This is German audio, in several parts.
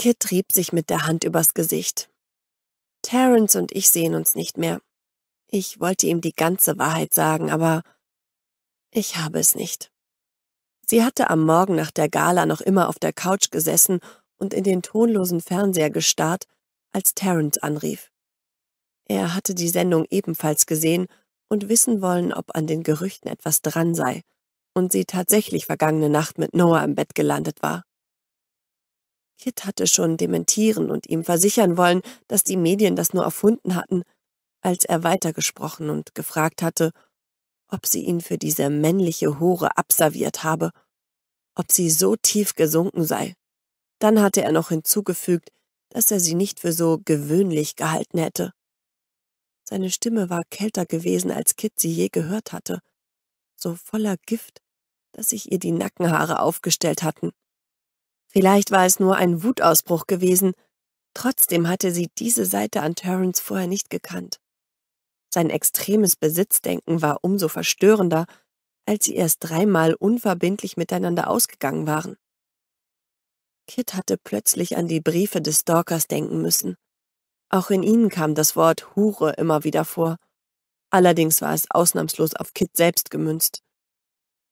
Kit rieb sich mit der Hand übers Gesicht. Terence und ich sehen uns nicht mehr. Ich wollte ihm die ganze Wahrheit sagen, aber ich habe es nicht. Sie hatte am Morgen nach der Gala noch immer auf der Couch gesessen und in den tonlosen Fernseher gestarrt, als Terence anrief. Er hatte die Sendung ebenfalls gesehen und wissen wollen, ob an den Gerüchten etwas dran sei und sie tatsächlich vergangene Nacht mit Noah im Bett gelandet war. Kit hatte schon dementieren und ihm versichern wollen, dass die Medien das nur erfunden hatten, als er weitergesprochen und gefragt hatte, ob sie ihn für diese männliche Hure abserviert habe, ob sie so tief gesunken sei. Dann hatte er noch hinzugefügt, dass er sie nicht für so gewöhnlich gehalten hätte. Seine Stimme war kälter gewesen, als Kit sie je gehört hatte, so voller Gift, dass sich ihr die Nackenhaare aufgestellt hatten. Vielleicht war es nur ein Wutausbruch gewesen, trotzdem hatte sie diese Seite an Terence vorher nicht gekannt. Sein extremes Besitzdenken war umso verstörender, als sie erst dreimal unverbindlich miteinander ausgegangen waren. Kit hatte plötzlich an die Briefe des Stalkers denken müssen. Auch in ihnen kam das Wort Hure immer wieder vor. Allerdings war es ausnahmslos auf Kit selbst gemünzt.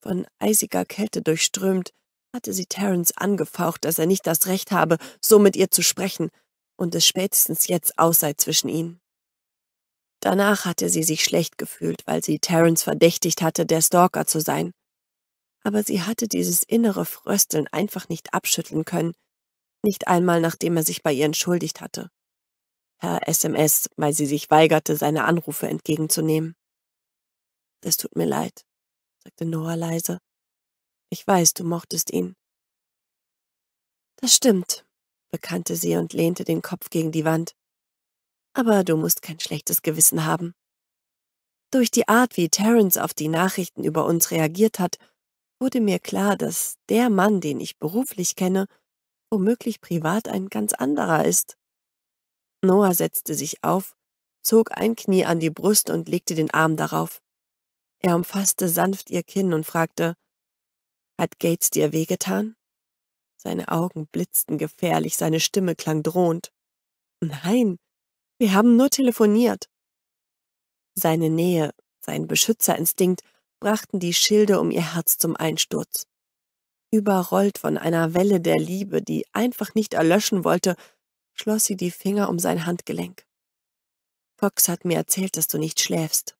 Von eisiger Kälte durchströmt hatte sie Terence angefaucht, dass er nicht das Recht habe, so mit ihr zu sprechen, und es spätestens jetzt aus sei zwischen ihnen. Danach hatte sie sich schlecht gefühlt, weil sie Terence verdächtigt hatte, der Stalker zu sein. Aber sie hatte dieses innere Frösteln einfach nicht abschütteln können, nicht einmal nachdem er sich bei ihr entschuldigt hatte. Herr SMS, weil sie sich weigerte, seine Anrufe entgegenzunehmen. Das tut mir leid, sagte Noah leise, ich weiß, du mochtest ihn. Das stimmt, bekannte sie und lehnte den Kopf gegen die Wand. Aber du musst kein schlechtes Gewissen haben. Durch die Art, wie Terence auf die Nachrichten über uns reagiert hat, wurde mir klar, dass der Mann, den ich beruflich kenne, womöglich privat ein ganz anderer ist. Noah setzte sich auf, zog ein Knie an die Brust und legte den Arm darauf. Er umfasste sanft ihr Kinn und fragte, hat Gates dir wehgetan? Seine Augen blitzten gefährlich, seine Stimme klang drohend. Nein, wir haben nur telefoniert. Seine Nähe, sein Beschützerinstinkt brachten die Schilde um ihr Herz zum Einsturz. Überrollt von einer Welle der Liebe, die einfach nicht erlöschen wollte, schloss sie die Finger um sein Handgelenk. Fox hat mir erzählt, dass du nicht schläfst.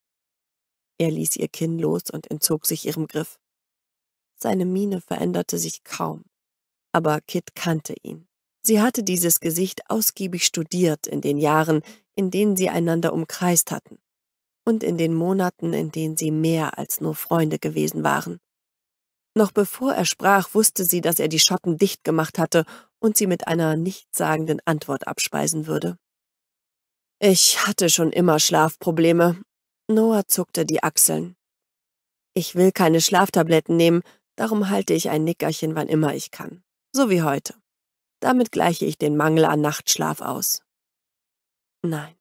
Er ließ ihr Kinn los und entzog sich ihrem Griff. Seine Miene veränderte sich kaum. Aber Kit kannte ihn. Sie hatte dieses Gesicht ausgiebig studiert in den Jahren, in denen sie einander umkreist hatten. Und in den Monaten, in denen sie mehr als nur Freunde gewesen waren. Noch bevor er sprach, wusste sie, dass er die Schotten dicht gemacht hatte und sie mit einer nichtssagenden Antwort abspeisen würde. Ich hatte schon immer Schlafprobleme. Noah zuckte die Achseln. Ich will keine Schlaftabletten nehmen, Darum halte ich ein Nickerchen, wann immer ich kann. So wie heute. Damit gleiche ich den Mangel an Nachtschlaf aus. Nein,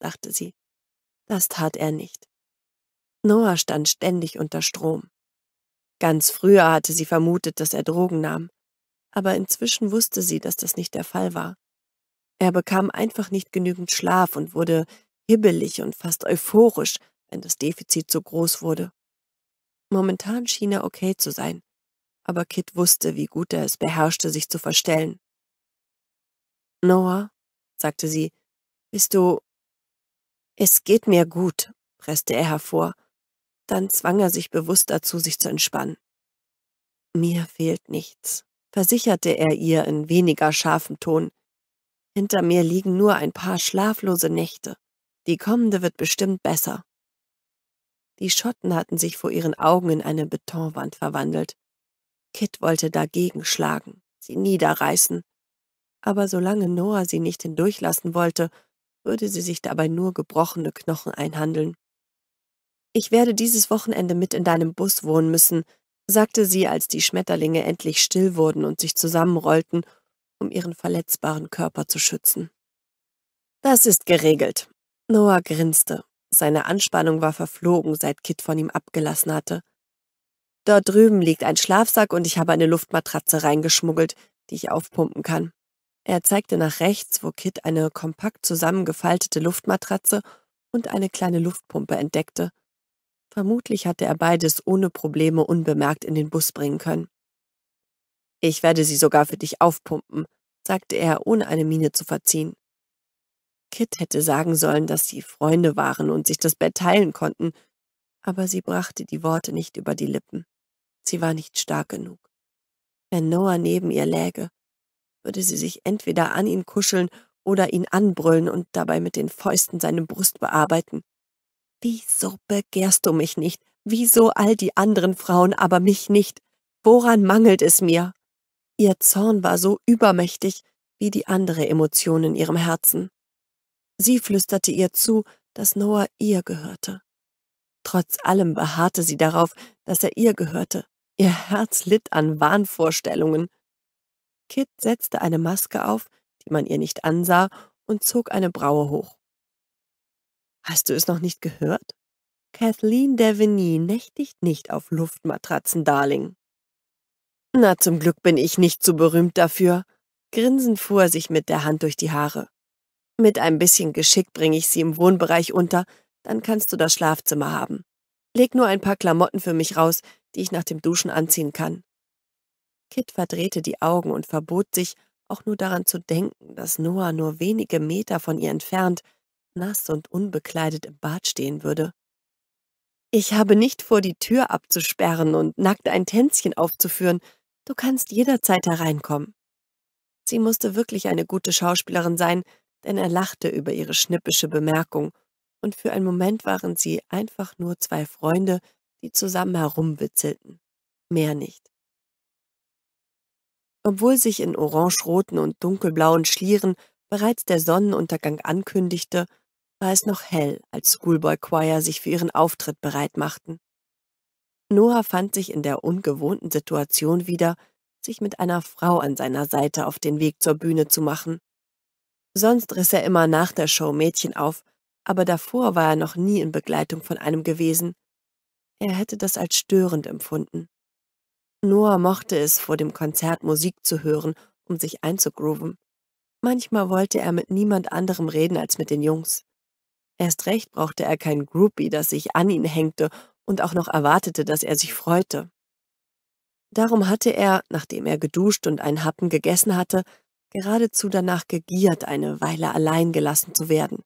dachte sie, das tat er nicht. Noah stand ständig unter Strom. Ganz früher hatte sie vermutet, dass er Drogen nahm, aber inzwischen wusste sie, dass das nicht der Fall war. Er bekam einfach nicht genügend Schlaf und wurde hibbelig und fast euphorisch, wenn das Defizit so groß wurde. Momentan schien er okay zu sein, aber Kit wusste, wie gut er es beherrschte, sich zu verstellen. Noah, sagte sie, bist du... Es geht mir gut, presste er hervor. Dann zwang er sich bewusst dazu, sich zu entspannen. Mir fehlt nichts, versicherte er ihr in weniger scharfem Ton. Hinter mir liegen nur ein paar schlaflose Nächte. Die kommende wird bestimmt besser. Die Schotten hatten sich vor ihren Augen in eine Betonwand verwandelt. Kit wollte dagegen schlagen, sie niederreißen. Aber solange Noah sie nicht hindurchlassen wollte, würde sie sich dabei nur gebrochene Knochen einhandeln. Ich werde dieses Wochenende mit in deinem Bus wohnen müssen, sagte sie, als die Schmetterlinge endlich still wurden und sich zusammenrollten, um ihren verletzbaren Körper zu schützen. Das ist geregelt. Noah grinste. Seine Anspannung war verflogen, seit Kit von ihm abgelassen hatte. Dort drüben liegt ein Schlafsack und ich habe eine Luftmatratze reingeschmuggelt, die ich aufpumpen kann. Er zeigte nach rechts, wo Kit eine kompakt zusammengefaltete Luftmatratze und eine kleine Luftpumpe entdeckte. Vermutlich hatte er beides ohne Probleme unbemerkt in den Bus bringen können. Ich werde sie sogar für dich aufpumpen, sagte er, ohne eine Miene zu verziehen. Kit hätte sagen sollen, dass sie Freunde waren und sich das Bett teilen konnten, aber sie brachte die Worte nicht über die Lippen. Sie war nicht stark genug. Wenn Noah neben ihr läge, würde sie sich entweder an ihn kuscheln oder ihn anbrüllen und dabei mit den Fäusten seine Brust bearbeiten. Wieso begehrst du mich nicht? Wieso all die anderen Frauen, aber mich nicht? Woran mangelt es mir? Ihr Zorn war so übermächtig wie die andere Emotion in ihrem Herzen. Sie flüsterte ihr zu, dass Noah ihr gehörte. Trotz allem beharrte sie darauf, dass er ihr gehörte. Ihr Herz litt an Wahnvorstellungen. Kit setzte eine Maske auf, die man ihr nicht ansah, und zog eine Braue hoch. Hast du es noch nicht gehört? Kathleen Devigny nächtigt nicht auf Luftmatratzen, Darling. Na, zum Glück bin ich nicht zu so berühmt dafür. Grinsend fuhr er sich mit der Hand durch die Haare. Mit ein bisschen Geschick bringe ich sie im Wohnbereich unter, dann kannst du das Schlafzimmer haben. Leg nur ein paar Klamotten für mich raus, die ich nach dem Duschen anziehen kann. Kit verdrehte die Augen und verbot sich, auch nur daran zu denken, dass Noah nur wenige Meter von ihr entfernt, nass und unbekleidet im Bad stehen würde. Ich habe nicht vor, die Tür abzusperren und nackt ein Tänzchen aufzuführen. Du kannst jederzeit hereinkommen. Sie musste wirklich eine gute Schauspielerin sein, denn er lachte über ihre schnippische Bemerkung, und für einen Moment waren sie einfach nur zwei Freunde, die zusammen herumwitzelten. Mehr nicht. Obwohl sich in orangeroten und dunkelblauen Schlieren bereits der Sonnenuntergang ankündigte, war es noch hell, als Schoolboy Choir sich für ihren Auftritt bereit machten. Noah fand sich in der ungewohnten Situation wieder, sich mit einer Frau an seiner Seite auf den Weg zur Bühne zu machen. Sonst riss er immer nach der Show Mädchen auf, aber davor war er noch nie in Begleitung von einem gewesen. Er hätte das als störend empfunden. Noah mochte es, vor dem Konzert Musik zu hören, um sich einzugrooven. Manchmal wollte er mit niemand anderem reden als mit den Jungs. Erst recht brauchte er kein Groupie, das sich an ihn hängte und auch noch erwartete, dass er sich freute. Darum hatte er, nachdem er geduscht und einen Happen gegessen hatte, geradezu danach gegiert, eine Weile allein gelassen zu werden.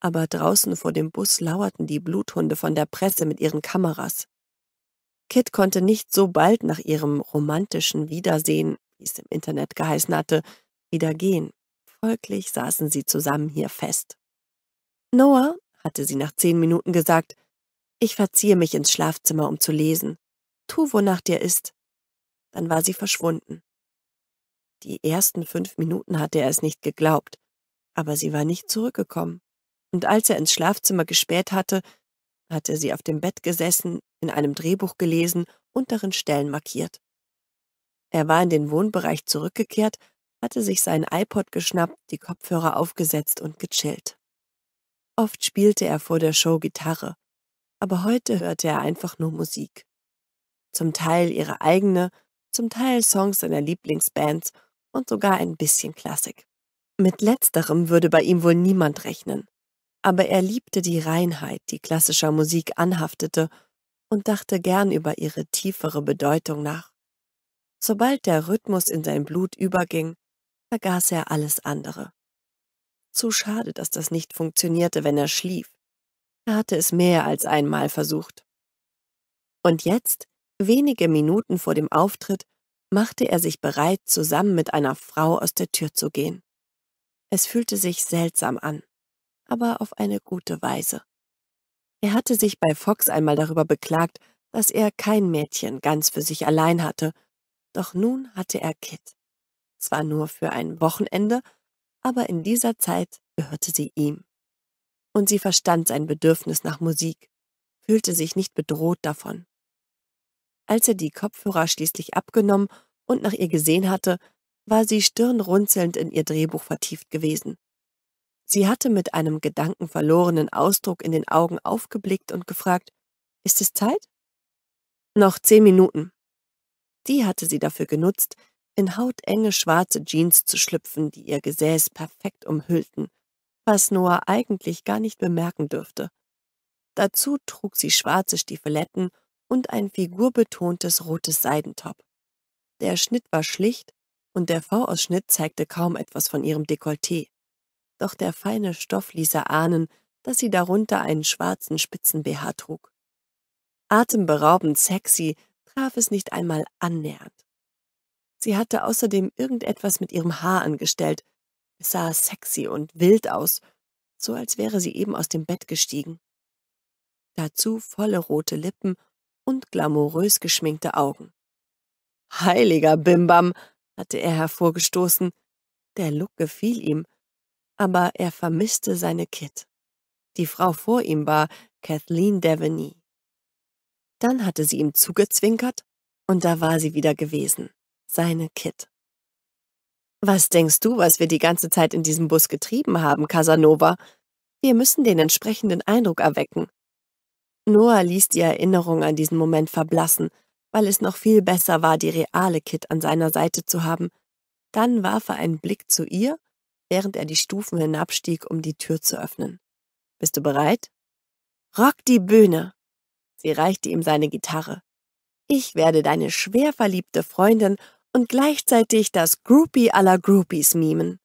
Aber draußen vor dem Bus lauerten die Bluthunde von der Presse mit ihren Kameras. Kit konnte nicht so bald nach ihrem romantischen Wiedersehen, wie es im Internet geheißen hatte, wieder gehen. Folglich saßen sie zusammen hier fest. Noah, hatte sie nach zehn Minuten gesagt, ich verziehe mich ins Schlafzimmer, um zu lesen. Tu, wonach dir ist. Dann war sie verschwunden. Die ersten fünf Minuten hatte er es nicht geglaubt, aber sie war nicht zurückgekommen. Und als er ins Schlafzimmer gespäht hatte, hatte sie auf dem Bett gesessen, in einem Drehbuch gelesen und darin Stellen markiert. Er war in den Wohnbereich zurückgekehrt, hatte sich seinen iPod geschnappt, die Kopfhörer aufgesetzt und gechillt. Oft spielte er vor der Show Gitarre, aber heute hörte er einfach nur Musik. Zum Teil ihre eigene, zum Teil Songs seiner Lieblingsbands und sogar ein bisschen Klassik. Mit letzterem würde bei ihm wohl niemand rechnen, aber er liebte die Reinheit, die klassischer Musik anhaftete, und dachte gern über ihre tiefere Bedeutung nach. Sobald der Rhythmus in sein Blut überging, vergaß er alles andere. Zu schade, dass das nicht funktionierte, wenn er schlief. Er hatte es mehr als einmal versucht. Und jetzt, wenige Minuten vor dem Auftritt, machte er sich bereit, zusammen mit einer Frau aus der Tür zu gehen. Es fühlte sich seltsam an, aber auf eine gute Weise. Er hatte sich bei Fox einmal darüber beklagt, dass er kein Mädchen ganz für sich allein hatte, doch nun hatte er Kit. Zwar nur für ein Wochenende, aber in dieser Zeit gehörte sie ihm. Und sie verstand sein Bedürfnis nach Musik, fühlte sich nicht bedroht davon. Als er die Kopfhörer schließlich abgenommen und nach ihr gesehen hatte, war sie stirnrunzelnd in ihr Drehbuch vertieft gewesen. Sie hatte mit einem gedankenverlorenen Ausdruck in den Augen aufgeblickt und gefragt, ist es Zeit? Noch zehn Minuten. Die hatte sie dafür genutzt, in hautenge schwarze Jeans zu schlüpfen, die ihr Gesäß perfekt umhüllten, was Noah eigentlich gar nicht bemerken dürfte. Dazu trug sie schwarze Stiefeletten und ein figurbetontes rotes Seidentop. Der Schnitt war schlicht und der V-Ausschnitt zeigte kaum etwas von ihrem Dekolleté. Doch der feine Stoff ließ erahnen, dass sie darunter einen schwarzen spitzen BH trug. Atemberaubend sexy traf es nicht einmal annähernd. Sie hatte außerdem irgendetwas mit ihrem Haar angestellt. Es sah sexy und wild aus, so als wäre sie eben aus dem Bett gestiegen. Dazu volle rote Lippen und glamourös geschminkte Augen. Heiliger Bimbam, hatte er hervorgestoßen. Der Look gefiel ihm, aber er vermisste seine Kit. Die Frau vor ihm war Kathleen Devaney. Dann hatte sie ihm zugezwinkert und da war sie wieder gewesen, seine Kit. Was denkst du, was wir die ganze Zeit in diesem Bus getrieben haben, Casanova? Wir müssen den entsprechenden Eindruck erwecken. Noah ließ die Erinnerung an diesen Moment verblassen, weil es noch viel besser war, die reale Kit an seiner Seite zu haben. Dann warf er einen Blick zu ihr, während er die Stufen hinabstieg, um die Tür zu öffnen. Bist du bereit? Rock die Bühne! Sie reichte ihm seine Gitarre. Ich werde deine schwer verliebte Freundin und gleichzeitig das Groupie aller Groupies mimen.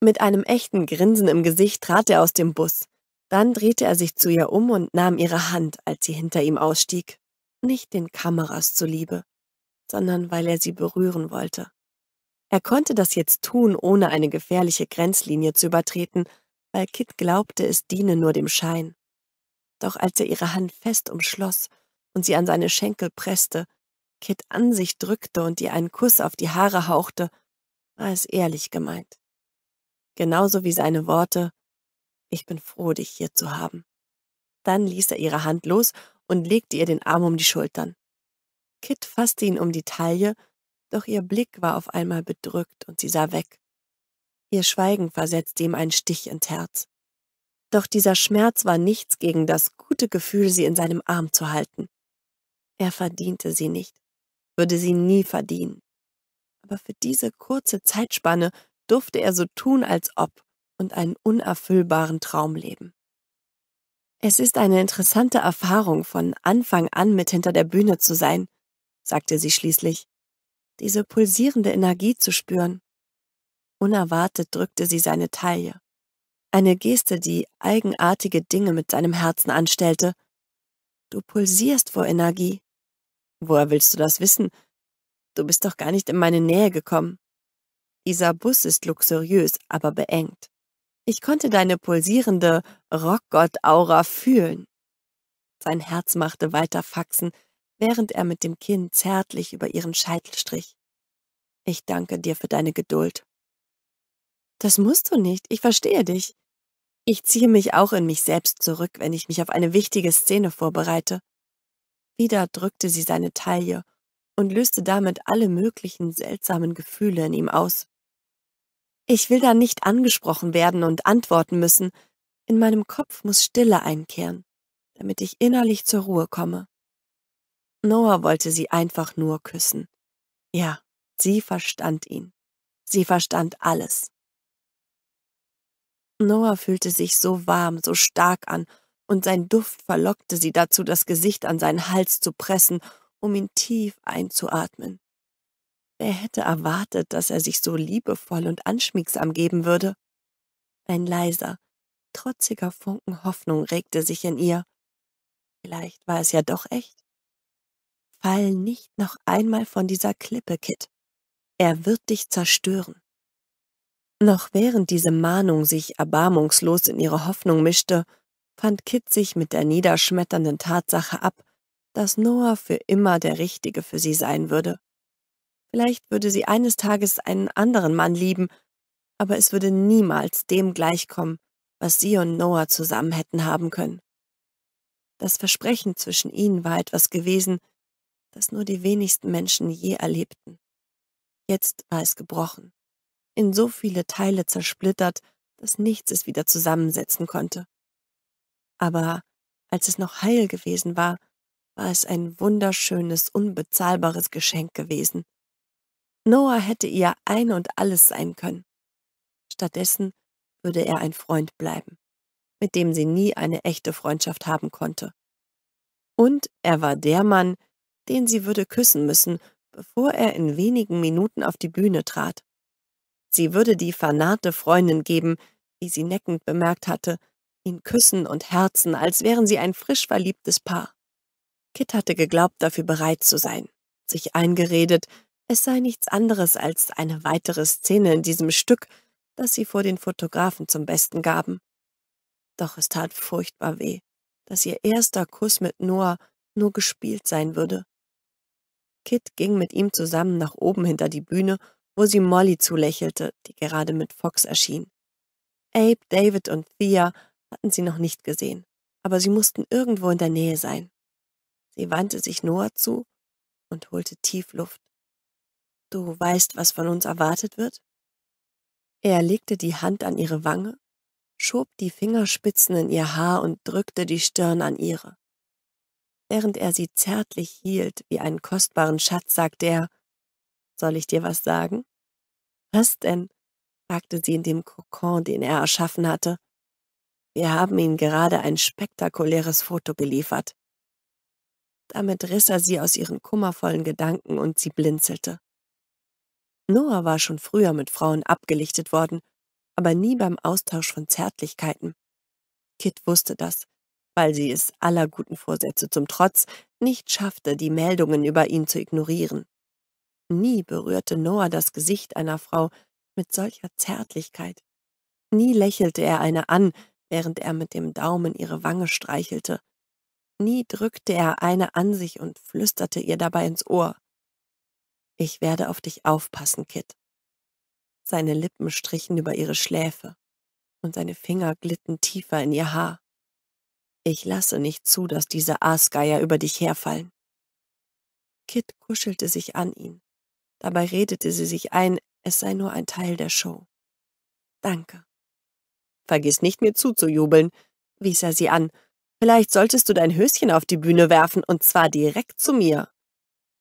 Mit einem echten Grinsen im Gesicht trat er aus dem Bus. Dann drehte er sich zu ihr um und nahm ihre Hand, als sie hinter ihm ausstieg, nicht den Kameras zuliebe, sondern weil er sie berühren wollte. Er konnte das jetzt tun, ohne eine gefährliche Grenzlinie zu übertreten, weil Kit glaubte, es diene nur dem Schein. Doch als er ihre Hand fest umschloss und sie an seine Schenkel presste, Kit an sich drückte und ihr einen Kuss auf die Haare hauchte, war es ehrlich gemeint. Genauso wie seine Worte, ich bin froh, dich hier zu haben. Dann ließ er ihre Hand los und legte ihr den Arm um die Schultern. Kit fasste ihn um die Taille, doch ihr Blick war auf einmal bedrückt und sie sah weg. Ihr Schweigen versetzte ihm einen Stich ins Herz. Doch dieser Schmerz war nichts gegen das gute Gefühl, sie in seinem Arm zu halten. Er verdiente sie nicht, würde sie nie verdienen. Aber für diese kurze Zeitspanne durfte er so tun, als ob und einen unerfüllbaren Traum leben. Es ist eine interessante Erfahrung, von Anfang an mit hinter der Bühne zu sein, sagte sie schließlich, diese pulsierende Energie zu spüren. Unerwartet drückte sie seine Taille. Eine Geste, die eigenartige Dinge mit seinem Herzen anstellte. Du pulsierst vor Energie. Woher willst du das wissen? Du bist doch gar nicht in meine Nähe gekommen. Dieser Bus ist luxuriös, aber beengt. Ich konnte deine pulsierende Rockgott-Aura fühlen. Sein Herz machte weiter Faxen, während er mit dem Kinn zärtlich über ihren Scheitel strich. Ich danke dir für deine Geduld. Das musst du nicht, ich verstehe dich. Ich ziehe mich auch in mich selbst zurück, wenn ich mich auf eine wichtige Szene vorbereite. Wieder drückte sie seine Taille und löste damit alle möglichen seltsamen Gefühle in ihm aus. Ich will da nicht angesprochen werden und antworten müssen. In meinem Kopf muss Stille einkehren, damit ich innerlich zur Ruhe komme. Noah wollte sie einfach nur küssen. Ja, sie verstand ihn. Sie verstand alles. Noah fühlte sich so warm, so stark an, und sein Duft verlockte sie dazu, das Gesicht an seinen Hals zu pressen, um ihn tief einzuatmen. Wer hätte erwartet, dass er sich so liebevoll und anschmiegsam geben würde? Ein leiser, trotziger Funken Hoffnung regte sich in ihr. Vielleicht war es ja doch echt. Fall nicht noch einmal von dieser Klippe, Kit. Er wird dich zerstören. Noch während diese Mahnung sich erbarmungslos in ihre Hoffnung mischte, fand Kit sich mit der niederschmetternden Tatsache ab, dass Noah für immer der Richtige für sie sein würde. Vielleicht würde sie eines Tages einen anderen Mann lieben, aber es würde niemals dem gleichkommen, was sie und Noah zusammen hätten haben können. Das Versprechen zwischen ihnen war etwas gewesen, das nur die wenigsten Menschen je erlebten. Jetzt war es gebrochen, in so viele Teile zersplittert, dass nichts es wieder zusammensetzen konnte. Aber als es noch heil gewesen war, war es ein wunderschönes, unbezahlbares Geschenk gewesen. Noah hätte ihr ein und alles sein können. Stattdessen würde er ein Freund bleiben, mit dem sie nie eine echte Freundschaft haben konnte. Und er war der Mann, den sie würde küssen müssen, bevor er in wenigen Minuten auf die Bühne trat. Sie würde die fanate Freundin geben, die sie neckend bemerkt hatte, ihn küssen und herzen, als wären sie ein frisch verliebtes Paar. Kit hatte geglaubt, dafür bereit zu sein, sich eingeredet, es sei nichts anderes als eine weitere Szene in diesem Stück, das sie vor den Fotografen zum Besten gaben. Doch es tat furchtbar weh, dass ihr erster Kuss mit Noah nur gespielt sein würde. Kit ging mit ihm zusammen nach oben hinter die Bühne, wo sie Molly zulächelte, die gerade mit Fox erschien. Abe, David und Thea hatten sie noch nicht gesehen, aber sie mussten irgendwo in der Nähe sein. Sie wandte sich Noah zu und holte tief Luft. Du weißt, was von uns erwartet wird? Er legte die Hand an ihre Wange, schob die Fingerspitzen in ihr Haar und drückte die Stirn an ihre. Während er sie zärtlich hielt, wie einen kostbaren Schatz, sagte er, soll ich dir was sagen? Was denn? fragte sie in dem Kokon, den er erschaffen hatte. Wir haben ihnen gerade ein spektakuläres Foto geliefert. Damit riss er sie aus ihren kummervollen Gedanken und sie blinzelte. Noah war schon früher mit Frauen abgelichtet worden, aber nie beim Austausch von Zärtlichkeiten. Kit wusste das, weil sie es aller guten Vorsätze zum Trotz nicht schaffte, die Meldungen über ihn zu ignorieren. Nie berührte Noah das Gesicht einer Frau mit solcher Zärtlichkeit. Nie lächelte er eine an, während er mit dem Daumen ihre Wange streichelte. Nie drückte er eine an sich und flüsterte ihr dabei ins Ohr. Ich werde auf dich aufpassen, Kit. Seine Lippen strichen über ihre Schläfe und seine Finger glitten tiefer in ihr Haar. Ich lasse nicht zu, dass diese Aasgeier über dich herfallen. Kit kuschelte sich an ihn. Dabei redete sie sich ein, es sei nur ein Teil der Show. Danke. Vergiss nicht, mir zuzujubeln, wies er sie an. Vielleicht solltest du dein Höschen auf die Bühne werfen, und zwar direkt zu mir.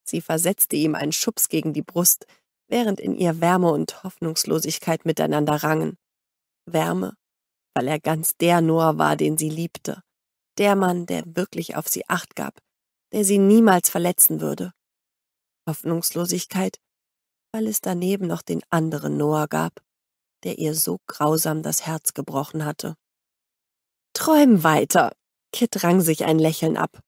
Sie versetzte ihm einen Schubs gegen die Brust, während in ihr Wärme und Hoffnungslosigkeit miteinander rangen. Wärme, weil er ganz der Noah war, den sie liebte, der Mann, der wirklich auf sie acht gab, der sie niemals verletzen würde. Hoffnungslosigkeit, weil es daneben noch den anderen Noah gab, der ihr so grausam das Herz gebrochen hatte. Träum weiter! Kit rang sich ein Lächeln ab.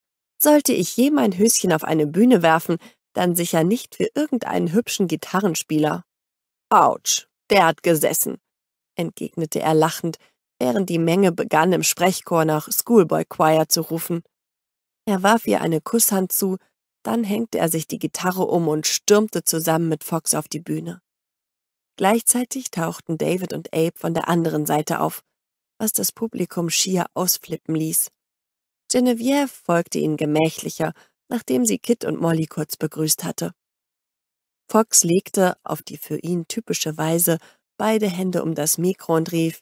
Sollte ich je mein Höschen auf eine Bühne werfen, dann sicher nicht für irgendeinen hübschen Gitarrenspieler. Autsch, der hat gesessen, entgegnete er lachend, während die Menge begann, im Sprechchor nach Schoolboy Choir zu rufen. Er warf ihr eine Kusshand zu, dann hängte er sich die Gitarre um und stürmte zusammen mit Fox auf die Bühne. Gleichzeitig tauchten David und Abe von der anderen Seite auf, was das Publikum schier ausflippen ließ. Genevieve folgte ihnen gemächlicher, nachdem sie Kit und Molly kurz begrüßt hatte. Fox legte, auf die für ihn typische Weise, beide Hände um das Mikro und rief,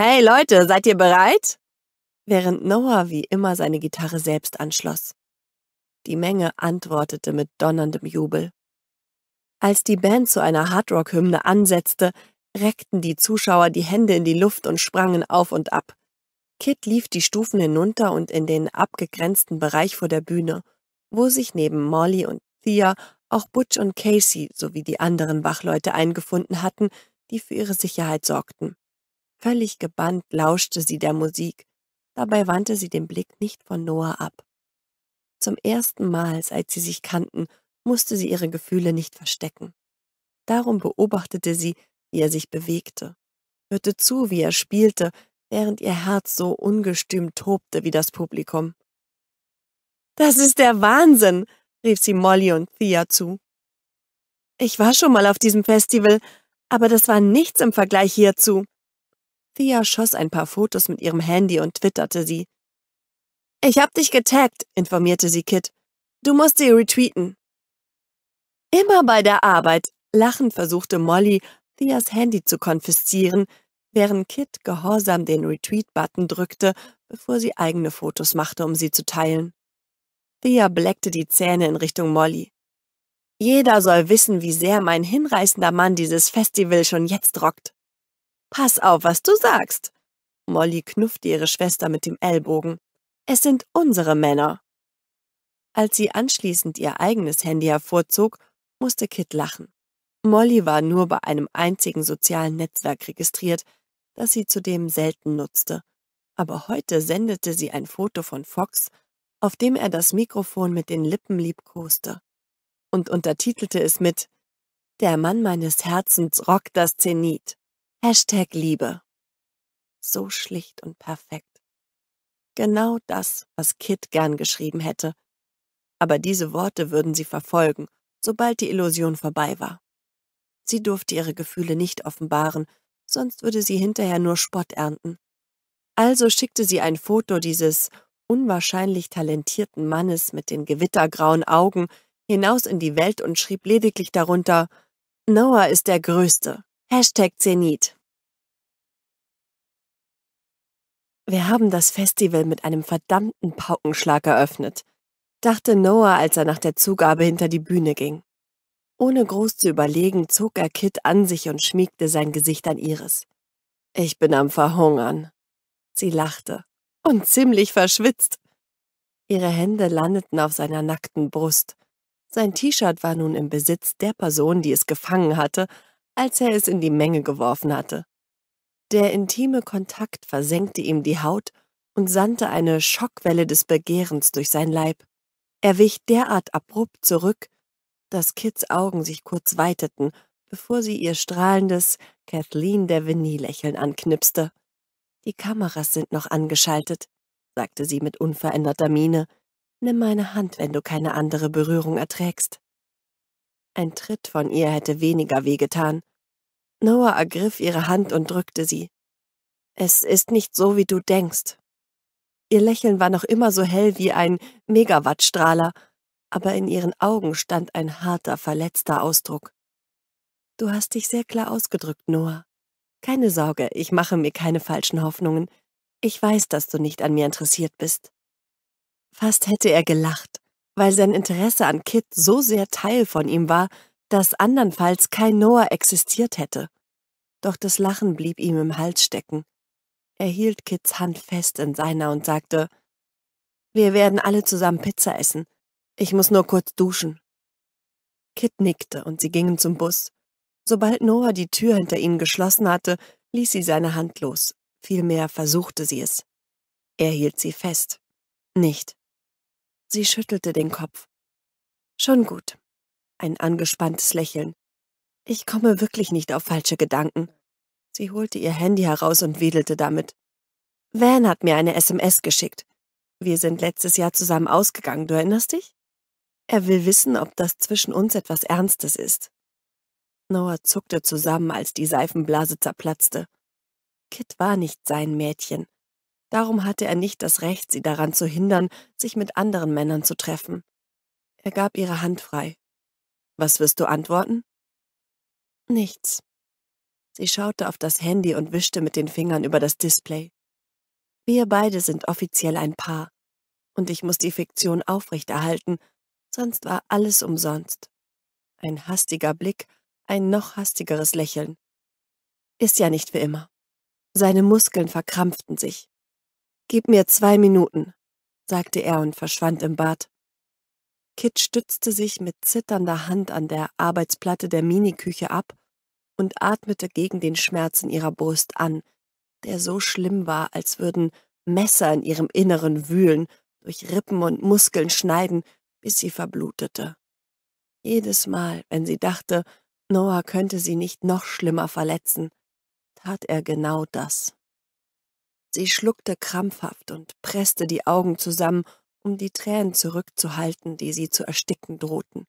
Hey Leute, seid ihr bereit? Während Noah wie immer seine Gitarre selbst anschloss. Die Menge antwortete mit donnerndem Jubel. Als die Band zu einer Hardrock-Hymne ansetzte, reckten die Zuschauer die Hände in die Luft und sprangen auf und ab. Kit lief die Stufen hinunter und in den abgegrenzten Bereich vor der Bühne, wo sich neben Molly und Thea auch Butch und Casey sowie die anderen Wachleute eingefunden hatten, die für ihre Sicherheit sorgten. Völlig gebannt lauschte sie der Musik, dabei wandte sie den Blick nicht von Noah ab. Zum ersten Mal, seit sie sich kannten, musste sie ihre Gefühle nicht verstecken. Darum beobachtete sie, wie er sich bewegte, hörte zu, wie er spielte, während ihr Herz so ungestüm tobte wie das Publikum. Das ist der Wahnsinn, rief sie Molly und Thea zu. Ich war schon mal auf diesem Festival, aber das war nichts im Vergleich hierzu. Thea schoss ein paar Fotos mit ihrem Handy und twitterte sie. Ich hab dich getaggt, informierte sie Kit. Du musst sie retweeten. Immer bei der Arbeit, lachend versuchte Molly, Theas Handy zu konfiszieren, während Kit gehorsam den retreat button drückte, bevor sie eigene Fotos machte, um sie zu teilen. Thea bleckte die Zähne in Richtung Molly. Jeder soll wissen, wie sehr mein hinreißender Mann dieses Festival schon jetzt rockt. Pass auf, was du sagst. Molly knuffte ihre Schwester mit dem Ellbogen. Es sind unsere Männer. Als sie anschließend ihr eigenes Handy hervorzog, musste Kit lachen. Molly war nur bei einem einzigen sozialen Netzwerk registriert, das sie zudem selten nutzte. Aber heute sendete sie ein Foto von Fox, auf dem er das Mikrofon mit den Lippen liebkoste und untertitelte es mit Der Mann meines Herzens rockt das Zenit. Hashtag Liebe. So schlicht und perfekt. Genau das, was Kit gern geschrieben hätte. Aber diese Worte würden sie verfolgen, sobald die Illusion vorbei war. Sie durfte ihre Gefühle nicht offenbaren, sonst würde sie hinterher nur Spott ernten. Also schickte sie ein Foto dieses unwahrscheinlich talentierten Mannes mit den gewittergrauen Augen hinaus in die Welt und schrieb lediglich darunter Noah ist der Größte. Hashtag Zenit. Wir haben das Festival mit einem verdammten Paukenschlag eröffnet, dachte Noah, als er nach der Zugabe hinter die Bühne ging. Ohne groß zu überlegen, zog er Kit an sich und schmiegte sein Gesicht an ihres. Ich bin am Verhungern. Sie lachte. Und ziemlich verschwitzt. Ihre Hände landeten auf seiner nackten Brust. Sein T-Shirt war nun im Besitz der Person, die es gefangen hatte, als er es in die Menge geworfen hatte. Der intime Kontakt versenkte ihm die Haut und sandte eine Schockwelle des Begehrens durch sein Leib. Er wich derart abrupt zurück, dass Kits Augen sich kurz weiteten, bevor sie ihr strahlendes Kathleen Deveney-Lächeln anknipste. Die Kameras sind noch angeschaltet, sagte sie mit unveränderter Miene. Nimm meine Hand, wenn du keine andere Berührung erträgst. Ein Tritt von ihr hätte weniger wehgetan. Noah ergriff ihre Hand und drückte sie. Es ist nicht so, wie du denkst. Ihr Lächeln war noch immer so hell wie ein Megawattstrahler aber in ihren Augen stand ein harter, verletzter Ausdruck. Du hast dich sehr klar ausgedrückt, Noah. Keine Sorge, ich mache mir keine falschen Hoffnungen. Ich weiß, dass du nicht an mir interessiert bist. Fast hätte er gelacht, weil sein Interesse an Kit so sehr Teil von ihm war, dass andernfalls kein Noah existiert hätte. Doch das Lachen blieb ihm im Hals stecken. Er hielt Kits Hand fest in seiner und sagte, Wir werden alle zusammen Pizza essen. Ich muss nur kurz duschen. Kit nickte und sie gingen zum Bus. Sobald Noah die Tür hinter ihnen geschlossen hatte, ließ sie seine Hand los. Vielmehr versuchte sie es. Er hielt sie fest. Nicht. Sie schüttelte den Kopf. Schon gut. Ein angespanntes Lächeln. Ich komme wirklich nicht auf falsche Gedanken. Sie holte ihr Handy heraus und wedelte damit. Van hat mir eine SMS geschickt. Wir sind letztes Jahr zusammen ausgegangen, du erinnerst dich? Er will wissen, ob das zwischen uns etwas Ernstes ist. Noah zuckte zusammen, als die Seifenblase zerplatzte. Kit war nicht sein Mädchen. Darum hatte er nicht das Recht, sie daran zu hindern, sich mit anderen Männern zu treffen. Er gab ihre Hand frei. Was wirst du antworten? Nichts. Sie schaute auf das Handy und wischte mit den Fingern über das Display. Wir beide sind offiziell ein Paar. Und ich muss die Fiktion aufrechterhalten, Sonst war alles umsonst. Ein hastiger Blick, ein noch hastigeres Lächeln. Ist ja nicht für immer. Seine Muskeln verkrampften sich. Gib mir zwei Minuten, sagte er und verschwand im Bad. Kit stützte sich mit zitternder Hand an der Arbeitsplatte der Miniküche ab und atmete gegen den Schmerz in ihrer Brust an, der so schlimm war, als würden Messer in ihrem Inneren wühlen, durch Rippen und Muskeln schneiden, bis sie verblutete. Jedes Mal, wenn sie dachte, Noah könnte sie nicht noch schlimmer verletzen, tat er genau das. Sie schluckte krampfhaft und presste die Augen zusammen, um die Tränen zurückzuhalten, die sie zu ersticken drohten.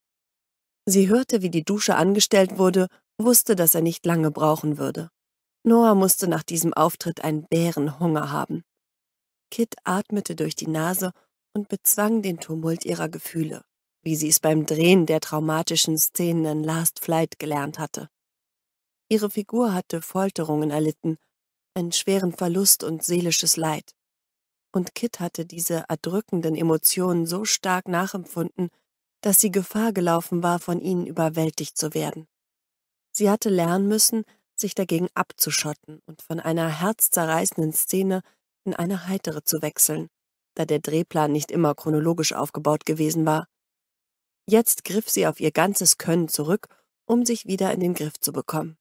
Sie hörte, wie die Dusche angestellt wurde, wusste, dass er nicht lange brauchen würde. Noah musste nach diesem Auftritt einen Bärenhunger haben. Kit atmete durch die Nase und bezwang den Tumult ihrer Gefühle, wie sie es beim Drehen der traumatischen Szenen in Last Flight gelernt hatte. Ihre Figur hatte Folterungen erlitten, einen schweren Verlust und seelisches Leid. Und Kit hatte diese erdrückenden Emotionen so stark nachempfunden, dass sie Gefahr gelaufen war, von ihnen überwältigt zu werden. Sie hatte lernen müssen, sich dagegen abzuschotten und von einer herzzerreißenden Szene in eine heitere zu wechseln, da der Drehplan nicht immer chronologisch aufgebaut gewesen war. Jetzt griff sie auf ihr ganzes Können zurück, um sich wieder in den Griff zu bekommen.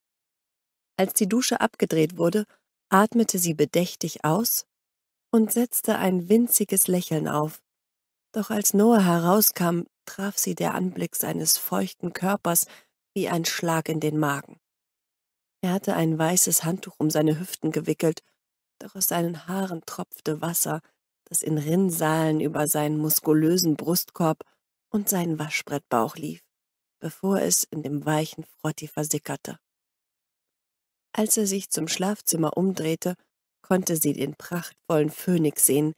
Als die Dusche abgedreht wurde, atmete sie bedächtig aus und setzte ein winziges Lächeln auf. Doch als Noah herauskam, traf sie der Anblick seines feuchten Körpers wie ein Schlag in den Magen. Er hatte ein weißes Handtuch um seine Hüften gewickelt, doch aus seinen Haaren tropfte Wasser, das in Rinnsalen über seinen muskulösen Brustkorb und seinen Waschbrettbauch lief, bevor es in dem weichen Frotti versickerte. Als er sich zum Schlafzimmer umdrehte, konnte sie den prachtvollen Phönix sehen,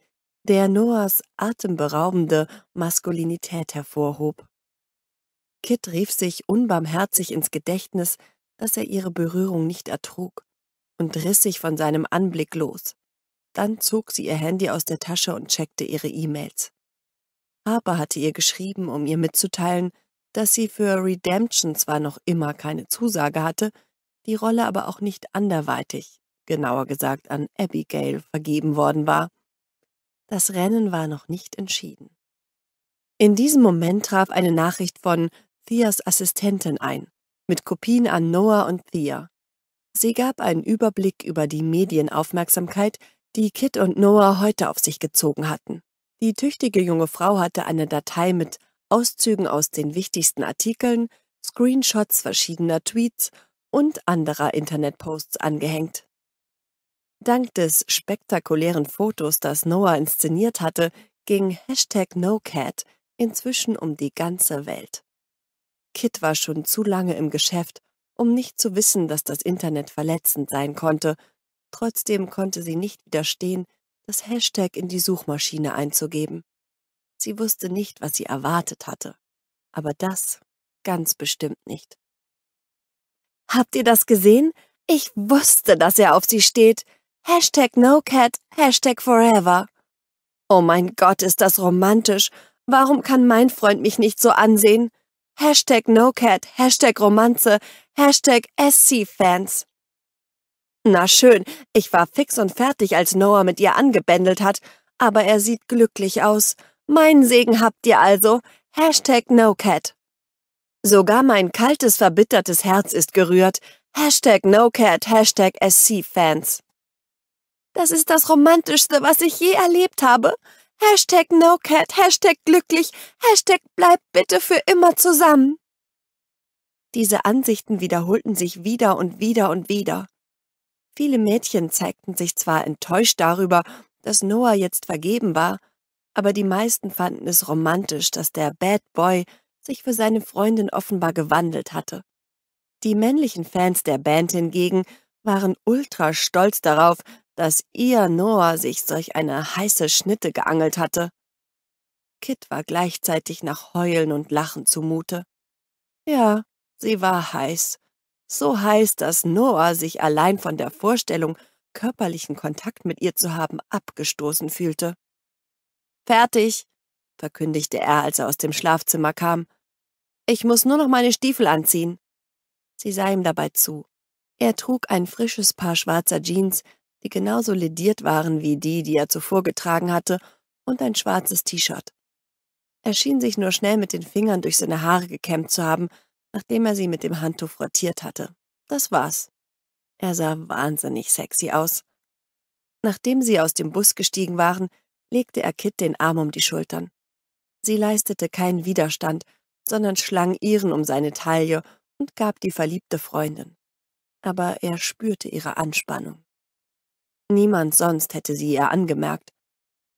der Noahs atemberaubende Maskulinität hervorhob. Kit rief sich unbarmherzig ins Gedächtnis, dass er ihre Berührung nicht ertrug und riss sich von seinem Anblick los. Dann zog sie ihr Handy aus der Tasche und checkte ihre E-Mails. Harper hatte ihr geschrieben, um ihr mitzuteilen, dass sie für Redemption zwar noch immer keine Zusage hatte, die Rolle aber auch nicht anderweitig, genauer gesagt an Abigail, vergeben worden war. Das Rennen war noch nicht entschieden. In diesem Moment traf eine Nachricht von Theas Assistentin ein, mit Kopien an Noah und Thea. Sie gab einen Überblick über die Medienaufmerksamkeit, die Kit und Noah heute auf sich gezogen hatten. Die tüchtige junge Frau hatte eine Datei mit Auszügen aus den wichtigsten Artikeln, Screenshots verschiedener Tweets und anderer Internetposts angehängt. Dank des spektakulären Fotos, das Noah inszeniert hatte, ging Hashtag NoCat inzwischen um die ganze Welt. Kit war schon zu lange im Geschäft, um nicht zu wissen, dass das Internet verletzend sein konnte Trotzdem konnte sie nicht widerstehen, das Hashtag in die Suchmaschine einzugeben. Sie wusste nicht, was sie erwartet hatte. Aber das ganz bestimmt nicht. Habt ihr das gesehen? Ich wusste, dass er auf sie steht. Hashtag NoCat, Hashtag Forever. Oh mein Gott, ist das romantisch. Warum kann mein Freund mich nicht so ansehen? Hashtag NoCat, Hashtag Romanze, Hashtag SC-Fans. Na schön, ich war fix und fertig, als Noah mit ihr angebändelt hat, aber er sieht glücklich aus. Meinen Segen habt ihr also. Hashtag NoCat. Sogar mein kaltes, verbittertes Herz ist gerührt. Hashtag NoCat, Hashtag SC-Fans. Das ist das Romantischste, was ich je erlebt habe. Hashtag NoCat, Hashtag glücklich, Hashtag bleib bitte für immer zusammen. Diese Ansichten wiederholten sich wieder und wieder und wieder. Viele Mädchen zeigten sich zwar enttäuscht darüber, dass Noah jetzt vergeben war, aber die meisten fanden es romantisch, dass der Bad Boy sich für seine Freundin offenbar gewandelt hatte. Die männlichen Fans der Band hingegen waren ultra stolz darauf, dass ihr Noah sich solch eine heiße Schnitte geangelt hatte. Kit war gleichzeitig nach Heulen und Lachen zumute. Ja, sie war heiß. So heißt, dass Noah sich allein von der Vorstellung, körperlichen Kontakt mit ihr zu haben, abgestoßen fühlte. Fertig, verkündigte er, als er aus dem Schlafzimmer kam. Ich muss nur noch meine Stiefel anziehen. Sie sah ihm dabei zu. Er trug ein frisches Paar schwarzer Jeans, die genauso lediert waren wie die, die er zuvor getragen hatte, und ein schwarzes T-Shirt. Er schien sich nur schnell mit den Fingern durch seine Haare gekämmt zu haben, nachdem er sie mit dem Handtuch frattiert hatte. Das war's. Er sah wahnsinnig sexy aus. Nachdem sie aus dem Bus gestiegen waren, legte er Kit den Arm um die Schultern. Sie leistete keinen Widerstand, sondern schlang ihren um seine Taille und gab die verliebte Freundin. Aber er spürte ihre Anspannung. Niemand sonst hätte sie ihr angemerkt,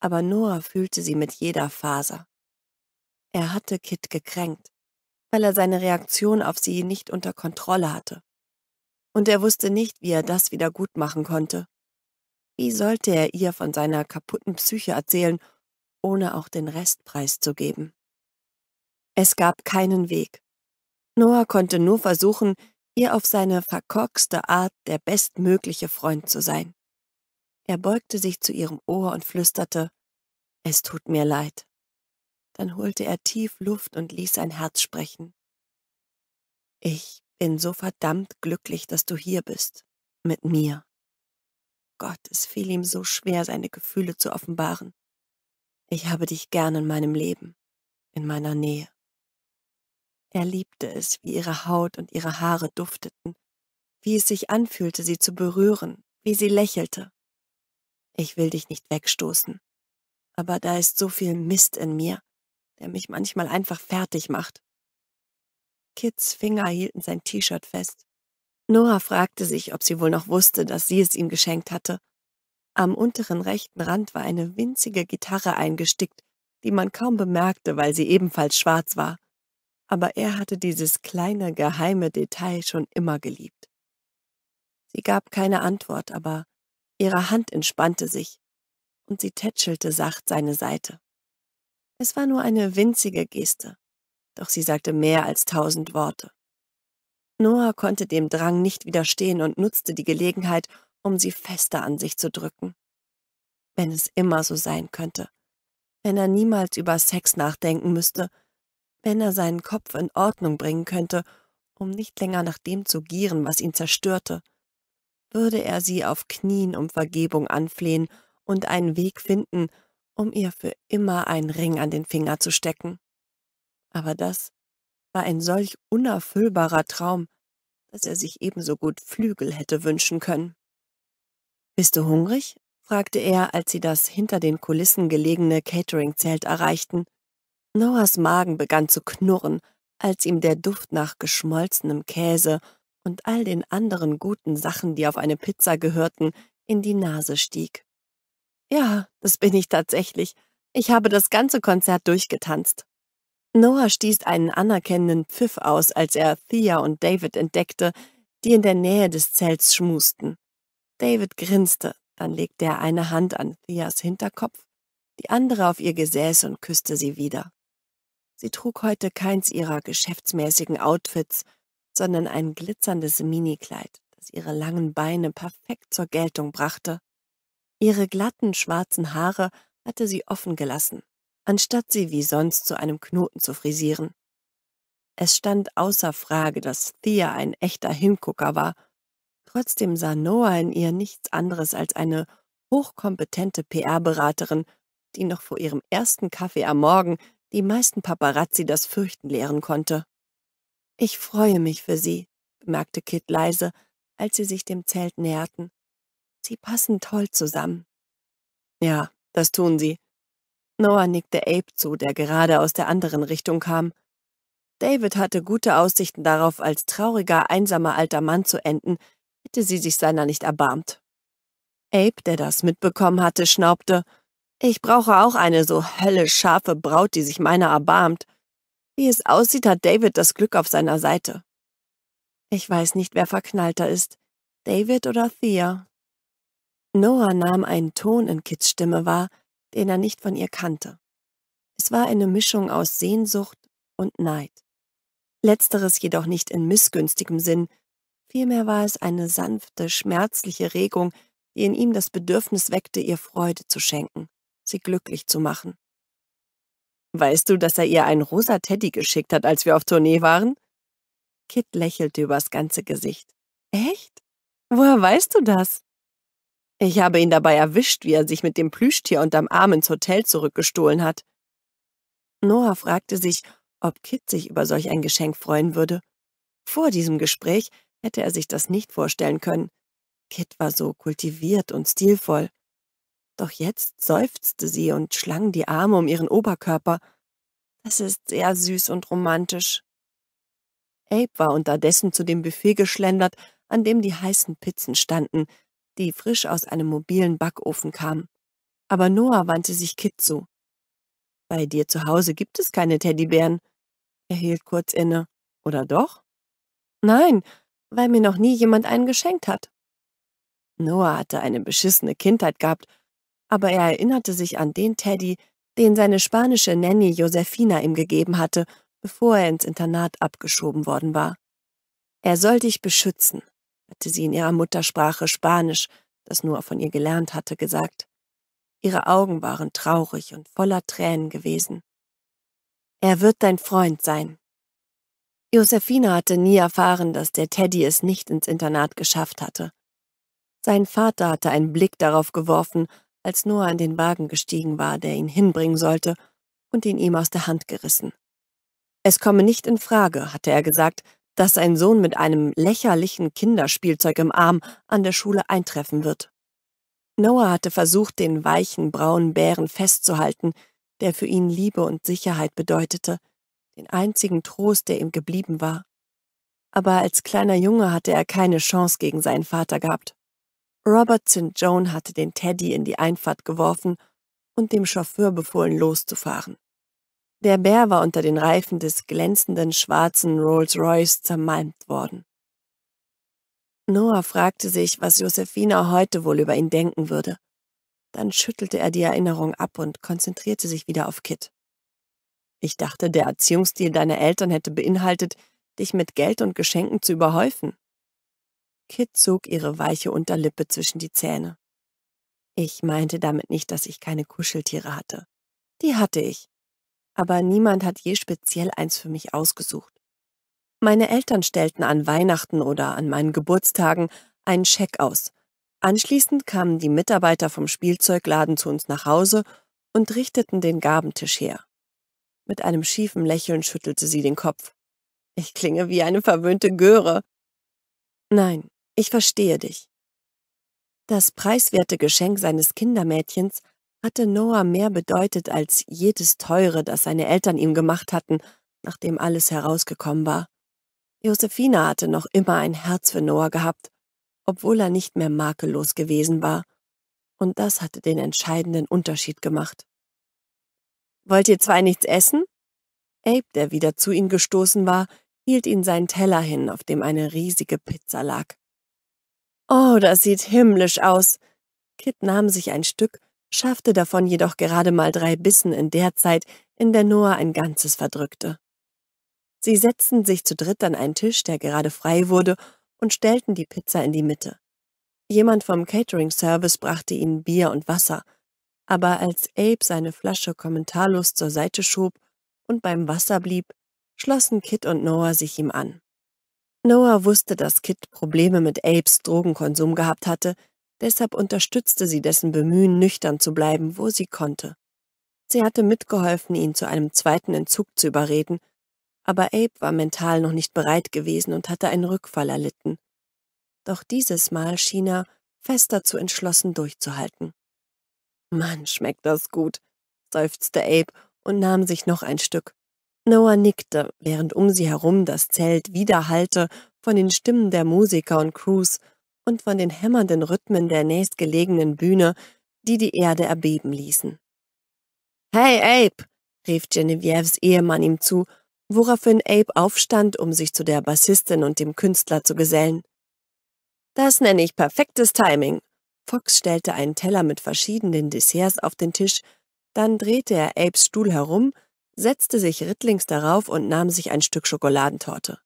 aber Noah fühlte sie mit jeder Faser. Er hatte Kit gekränkt weil er seine Reaktion auf sie nicht unter Kontrolle hatte. Und er wusste nicht, wie er das wieder gut machen konnte. Wie sollte er ihr von seiner kaputten Psyche erzählen, ohne auch den Rest preiszugeben? Es gab keinen Weg. Noah konnte nur versuchen, ihr auf seine verkorkste Art der bestmögliche Freund zu sein. Er beugte sich zu ihrem Ohr und flüsterte, es tut mir leid. Dann holte er tief Luft und ließ sein Herz sprechen. Ich bin so verdammt glücklich, dass du hier bist, mit mir. Gott, es fiel ihm so schwer, seine Gefühle zu offenbaren. Ich habe dich gern in meinem Leben, in meiner Nähe. Er liebte es, wie ihre Haut und ihre Haare dufteten, wie es sich anfühlte, sie zu berühren, wie sie lächelte. Ich will dich nicht wegstoßen, aber da ist so viel Mist in mir, der mich manchmal einfach fertig macht. Kits Finger hielten sein T-Shirt fest. Nora fragte sich, ob sie wohl noch wusste, dass sie es ihm geschenkt hatte. Am unteren rechten Rand war eine winzige Gitarre eingestickt, die man kaum bemerkte, weil sie ebenfalls schwarz war. Aber er hatte dieses kleine, geheime Detail schon immer geliebt. Sie gab keine Antwort, aber ihre Hand entspannte sich und sie tätschelte sacht seine Seite. Es war nur eine winzige Geste, doch sie sagte mehr als tausend Worte. Noah konnte dem Drang nicht widerstehen und nutzte die Gelegenheit, um sie fester an sich zu drücken. Wenn es immer so sein könnte, wenn er niemals über Sex nachdenken müsste, wenn er seinen Kopf in Ordnung bringen könnte, um nicht länger nach dem zu gieren, was ihn zerstörte, würde er sie auf Knien um Vergebung anflehen und einen Weg finden, um ihr für immer einen Ring an den Finger zu stecken. Aber das war ein solch unerfüllbarer Traum, dass er sich ebenso gut Flügel hätte wünschen können. Bist du hungrig? fragte er, als sie das hinter den Kulissen gelegene Catering-Zelt erreichten. Noahs Magen begann zu knurren, als ihm der Duft nach geschmolzenem Käse und all den anderen guten Sachen, die auf eine Pizza gehörten, in die Nase stieg. Ja, das bin ich tatsächlich. Ich habe das ganze Konzert durchgetanzt. Noah stieß einen anerkennenden Pfiff aus, als er Thea und David entdeckte, die in der Nähe des Zelts schmusten. David grinste, dann legte er eine Hand an Theas Hinterkopf, die andere auf ihr Gesäß und küsste sie wieder. Sie trug heute keins ihrer geschäftsmäßigen Outfits, sondern ein glitzerndes Minikleid, das ihre langen Beine perfekt zur Geltung brachte. Ihre glatten schwarzen Haare hatte sie offen gelassen, anstatt sie wie sonst zu einem Knoten zu frisieren. Es stand außer Frage, dass Thea ein echter Hingucker war. Trotzdem sah Noah in ihr nichts anderes als eine hochkompetente PR-Beraterin, die noch vor ihrem ersten Kaffee am Morgen die meisten Paparazzi das Fürchten lehren konnte. Ich freue mich für Sie, bemerkte Kit leise, als sie sich dem Zelt näherten. Sie passen toll zusammen. Ja, das tun sie. Noah nickte Abe zu, der gerade aus der anderen Richtung kam. David hatte gute Aussichten darauf, als trauriger, einsamer alter Mann zu enden, hätte sie sich seiner nicht erbarmt. Abe, der das mitbekommen hatte, schnaubte, ich brauche auch eine so höllisch scharfe Braut, die sich meiner erbarmt. Wie es aussieht, hat David das Glück auf seiner Seite. Ich weiß nicht, wer verknallter ist, David oder Thea, Noah nahm einen Ton in Kits Stimme wahr, den er nicht von ihr kannte. Es war eine Mischung aus Sehnsucht und Neid. Letzteres jedoch nicht in missgünstigem Sinn, vielmehr war es eine sanfte, schmerzliche Regung, die in ihm das Bedürfnis weckte, ihr Freude zu schenken, sie glücklich zu machen. Weißt du, dass er ihr einen rosa Teddy geschickt hat, als wir auf Tournee waren? Kit lächelte übers ganze Gesicht. Echt? Woher weißt du das? Ich habe ihn dabei erwischt, wie er sich mit dem Plüschtier unterm Arm ins Hotel zurückgestohlen hat. Noah fragte sich, ob Kit sich über solch ein Geschenk freuen würde. Vor diesem Gespräch hätte er sich das nicht vorstellen können. Kit war so kultiviert und stilvoll. Doch jetzt seufzte sie und schlang die Arme um ihren Oberkörper. Das ist sehr süß und romantisch. Abe war unterdessen zu dem Buffet geschlendert, an dem die heißen Pizzen standen, die frisch aus einem mobilen Backofen kam. Aber Noah wandte sich Kit zu. Bei dir zu Hause gibt es keine Teddybären. Er hielt kurz inne. Oder doch? Nein, weil mir noch nie jemand einen geschenkt hat. Noah hatte eine beschissene Kindheit gehabt, aber er erinnerte sich an den Teddy, den seine spanische Nanny Josefina ihm gegeben hatte, bevor er ins Internat abgeschoben worden war. Er soll dich beschützen, hatte sie in ihrer Muttersprache Spanisch, das nur von ihr gelernt hatte, gesagt. Ihre Augen waren traurig und voller Tränen gewesen. Er wird dein Freund sein. Josephine hatte nie erfahren, dass der Teddy es nicht ins Internat geschafft hatte. Sein Vater hatte einen Blick darauf geworfen, als Noah in den Wagen gestiegen war, der ihn hinbringen sollte, und ihn ihm aus der Hand gerissen. Es komme nicht in Frage, hatte er gesagt, dass sein Sohn mit einem lächerlichen Kinderspielzeug im Arm an der Schule eintreffen wird. Noah hatte versucht, den weichen braunen Bären festzuhalten, der für ihn Liebe und Sicherheit bedeutete, den einzigen Trost, der ihm geblieben war. Aber als kleiner Junge hatte er keine Chance gegen seinen Vater gehabt. Robert St. Joan hatte den Teddy in die Einfahrt geworfen und dem Chauffeur befohlen, loszufahren. Der Bär war unter den Reifen des glänzenden schwarzen Rolls-Royce zermalmt worden. Noah fragte sich, was Josephina heute wohl über ihn denken würde. Dann schüttelte er die Erinnerung ab und konzentrierte sich wieder auf Kit. Ich dachte, der Erziehungsstil deiner Eltern hätte beinhaltet, dich mit Geld und Geschenken zu überhäufen. Kit zog ihre weiche Unterlippe zwischen die Zähne. Ich meinte damit nicht, dass ich keine Kuscheltiere hatte. Die hatte ich aber niemand hat je speziell eins für mich ausgesucht. Meine Eltern stellten an Weihnachten oder an meinen Geburtstagen einen Scheck aus. Anschließend kamen die Mitarbeiter vom Spielzeugladen zu uns nach Hause und richteten den Gabentisch her. Mit einem schiefen Lächeln schüttelte sie den Kopf. Ich klinge wie eine verwöhnte Göre. Nein, ich verstehe dich. Das preiswerte Geschenk seines Kindermädchens hatte Noah mehr bedeutet als jedes Teure, das seine Eltern ihm gemacht hatten, nachdem alles herausgekommen war. Josephina hatte noch immer ein Herz für Noah gehabt, obwohl er nicht mehr makellos gewesen war. Und das hatte den entscheidenden Unterschied gemacht. Wollt ihr zwei nichts essen? Abe, der wieder zu ihm gestoßen war, hielt ihn seinen Teller hin, auf dem eine riesige Pizza lag. Oh, das sieht himmlisch aus. Kit nahm sich ein Stück schaffte davon jedoch gerade mal drei Bissen in der Zeit, in der Noah ein Ganzes verdrückte. Sie setzten sich zu dritt an einen Tisch, der gerade frei wurde, und stellten die Pizza in die Mitte. Jemand vom Catering-Service brachte ihnen Bier und Wasser, aber als Abe seine Flasche kommentarlos zur Seite schob und beim Wasser blieb, schlossen Kit und Noah sich ihm an. Noah wusste, dass Kit Probleme mit Apes Drogenkonsum gehabt hatte, Deshalb unterstützte sie dessen Bemühen, nüchtern zu bleiben, wo sie konnte. Sie hatte mitgeholfen, ihn zu einem zweiten Entzug zu überreden, aber Abe war mental noch nicht bereit gewesen und hatte einen Rückfall erlitten. Doch dieses Mal schien er fest dazu entschlossen durchzuhalten. Mann, schmeckt das gut, seufzte Abe und nahm sich noch ein Stück. Noah nickte, während um sie herum das Zelt widerhallte von den Stimmen der Musiker und Crews und von den hämmernden Rhythmen der nächstgelegenen Bühne, die die Erde erbeben ließen. Hey, Abe! rief Genevieves Ehemann ihm zu, woraufhin Abe aufstand, um sich zu der Bassistin und dem Künstler zu gesellen. Das nenne ich perfektes Timing. Fox stellte einen Teller mit verschiedenen Desserts auf den Tisch, dann drehte er Apes Stuhl herum, setzte sich rittlings darauf und nahm sich ein Stück Schokoladentorte.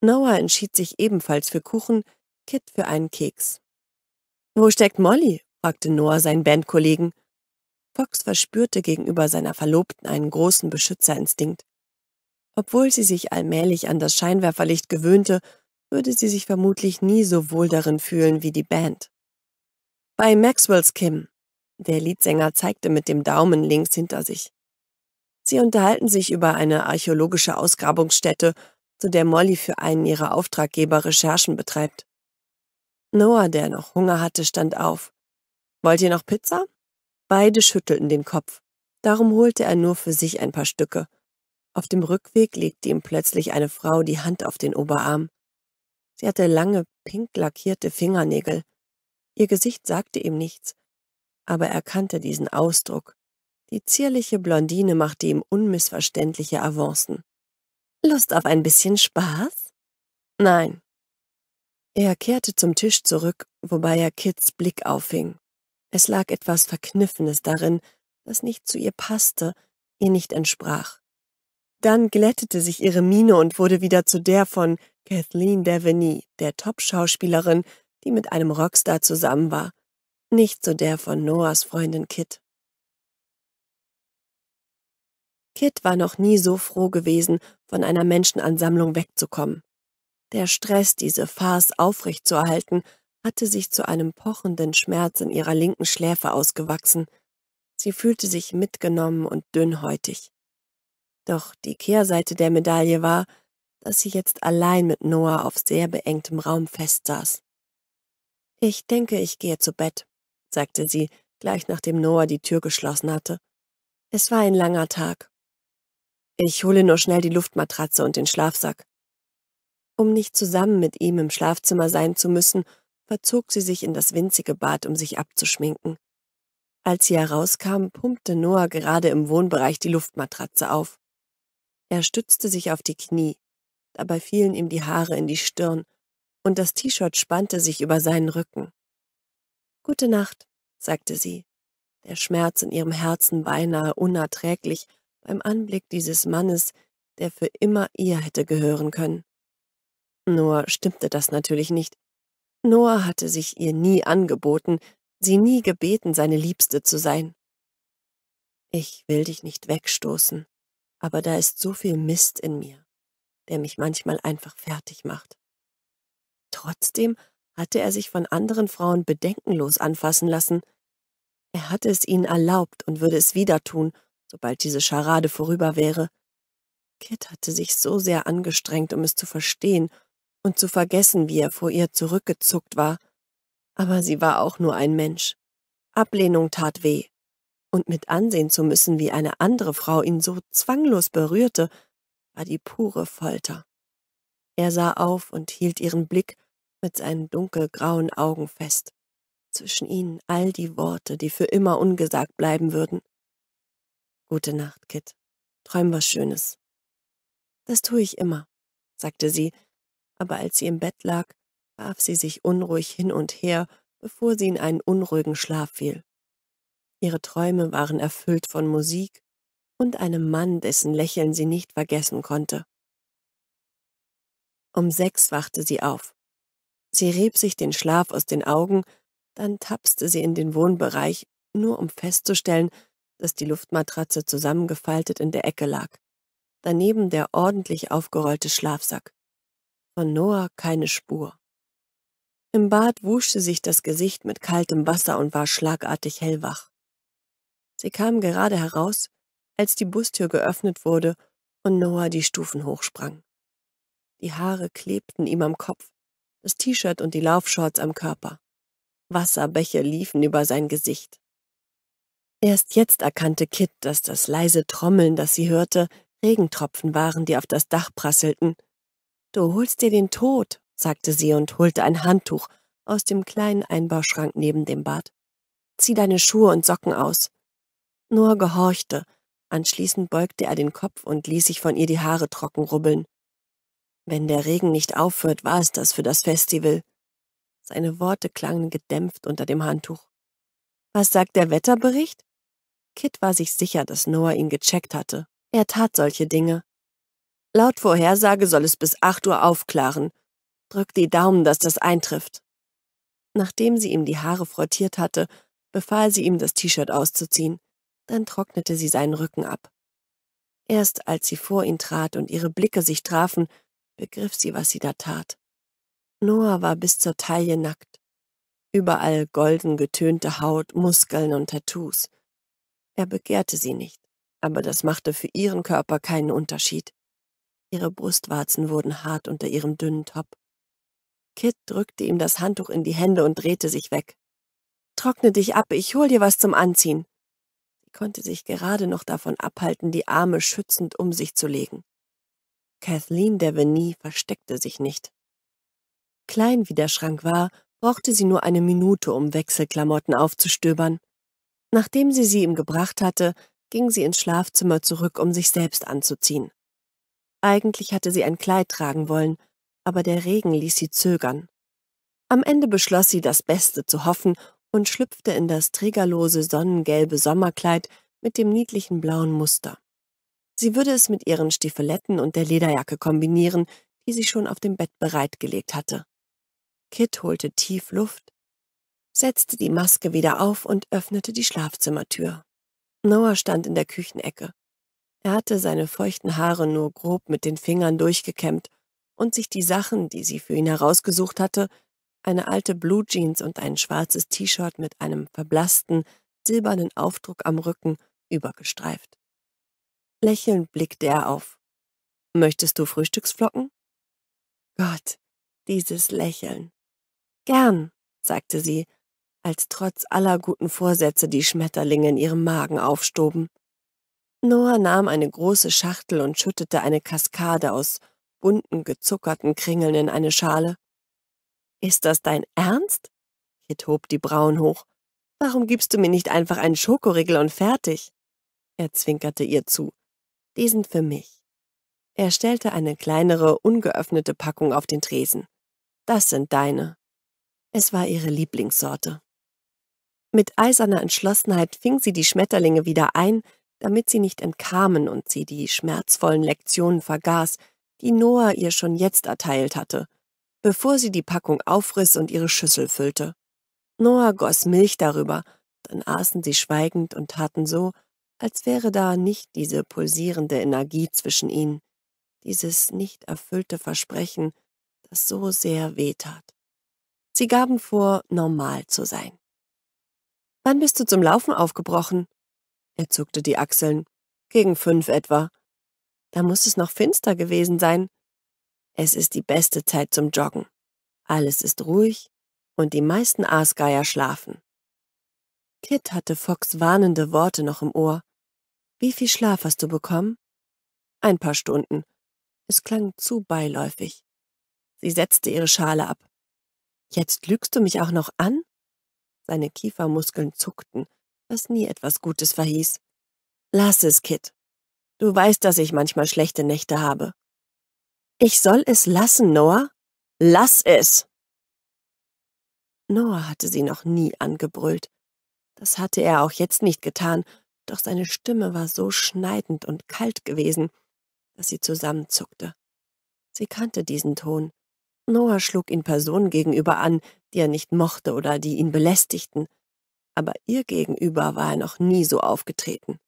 Noah entschied sich ebenfalls für Kuchen, Kit für einen Keks. Wo steckt Molly? fragte Noah seinen Bandkollegen. Fox verspürte gegenüber seiner Verlobten einen großen Beschützerinstinkt. Obwohl sie sich allmählich an das Scheinwerferlicht gewöhnte, würde sie sich vermutlich nie so wohl darin fühlen wie die Band. Bei Maxwells Kim. Der Liedsänger zeigte mit dem Daumen links hinter sich. Sie unterhalten sich über eine archäologische Ausgrabungsstätte, zu der Molly für einen ihrer Auftraggeber Recherchen betreibt. Noah, der noch Hunger hatte, stand auf. Wollt ihr noch Pizza? Beide schüttelten den Kopf. Darum holte er nur für sich ein paar Stücke. Auf dem Rückweg legte ihm plötzlich eine Frau die Hand auf den Oberarm. Sie hatte lange, pink lackierte Fingernägel. Ihr Gesicht sagte ihm nichts, aber er kannte diesen Ausdruck. Die zierliche Blondine machte ihm unmissverständliche Avancen. Lust auf ein bisschen Spaß? Nein, er kehrte zum Tisch zurück, wobei er Kits Blick auffing. Es lag etwas Verkniffenes darin, das nicht zu ihr passte, ihr nicht entsprach. Dann glättete sich ihre Miene und wurde wieder zu der von Kathleen Devaney, der Top-Schauspielerin, die mit einem Rockstar zusammen war, nicht zu der von Noahs Freundin Kit. Kit war noch nie so froh gewesen, von einer Menschenansammlung wegzukommen. Der Stress, diese Farce aufrechtzuerhalten, hatte sich zu einem pochenden Schmerz in ihrer linken Schläfe ausgewachsen. Sie fühlte sich mitgenommen und dünnhäutig. Doch die Kehrseite der Medaille war, dass sie jetzt allein mit Noah auf sehr beengtem Raum festsaß. Ich denke, ich gehe zu Bett, sagte sie, gleich nachdem Noah die Tür geschlossen hatte. Es war ein langer Tag. Ich hole nur schnell die Luftmatratze und den Schlafsack. Um nicht zusammen mit ihm im Schlafzimmer sein zu müssen, verzog sie sich in das winzige Bad, um sich abzuschminken. Als sie herauskam, pumpte Noah gerade im Wohnbereich die Luftmatratze auf. Er stützte sich auf die Knie, dabei fielen ihm die Haare in die Stirn, und das T-Shirt spannte sich über seinen Rücken. Gute Nacht, sagte sie, der Schmerz in ihrem Herzen beinahe unerträglich beim Anblick dieses Mannes, der für immer ihr hätte gehören können. Nur stimmte das natürlich nicht. Noah hatte sich ihr nie angeboten, sie nie gebeten, seine Liebste zu sein. Ich will dich nicht wegstoßen, aber da ist so viel Mist in mir, der mich manchmal einfach fertig macht. Trotzdem hatte er sich von anderen Frauen bedenkenlos anfassen lassen. Er hatte es ihnen erlaubt und würde es wieder tun, sobald diese Scharade vorüber wäre. Kit hatte sich so sehr angestrengt, um es zu verstehen und zu vergessen, wie er vor ihr zurückgezuckt war, aber sie war auch nur ein Mensch. Ablehnung tat weh. Und mit ansehen zu müssen, wie eine andere Frau ihn so zwanglos berührte, war die pure Folter. Er sah auf und hielt ihren Blick mit seinen dunkelgrauen Augen fest. Zwischen ihnen all die Worte, die für immer ungesagt bleiben würden. Gute Nacht, Kit. Träum was Schönes. Das tue ich immer, sagte sie aber als sie im Bett lag, warf sie sich unruhig hin und her, bevor sie in einen unruhigen Schlaf fiel. Ihre Träume waren erfüllt von Musik und einem Mann, dessen Lächeln sie nicht vergessen konnte. Um sechs wachte sie auf. Sie rieb sich den Schlaf aus den Augen, dann tapste sie in den Wohnbereich, nur um festzustellen, dass die Luftmatratze zusammengefaltet in der Ecke lag. Daneben der ordentlich aufgerollte Schlafsack. Von Noah keine Spur. Im Bad wusch sie sich das Gesicht mit kaltem Wasser und war schlagartig hellwach. Sie kam gerade heraus, als die Bustür geöffnet wurde und Noah die Stufen hochsprang. Die Haare klebten ihm am Kopf, das T-Shirt und die Laufshorts am Körper. Wasserbäche liefen über sein Gesicht. Erst jetzt erkannte Kit, dass das leise Trommeln, das sie hörte, Regentropfen waren, die auf das Dach prasselten, Du holst dir den Tod, sagte sie und holte ein Handtuch aus dem kleinen Einbauschrank neben dem Bad. Zieh deine Schuhe und Socken aus. Noah gehorchte. Anschließend beugte er den Kopf und ließ sich von ihr die Haare trocken rubbeln. Wenn der Regen nicht aufhört, war es das für das Festival. Seine Worte klangen gedämpft unter dem Handtuch. Was sagt der Wetterbericht? Kit war sich sicher, dass Noah ihn gecheckt hatte. Er tat solche Dinge. Laut Vorhersage soll es bis 8 Uhr aufklaren. Drück die Daumen, dass das eintrifft. Nachdem sie ihm die Haare frottiert hatte, befahl sie ihm, das T-Shirt auszuziehen. Dann trocknete sie seinen Rücken ab. Erst als sie vor ihn trat und ihre Blicke sich trafen, begriff sie, was sie da tat. Noah war bis zur Taille nackt. Überall golden getönte Haut, Muskeln und Tattoos. Er begehrte sie nicht, aber das machte für ihren Körper keinen Unterschied. Ihre Brustwarzen wurden hart unter ihrem dünnen Top. Kit drückte ihm das Handtuch in die Hände und drehte sich weg. Trockne dich ab, ich hol dir was zum Anziehen. Sie konnte sich gerade noch davon abhalten, die Arme schützend um sich zu legen. Kathleen Deveney versteckte sich nicht. Klein wie der Schrank war, brauchte sie nur eine Minute, um Wechselklamotten aufzustöbern. Nachdem sie sie ihm gebracht hatte, ging sie ins Schlafzimmer zurück, um sich selbst anzuziehen. Eigentlich hatte sie ein Kleid tragen wollen, aber der Regen ließ sie zögern. Am Ende beschloss sie, das Beste zu hoffen und schlüpfte in das trägerlose sonnengelbe Sommerkleid mit dem niedlichen blauen Muster. Sie würde es mit ihren Stiefeletten und der Lederjacke kombinieren, die sie schon auf dem Bett bereitgelegt hatte. Kit holte tief Luft, setzte die Maske wieder auf und öffnete die Schlafzimmertür. Noah stand in der Küchenecke. Er hatte seine feuchten Haare nur grob mit den Fingern durchgekämmt und sich die Sachen, die sie für ihn herausgesucht hatte, eine alte Blue Jeans und ein schwarzes T-Shirt mit einem verblassten, silbernen Aufdruck am Rücken, übergestreift. Lächelnd blickte er auf. Möchtest du Frühstücksflocken? Gott, dieses Lächeln. Gern, sagte sie, als trotz aller guten Vorsätze die Schmetterlinge in ihrem Magen aufstoben. Noah nahm eine große Schachtel und schüttete eine Kaskade aus bunten, gezuckerten Kringeln in eine Schale. Ist das dein Ernst? Kit hob die Brauen hoch. Warum gibst du mir nicht einfach einen Schokoriegel und fertig? Er zwinkerte ihr zu. Die sind für mich. Er stellte eine kleinere, ungeöffnete Packung auf den Tresen. Das sind deine. Es war ihre Lieblingssorte. Mit eiserner Entschlossenheit fing sie die Schmetterlinge wieder ein, damit sie nicht entkamen und sie die schmerzvollen Lektionen vergaß, die Noah ihr schon jetzt erteilt hatte, bevor sie die Packung aufriss und ihre Schüssel füllte. Noah goss Milch darüber, dann aßen sie schweigend und taten so, als wäre da nicht diese pulsierende Energie zwischen ihnen, dieses nicht erfüllte Versprechen, das so sehr wehtat. Sie gaben vor, normal zu sein. Wann bist du zum Laufen aufgebrochen? Er zuckte die Achseln. Gegen fünf etwa. Da muss es noch finster gewesen sein. Es ist die beste Zeit zum Joggen. Alles ist ruhig und die meisten Aasgeier schlafen. Kit hatte Fox warnende Worte noch im Ohr. Wie viel Schlaf hast du bekommen? Ein paar Stunden. Es klang zu beiläufig. Sie setzte ihre Schale ab. Jetzt lügst du mich auch noch an? Seine Kiefermuskeln zuckten was nie etwas Gutes verhieß. Lass es, Kit. Du weißt, dass ich manchmal schlechte Nächte habe. Ich soll es lassen, Noah? Lass es! Noah hatte sie noch nie angebrüllt. Das hatte er auch jetzt nicht getan, doch seine Stimme war so schneidend und kalt gewesen, dass sie zusammenzuckte. Sie kannte diesen Ton. Noah schlug ihn Personen gegenüber an, die er nicht mochte oder die ihn belästigten aber ihr gegenüber war er noch nie so aufgetreten.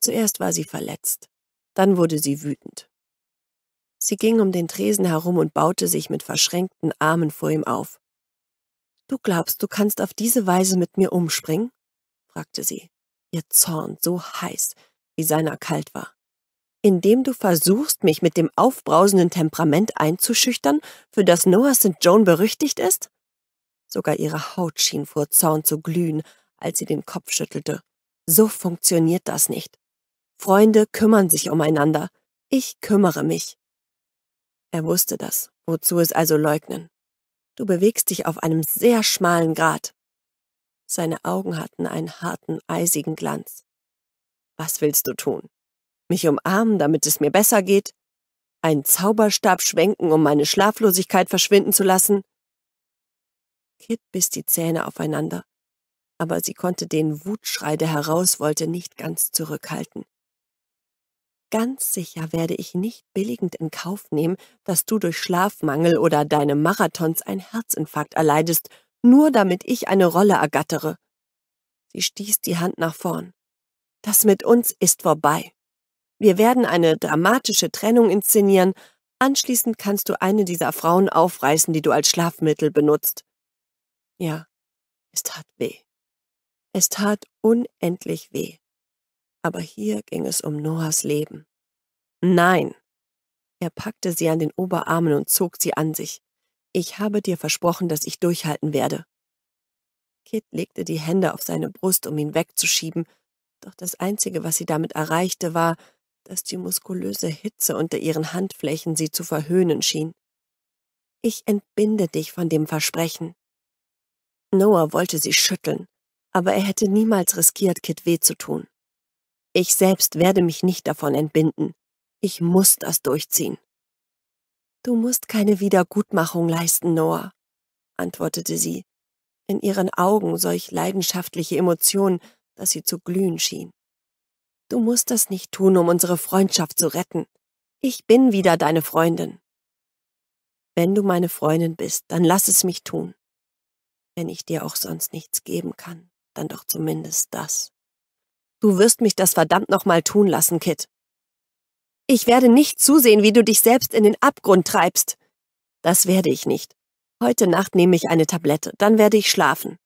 Zuerst war sie verletzt, dann wurde sie wütend. Sie ging um den Tresen herum und baute sich mit verschränkten Armen vor ihm auf. Du glaubst, du kannst auf diese Weise mit mir umspringen? fragte sie, ihr Zorn so heiß, wie seiner kalt war. Indem du versuchst, mich mit dem aufbrausenden Temperament einzuschüchtern, für das Noah St. Joan berüchtigt ist? Sogar ihre Haut schien vor Zorn zu glühen, als sie den Kopf schüttelte. So funktioniert das nicht. Freunde kümmern sich umeinander. Ich kümmere mich. Er wusste das. Wozu es also leugnen? Du bewegst dich auf einem sehr schmalen Grat. Seine Augen hatten einen harten, eisigen Glanz. Was willst du tun? Mich umarmen, damit es mir besser geht? Einen Zauberstab schwenken, um meine Schlaflosigkeit verschwinden zu lassen? Kit biss die Zähne aufeinander, aber sie konnte den Wutschrei, der heraus wollte, nicht ganz zurückhalten. Ganz sicher werde ich nicht billigend in Kauf nehmen, dass du durch Schlafmangel oder deine Marathons einen Herzinfarkt erleidest, nur damit ich eine Rolle ergattere. Sie stieß die Hand nach vorn. Das mit uns ist vorbei. Wir werden eine dramatische Trennung inszenieren, anschließend kannst du eine dieser Frauen aufreißen, die du als Schlafmittel benutzt. Ja, es tat weh. Es tat unendlich weh. Aber hier ging es um Noahs Leben. Nein! Er packte sie an den Oberarmen und zog sie an sich. Ich habe dir versprochen, dass ich durchhalten werde. Kit legte die Hände auf seine Brust, um ihn wegzuschieben, doch das Einzige, was sie damit erreichte, war, dass die muskulöse Hitze unter ihren Handflächen sie zu verhöhnen schien. Ich entbinde dich von dem Versprechen, Noah wollte sie schütteln, aber er hätte niemals riskiert, Kit weh zu tun. Ich selbst werde mich nicht davon entbinden. Ich muss das durchziehen. Du musst keine Wiedergutmachung leisten, Noah, antwortete sie, in ihren Augen solch leidenschaftliche Emotionen, dass sie zu glühen schien. Du musst das nicht tun, um unsere Freundschaft zu retten. Ich bin wieder deine Freundin. Wenn du meine Freundin bist, dann lass es mich tun wenn ich dir auch sonst nichts geben kann, dann doch zumindest das. Du wirst mich das verdammt nochmal tun lassen, Kit. Ich werde nicht zusehen, wie du dich selbst in den Abgrund treibst. Das werde ich nicht. Heute Nacht nehme ich eine Tablette, dann werde ich schlafen.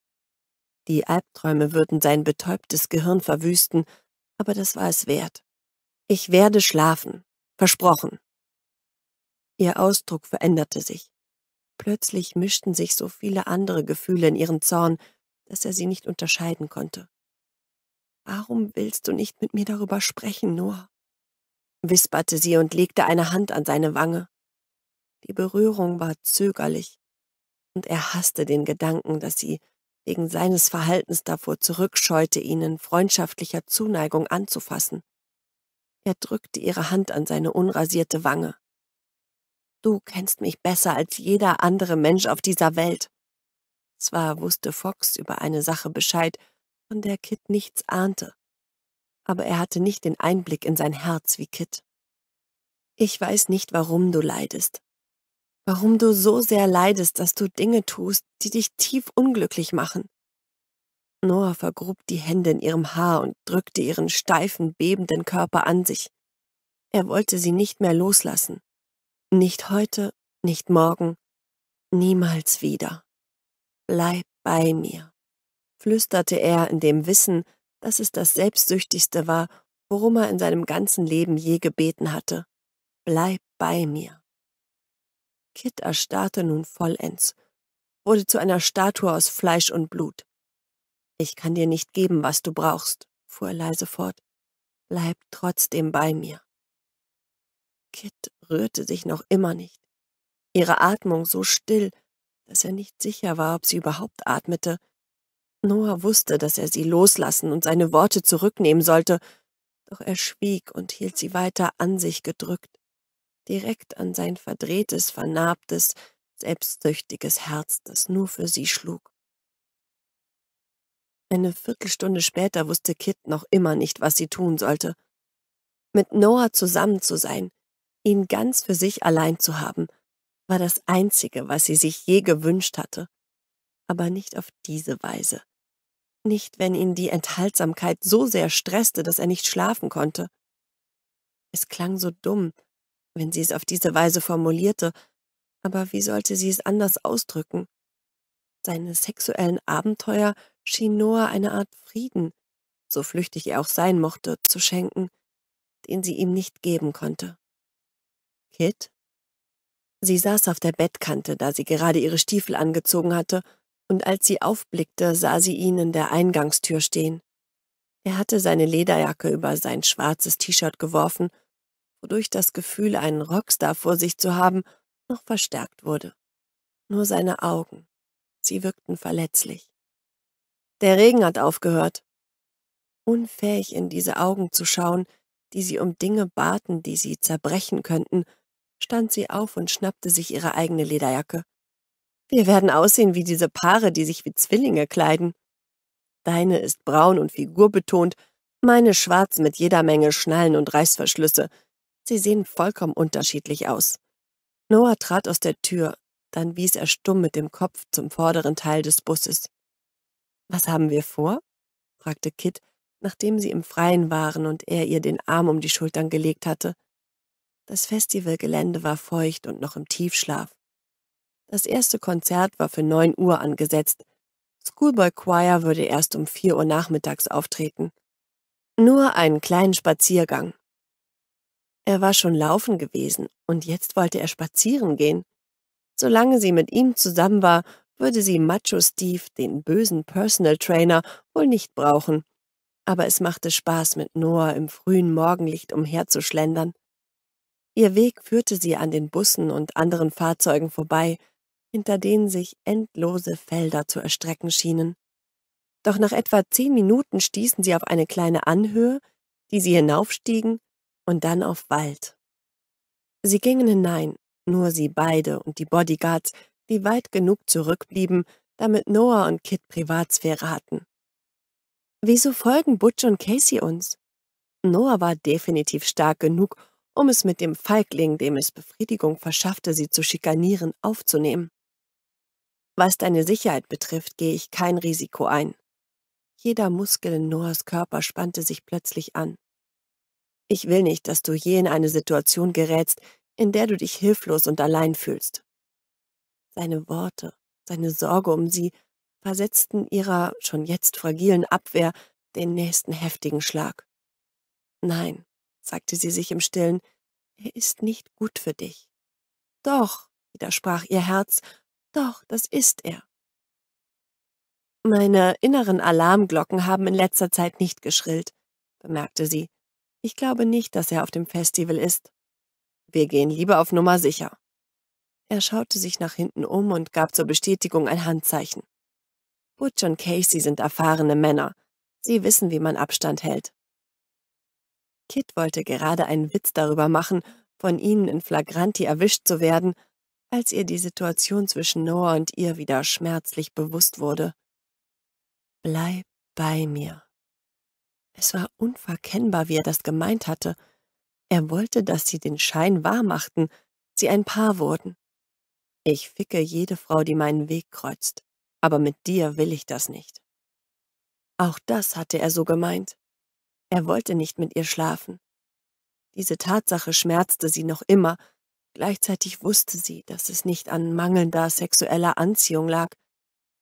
Die Albträume würden sein betäubtes Gehirn verwüsten, aber das war es wert. Ich werde schlafen. Versprochen. Ihr Ausdruck veränderte sich. Plötzlich mischten sich so viele andere Gefühle in ihren Zorn, dass er sie nicht unterscheiden konnte. Warum willst du nicht mit mir darüber sprechen, Noah? wisperte sie und legte eine Hand an seine Wange. Die Berührung war zögerlich, und er hasste den Gedanken, dass sie wegen seines Verhaltens davor zurückscheute, ihn in freundschaftlicher Zuneigung anzufassen. Er drückte ihre Hand an seine unrasierte Wange. Du kennst mich besser als jeder andere Mensch auf dieser Welt. Zwar wusste Fox über eine Sache Bescheid, von der Kit nichts ahnte, aber er hatte nicht den Einblick in sein Herz wie Kit. Ich weiß nicht, warum du leidest, warum du so sehr leidest, dass du Dinge tust, die dich tief unglücklich machen. Noah vergrub die Hände in ihrem Haar und drückte ihren steifen, bebenden Körper an sich. Er wollte sie nicht mehr loslassen. Nicht heute, nicht morgen, niemals wieder. Bleib bei mir, flüsterte er in dem Wissen, dass es das Selbstsüchtigste war, worum er in seinem ganzen Leben je gebeten hatte. Bleib bei mir. Kit erstarrte nun vollends, wurde zu einer Statue aus Fleisch und Blut. Ich kann dir nicht geben, was du brauchst, fuhr er leise fort. Bleib trotzdem bei mir. Kit rührte sich noch immer nicht. Ihre Atmung so still, dass er nicht sicher war, ob sie überhaupt atmete. Noah wusste, dass er sie loslassen und seine Worte zurücknehmen sollte, doch er schwieg und hielt sie weiter an sich gedrückt, direkt an sein verdrehtes, vernarbtes, selbstsüchtiges Herz, das nur für sie schlug. Eine Viertelstunde später wusste Kit noch immer nicht, was sie tun sollte. Mit Noah zusammen zu sein, Ihn ganz für sich allein zu haben, war das Einzige, was sie sich je gewünscht hatte. Aber nicht auf diese Weise. Nicht, wenn ihn die Enthaltsamkeit so sehr stresste, dass er nicht schlafen konnte. Es klang so dumm, wenn sie es auf diese Weise formulierte, aber wie sollte sie es anders ausdrücken? Seine sexuellen Abenteuer schien Noah eine Art Frieden, so flüchtig er auch sein mochte, zu schenken, den sie ihm nicht geben konnte. Kit? Sie saß auf der Bettkante, da sie gerade ihre Stiefel angezogen hatte, und als sie aufblickte, sah sie ihn in der Eingangstür stehen. Er hatte seine Lederjacke über sein schwarzes T-Shirt geworfen, wodurch das Gefühl, einen Rockstar vor sich zu haben, noch verstärkt wurde. Nur seine Augen, sie wirkten verletzlich. Der Regen hat aufgehört. Unfähig in diese Augen zu schauen, die sie um Dinge baten, die sie zerbrechen könnten, stand sie auf und schnappte sich ihre eigene Lederjacke. Wir werden aussehen wie diese Paare, die sich wie Zwillinge kleiden. Deine ist braun und figurbetont, meine schwarz mit jeder Menge Schnallen und Reißverschlüsse. Sie sehen vollkommen unterschiedlich aus. Noah trat aus der Tür, dann wies er stumm mit dem Kopf zum vorderen Teil des Busses. Was haben wir vor? fragte Kit, nachdem sie im Freien waren und er ihr den Arm um die Schultern gelegt hatte. Das Festivalgelände war feucht und noch im Tiefschlaf. Das erste Konzert war für neun Uhr angesetzt. Schoolboy Choir würde erst um vier Uhr nachmittags auftreten. Nur einen kleinen Spaziergang. Er war schon laufen gewesen und jetzt wollte er spazieren gehen. Solange sie mit ihm zusammen war, würde sie Macho Steve, den bösen Personal Trainer, wohl nicht brauchen. Aber es machte Spaß, mit Noah im frühen Morgenlicht umherzuschlendern. Ihr Weg führte sie an den Bussen und anderen Fahrzeugen vorbei, hinter denen sich endlose Felder zu erstrecken schienen. Doch nach etwa zehn Minuten stießen sie auf eine kleine Anhöhe, die sie hinaufstiegen und dann auf Wald. Sie gingen hinein, nur sie beide und die Bodyguards, die weit genug zurückblieben, damit Noah und Kit Privatsphäre hatten. Wieso folgen Butch und Casey uns? Noah war definitiv stark genug, um es mit dem Feigling, dem es Befriedigung verschaffte, sie zu schikanieren, aufzunehmen. Was deine Sicherheit betrifft, gehe ich kein Risiko ein. Jeder Muskel in Noahs Körper spannte sich plötzlich an. Ich will nicht, dass du je in eine Situation gerätst, in der du dich hilflos und allein fühlst. Seine Worte, seine Sorge um sie versetzten ihrer schon jetzt fragilen Abwehr den nächsten heftigen Schlag. Nein, sagte sie sich im stillen, er ist nicht gut für dich. Doch, widersprach ihr Herz, doch, das ist er. Meine inneren Alarmglocken haben in letzter Zeit nicht geschrillt, bemerkte sie. Ich glaube nicht, dass er auf dem Festival ist. Wir gehen lieber auf Nummer sicher. Er schaute sich nach hinten um und gab zur Bestätigung ein Handzeichen. Butch und Casey sind erfahrene Männer. Sie wissen, wie man Abstand hält. Kit wollte gerade einen Witz darüber machen, von ihnen in Flagranti erwischt zu werden, als ihr die Situation zwischen Noah und ihr wieder schmerzlich bewusst wurde. Bleib bei mir. Es war unverkennbar, wie er das gemeint hatte. Er wollte, dass sie den Schein wahrmachten, sie ein Paar wurden. Ich ficke jede Frau, die meinen Weg kreuzt, aber mit dir will ich das nicht. Auch das hatte er so gemeint. Er wollte nicht mit ihr schlafen. Diese Tatsache schmerzte sie noch immer, gleichzeitig wusste sie, dass es nicht an mangelnder sexueller Anziehung lag.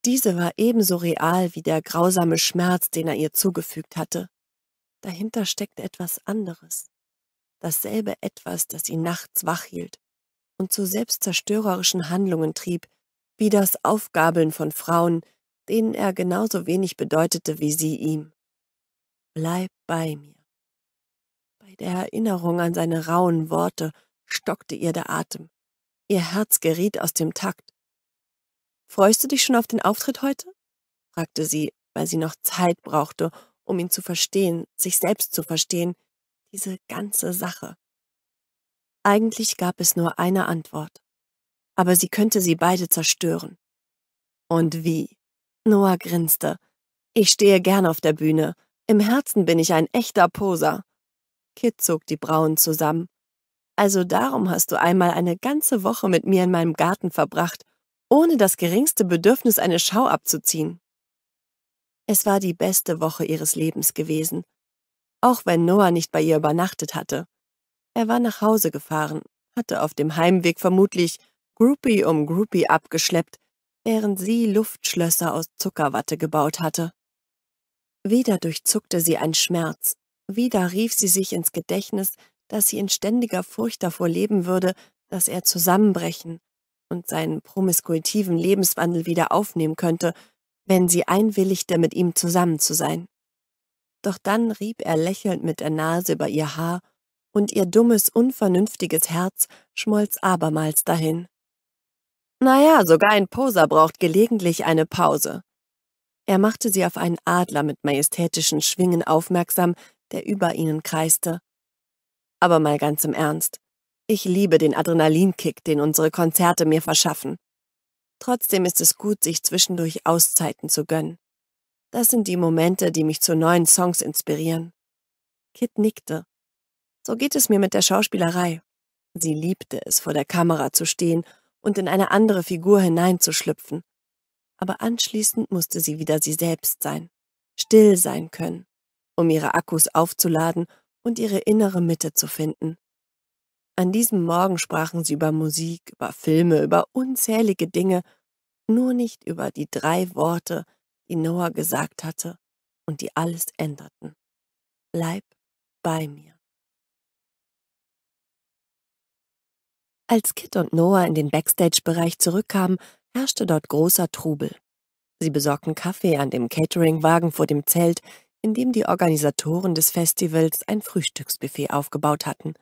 Diese war ebenso real wie der grausame Schmerz, den er ihr zugefügt hatte. Dahinter steckte etwas anderes. Dasselbe etwas, das ihn nachts wach hielt und zu selbstzerstörerischen Handlungen trieb, wie das Aufgabeln von Frauen, denen er genauso wenig bedeutete wie sie ihm bleib bei mir. Bei der Erinnerung an seine rauen Worte stockte ihr der Atem. Ihr Herz geriet aus dem Takt. Freust du dich schon auf den Auftritt heute? fragte sie, weil sie noch Zeit brauchte, um ihn zu verstehen, sich selbst zu verstehen, diese ganze Sache. Eigentlich gab es nur eine Antwort, aber sie könnte sie beide zerstören. Und wie? Noah grinste. Ich stehe gern auf der Bühne, im Herzen bin ich ein echter Poser. Kit zog die Brauen zusammen. Also darum hast du einmal eine ganze Woche mit mir in meinem Garten verbracht, ohne das geringste Bedürfnis, eine Schau abzuziehen. Es war die beste Woche ihres Lebens gewesen, auch wenn Noah nicht bei ihr übernachtet hatte. Er war nach Hause gefahren, hatte auf dem Heimweg vermutlich Groupie um Groupie abgeschleppt, während sie Luftschlösser aus Zuckerwatte gebaut hatte. Wieder durchzuckte sie ein Schmerz, wieder rief sie sich ins Gedächtnis, dass sie in ständiger Furcht davor leben würde, dass er zusammenbrechen und seinen promiskuitiven Lebenswandel wieder aufnehmen könnte, wenn sie einwilligte, mit ihm zusammen zu sein. Doch dann rieb er lächelnd mit der Nase über ihr Haar, und ihr dummes, unvernünftiges Herz schmolz abermals dahin. Naja, sogar ein Poser braucht gelegentlich eine Pause. Er machte sie auf einen Adler mit majestätischen Schwingen aufmerksam, der über ihnen kreiste. Aber mal ganz im Ernst, ich liebe den Adrenalinkick, den unsere Konzerte mir verschaffen. Trotzdem ist es gut, sich zwischendurch Auszeiten zu gönnen. Das sind die Momente, die mich zu neuen Songs inspirieren. Kit nickte. So geht es mir mit der Schauspielerei. Sie liebte es, vor der Kamera zu stehen und in eine andere Figur hineinzuschlüpfen aber anschließend musste sie wieder sie selbst sein, still sein können, um ihre Akkus aufzuladen und ihre innere Mitte zu finden. An diesem Morgen sprachen sie über Musik, über Filme, über unzählige Dinge, nur nicht über die drei Worte, die Noah gesagt hatte und die alles änderten. Bleib bei mir. Als Kit und Noah in den Backstage-Bereich zurückkamen, herrschte dort großer Trubel. Sie besorgten Kaffee an dem Cateringwagen vor dem Zelt, in dem die Organisatoren des Festivals ein Frühstücksbuffet aufgebaut hatten.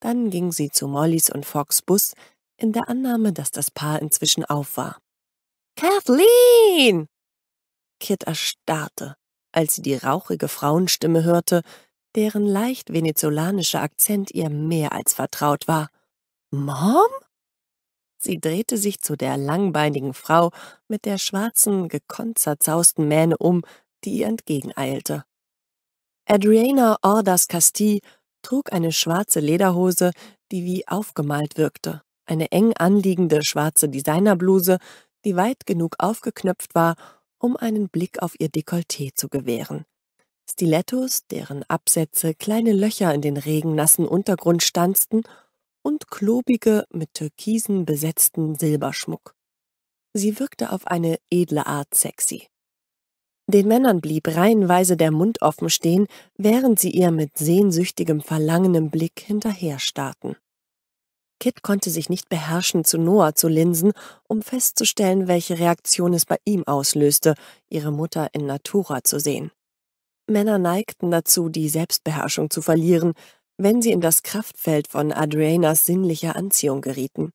Dann ging sie zu Mollys und Fox Bus in der Annahme, dass das Paar inzwischen auf war. Kathleen! Kit erstarrte, als sie die rauchige Frauenstimme hörte, deren leicht venezolanischer Akzent ihr mehr als vertraut war. Mom? Sie drehte sich zu der langbeinigen Frau mit der schwarzen, gekonnt zerzausten Mähne um, die ihr entgegeneilte. Adriana Ordas Castille trug eine schwarze Lederhose, die wie aufgemalt wirkte, eine eng anliegende schwarze Designerbluse, die weit genug aufgeknöpft war, um einen Blick auf ihr Dekolleté zu gewähren. Stilettos, deren Absätze kleine Löcher in den regennassen Untergrund stanzten und klobige, mit Türkisen besetzten Silberschmuck. Sie wirkte auf eine edle Art sexy. Den Männern blieb reihenweise der Mund offen stehen, während sie ihr mit sehnsüchtigem, verlangenem Blick hinterherstarrten. Kit konnte sich nicht beherrschen, zu Noah zu linsen, um festzustellen, welche Reaktion es bei ihm auslöste, ihre Mutter in Natura zu sehen. Männer neigten dazu, die Selbstbeherrschung zu verlieren, wenn sie in das Kraftfeld von Adrianas sinnlicher Anziehung gerieten.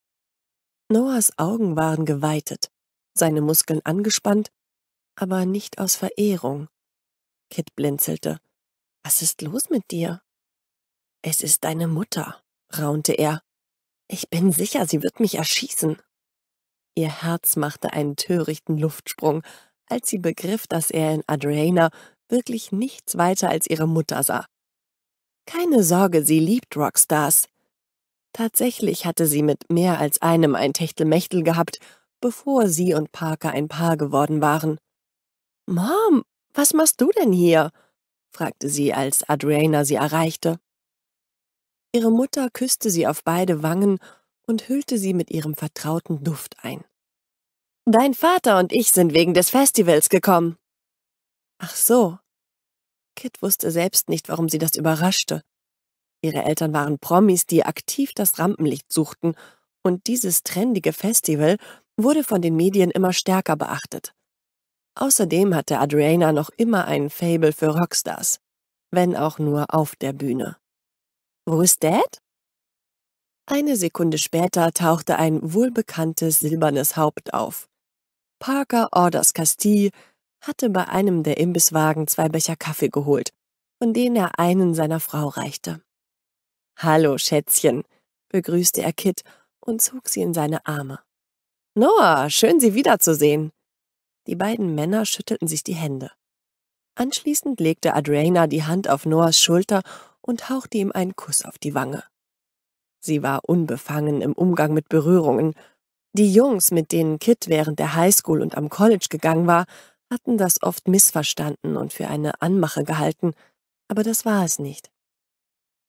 Noahs Augen waren geweitet, seine Muskeln angespannt, aber nicht aus Verehrung. Kit blinzelte. Was ist los mit dir? Es ist deine Mutter, raunte er. Ich bin sicher, sie wird mich erschießen. Ihr Herz machte einen törichten Luftsprung, als sie begriff, dass er in Adriana wirklich nichts weiter als ihre Mutter sah. Keine Sorge, sie liebt Rockstars. Tatsächlich hatte sie mit mehr als einem ein Techtelmechtel gehabt, bevor sie und Parker ein Paar geworden waren. Mom, was machst du denn hier? fragte sie, als Adriana sie erreichte. Ihre Mutter küsste sie auf beide Wangen und hüllte sie mit ihrem vertrauten Duft ein. Dein Vater und ich sind wegen des Festivals gekommen. Ach so, Kit wusste selbst nicht, warum sie das überraschte. Ihre Eltern waren Promis, die aktiv das Rampenlicht suchten, und dieses trendige Festival wurde von den Medien immer stärker beachtet. Außerdem hatte Adriana noch immer ein Fable für Rockstars, wenn auch nur auf der Bühne. Wo ist Dad? Eine Sekunde später tauchte ein wohlbekanntes silbernes Haupt auf. Parker Orders Castille hatte bei einem der Imbisswagen zwei Becher Kaffee geholt, von denen er einen seiner Frau reichte. Hallo, Schätzchen, begrüßte er Kit und zog sie in seine Arme. Noah, schön, Sie wiederzusehen. Die beiden Männer schüttelten sich die Hände. Anschließend legte Adriana die Hand auf Noahs Schulter und hauchte ihm einen Kuss auf die Wange. Sie war unbefangen im Umgang mit Berührungen. Die Jungs, mit denen Kit während der Highschool und am College gegangen war, hatten das oft missverstanden und für eine Anmache gehalten, aber das war es nicht.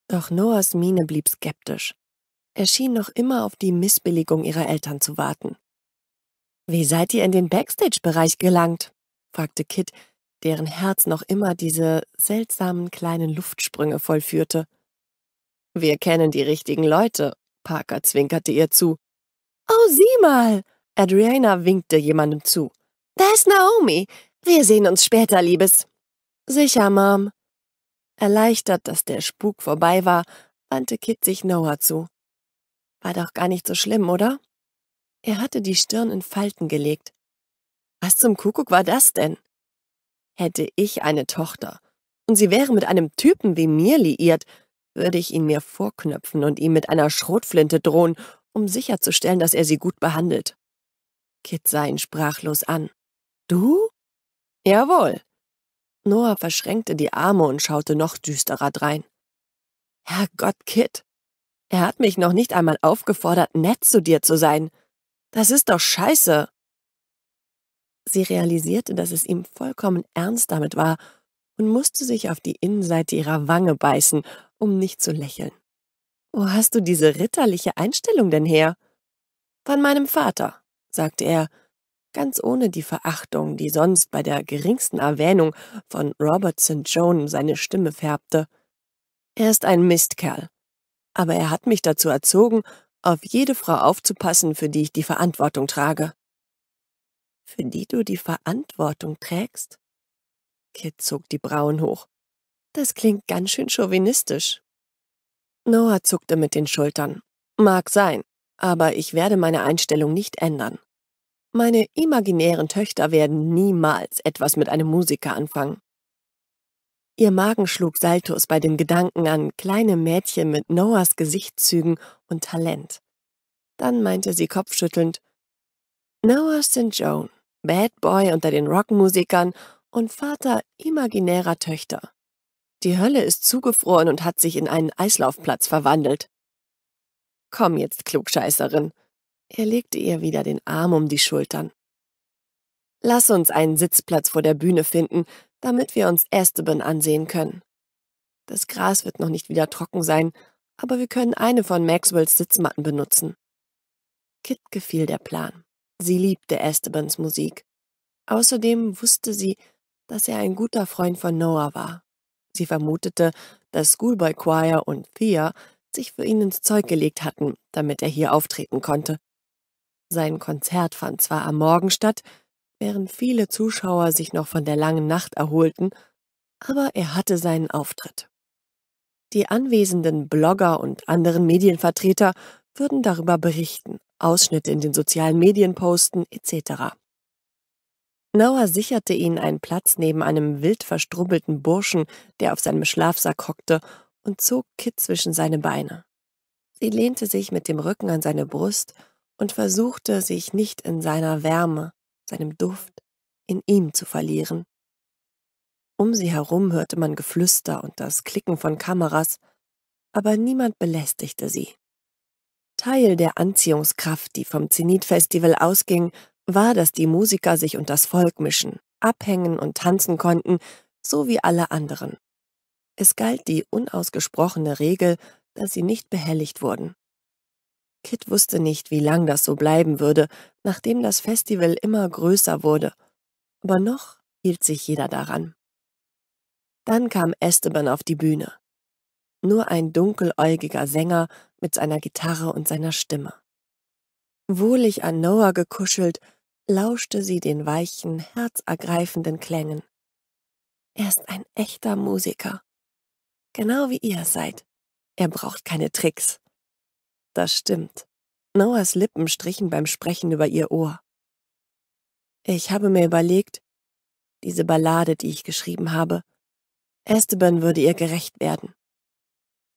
Doch Noahs Miene blieb skeptisch. Er schien noch immer auf die Missbilligung ihrer Eltern zu warten. Wie seid ihr in den Backstage-Bereich gelangt? fragte Kit, deren Herz noch immer diese seltsamen kleinen Luftsprünge vollführte. Wir kennen die richtigen Leute, Parker zwinkerte ihr zu. Oh, sieh mal! Adriana winkte jemandem zu. Da ist Naomi. Wir sehen uns später, Liebes. Sicher, Mom. Erleichtert, dass der Spuk vorbei war, wandte Kit sich Noah zu. War doch gar nicht so schlimm, oder? Er hatte die Stirn in Falten gelegt. Was zum Kuckuck war das denn? Hätte ich eine Tochter und sie wäre mit einem Typen wie mir liiert, würde ich ihn mir vorknöpfen und ihm mit einer Schrotflinte drohen, um sicherzustellen, dass er sie gut behandelt. Kit sah ihn sprachlos an. Du? Jawohl. Noah verschränkte die Arme und schaute noch düsterer drein. Herrgott, Kit. Er hat mich noch nicht einmal aufgefordert, nett zu dir zu sein. Das ist doch scheiße. Sie realisierte, dass es ihm vollkommen ernst damit war und musste sich auf die Innenseite ihrer Wange beißen, um nicht zu lächeln. Wo hast du diese ritterliche Einstellung denn her? Von meinem Vater, sagte er ganz ohne die Verachtung, die sonst bei der geringsten Erwähnung von Robert St. John seine Stimme färbte. Er ist ein Mistkerl, aber er hat mich dazu erzogen, auf jede Frau aufzupassen, für die ich die Verantwortung trage. Für die du die Verantwortung trägst? Kit zog die Brauen hoch. Das klingt ganz schön chauvinistisch. Noah zuckte mit den Schultern. Mag sein, aber ich werde meine Einstellung nicht ändern. Meine imaginären Töchter werden niemals etwas mit einem Musiker anfangen. Ihr Magen schlug Saltus bei dem Gedanken an kleine Mädchen mit Noahs Gesichtszügen und Talent. Dann meinte sie kopfschüttelnd, Noah St. Joan, Bad Boy unter den Rockmusikern und Vater imaginärer Töchter. Die Hölle ist zugefroren und hat sich in einen Eislaufplatz verwandelt. Komm jetzt, Klugscheißerin, er legte ihr wieder den Arm um die Schultern. Lass uns einen Sitzplatz vor der Bühne finden, damit wir uns Esteban ansehen können. Das Gras wird noch nicht wieder trocken sein, aber wir können eine von Maxwells Sitzmatten benutzen. Kit gefiel der Plan. Sie liebte Estebans Musik. Außerdem wusste sie, dass er ein guter Freund von Noah war. Sie vermutete, dass Schoolboy Choir und Thea sich für ihn ins Zeug gelegt hatten, damit er hier auftreten konnte. Sein Konzert fand zwar am Morgen statt, während viele Zuschauer sich noch von der langen Nacht erholten, aber er hatte seinen Auftritt. Die anwesenden Blogger und anderen Medienvertreter würden darüber berichten, Ausschnitte in den sozialen Medien posten etc. Nauer sicherte ihnen einen Platz neben einem wild verstrubbelten Burschen, der auf seinem Schlafsack hockte, und zog Kit zwischen seine Beine. Sie lehnte sich mit dem Rücken an seine Brust und versuchte sich nicht in seiner Wärme, seinem Duft, in ihm zu verlieren. Um sie herum hörte man Geflüster und das Klicken von Kameras, aber niemand belästigte sie. Teil der Anziehungskraft, die vom Zenit-Festival ausging, war, dass die Musiker sich und das Volk mischen, abhängen und tanzen konnten, so wie alle anderen. Es galt die unausgesprochene Regel, dass sie nicht behelligt wurden. Kit wusste nicht, wie lang das so bleiben würde, nachdem das Festival immer größer wurde. Aber noch hielt sich jeder daran. Dann kam Esteban auf die Bühne. Nur ein dunkeläugiger Sänger mit seiner Gitarre und seiner Stimme. Wohlig an Noah gekuschelt, lauschte sie den weichen, herzergreifenden Klängen. Er ist ein echter Musiker. Genau wie ihr seid. Er braucht keine Tricks. Das stimmt. Noahs Lippen strichen beim Sprechen über ihr Ohr. Ich habe mir überlegt, diese Ballade, die ich geschrieben habe, Esteban würde ihr gerecht werden.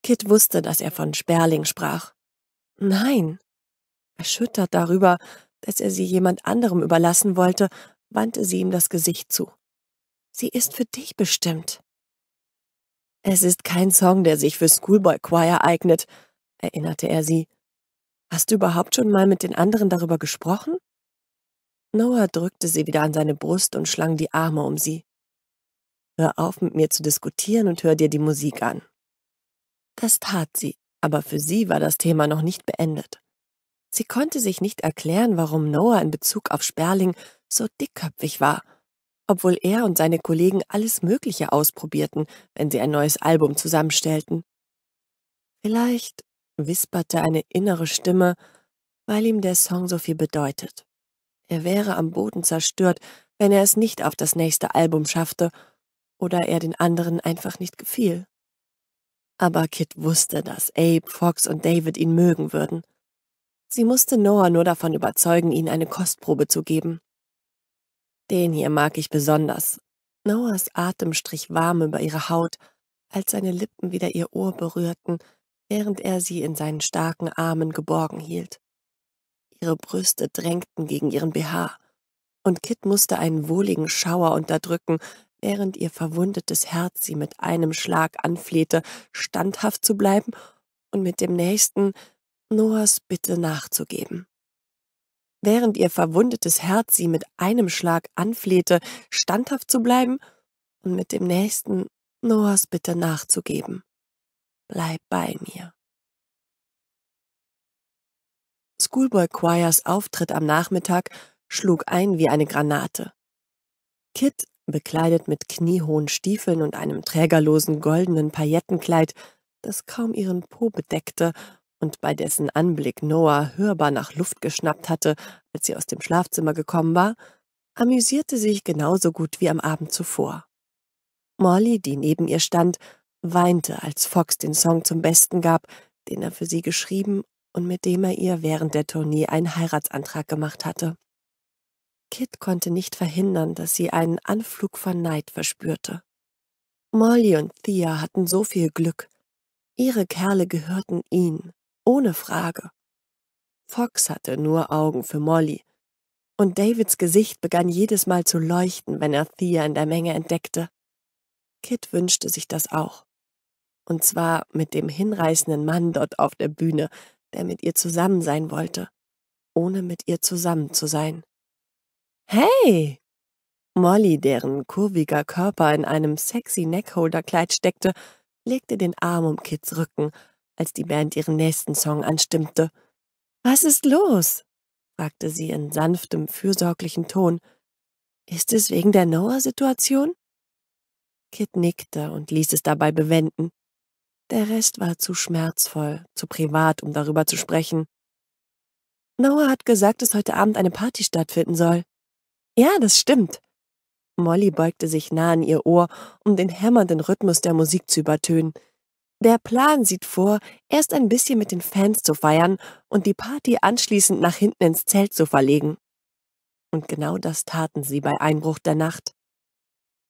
Kit wusste, dass er von Sperling sprach. Nein. Erschüttert darüber, dass er sie jemand anderem überlassen wollte, wandte sie ihm das Gesicht zu. Sie ist für dich bestimmt. Es ist kein Song, der sich für Schoolboy Choir eignet, erinnerte er sie. Hast du überhaupt schon mal mit den anderen darüber gesprochen? Noah drückte sie wieder an seine Brust und schlang die Arme um sie. Hör auf, mit mir zu diskutieren und hör dir die Musik an. Das tat sie, aber für sie war das Thema noch nicht beendet. Sie konnte sich nicht erklären, warum Noah in Bezug auf Sperling so dickköpfig war, obwohl er und seine Kollegen alles Mögliche ausprobierten, wenn sie ein neues Album zusammenstellten. Vielleicht wisperte eine innere Stimme, weil ihm der Song so viel bedeutet. Er wäre am Boden zerstört, wenn er es nicht auf das nächste Album schaffte oder er den anderen einfach nicht gefiel. Aber Kit wusste, dass Abe, Fox und David ihn mögen würden. Sie musste Noah nur davon überzeugen, ihnen eine Kostprobe zu geben. Den hier mag ich besonders. Noahs Atem strich warm über ihre Haut, als seine Lippen wieder ihr Ohr berührten, während er sie in seinen starken Armen geborgen hielt. Ihre Brüste drängten gegen ihren BH, und Kit musste einen wohligen Schauer unterdrücken, während ihr verwundetes Herz sie mit einem Schlag anflehte, standhaft zu bleiben und mit dem nächsten Noahs Bitte nachzugeben. Während ihr verwundetes Herz sie mit einem Schlag anflehte, standhaft zu bleiben und mit dem nächsten Noahs Bitte nachzugeben bleib bei mir. Schoolboy Choirs Auftritt am Nachmittag schlug ein wie eine Granate. Kit, bekleidet mit kniehohen Stiefeln und einem trägerlosen goldenen Paillettenkleid, das kaum ihren Po bedeckte und bei dessen Anblick Noah hörbar nach Luft geschnappt hatte, als sie aus dem Schlafzimmer gekommen war, amüsierte sich genauso gut wie am Abend zuvor. Molly, die neben ihr stand, weinte, als Fox den Song zum Besten gab, den er für sie geschrieben und mit dem er ihr während der Tournee einen Heiratsantrag gemacht hatte. Kit konnte nicht verhindern, dass sie einen Anflug von Neid verspürte. Molly und Thea hatten so viel Glück. Ihre Kerle gehörten ihnen, ohne Frage. Fox hatte nur Augen für Molly, und Davids Gesicht begann jedes Mal zu leuchten, wenn er Thea in der Menge entdeckte. Kit wünschte sich das auch. Und zwar mit dem hinreißenden Mann dort auf der Bühne, der mit ihr zusammen sein wollte, ohne mit ihr zusammen zu sein. Hey! Molly, deren kurviger Körper in einem sexy Neckholder-Kleid steckte, legte den Arm um Kids Rücken, als die Band ihren nächsten Song anstimmte. Was ist los? fragte sie in sanftem, fürsorglichen Ton. Ist es wegen der Noah-Situation? Kit nickte und ließ es dabei bewenden. Der Rest war zu schmerzvoll, zu privat, um darüber zu sprechen. Noah hat gesagt, dass heute Abend eine Party stattfinden soll. Ja, das stimmt. Molly beugte sich nah an ihr Ohr, um den hämmernden Rhythmus der Musik zu übertönen. Der Plan sieht vor, erst ein bisschen mit den Fans zu feiern und die Party anschließend nach hinten ins Zelt zu verlegen. Und genau das taten sie bei Einbruch der Nacht.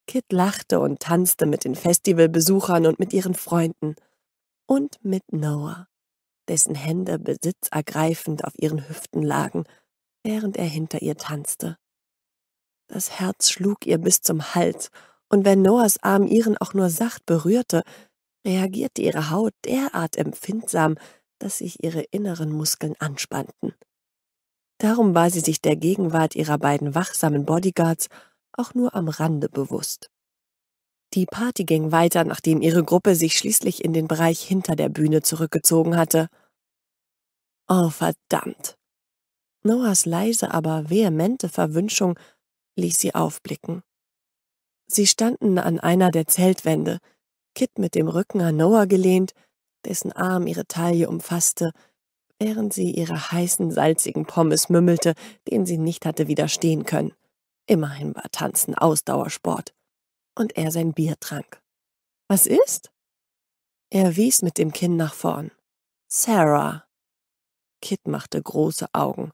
Kit lachte und tanzte mit den Festivalbesuchern und mit ihren Freunden und mit Noah, dessen Hände besitzergreifend auf ihren Hüften lagen, während er hinter ihr tanzte. Das Herz schlug ihr bis zum Hals, und wenn Noahs Arm ihren auch nur sacht berührte, reagierte ihre Haut derart empfindsam, dass sich ihre inneren Muskeln anspannten. Darum war sie sich der Gegenwart ihrer beiden wachsamen Bodyguards auch nur am Rande bewusst. Die Party ging weiter, nachdem ihre Gruppe sich schließlich in den Bereich hinter der Bühne zurückgezogen hatte. Oh, verdammt! Noahs leise, aber vehemente Verwünschung ließ sie aufblicken. Sie standen an einer der Zeltwände, Kit mit dem Rücken an Noah gelehnt, dessen Arm ihre Taille umfasste, während sie ihre heißen, salzigen Pommes mümmelte, denen sie nicht hatte widerstehen können. Immerhin war Tanzen Ausdauersport und er sein Bier trank. Was ist? Er wies mit dem Kinn nach vorn. Sarah. Kit machte große Augen.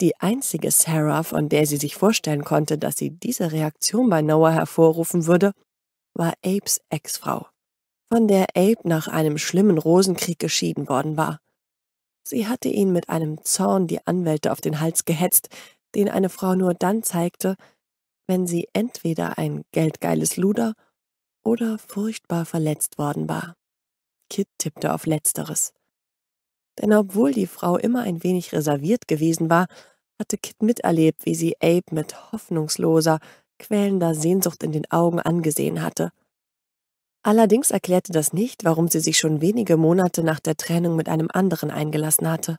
Die einzige Sarah, von der sie sich vorstellen konnte, dass sie diese Reaktion bei Noah hervorrufen würde, war Apes Ex-Frau, von der Abe nach einem schlimmen Rosenkrieg geschieden worden war. Sie hatte ihn mit einem Zorn die Anwälte auf den Hals gehetzt, den eine Frau nur dann zeigte, wenn sie entweder ein geldgeiles Luder oder furchtbar verletzt worden war. Kit tippte auf Letzteres. Denn obwohl die Frau immer ein wenig reserviert gewesen war, hatte Kit miterlebt, wie sie Abe mit hoffnungsloser, quälender Sehnsucht in den Augen angesehen hatte. Allerdings erklärte das nicht, warum sie sich schon wenige Monate nach der Trennung mit einem anderen eingelassen hatte.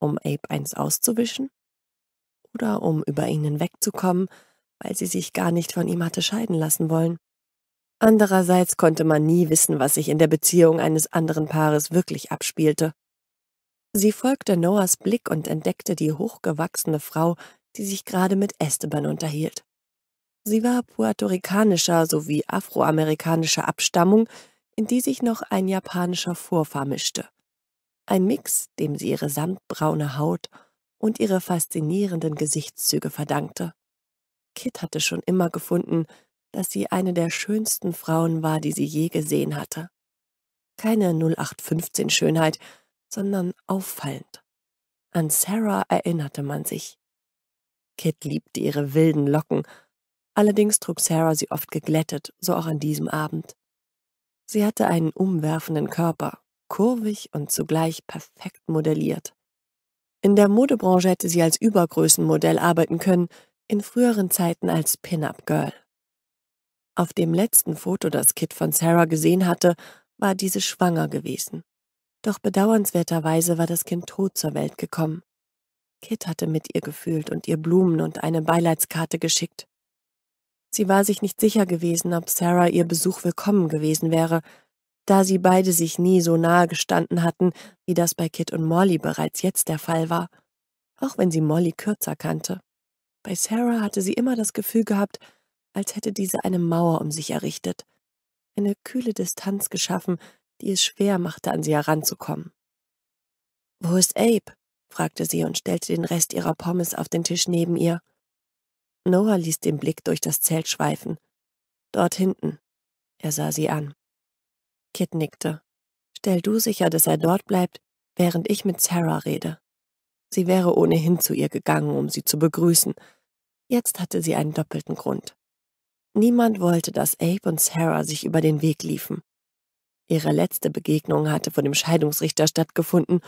Um Abe eins auszuwischen? Oder um über ihn hinwegzukommen, weil sie sich gar nicht von ihm hatte scheiden lassen wollen. Andererseits konnte man nie wissen, was sich in der Beziehung eines anderen Paares wirklich abspielte. Sie folgte Noahs Blick und entdeckte die hochgewachsene Frau, die sich gerade mit Esteban unterhielt. Sie war puerto-ricanischer sowie afroamerikanischer Abstammung, in die sich noch ein japanischer Vorfahr mischte. Ein Mix, dem sie ihre samtbraune Haut und ihre faszinierenden Gesichtszüge verdankte. Kit hatte schon immer gefunden, dass sie eine der schönsten Frauen war, die sie je gesehen hatte. Keine 0815-Schönheit, sondern auffallend. An Sarah erinnerte man sich. Kit liebte ihre wilden Locken, allerdings trug Sarah sie oft geglättet, so auch an diesem Abend. Sie hatte einen umwerfenden Körper, kurvig und zugleich perfekt modelliert. In der Modebranche hätte sie als Übergrößenmodell arbeiten können, in früheren Zeiten als Pin-Up-Girl. Auf dem letzten Foto, das Kit von Sarah gesehen hatte, war diese schwanger gewesen. Doch bedauernswerterweise war das Kind tot zur Welt gekommen. Kit hatte mit ihr gefühlt und ihr Blumen und eine Beileidskarte geschickt. Sie war sich nicht sicher gewesen, ob Sarah ihr Besuch willkommen gewesen wäre, da sie beide sich nie so nahe gestanden hatten, wie das bei Kit und Molly bereits jetzt der Fall war, auch wenn sie Molly kürzer kannte. Bei Sarah hatte sie immer das Gefühl gehabt, als hätte diese eine Mauer um sich errichtet, eine kühle Distanz geschaffen, die es schwer machte, an sie heranzukommen. »Wo ist Abe?« fragte sie und stellte den Rest ihrer Pommes auf den Tisch neben ihr. Noah ließ den Blick durch das Zelt schweifen. Dort hinten. Er sah sie an. Kit nickte. Stell du sicher, dass er dort bleibt, während ich mit Sarah rede. Sie wäre ohnehin zu ihr gegangen, um sie zu begrüßen, Jetzt hatte sie einen doppelten Grund. Niemand wollte, dass Abe und Sarah sich über den Weg liefen. Ihre letzte Begegnung hatte vor dem Scheidungsrichter stattgefunden,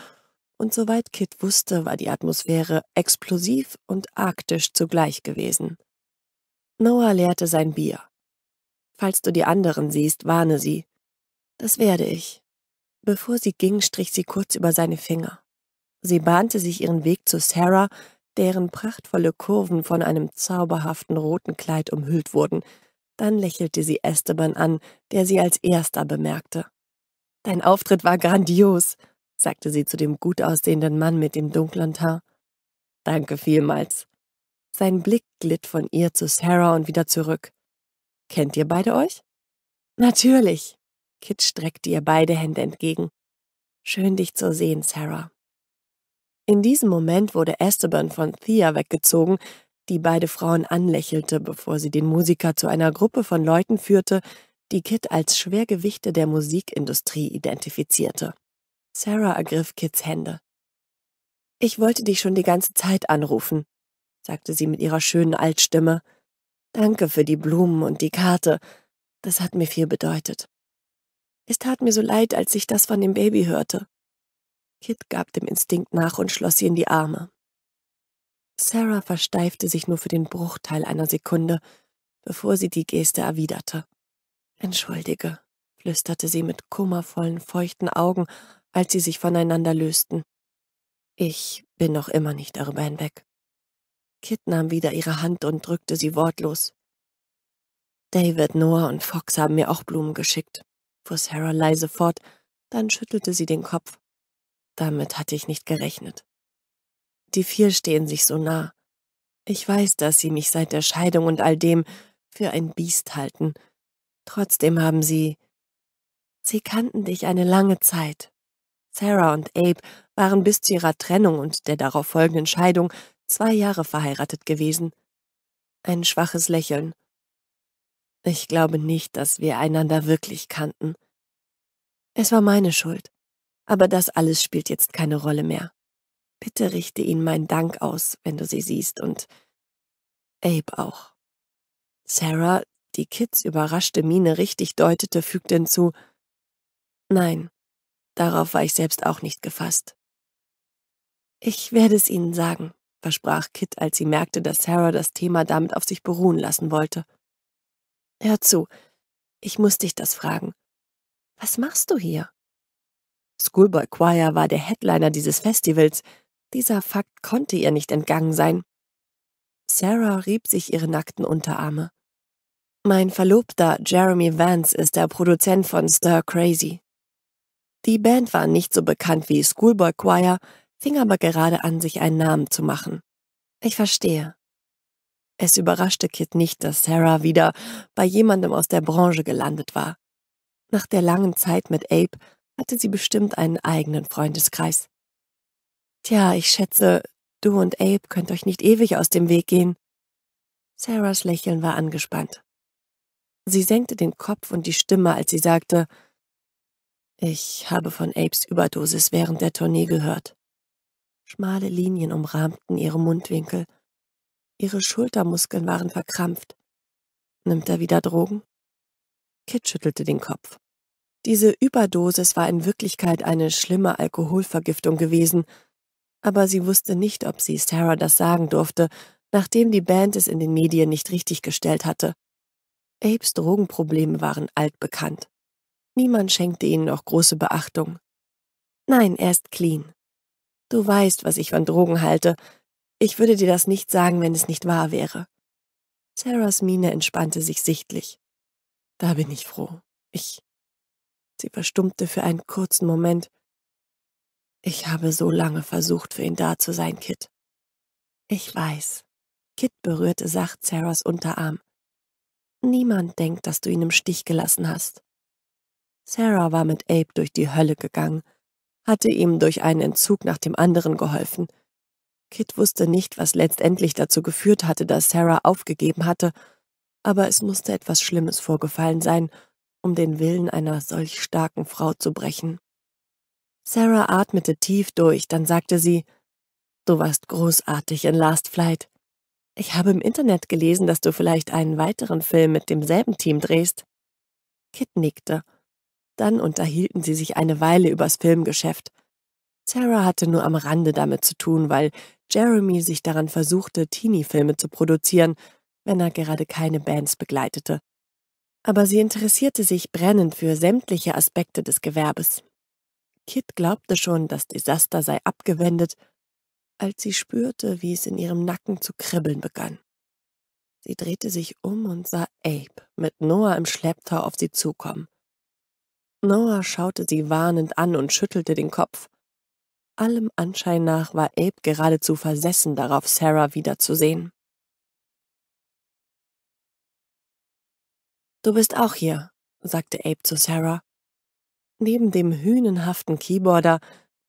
und soweit Kit wusste, war die Atmosphäre explosiv und arktisch zugleich gewesen. Noah leerte sein Bier. Falls du die anderen siehst, warne sie. Das werde ich. Bevor sie ging, strich sie kurz über seine Finger. Sie bahnte sich ihren Weg zu Sarah, deren prachtvolle Kurven von einem zauberhaften roten Kleid umhüllt wurden. Dann lächelte sie Esteban an, der sie als erster bemerkte. Dein Auftritt war grandios, sagte sie zu dem gut aussehenden Mann mit dem dunklen Haar. Danke vielmals. Sein Blick glitt von ihr zu Sarah und wieder zurück. Kennt ihr beide euch? Natürlich. Kit streckte ihr beide Hände entgegen. Schön dich zu sehen, Sarah. In diesem Moment wurde Esteban von Thea weggezogen, die beide Frauen anlächelte, bevor sie den Musiker zu einer Gruppe von Leuten führte, die Kit als Schwergewichte der Musikindustrie identifizierte. Sarah ergriff Kits Hände. Ich wollte dich schon die ganze Zeit anrufen, sagte sie mit ihrer schönen Altstimme. Danke für die Blumen und die Karte. Das hat mir viel bedeutet. Es tat mir so leid, als ich das von dem Baby hörte. Kit gab dem Instinkt nach und schloss sie in die Arme. Sarah versteifte sich nur für den Bruchteil einer Sekunde, bevor sie die Geste erwiderte. Entschuldige, flüsterte sie mit kummervollen, feuchten Augen, als sie sich voneinander lösten. Ich bin noch immer nicht darüber hinweg. Kit nahm wieder ihre Hand und drückte sie wortlos. David, Noah und Fox haben mir auch Blumen geschickt, fuhr Sarah leise fort, dann schüttelte sie den Kopf. Damit hatte ich nicht gerechnet. Die vier stehen sich so nah. Ich weiß, dass sie mich seit der Scheidung und all dem für ein Biest halten. Trotzdem haben sie... Sie kannten dich eine lange Zeit. Sarah und Abe waren bis zu ihrer Trennung und der darauf folgenden Scheidung zwei Jahre verheiratet gewesen. Ein schwaches Lächeln. Ich glaube nicht, dass wir einander wirklich kannten. Es war meine Schuld. Aber das alles spielt jetzt keine Rolle mehr. Bitte richte ihnen meinen Dank aus, wenn du sie siehst, und Abe auch. Sarah, die Kids überraschte Miene richtig deutete, fügte hinzu Nein, darauf war ich selbst auch nicht gefasst. Ich werde es Ihnen sagen, versprach Kit, als sie merkte, dass Sarah das Thema damit auf sich beruhen lassen wollte. Hör zu, ich muss dich das fragen. Was machst du hier? Schoolboy Choir war der Headliner dieses Festivals. Dieser Fakt konnte ihr nicht entgangen sein. Sarah rieb sich ihre nackten Unterarme. Mein Verlobter Jeremy Vance ist der Produzent von Stir Crazy. Die Band war nicht so bekannt wie Schoolboy Choir, fing aber gerade an, sich einen Namen zu machen. Ich verstehe. Es überraschte Kit nicht, dass Sarah wieder bei jemandem aus der Branche gelandet war. Nach der langen Zeit mit Abe hatte sie bestimmt einen eigenen Freundeskreis. Tja, ich schätze, du und Abe könnt euch nicht ewig aus dem Weg gehen. Sarahs Lächeln war angespannt. Sie senkte den Kopf und die Stimme, als sie sagte, ich habe von Apes Überdosis während der Tournee gehört. Schmale Linien umrahmten ihre Mundwinkel. Ihre Schultermuskeln waren verkrampft. Nimmt er wieder Drogen? Kit schüttelte den Kopf. Diese Überdosis war in Wirklichkeit eine schlimme Alkoholvergiftung gewesen, aber sie wusste nicht, ob sie Sarah das sagen durfte, nachdem die Band es in den Medien nicht richtig gestellt hatte. Apes Drogenprobleme waren altbekannt. Niemand schenkte ihnen noch große Beachtung. Nein, er ist clean. Du weißt, was ich von Drogen halte. Ich würde dir das nicht sagen, wenn es nicht wahr wäre. Sarahs Miene entspannte sich sichtlich. Da bin ich froh. Ich Sie verstummte für einen kurzen Moment. Ich habe so lange versucht, für ihn da zu sein, Kit. Ich weiß. Kit berührte sacht Sarahs Unterarm. Niemand denkt, dass du ihn im Stich gelassen hast. Sarah war mit Abe durch die Hölle gegangen, hatte ihm durch einen Entzug nach dem anderen geholfen. Kit wusste nicht, was letztendlich dazu geführt hatte, dass Sarah aufgegeben hatte, aber es musste etwas Schlimmes vorgefallen sein, um den Willen einer solch starken Frau zu brechen. Sarah atmete tief durch, dann sagte sie, Du warst großartig in Last Flight. Ich habe im Internet gelesen, dass du vielleicht einen weiteren Film mit demselben Team drehst. Kit nickte. Dann unterhielten sie sich eine Weile übers Filmgeschäft. Sarah hatte nur am Rande damit zu tun, weil Jeremy sich daran versuchte, Teenie-Filme zu produzieren, wenn er gerade keine Bands begleitete aber sie interessierte sich brennend für sämtliche Aspekte des Gewerbes. Kit glaubte schon, das Desaster sei abgewendet, als sie spürte, wie es in ihrem Nacken zu kribbeln begann. Sie drehte sich um und sah Abe mit Noah im Schlepptau auf sie zukommen. Noah schaute sie warnend an und schüttelte den Kopf. Allem Anschein nach war Abe geradezu versessen darauf, Sarah wiederzusehen. Du bist auch hier, sagte Abe zu Sarah. Neben dem hühnenhaften Keyboarder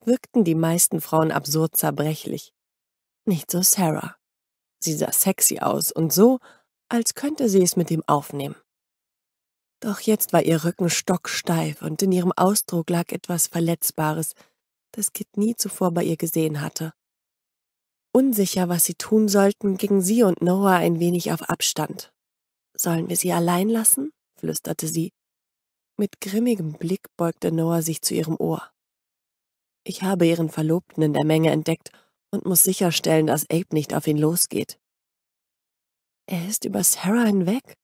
wirkten die meisten Frauen absurd zerbrechlich. Nicht so Sarah. Sie sah sexy aus und so, als könnte sie es mit ihm aufnehmen. Doch jetzt war ihr Rücken stocksteif und in ihrem Ausdruck lag etwas Verletzbares, das Kit nie zuvor bei ihr gesehen hatte. Unsicher, was sie tun sollten, gingen sie und Noah ein wenig auf Abstand. Sollen wir sie allein lassen? flüsterte sie. Mit grimmigem Blick beugte Noah sich zu ihrem Ohr. Ich habe ihren Verlobten in der Menge entdeckt und muss sicherstellen, dass Abe nicht auf ihn losgeht. Er ist über Sarah hinweg.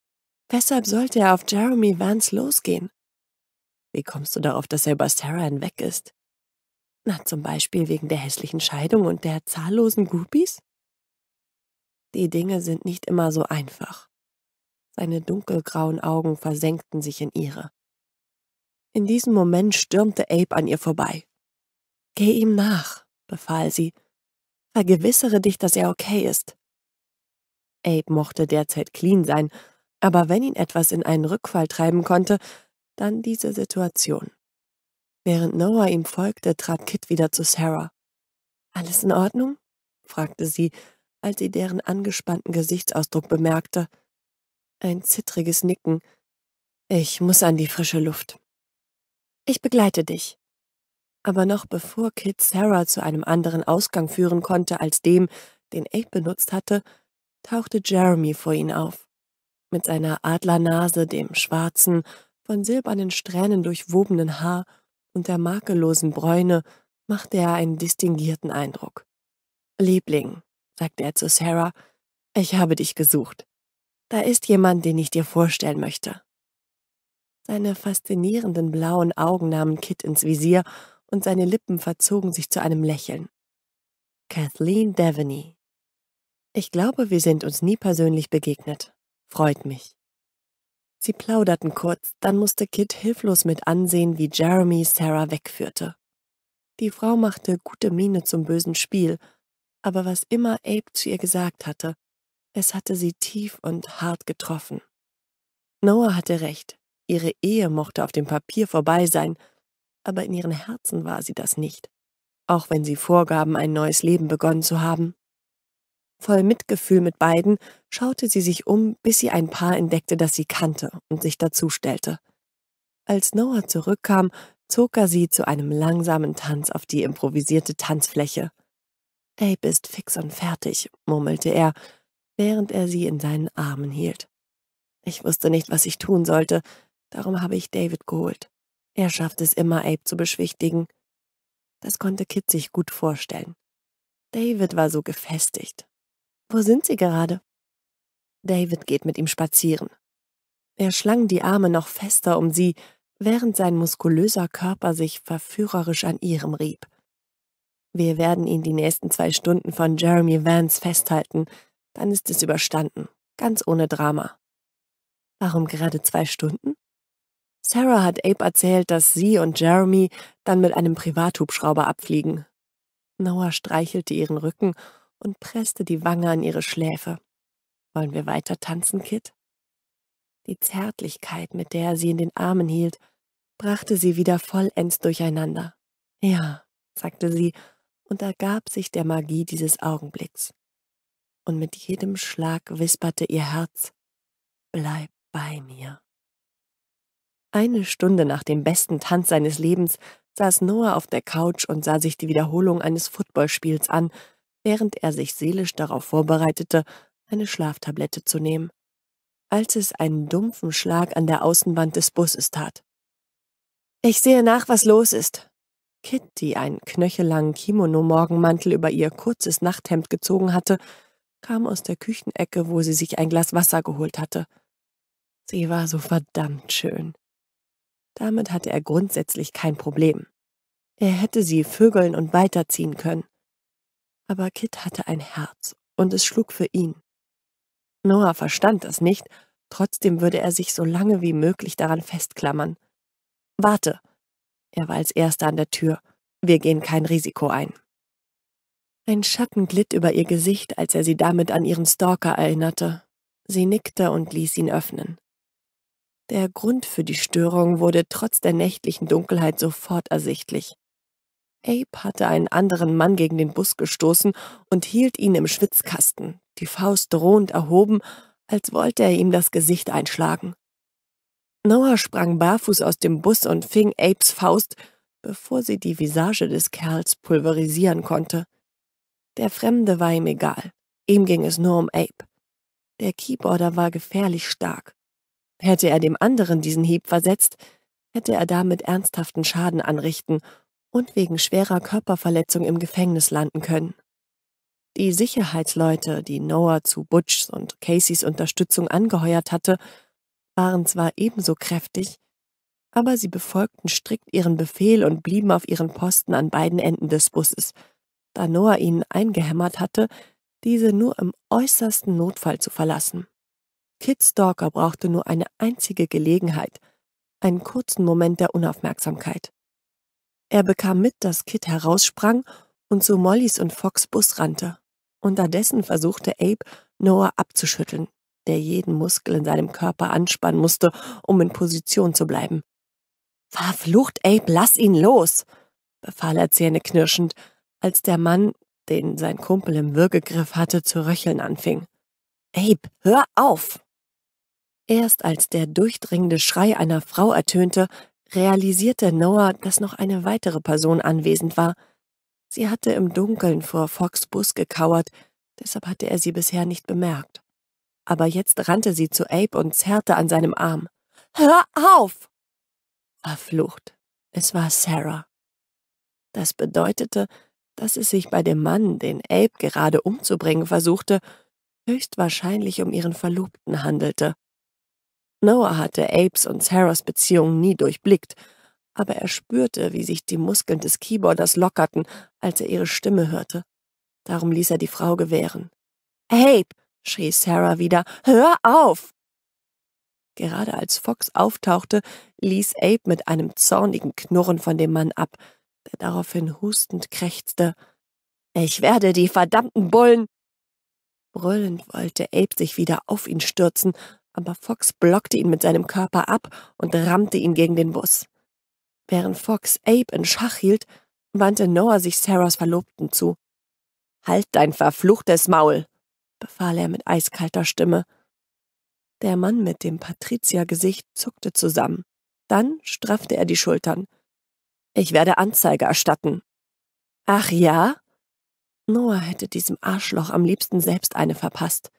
Weshalb sollte er auf Jeremy Vance losgehen? Wie kommst du darauf, dass er über Sarah hinweg ist? Na, zum Beispiel wegen der hässlichen Scheidung und der zahllosen Groupies? Die Dinge sind nicht immer so einfach. Seine dunkelgrauen Augen versenkten sich in ihre. In diesem Moment stürmte Abe an ihr vorbei. Geh ihm nach, befahl sie. Vergewissere dich, dass er okay ist. Abe mochte derzeit clean sein, aber wenn ihn etwas in einen Rückfall treiben konnte, dann diese Situation. Während Noah ihm folgte, trat Kit wieder zu Sarah. Alles in Ordnung? fragte sie, als sie deren angespannten Gesichtsausdruck bemerkte ein zittriges Nicken. Ich muss an die frische Luft. Ich begleite dich. Aber noch bevor Kid Sarah zu einem anderen Ausgang führen konnte als dem, den Abe benutzt hatte, tauchte Jeremy vor ihn auf. Mit seiner Adlernase, dem schwarzen, von silbernen Strähnen durchwobenen Haar und der makellosen Bräune machte er einen distinguierten Eindruck. Liebling, sagte er zu Sarah, ich habe dich gesucht. Da ist jemand, den ich dir vorstellen möchte. Seine faszinierenden blauen Augen nahmen Kit ins Visier und seine Lippen verzogen sich zu einem Lächeln. Kathleen Devaney. Ich glaube, wir sind uns nie persönlich begegnet. Freut mich. Sie plauderten kurz, dann musste Kit hilflos mit ansehen, wie Jeremy Sarah wegführte. Die Frau machte gute Miene zum bösen Spiel, aber was immer Abe zu ihr gesagt hatte, es hatte sie tief und hart getroffen. Noah hatte recht, ihre Ehe mochte auf dem Papier vorbei sein, aber in ihren Herzen war sie das nicht, auch wenn sie vorgaben, ein neues Leben begonnen zu haben. Voll Mitgefühl mit beiden schaute sie sich um, bis sie ein Paar entdeckte, das sie kannte und sich dazustellte. Als Noah zurückkam, zog er sie zu einem langsamen Tanz auf die improvisierte Tanzfläche. Abe ist fix und fertig, murmelte er während er sie in seinen Armen hielt. Ich wusste nicht, was ich tun sollte, darum habe ich David geholt. Er schafft es immer, Abe zu beschwichtigen. Das konnte Kit sich gut vorstellen. David war so gefestigt. Wo sind Sie gerade? David geht mit ihm spazieren. Er schlang die Arme noch fester um sie, während sein muskulöser Körper sich verführerisch an ihrem rieb. Wir werden ihn die nächsten zwei Stunden von Jeremy Vance festhalten, dann ist es überstanden, ganz ohne Drama. Warum gerade zwei Stunden? Sarah hat Abe erzählt, dass sie und Jeremy dann mit einem Privathubschrauber abfliegen. Noah streichelte ihren Rücken und presste die Wange an ihre Schläfe. Wollen wir weiter tanzen, Kit? Die Zärtlichkeit, mit der er sie in den Armen hielt, brachte sie wieder vollends durcheinander. Ja, sagte sie und ergab sich der Magie dieses Augenblicks und mit jedem Schlag wisperte ihr Herz, Bleib bei mir. Eine Stunde nach dem besten Tanz seines Lebens saß Noah auf der Couch und sah sich die Wiederholung eines Footballspiels an, während er sich seelisch darauf vorbereitete, eine Schlaftablette zu nehmen, als es einen dumpfen Schlag an der Außenwand des Busses tat. Ich sehe nach, was los ist. Kitty, einen knöchelangen Kimono-Morgenmantel über ihr kurzes Nachthemd gezogen hatte, kam aus der Küchenecke, wo sie sich ein Glas Wasser geholt hatte. Sie war so verdammt schön. Damit hatte er grundsätzlich kein Problem. Er hätte sie vögeln und weiterziehen können. Aber Kit hatte ein Herz und es schlug für ihn. Noah verstand das nicht, trotzdem würde er sich so lange wie möglich daran festklammern. Warte! Er war als erster an der Tür. Wir gehen kein Risiko ein. Ein Schatten glitt über ihr Gesicht, als er sie damit an ihren Stalker erinnerte. Sie nickte und ließ ihn öffnen. Der Grund für die Störung wurde trotz der nächtlichen Dunkelheit sofort ersichtlich. Abe hatte einen anderen Mann gegen den Bus gestoßen und hielt ihn im Schwitzkasten, die Faust drohend erhoben, als wollte er ihm das Gesicht einschlagen. Noah sprang barfuß aus dem Bus und fing Apes Faust, bevor sie die Visage des Kerls pulverisieren konnte. Der Fremde war ihm egal. Ihm ging es nur um Abe. Der Keyboarder war gefährlich stark. Hätte er dem anderen diesen Hieb versetzt, hätte er damit ernsthaften Schaden anrichten und wegen schwerer Körperverletzung im Gefängnis landen können. Die Sicherheitsleute, die Noah zu Butchs und Caseys Unterstützung angeheuert hatte, waren zwar ebenso kräftig, aber sie befolgten strikt ihren Befehl und blieben auf ihren Posten an beiden Enden des Busses – da Noah ihnen eingehämmert hatte, diese nur im äußersten Notfall zu verlassen. Kid Stalker brauchte nur eine einzige Gelegenheit, einen kurzen Moment der Unaufmerksamkeit. Er bekam mit, dass Kid heraussprang und zu Mollys und Fox Bus rannte. Unterdessen versuchte Abe, Noah abzuschütteln, der jeden Muskel in seinem Körper anspannen musste, um in Position zu bleiben. Verflucht, Abe, lass ihn los! befahl er zähneknirschend, als der Mann, den sein Kumpel im Würgegriff hatte, zu röcheln anfing. Abe, hör auf! Erst als der durchdringende Schrei einer Frau ertönte, realisierte Noah, dass noch eine weitere Person anwesend war. Sie hatte im Dunkeln vor Fox Bus gekauert, deshalb hatte er sie bisher nicht bemerkt. Aber jetzt rannte sie zu Abe und zerrte an seinem Arm. Hör auf! Verflucht. Es war Sarah. Das bedeutete, dass es sich bei dem Mann, den Abe gerade umzubringen versuchte, höchstwahrscheinlich um ihren Verlobten handelte. Noah hatte Abes und Sarahs Beziehung nie durchblickt, aber er spürte, wie sich die Muskeln des Keyboarders lockerten, als er ihre Stimme hörte. Darum ließ er die Frau gewähren. Abe, schrie Sarah wieder, hör auf! Gerade als Fox auftauchte, ließ Abe mit einem zornigen Knurren von dem Mann ab, der daraufhin hustend krächzte. Ich werde die verdammten Bullen. Brüllend wollte Abe sich wieder auf ihn stürzen, aber Fox blockte ihn mit seinem Körper ab und rammte ihn gegen den Bus. Während Fox Abe in Schach hielt, wandte Noah sich Sarahs Verlobten zu. Halt dein verfluchtes Maul, befahl er mit eiskalter Stimme. Der Mann mit dem Patriziergesicht zuckte zusammen. Dann straffte er die Schultern. Ich werde Anzeige erstatten. Ach ja? Noah hätte diesem Arschloch am liebsten selbst eine verpasst.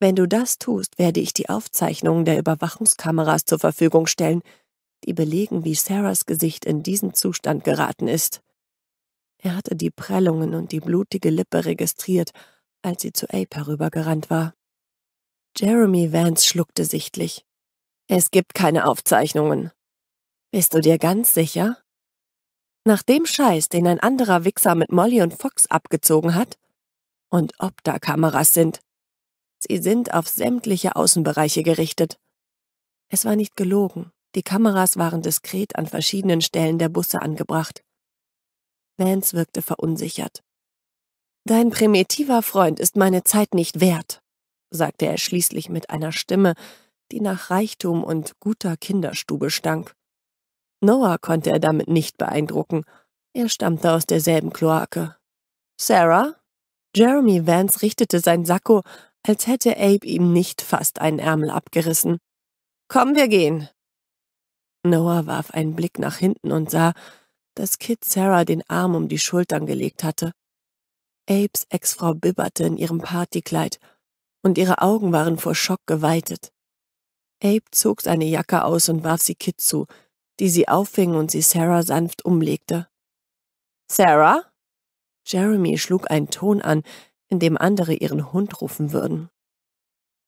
Wenn du das tust, werde ich die Aufzeichnungen der Überwachungskameras zur Verfügung stellen, die belegen, wie Sarahs Gesicht in diesen Zustand geraten ist. Er hatte die Prellungen und die blutige Lippe registriert, als sie zu Abe herübergerannt war. Jeremy Vance schluckte sichtlich. Es gibt keine Aufzeichnungen. Bist du dir ganz sicher? Nach dem Scheiß, den ein anderer Wichser mit Molly und Fox abgezogen hat? Und ob da Kameras sind? Sie sind auf sämtliche Außenbereiche gerichtet. Es war nicht gelogen. Die Kameras waren diskret an verschiedenen Stellen der Busse angebracht. Vance wirkte verunsichert. Dein primitiver Freund ist meine Zeit nicht wert, sagte er schließlich mit einer Stimme, die nach Reichtum und guter Kinderstube stank. Noah konnte er damit nicht beeindrucken. Er stammte aus derselben Kloake. Sarah? Jeremy Vance richtete sein Sakko, als hätte Abe ihm nicht fast einen Ärmel abgerissen. Komm, wir gehen. Noah warf einen Blick nach hinten und sah, dass Kid Sarah den Arm um die Schultern gelegt hatte. Apes Ex-Frau bibberte in ihrem Partykleid und ihre Augen waren vor Schock geweitet. Abe zog seine Jacke aus und warf sie Kid zu, die sie auffing und sie Sarah sanft umlegte. Sarah? Jeremy schlug einen Ton an, in dem andere ihren Hund rufen würden.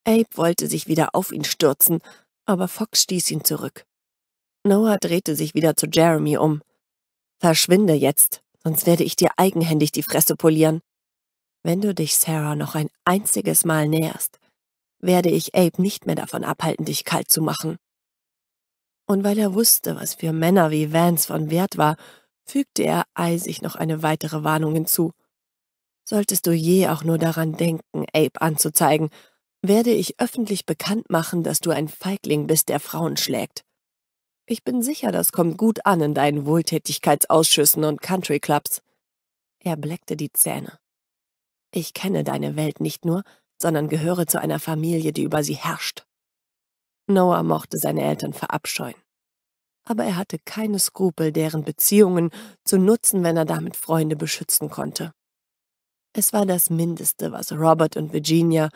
Abe wollte sich wieder auf ihn stürzen, aber Fox stieß ihn zurück. Noah drehte sich wieder zu Jeremy um. Verschwinde jetzt, sonst werde ich dir eigenhändig die Fresse polieren. Wenn du dich Sarah noch ein einziges Mal näherst, werde ich Abe nicht mehr davon abhalten, dich kalt zu machen. Und weil er wusste, was für Männer wie Vance von Wert war, fügte er eisig noch eine weitere Warnung hinzu. Solltest du je auch nur daran denken, Abe anzuzeigen, werde ich öffentlich bekannt machen, dass du ein Feigling bist, der Frauen schlägt. Ich bin sicher, das kommt gut an in deinen Wohltätigkeitsausschüssen und Countryclubs. Er bleckte die Zähne. Ich kenne deine Welt nicht nur, sondern gehöre zu einer Familie, die über sie herrscht. Noah mochte seine Eltern verabscheuen. Aber er hatte keine Skrupel, deren Beziehungen zu nutzen, wenn er damit Freunde beschützen konnte. Es war das Mindeste, was Robert und Virginia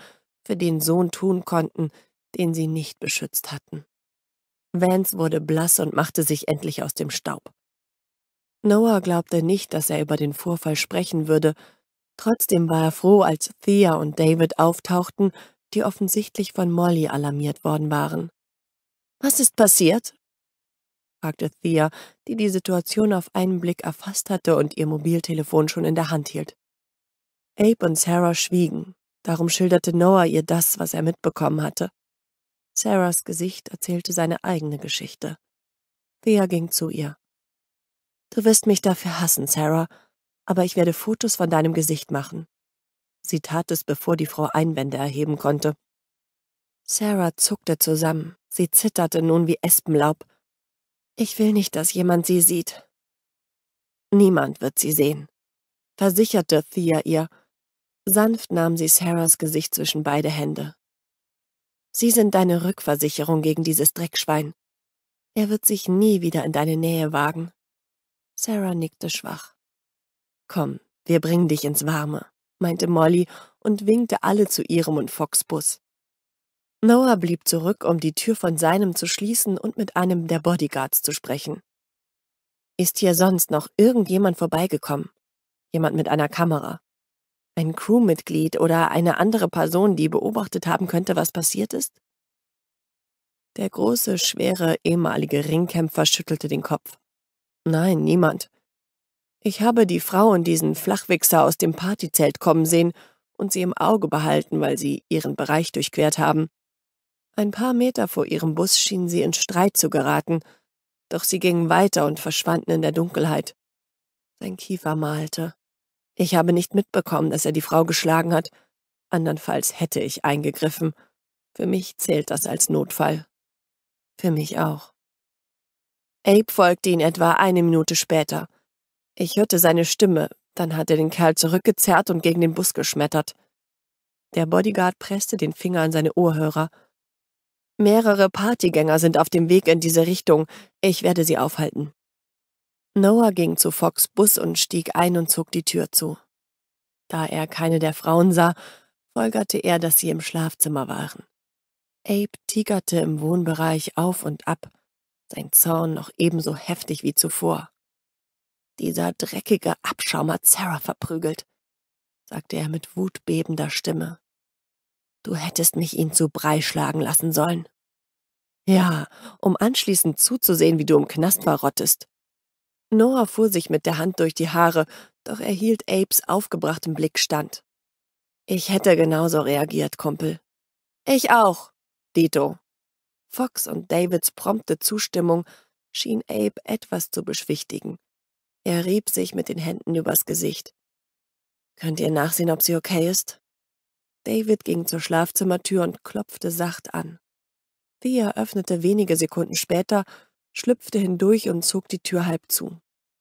für den Sohn tun konnten, den sie nicht beschützt hatten. Vance wurde blass und machte sich endlich aus dem Staub. Noah glaubte nicht, dass er über den Vorfall sprechen würde, trotzdem war er froh, als Thea und David auftauchten die offensichtlich von Molly alarmiert worden waren. Was ist passiert? fragte Thea, die die Situation auf einen Blick erfasst hatte und ihr Mobiltelefon schon in der Hand hielt. Abe und Sarah schwiegen, darum schilderte Noah ihr das, was er mitbekommen hatte. Sarahs Gesicht erzählte seine eigene Geschichte. Thea ging zu ihr. Du wirst mich dafür hassen, Sarah, aber ich werde Fotos von deinem Gesicht machen. Sie tat es, bevor die Frau Einwände erheben konnte. Sarah zuckte zusammen. Sie zitterte nun wie Espenlaub. Ich will nicht, dass jemand sie sieht. Niemand wird sie sehen, versicherte Thea ihr. Sanft nahm sie Sarahs Gesicht zwischen beide Hände. Sie sind deine Rückversicherung gegen dieses Dreckschwein. Er wird sich nie wieder in deine Nähe wagen. Sarah nickte schwach. Komm, wir bringen dich ins Warme meinte Molly und winkte alle zu ihrem und Foxbus. Noah blieb zurück, um die Tür von seinem zu schließen und mit einem der Bodyguards zu sprechen. Ist hier sonst noch irgendjemand vorbeigekommen? Jemand mit einer Kamera? Ein Crewmitglied oder eine andere Person, die beobachtet haben könnte, was passiert ist? Der große, schwere, ehemalige Ringkämpfer schüttelte den Kopf. Nein, niemand. Ich habe die Frauen diesen Flachwichser aus dem Partyzelt kommen sehen und sie im Auge behalten, weil sie ihren Bereich durchquert haben. Ein paar Meter vor ihrem Bus schienen sie in Streit zu geraten, doch sie gingen weiter und verschwanden in der Dunkelheit. Sein Kiefer malte. Ich habe nicht mitbekommen, dass er die Frau geschlagen hat, andernfalls hätte ich eingegriffen. Für mich zählt das als Notfall. Für mich auch. Abe folgte ihn etwa eine Minute später. Ich hörte seine Stimme, dann hat er den Kerl zurückgezerrt und gegen den Bus geschmettert. Der Bodyguard presste den Finger an seine Ohrhörer. Mehrere Partygänger sind auf dem Weg in diese Richtung. Ich werde sie aufhalten. Noah ging zu Fox Bus und stieg ein und zog die Tür zu. Da er keine der Frauen sah, folgerte er, dass sie im Schlafzimmer waren. Abe tigerte im Wohnbereich auf und ab, sein Zorn noch ebenso heftig wie zuvor. Dieser dreckige Abschaum hat Sarah verprügelt, sagte er mit wutbebender Stimme. Du hättest mich ihn zu Brei schlagen lassen sollen. Ja, um anschließend zuzusehen, wie du im Knast verrottest. Noah fuhr sich mit der Hand durch die Haare, doch er hielt Apes aufgebrachtem Blick stand. Ich hätte genauso reagiert, Kumpel. Ich auch, Dito. Fox und Davids prompte Zustimmung schien Abe etwas zu beschwichtigen, er rieb sich mit den Händen übers Gesicht. Könnt ihr nachsehen, ob sie okay ist? David ging zur Schlafzimmertür und klopfte sacht an. Thea öffnete wenige Sekunden später, schlüpfte hindurch und zog die Tür halb zu.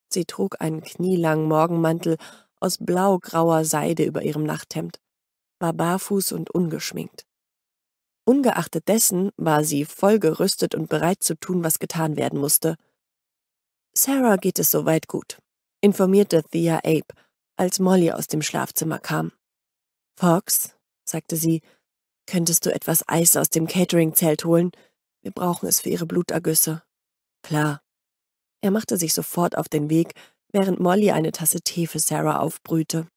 Sie trug einen knielangen Morgenmantel aus blaugrauer Seide über ihrem Nachthemd, war barfuß und ungeschminkt. Ungeachtet dessen war sie voll gerüstet und bereit zu tun, was getan werden musste – Sarah geht es soweit gut, informierte Thea Abe, als Molly aus dem Schlafzimmer kam. Fox, sagte sie, könntest du etwas Eis aus dem Catering-Zelt holen? Wir brauchen es für ihre Blutergüsse. Klar. Er machte sich sofort auf den Weg, während Molly eine Tasse Tee für Sarah aufbrühte.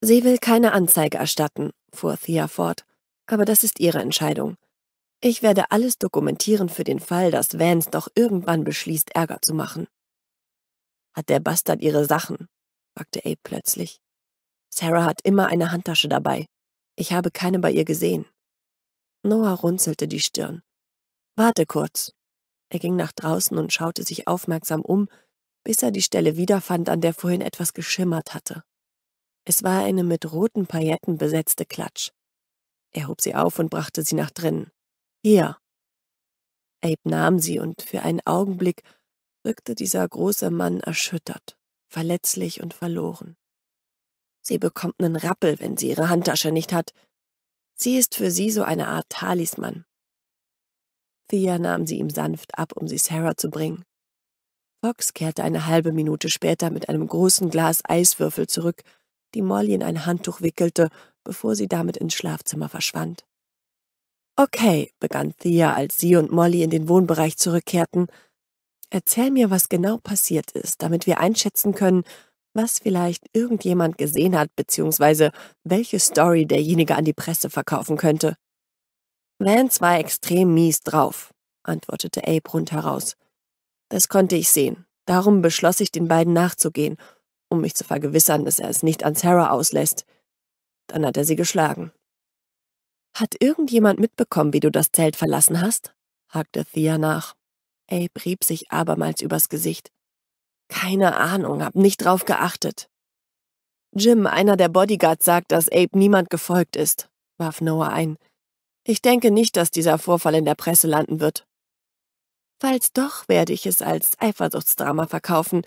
Sie will keine Anzeige erstatten, fuhr Thea fort, aber das ist ihre Entscheidung. Ich werde alles dokumentieren für den Fall, dass Vance doch irgendwann beschließt, Ärger zu machen. Hat der Bastard ihre Sachen? fragte Abe plötzlich. Sarah hat immer eine Handtasche dabei. Ich habe keine bei ihr gesehen. Noah runzelte die Stirn. Warte kurz. Er ging nach draußen und schaute sich aufmerksam um, bis er die Stelle wiederfand, an der vorhin etwas geschimmert hatte. Es war eine mit roten Pailletten besetzte Klatsch. Er hob sie auf und brachte sie nach drinnen. Hier. Abe nahm sie und für einen Augenblick rückte dieser große Mann erschüttert, verletzlich und verloren. Sie bekommt nen Rappel, wenn sie ihre Handtasche nicht hat. Sie ist für sie so eine Art Talisman. Thea nahm sie ihm sanft ab, um sie Sarah zu bringen. Fox kehrte eine halbe Minute später mit einem großen Glas Eiswürfel zurück, die Molly in ein Handtuch wickelte, bevor sie damit ins Schlafzimmer verschwand. Okay, begann Thea, als sie und Molly in den Wohnbereich zurückkehrten. Erzähl mir, was genau passiert ist, damit wir einschätzen können, was vielleicht irgendjemand gesehen hat, beziehungsweise welche Story derjenige an die Presse verkaufen könnte. Vance war extrem mies drauf, antwortete Abe heraus. Das konnte ich sehen. Darum beschloss ich, den beiden nachzugehen, um mich zu vergewissern, dass er es nicht an Sarah auslässt. Dann hat er sie geschlagen. Hat irgendjemand mitbekommen, wie du das Zelt verlassen hast? hakte Thea nach. Abe rieb sich abermals übers Gesicht. Keine Ahnung, hab nicht drauf geachtet. Jim, einer der Bodyguards, sagt, dass Abe niemand gefolgt ist, warf Noah ein. Ich denke nicht, dass dieser Vorfall in der Presse landen wird. Falls doch, werde ich es als Eifersuchtsdrama verkaufen.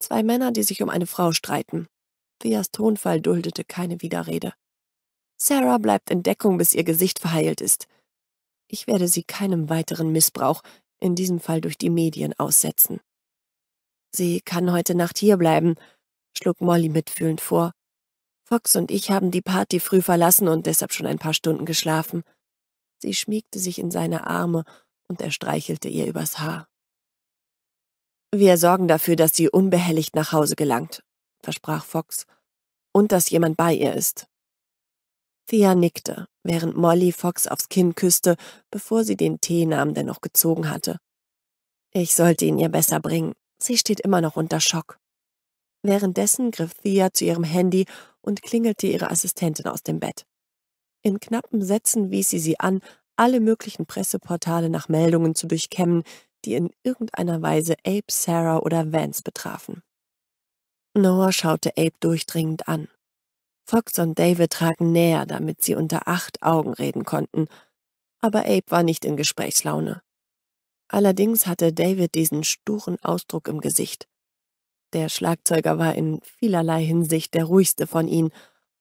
Zwei Männer, die sich um eine Frau streiten. Theas Tonfall duldete keine Widerrede. Sarah bleibt in Deckung, bis ihr Gesicht verheilt ist. Ich werde sie keinem weiteren Missbrauch, in diesem Fall durch die Medien, aussetzen. Sie kann heute Nacht hierbleiben, schlug Molly mitfühlend vor. Fox und ich haben die Party früh verlassen und deshalb schon ein paar Stunden geschlafen. Sie schmiegte sich in seine Arme und er streichelte ihr übers Haar. Wir sorgen dafür, dass sie unbehelligt nach Hause gelangt, versprach Fox, und dass jemand bei ihr ist. Thea nickte, während Molly Fox aufs Kinn küsste, bevor sie den Teenamen dennoch gezogen hatte. Ich sollte ihn ihr besser bringen. Sie steht immer noch unter Schock. Währenddessen griff Thea zu ihrem Handy und klingelte ihre Assistentin aus dem Bett. In knappen Sätzen wies sie sie an, alle möglichen Presseportale nach Meldungen zu durchkämmen, die in irgendeiner Weise Abe, Sarah oder Vance betrafen. Noah schaute Abe durchdringend an. Fox und David tragen näher, damit sie unter acht Augen reden konnten, aber Abe war nicht in Gesprächslaune. Allerdings hatte David diesen sturen Ausdruck im Gesicht. Der Schlagzeuger war in vielerlei Hinsicht der ruhigste von ihnen,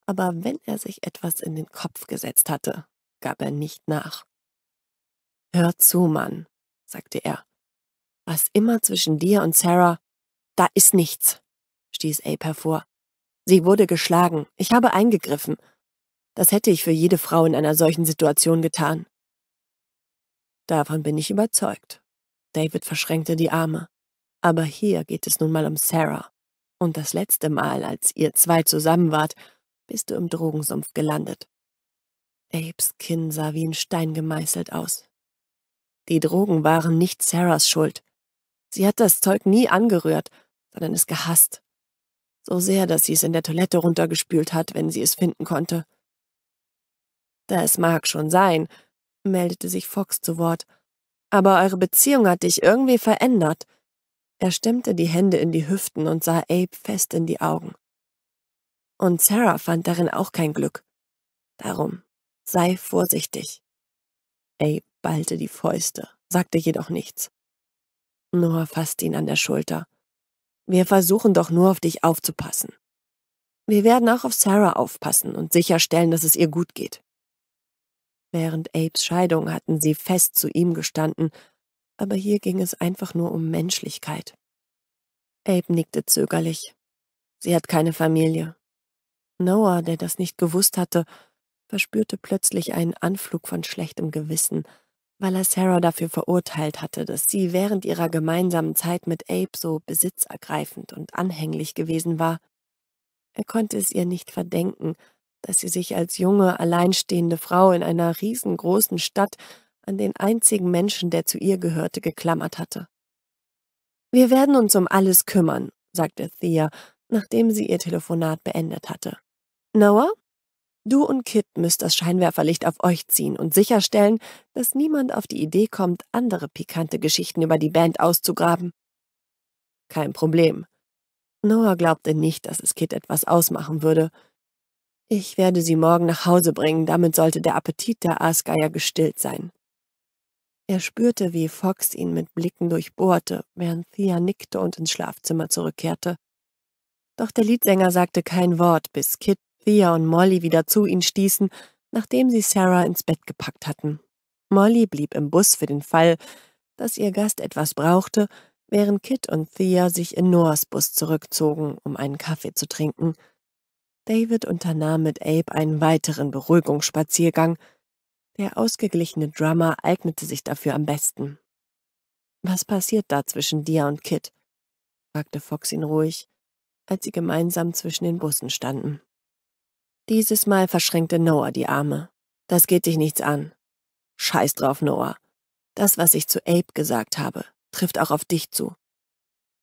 aber wenn er sich etwas in den Kopf gesetzt hatte, gab er nicht nach. Hör zu, Mann, sagte er. Was immer zwischen dir und Sarah, da ist nichts, stieß Abe hervor. Sie wurde geschlagen. Ich habe eingegriffen. Das hätte ich für jede Frau in einer solchen Situation getan. Davon bin ich überzeugt. David verschränkte die Arme. Aber hier geht es nun mal um Sarah. Und das letzte Mal, als ihr zwei zusammen wart, bist du im Drogensumpf gelandet. Apes Kinn sah wie in Stein gemeißelt aus. Die Drogen waren nicht Sarahs Schuld. Sie hat das Zeug nie angerührt, sondern es gehasst so sehr, dass sie es in der Toilette runtergespült hat, wenn sie es finden konnte. Das mag schon sein, meldete sich Fox zu Wort, aber eure Beziehung hat dich irgendwie verändert. Er stemmte die Hände in die Hüften und sah Abe fest in die Augen. Und Sarah fand darin auch kein Glück. Darum, sei vorsichtig. Abe ballte die Fäuste, sagte jedoch nichts. Noah fasste ihn an der Schulter. Wir versuchen doch nur auf dich aufzupassen. Wir werden auch auf Sarah aufpassen und sicherstellen, dass es ihr gut geht. Während Apes Scheidung hatten sie fest zu ihm gestanden, aber hier ging es einfach nur um Menschlichkeit. Abe nickte zögerlich. Sie hat keine Familie. Noah, der das nicht gewusst hatte, verspürte plötzlich einen Anflug von schlechtem Gewissen, weil er Sarah dafür verurteilt hatte, dass sie während ihrer gemeinsamen Zeit mit Abe so besitzergreifend und anhänglich gewesen war. Er konnte es ihr nicht verdenken, dass sie sich als junge, alleinstehende Frau in einer riesengroßen Stadt an den einzigen Menschen, der zu ihr gehörte, geklammert hatte. Wir werden uns um alles kümmern, sagte Thea, nachdem sie ihr Telefonat beendet hatte. Noah, Du und Kit müsst das Scheinwerferlicht auf euch ziehen und sicherstellen, dass niemand auf die Idee kommt, andere pikante Geschichten über die Band auszugraben. Kein Problem. Noah glaubte nicht, dass es Kit etwas ausmachen würde. Ich werde sie morgen nach Hause bringen, damit sollte der Appetit der Aasgeier gestillt sein. Er spürte, wie Fox ihn mit Blicken durchbohrte, während Thea nickte und ins Schlafzimmer zurückkehrte. Doch der Liedsänger sagte kein Wort, bis Kit Thea und Molly wieder zu ihnen stießen, nachdem sie Sarah ins Bett gepackt hatten. Molly blieb im Bus für den Fall, dass ihr Gast etwas brauchte, während Kit und Thea sich in Noahs Bus zurückzogen, um einen Kaffee zu trinken. David unternahm mit Abe einen weiteren Beruhigungsspaziergang. Der ausgeglichene Drummer eignete sich dafür am besten. Was passiert da zwischen dir und Kit? fragte Fox ihn ruhig, als sie gemeinsam zwischen den Bussen standen. Dieses Mal verschränkte Noah die Arme. Das geht dich nichts an. Scheiß drauf, Noah. Das, was ich zu Abe gesagt habe, trifft auch auf dich zu.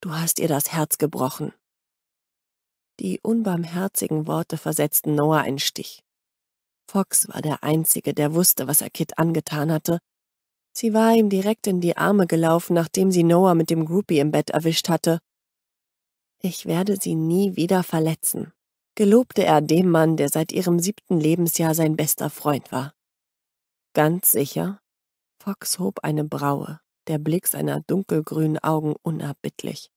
Du hast ihr das Herz gebrochen. Die unbarmherzigen Worte versetzten Noah einen Stich. Fox war der Einzige, der wusste, was er Kit angetan hatte. Sie war ihm direkt in die Arme gelaufen, nachdem sie Noah mit dem Groupie im Bett erwischt hatte. Ich werde sie nie wieder verletzen, gelobte er dem Mann, der seit ihrem siebten Lebensjahr sein bester Freund war. Ganz sicher? Fox hob eine Braue, der Blick seiner dunkelgrünen Augen unerbittlich.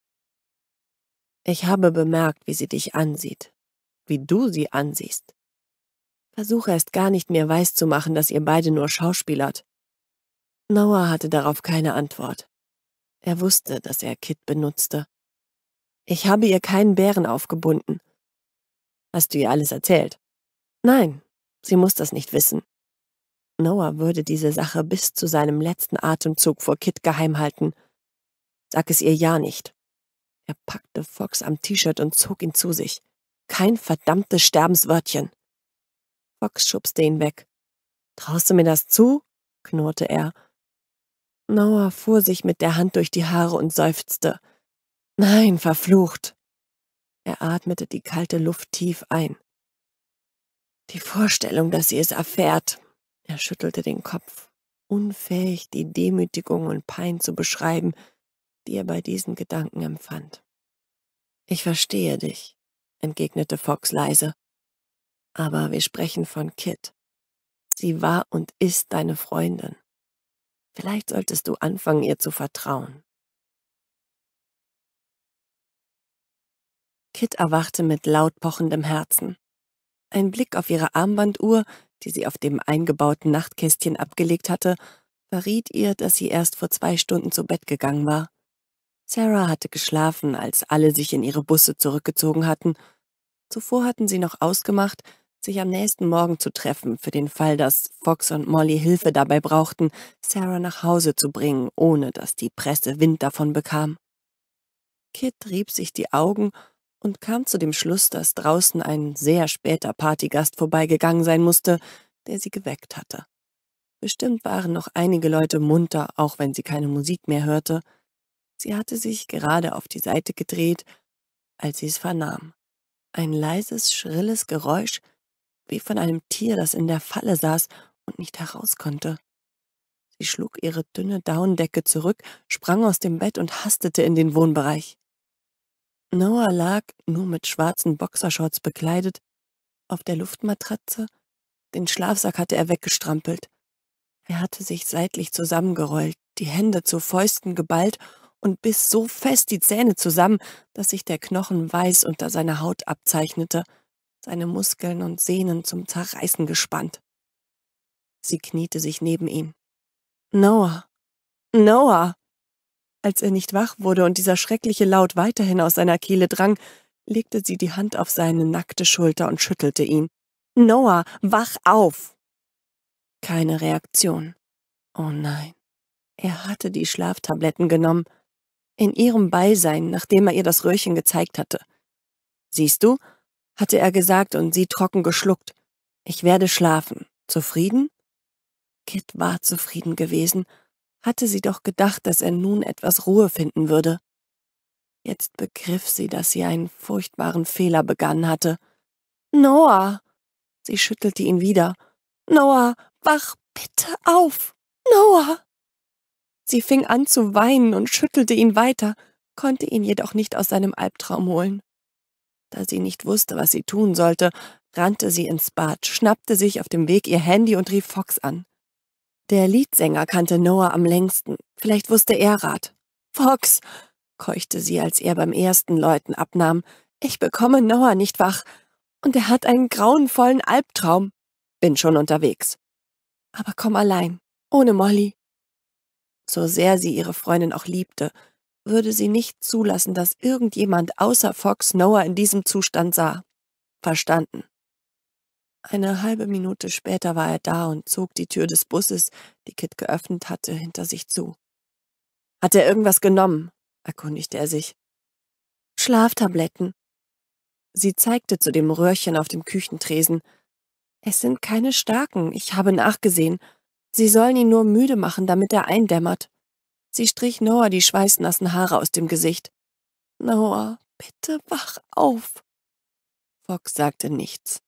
Ich habe bemerkt, wie sie dich ansieht, wie du sie ansiehst. Versuche erst gar nicht mehr weiszumachen, dass ihr beide nur schauspielert. Noah hatte darauf keine Antwort. Er wusste, dass er Kit benutzte. Ich habe ihr keinen Bären aufgebunden. Hast du ihr alles erzählt? Nein, sie muss das nicht wissen. Noah würde diese Sache bis zu seinem letzten Atemzug vor Kit geheim halten. Sag es ihr ja nicht. Er packte Fox am T-Shirt und zog ihn zu sich. Kein verdammtes Sterbenswörtchen. Fox schubste ihn weg. Traust du mir das zu? knurrte er. Noah fuhr sich mit der Hand durch die Haare und seufzte. Nein, verflucht. Er atmete die kalte Luft tief ein. Die Vorstellung, dass sie es erfährt. Er schüttelte den Kopf, unfähig, die Demütigung und Pein zu beschreiben, die er bei diesen Gedanken empfand. Ich verstehe dich, entgegnete Fox leise. Aber wir sprechen von Kit. Sie war und ist deine Freundin. Vielleicht solltest du anfangen, ihr zu vertrauen. Kit erwachte mit laut pochendem Herzen. Ein Blick auf ihre Armbanduhr, die sie auf dem eingebauten Nachtkästchen abgelegt hatte, verriet ihr, dass sie erst vor zwei Stunden zu Bett gegangen war. Sarah hatte geschlafen, als alle sich in ihre Busse zurückgezogen hatten. Zuvor hatten sie noch ausgemacht, sich am nächsten Morgen zu treffen, für den Fall, dass Fox und Molly Hilfe dabei brauchten, Sarah nach Hause zu bringen, ohne dass die Presse Wind davon bekam. Kit rieb sich die Augen und kam zu dem Schluss, dass draußen ein sehr später Partygast vorbeigegangen sein musste, der sie geweckt hatte. Bestimmt waren noch einige Leute munter, auch wenn sie keine Musik mehr hörte. Sie hatte sich gerade auf die Seite gedreht, als sie es vernahm. Ein leises, schrilles Geräusch, wie von einem Tier, das in der Falle saß und nicht heraus konnte. Sie schlug ihre dünne Daunendecke zurück, sprang aus dem Bett und hastete in den Wohnbereich. Noah lag, nur mit schwarzen Boxershorts bekleidet, auf der Luftmatratze. Den Schlafsack hatte er weggestrampelt. Er hatte sich seitlich zusammengerollt, die Hände zu Fäusten geballt und biss so fest die Zähne zusammen, dass sich der Knochen weiß unter seiner Haut abzeichnete, seine Muskeln und Sehnen zum Zerreißen gespannt. Sie kniete sich neben ihm. Noah, Noah! Als er nicht wach wurde und dieser schreckliche Laut weiterhin aus seiner Kehle drang, legte sie die Hand auf seine nackte Schulter und schüttelte ihn. Noah, wach auf! Keine Reaktion. Oh nein. Er hatte die Schlaftabletten genommen. In ihrem Beisein, nachdem er ihr das Röhrchen gezeigt hatte. Siehst du, hatte er gesagt und sie trocken geschluckt. Ich werde schlafen. Zufrieden? Kit war zufrieden gewesen hatte sie doch gedacht, dass er nun etwas Ruhe finden würde. Jetzt begriff sie, dass sie einen furchtbaren Fehler begangen hatte. Noah! Sie schüttelte ihn wieder. Noah, wach bitte auf! Noah! Sie fing an zu weinen und schüttelte ihn weiter, konnte ihn jedoch nicht aus seinem Albtraum holen. Da sie nicht wusste, was sie tun sollte, rannte sie ins Bad, schnappte sich auf dem Weg ihr Handy und rief Fox an. Der Liedsänger kannte Noah am längsten. Vielleicht wusste er Rat. Fox, keuchte sie, als er beim ersten Läuten abnahm. Ich bekomme Noah nicht wach. Und er hat einen grauenvollen Albtraum. Bin schon unterwegs. Aber komm allein, ohne Molly. So sehr sie ihre Freundin auch liebte, würde sie nicht zulassen, dass irgendjemand außer Fox Noah in diesem Zustand sah. Verstanden. Eine halbe Minute später war er da und zog die Tür des Busses, die Kit geöffnet hatte, hinter sich zu. Hat er irgendwas genommen? erkundigte er sich. Schlaftabletten. Sie zeigte zu dem Röhrchen auf dem Küchentresen. Es sind keine starken, ich habe nachgesehen. Sie sollen ihn nur müde machen, damit er eindämmert. Sie strich Noah die schweißnassen Haare aus dem Gesicht. Noah, bitte wach auf. Fox sagte nichts.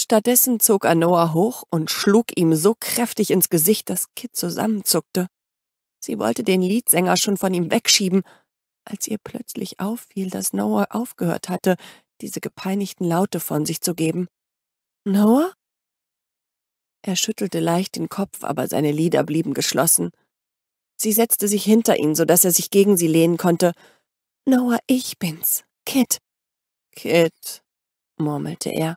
Stattdessen zog er Noah hoch und schlug ihm so kräftig ins Gesicht, dass Kit zusammenzuckte. Sie wollte den Liedsänger schon von ihm wegschieben, als ihr plötzlich auffiel, dass Noah aufgehört hatte, diese gepeinigten Laute von sich zu geben. Noah? Er schüttelte leicht den Kopf, aber seine Lider blieben geschlossen. Sie setzte sich hinter ihn, so dass er sich gegen sie lehnen konnte. Noah, ich bin's. Kit. Kit, murmelte er.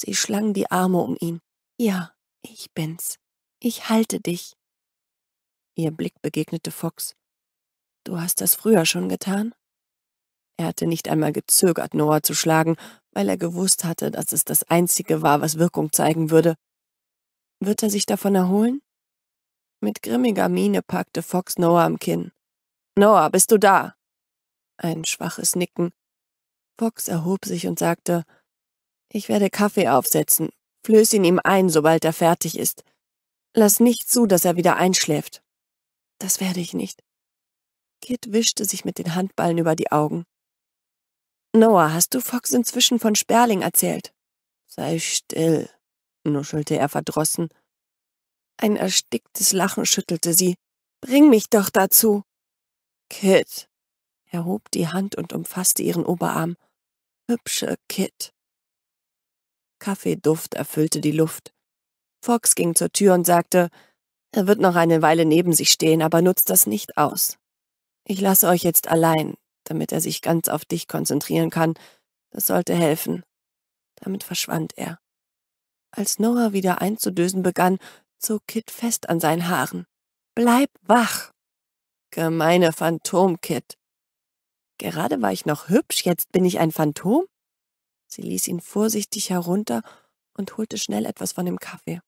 Sie schlang die Arme um ihn. Ja, ich bin's. Ich halte dich. Ihr Blick begegnete Fox. Du hast das früher schon getan? Er hatte nicht einmal gezögert, Noah zu schlagen, weil er gewusst hatte, dass es das Einzige war, was Wirkung zeigen würde. Wird er sich davon erholen? Mit grimmiger Miene packte Fox Noah am Kinn. Noah, bist du da? Ein schwaches Nicken. Fox erhob sich und sagte, ich werde Kaffee aufsetzen. Flöß ihn ihm ein, sobald er fertig ist. Lass nicht zu, dass er wieder einschläft. Das werde ich nicht. Kit wischte sich mit den Handballen über die Augen. Noah, hast du Fox inzwischen von Sperling erzählt? Sei still, nuschelte er verdrossen. Ein ersticktes Lachen schüttelte sie. Bring mich doch dazu. Kit. Er hob die Hand und umfasste ihren Oberarm. Hübsche Kit. Kaffeeduft erfüllte die Luft. Fox ging zur Tür und sagte, er wird noch eine Weile neben sich stehen, aber nutzt das nicht aus. Ich lasse euch jetzt allein, damit er sich ganz auf dich konzentrieren kann. Das sollte helfen. Damit verschwand er. Als Noah wieder einzudösen begann, zog Kit fest an seinen Haaren. Bleib wach! Gemeine Phantom, Kit. Gerade war ich noch hübsch, jetzt bin ich ein Phantom? Sie ließ ihn vorsichtig herunter und holte schnell etwas von dem Kaffee.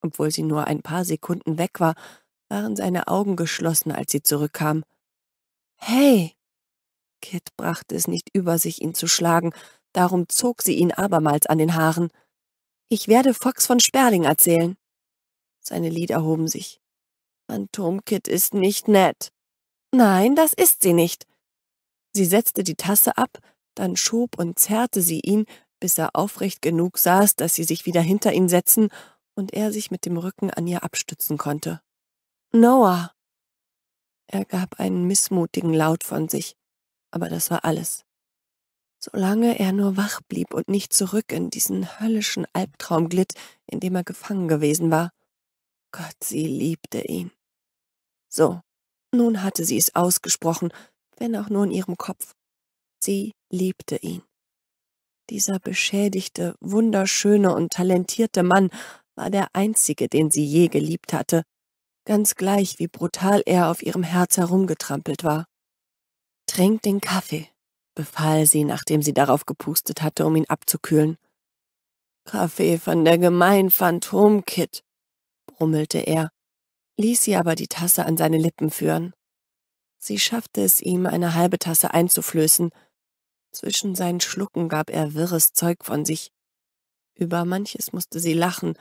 Obwohl sie nur ein paar Sekunden weg war, waren seine Augen geschlossen, als sie zurückkam. Hey! Kit brachte es nicht über sich, ihn zu schlagen, darum zog sie ihn abermals an den Haaren. Ich werde Fox von Sperling erzählen. Seine Lieder hoben sich. Phantom Kit ist nicht nett. Nein, das ist sie nicht. Sie setzte die Tasse ab, dann schob und zerrte sie ihn, bis er aufrecht genug saß, dass sie sich wieder hinter ihn setzen und er sich mit dem Rücken an ihr abstützen konnte. Noah! Er gab einen missmutigen Laut von sich, aber das war alles. Solange er nur wach blieb und nicht zurück in diesen höllischen Albtraum glitt, in dem er gefangen gewesen war. Gott, sie liebte ihn. So, nun hatte sie es ausgesprochen, wenn auch nur in ihrem Kopf. Sie liebte ihn. Dieser beschädigte, wunderschöne und talentierte Mann war der einzige, den sie je geliebt hatte, ganz gleich, wie brutal er auf ihrem Herz herumgetrampelt war. Trink den Kaffee, befahl sie, nachdem sie darauf gepustet hatte, um ihn abzukühlen. Kaffee von der gemeinen Phantomkit, brummelte er, ließ sie aber die Tasse an seine Lippen führen. Sie schaffte es ihm, eine halbe Tasse einzuflößen, zwischen seinen Schlucken gab er wirres Zeug von sich. Über manches musste sie lachen,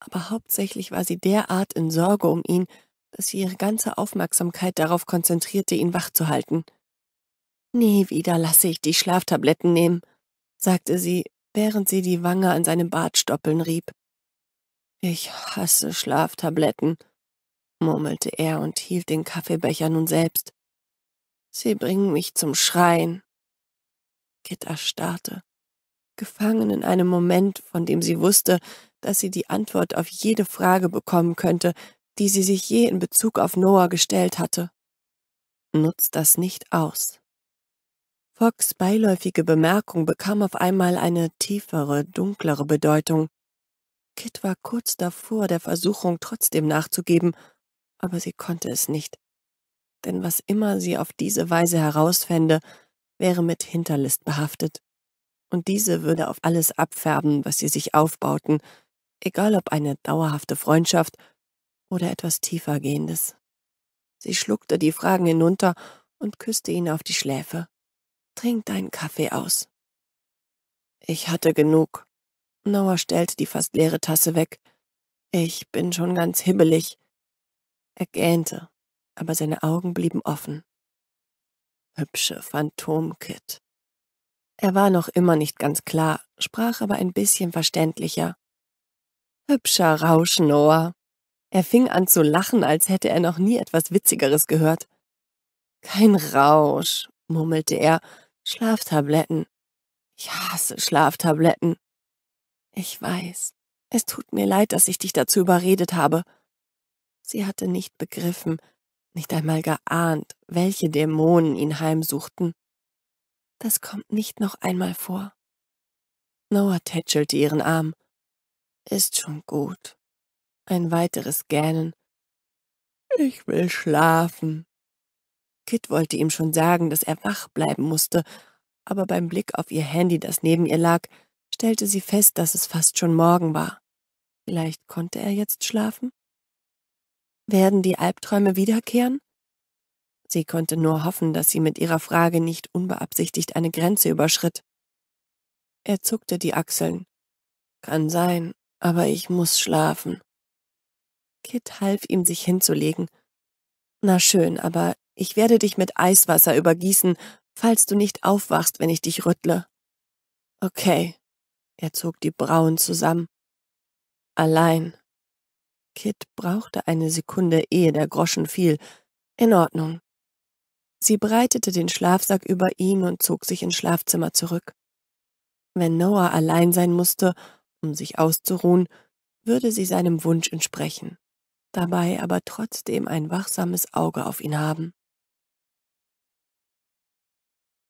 aber hauptsächlich war sie derart in Sorge um ihn, dass sie ihre ganze Aufmerksamkeit darauf konzentrierte, ihn wach zu halten. Nie wieder lasse ich die Schlaftabletten nehmen, sagte sie, während sie die Wange an seinem Bartstoppeln rieb. Ich hasse Schlaftabletten, murmelte er und hielt den Kaffeebecher nun selbst. Sie bringen mich zum Schreien. Kit erstarrte, gefangen in einem Moment, von dem sie wusste, dass sie die Antwort auf jede Frage bekommen könnte, die sie sich je in Bezug auf Noah gestellt hatte. Nutzt das nicht aus. Fox beiläufige Bemerkung bekam auf einmal eine tiefere, dunklere Bedeutung. Kit war kurz davor, der Versuchung trotzdem nachzugeben, aber sie konnte es nicht. Denn was immer sie auf diese Weise herausfände, wäre mit Hinterlist behaftet, und diese würde auf alles abfärben, was sie sich aufbauten, egal ob eine dauerhafte Freundschaft oder etwas tiefergehendes. Sie schluckte die Fragen hinunter und küsste ihn auf die Schläfe. Trink deinen Kaffee aus. Ich hatte genug. Noah stellte die fast leere Tasse weg. Ich bin schon ganz hibbelig. Er gähnte, aber seine Augen blieben offen hübsche Phantomkit. Er war noch immer nicht ganz klar, sprach aber ein bisschen verständlicher. Hübscher Rauschnoah. Er fing an zu lachen, als hätte er noch nie etwas Witzigeres gehört. Kein Rausch, murmelte er. Schlaftabletten. Ich hasse Schlaftabletten. Ich weiß. Es tut mir leid, dass ich dich dazu überredet habe. Sie hatte nicht begriffen, nicht einmal geahnt, welche Dämonen ihn heimsuchten. Das kommt nicht noch einmal vor. Noah tätschelte ihren Arm. Ist schon gut. Ein weiteres Gähnen. Ich will schlafen. Kit wollte ihm schon sagen, dass er wach bleiben musste, aber beim Blick auf ihr Handy, das neben ihr lag, stellte sie fest, dass es fast schon morgen war. Vielleicht konnte er jetzt schlafen? Werden die Albträume wiederkehren? Sie konnte nur hoffen, dass sie mit ihrer Frage nicht unbeabsichtigt eine Grenze überschritt. Er zuckte die Achseln. Kann sein, aber ich muss schlafen. Kit half ihm, sich hinzulegen. Na schön, aber ich werde dich mit Eiswasser übergießen, falls du nicht aufwachst, wenn ich dich rüttle. Okay. Er zog die Brauen zusammen. Allein. Kit brauchte eine Sekunde, ehe der Groschen fiel. In Ordnung. Sie breitete den Schlafsack über ihn und zog sich ins Schlafzimmer zurück. Wenn Noah allein sein musste, um sich auszuruhen, würde sie seinem Wunsch entsprechen, dabei aber trotzdem ein wachsames Auge auf ihn haben.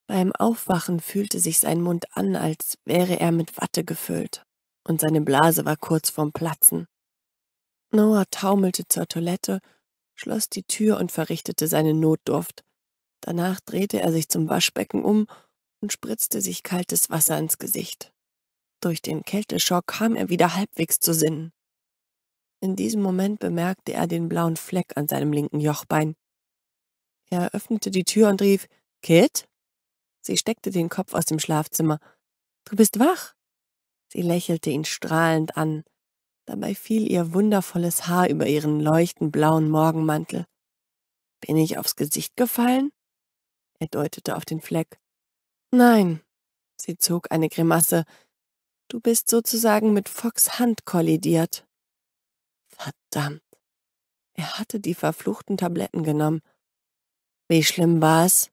Beim Aufwachen fühlte sich sein Mund an, als wäre er mit Watte gefüllt, und seine Blase war kurz vorm Platzen. Noah taumelte zur Toilette, schloss die Tür und verrichtete seine Notdurft. Danach drehte er sich zum Waschbecken um und spritzte sich kaltes Wasser ins Gesicht. Durch den Kälteschock kam er wieder halbwegs zu Sinnen. In diesem Moment bemerkte er den blauen Fleck an seinem linken Jochbein. Er öffnete die Tür und rief, Kit? Sie steckte den Kopf aus dem Schlafzimmer. Du bist wach? Sie lächelte ihn strahlend an. Dabei fiel ihr wundervolles Haar über ihren leuchtend blauen Morgenmantel. Bin ich aufs Gesicht gefallen? Er deutete auf den Fleck. Nein, sie zog eine Grimasse. Du bist sozusagen mit Fox Hand kollidiert. Verdammt. Er hatte die verfluchten Tabletten genommen. Wie schlimm war's?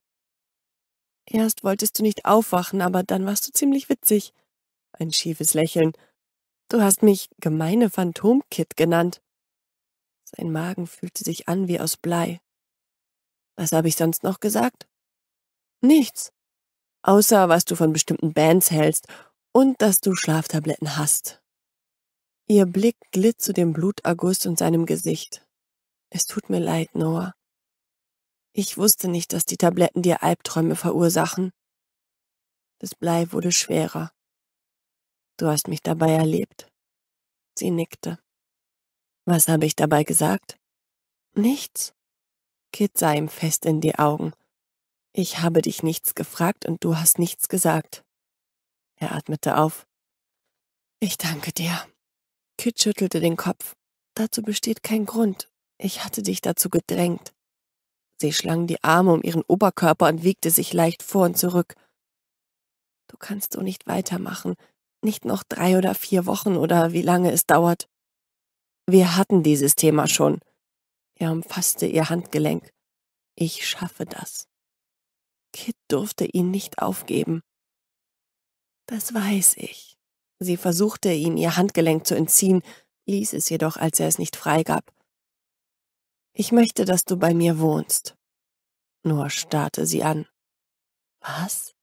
Erst wolltest du nicht aufwachen, aber dann warst du ziemlich witzig. Ein schiefes Lächeln. Du hast mich gemeine Phantomkid genannt. Sein Magen fühlte sich an wie aus Blei. Was habe ich sonst noch gesagt? Nichts. Außer was du von bestimmten Bands hältst und dass du Schlaftabletten hast. Ihr Blick glitt zu dem Blutagust und seinem Gesicht. Es tut mir leid, Noah. Ich wusste nicht, dass die Tabletten dir Albträume verursachen. Das Blei wurde schwerer. Du hast mich dabei erlebt. Sie nickte. Was habe ich dabei gesagt? Nichts. Kit sah ihm fest in die Augen. Ich habe dich nichts gefragt und du hast nichts gesagt. Er atmete auf. Ich danke dir. Kit schüttelte den Kopf. Dazu besteht kein Grund. Ich hatte dich dazu gedrängt. Sie schlang die Arme um ihren Oberkörper und wiegte sich leicht vor und zurück. Du kannst so nicht weitermachen nicht noch drei oder vier Wochen oder wie lange es dauert. Wir hatten dieses Thema schon. Er umfasste ihr Handgelenk. Ich schaffe das. Kit durfte ihn nicht aufgeben. Das weiß ich. Sie versuchte, ihm ihr Handgelenk zu entziehen, ließ es jedoch, als er es nicht freigab. Ich möchte, dass du bei mir wohnst. Nur starrte sie an. Was?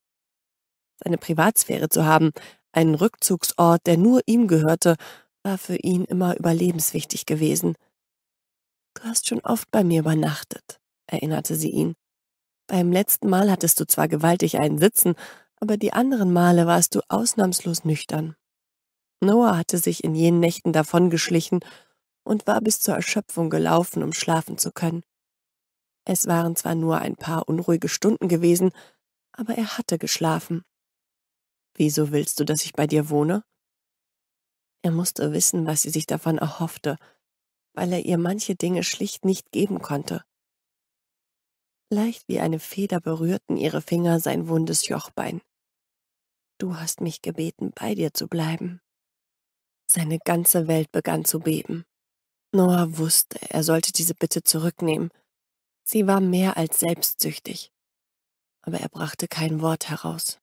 Seine Privatsphäre zu haben, ein Rückzugsort, der nur ihm gehörte, war für ihn immer überlebenswichtig gewesen. Du hast schon oft bei mir übernachtet, erinnerte sie ihn. Beim letzten Mal hattest du zwar gewaltig einen Sitzen, aber die anderen Male warst du ausnahmslos nüchtern. Noah hatte sich in jenen Nächten davongeschlichen und war bis zur Erschöpfung gelaufen, um schlafen zu können. Es waren zwar nur ein paar unruhige Stunden gewesen, aber er hatte geschlafen. Wieso willst du, dass ich bei dir wohne? Er musste wissen, was sie sich davon erhoffte, weil er ihr manche Dinge schlicht nicht geben konnte. Leicht wie eine Feder berührten ihre Finger sein wundes Jochbein. Du hast mich gebeten, bei dir zu bleiben. Seine ganze Welt begann zu beben. Noah wusste, er sollte diese Bitte zurücknehmen. Sie war mehr als selbstsüchtig. Aber er brachte kein Wort heraus.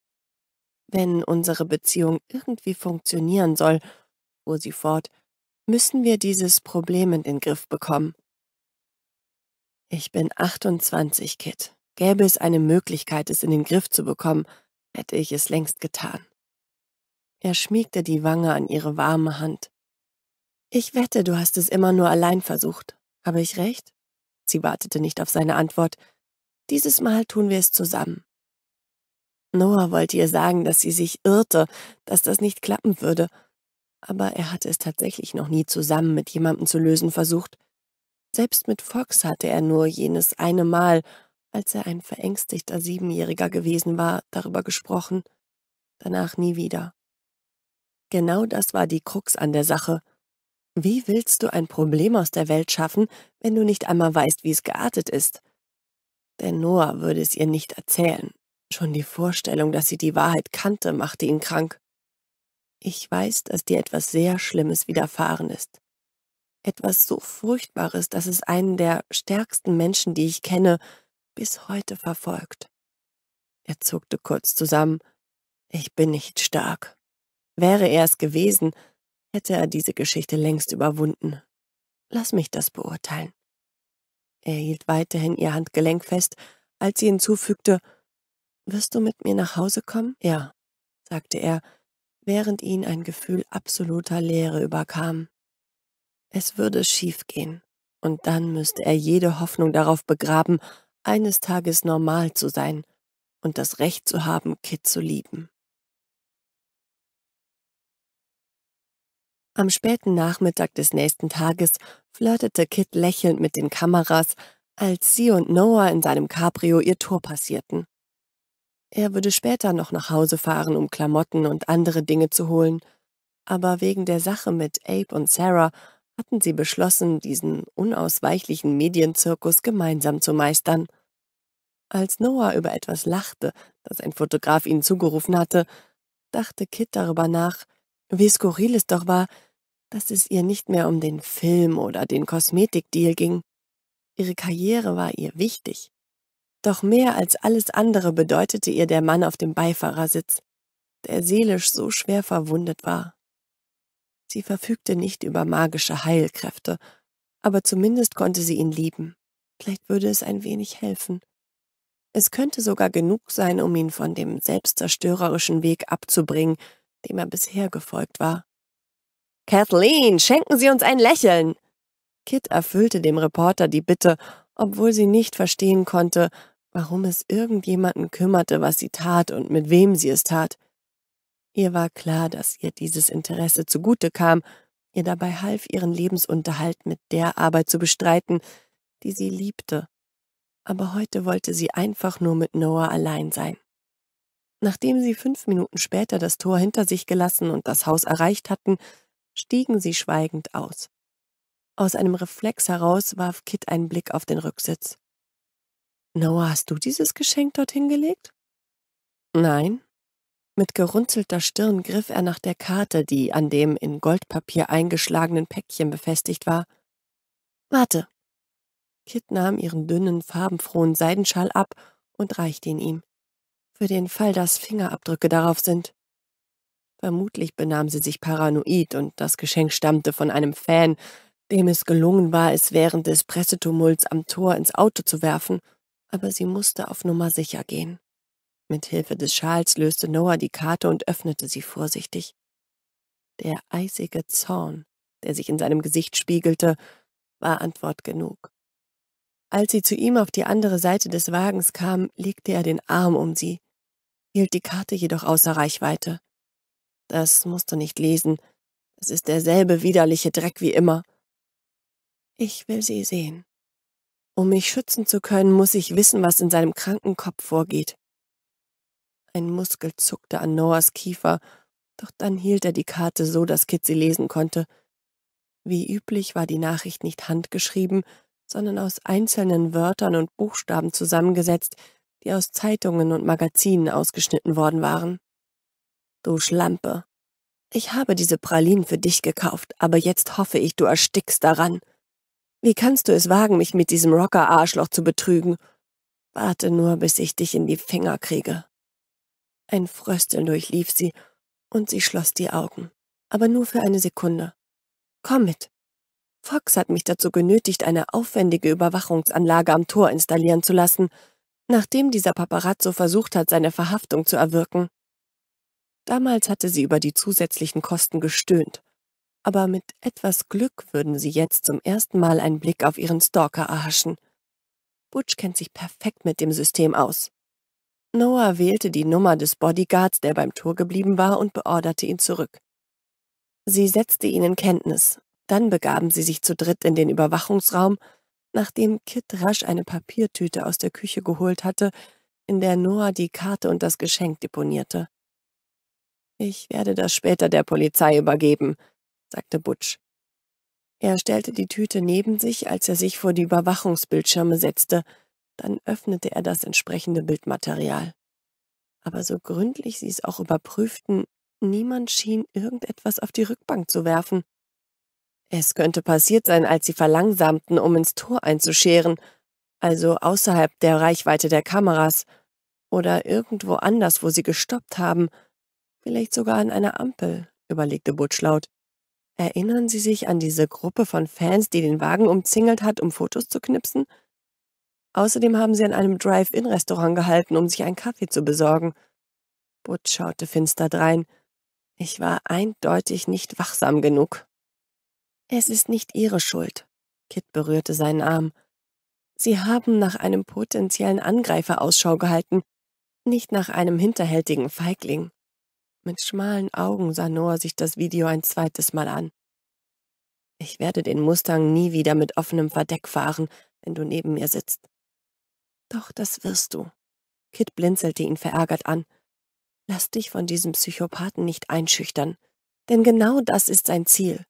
Wenn unsere Beziehung irgendwie funktionieren soll, fuhr sie fort, müssen wir dieses Problem in den Griff bekommen. Ich bin 28, Kit. Gäbe es eine Möglichkeit, es in den Griff zu bekommen, hätte ich es längst getan. Er schmiegte die Wange an ihre warme Hand. Ich wette, du hast es immer nur allein versucht. Habe ich recht? Sie wartete nicht auf seine Antwort. Dieses Mal tun wir es zusammen. Noah wollte ihr sagen, dass sie sich irrte, dass das nicht klappen würde, aber er hatte es tatsächlich noch nie zusammen mit jemandem zu lösen versucht. Selbst mit Fox hatte er nur jenes eine Mal, als er ein verängstigter Siebenjähriger gewesen war, darüber gesprochen. Danach nie wieder. Genau das war die Krux an der Sache. Wie willst du ein Problem aus der Welt schaffen, wenn du nicht einmal weißt, wie es geartet ist? Denn Noah würde es ihr nicht erzählen, Schon die Vorstellung, dass sie die Wahrheit kannte, machte ihn krank. Ich weiß, dass dir etwas sehr Schlimmes widerfahren ist. Etwas so Furchtbares, dass es einen der stärksten Menschen, die ich kenne, bis heute verfolgt. Er zuckte kurz zusammen. Ich bin nicht stark. Wäre er es gewesen, hätte er diese Geschichte längst überwunden. Lass mich das beurteilen. Er hielt weiterhin ihr Handgelenk fest, als sie hinzufügte, wirst du mit mir nach Hause kommen? Ja, sagte er, während ihn ein Gefühl absoluter Leere überkam. Es würde schief gehen, und dann müsste er jede Hoffnung darauf begraben, eines Tages normal zu sein und das Recht zu haben, Kit zu lieben. Am späten Nachmittag des nächsten Tages flirtete Kit lächelnd mit den Kameras, als sie und Noah in seinem Cabrio ihr Tor passierten. Er würde später noch nach Hause fahren, um Klamotten und andere Dinge zu holen, aber wegen der Sache mit Abe und Sarah hatten sie beschlossen, diesen unausweichlichen Medienzirkus gemeinsam zu meistern. Als Noah über etwas lachte, das ein Fotograf ihnen zugerufen hatte, dachte Kit darüber nach, wie skurril es doch war, dass es ihr nicht mehr um den Film oder den Kosmetikdeal ging. Ihre Karriere war ihr wichtig. Doch mehr als alles andere bedeutete ihr der Mann auf dem Beifahrersitz, der seelisch so schwer verwundet war. Sie verfügte nicht über magische Heilkräfte, aber zumindest konnte sie ihn lieben. Vielleicht würde es ein wenig helfen. Es könnte sogar genug sein, um ihn von dem selbstzerstörerischen Weg abzubringen, dem er bisher gefolgt war. Kathleen, schenken Sie uns ein Lächeln! Kit erfüllte dem Reporter die Bitte obwohl sie nicht verstehen konnte, warum es irgendjemanden kümmerte, was sie tat und mit wem sie es tat. Ihr war klar, dass ihr dieses Interesse zugute kam, ihr dabei half, ihren Lebensunterhalt mit der Arbeit zu bestreiten, die sie liebte. Aber heute wollte sie einfach nur mit Noah allein sein. Nachdem sie fünf Minuten später das Tor hinter sich gelassen und das Haus erreicht hatten, stiegen sie schweigend aus. Aus einem Reflex heraus warf Kit einen Blick auf den Rücksitz. Noah, hast du dieses Geschenk dorthin gelegt? Nein. Mit gerunzelter Stirn griff er nach der Karte, die an dem in Goldpapier eingeschlagenen Päckchen befestigt war. Warte. Kit nahm ihren dünnen, farbenfrohen Seidenschal ab und reichte ihn ihm. Für den Fall, dass Fingerabdrücke darauf sind. Vermutlich benahm sie sich paranoid und das Geschenk stammte von einem Fan, dem es gelungen war, es während des Pressetumults am Tor ins Auto zu werfen, aber sie musste auf Nummer sicher gehen. Mit Hilfe des Schals löste Noah die Karte und öffnete sie vorsichtig. Der eisige Zorn, der sich in seinem Gesicht spiegelte, war Antwort genug. Als sie zu ihm auf die andere Seite des Wagens kam, legte er den Arm um sie, hielt die Karte jedoch außer Reichweite. Das musst du nicht lesen. Es ist derselbe widerliche Dreck wie immer. Ich will sie sehen. Um mich schützen zu können, muss ich wissen, was in seinem kranken Kopf vorgeht. Ein Muskel zuckte an Noahs Kiefer, doch dann hielt er die Karte so, dass Kit sie lesen konnte. Wie üblich war die Nachricht nicht handgeschrieben, sondern aus einzelnen Wörtern und Buchstaben zusammengesetzt, die aus Zeitungen und Magazinen ausgeschnitten worden waren. Du Schlampe, ich habe diese Pralinen für dich gekauft, aber jetzt hoffe ich, du erstickst daran. Wie kannst du es wagen, mich mit diesem Rocker-Arschloch zu betrügen? Warte nur, bis ich dich in die Finger kriege. Ein Frösteln durchlief sie, und sie schloss die Augen, aber nur für eine Sekunde. Komm mit. Fox hat mich dazu genötigt, eine aufwendige Überwachungsanlage am Tor installieren zu lassen, nachdem dieser Paparazzo versucht hat, seine Verhaftung zu erwirken. Damals hatte sie über die zusätzlichen Kosten gestöhnt, aber mit etwas Glück würden sie jetzt zum ersten Mal einen Blick auf ihren Stalker erhaschen. Butch kennt sich perfekt mit dem System aus. Noah wählte die Nummer des Bodyguards, der beim Tor geblieben war, und beorderte ihn zurück. Sie setzte ihn in Kenntnis. Dann begaben sie sich zu dritt in den Überwachungsraum, nachdem Kit rasch eine Papiertüte aus der Küche geholt hatte, in der Noah die Karte und das Geschenk deponierte. Ich werde das später der Polizei übergeben, sagte Butch. Er stellte die Tüte neben sich, als er sich vor die Überwachungsbildschirme setzte, dann öffnete er das entsprechende Bildmaterial. Aber so gründlich sie es auch überprüften, niemand schien irgendetwas auf die Rückbank zu werfen. Es könnte passiert sein, als sie verlangsamten, um ins Tor einzuscheren, also außerhalb der Reichweite der Kameras oder irgendwo anders, wo sie gestoppt haben, vielleicht sogar an einer Ampel, überlegte Butch laut. Erinnern Sie sich an diese Gruppe von Fans, die den Wagen umzingelt hat, um Fotos zu knipsen? Außerdem haben sie an einem Drive-In-Restaurant gehalten, um sich einen Kaffee zu besorgen. Butch schaute finster drein. Ich war eindeutig nicht wachsam genug. Es ist nicht Ihre Schuld. Kit berührte seinen Arm. Sie haben nach einem potenziellen Angreifer Ausschau gehalten, nicht nach einem hinterhältigen Feigling. Mit schmalen Augen sah Noah sich das Video ein zweites Mal an. Ich werde den Mustang nie wieder mit offenem Verdeck fahren, wenn du neben mir sitzt. Doch das wirst du. Kit blinzelte ihn verärgert an. Lass dich von diesem Psychopathen nicht einschüchtern, denn genau das ist sein Ziel.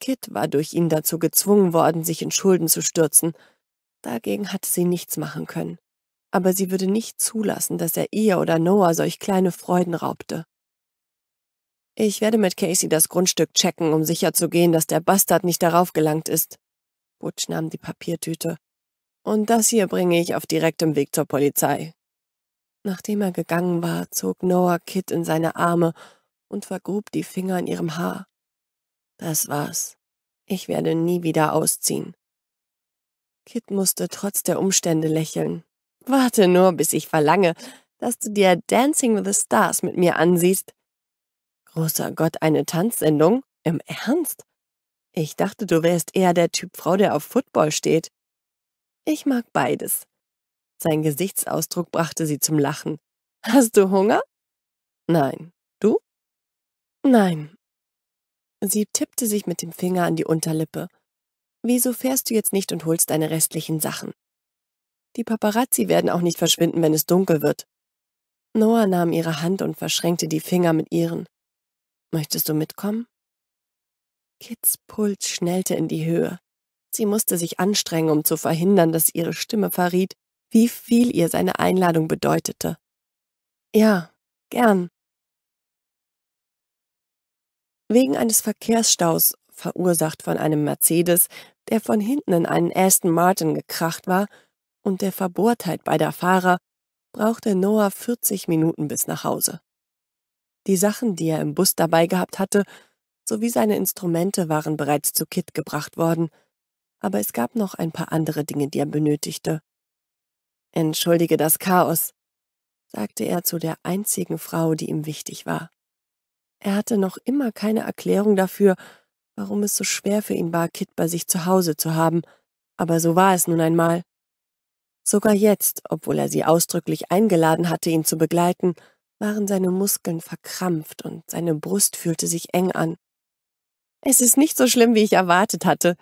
Kit war durch ihn dazu gezwungen worden, sich in Schulden zu stürzen. Dagegen hatte sie nichts machen können aber sie würde nicht zulassen, dass er ihr oder Noah solch kleine Freuden raubte. Ich werde mit Casey das Grundstück checken, um sicherzugehen, dass der Bastard nicht darauf gelangt ist. Butch nahm die Papiertüte. Und das hier bringe ich auf direktem Weg zur Polizei. Nachdem er gegangen war, zog Noah Kit in seine Arme und vergrub die Finger in ihrem Haar. Das war's. Ich werde nie wieder ausziehen. Kit musste trotz der Umstände lächeln. Warte nur, bis ich verlange, dass du dir Dancing with the Stars mit mir ansiehst. Großer Gott, eine Tanzsendung? Im Ernst? Ich dachte, du wärst eher der Typ Frau, der auf Football steht. Ich mag beides. Sein Gesichtsausdruck brachte sie zum Lachen. Hast du Hunger? Nein. Du? Nein. Sie tippte sich mit dem Finger an die Unterlippe. Wieso fährst du jetzt nicht und holst deine restlichen Sachen? Die Paparazzi werden auch nicht verschwinden, wenn es dunkel wird. Noah nahm ihre Hand und verschränkte die Finger mit ihren. Möchtest du mitkommen? Kits Puls schnellte in die Höhe. Sie musste sich anstrengen, um zu verhindern, dass ihre Stimme verriet, wie viel ihr seine Einladung bedeutete. Ja, gern. Wegen eines Verkehrsstaus, verursacht von einem Mercedes, der von hinten in einen Aston Martin gekracht war, und der Verbohrtheit beider Fahrer brauchte Noah 40 Minuten bis nach Hause. Die Sachen, die er im Bus dabei gehabt hatte, sowie seine Instrumente waren bereits zu Kit gebracht worden, aber es gab noch ein paar andere Dinge, die er benötigte. Entschuldige das Chaos, sagte er zu der einzigen Frau, die ihm wichtig war. Er hatte noch immer keine Erklärung dafür, warum es so schwer für ihn war, Kit bei sich zu Hause zu haben, aber so war es nun einmal. Sogar jetzt, obwohl er sie ausdrücklich eingeladen hatte, ihn zu begleiten, waren seine Muskeln verkrampft und seine Brust fühlte sich eng an. Es ist nicht so schlimm, wie ich erwartet hatte.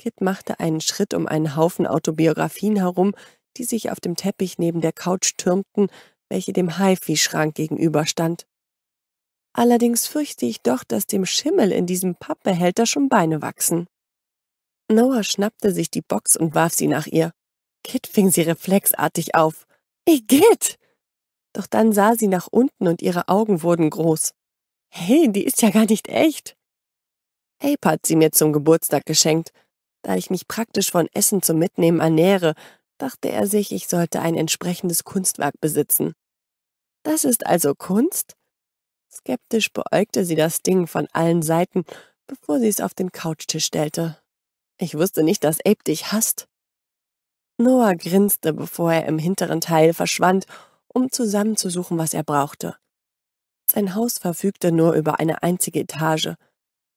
Kit machte einen Schritt um einen Haufen Autobiografien herum, die sich auf dem Teppich neben der Couch türmten, welche dem haifi gegenüberstand. Allerdings fürchte ich doch, dass dem Schimmel in diesem Pappbehälter schon Beine wachsen. Noah schnappte sich die Box und warf sie nach ihr. Kit fing sie reflexartig auf. Igitt! Doch dann sah sie nach unten und ihre Augen wurden groß. Hey, die ist ja gar nicht echt. Ape hat sie mir zum Geburtstag geschenkt. Da ich mich praktisch von Essen zum Mitnehmen ernähre, dachte er sich, ich sollte ein entsprechendes Kunstwerk besitzen. Das ist also Kunst? Skeptisch beäugte sie das Ding von allen Seiten, bevor sie es auf den Couchtisch stellte. Ich wusste nicht, dass Ape dich hasst. Noah grinste, bevor er im hinteren Teil verschwand, um zusammenzusuchen, was er brauchte. Sein Haus verfügte nur über eine einzige Etage,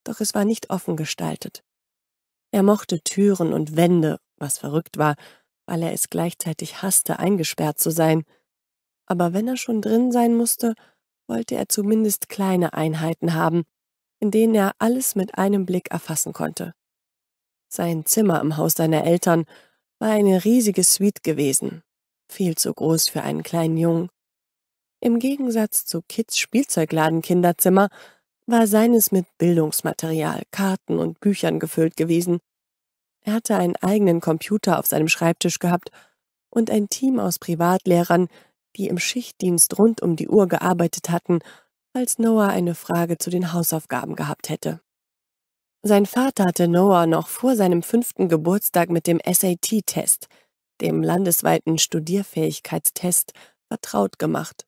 doch es war nicht offen gestaltet. Er mochte Türen und Wände, was verrückt war, weil er es gleichzeitig hasste, eingesperrt zu sein. Aber wenn er schon drin sein musste, wollte er zumindest kleine Einheiten haben, in denen er alles mit einem Blick erfassen konnte. Sein Zimmer im Haus seiner Eltern war eine riesige Suite gewesen, viel zu groß für einen kleinen Jungen. Im Gegensatz zu Kids Spielzeugladen-Kinderzimmer war seines mit Bildungsmaterial, Karten und Büchern gefüllt gewesen. Er hatte einen eigenen Computer auf seinem Schreibtisch gehabt und ein Team aus Privatlehrern, die im Schichtdienst rund um die Uhr gearbeitet hatten, als Noah eine Frage zu den Hausaufgaben gehabt hätte. Sein Vater hatte Noah noch vor seinem fünften Geburtstag mit dem SAT-Test, dem landesweiten Studierfähigkeitstest, vertraut gemacht.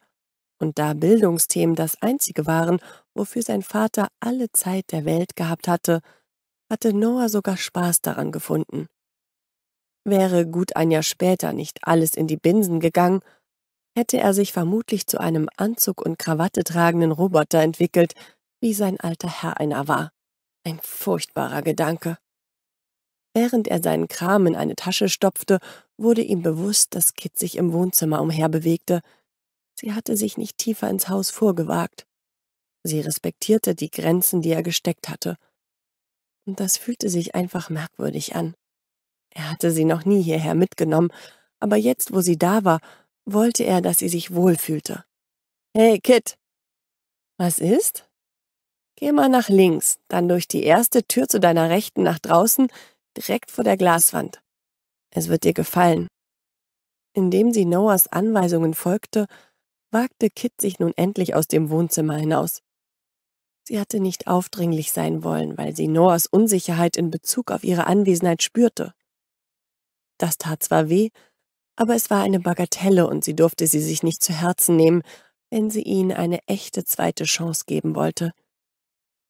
Und da Bildungsthemen das einzige waren, wofür sein Vater alle Zeit der Welt gehabt hatte, hatte Noah sogar Spaß daran gefunden. Wäre gut ein Jahr später nicht alles in die Binsen gegangen, hätte er sich vermutlich zu einem Anzug und Krawatte tragenden Roboter entwickelt, wie sein alter Herr einer war. Ein furchtbarer Gedanke. Während er seinen Kram in eine Tasche stopfte, wurde ihm bewusst, dass Kit sich im Wohnzimmer umherbewegte. Sie hatte sich nicht tiefer ins Haus vorgewagt. Sie respektierte die Grenzen, die er gesteckt hatte. Und das fühlte sich einfach merkwürdig an. Er hatte sie noch nie hierher mitgenommen, aber jetzt, wo sie da war, wollte er, dass sie sich wohlfühlte. Hey, Kit! Was ist? Geh mal nach links, dann durch die erste Tür zu deiner Rechten nach draußen, direkt vor der Glaswand. Es wird dir gefallen. Indem sie Noahs Anweisungen folgte, wagte Kit sich nun endlich aus dem Wohnzimmer hinaus. Sie hatte nicht aufdringlich sein wollen, weil sie Noahs Unsicherheit in Bezug auf ihre Anwesenheit spürte. Das tat zwar weh, aber es war eine Bagatelle und sie durfte sie sich nicht zu Herzen nehmen, wenn sie ihnen eine echte zweite Chance geben wollte.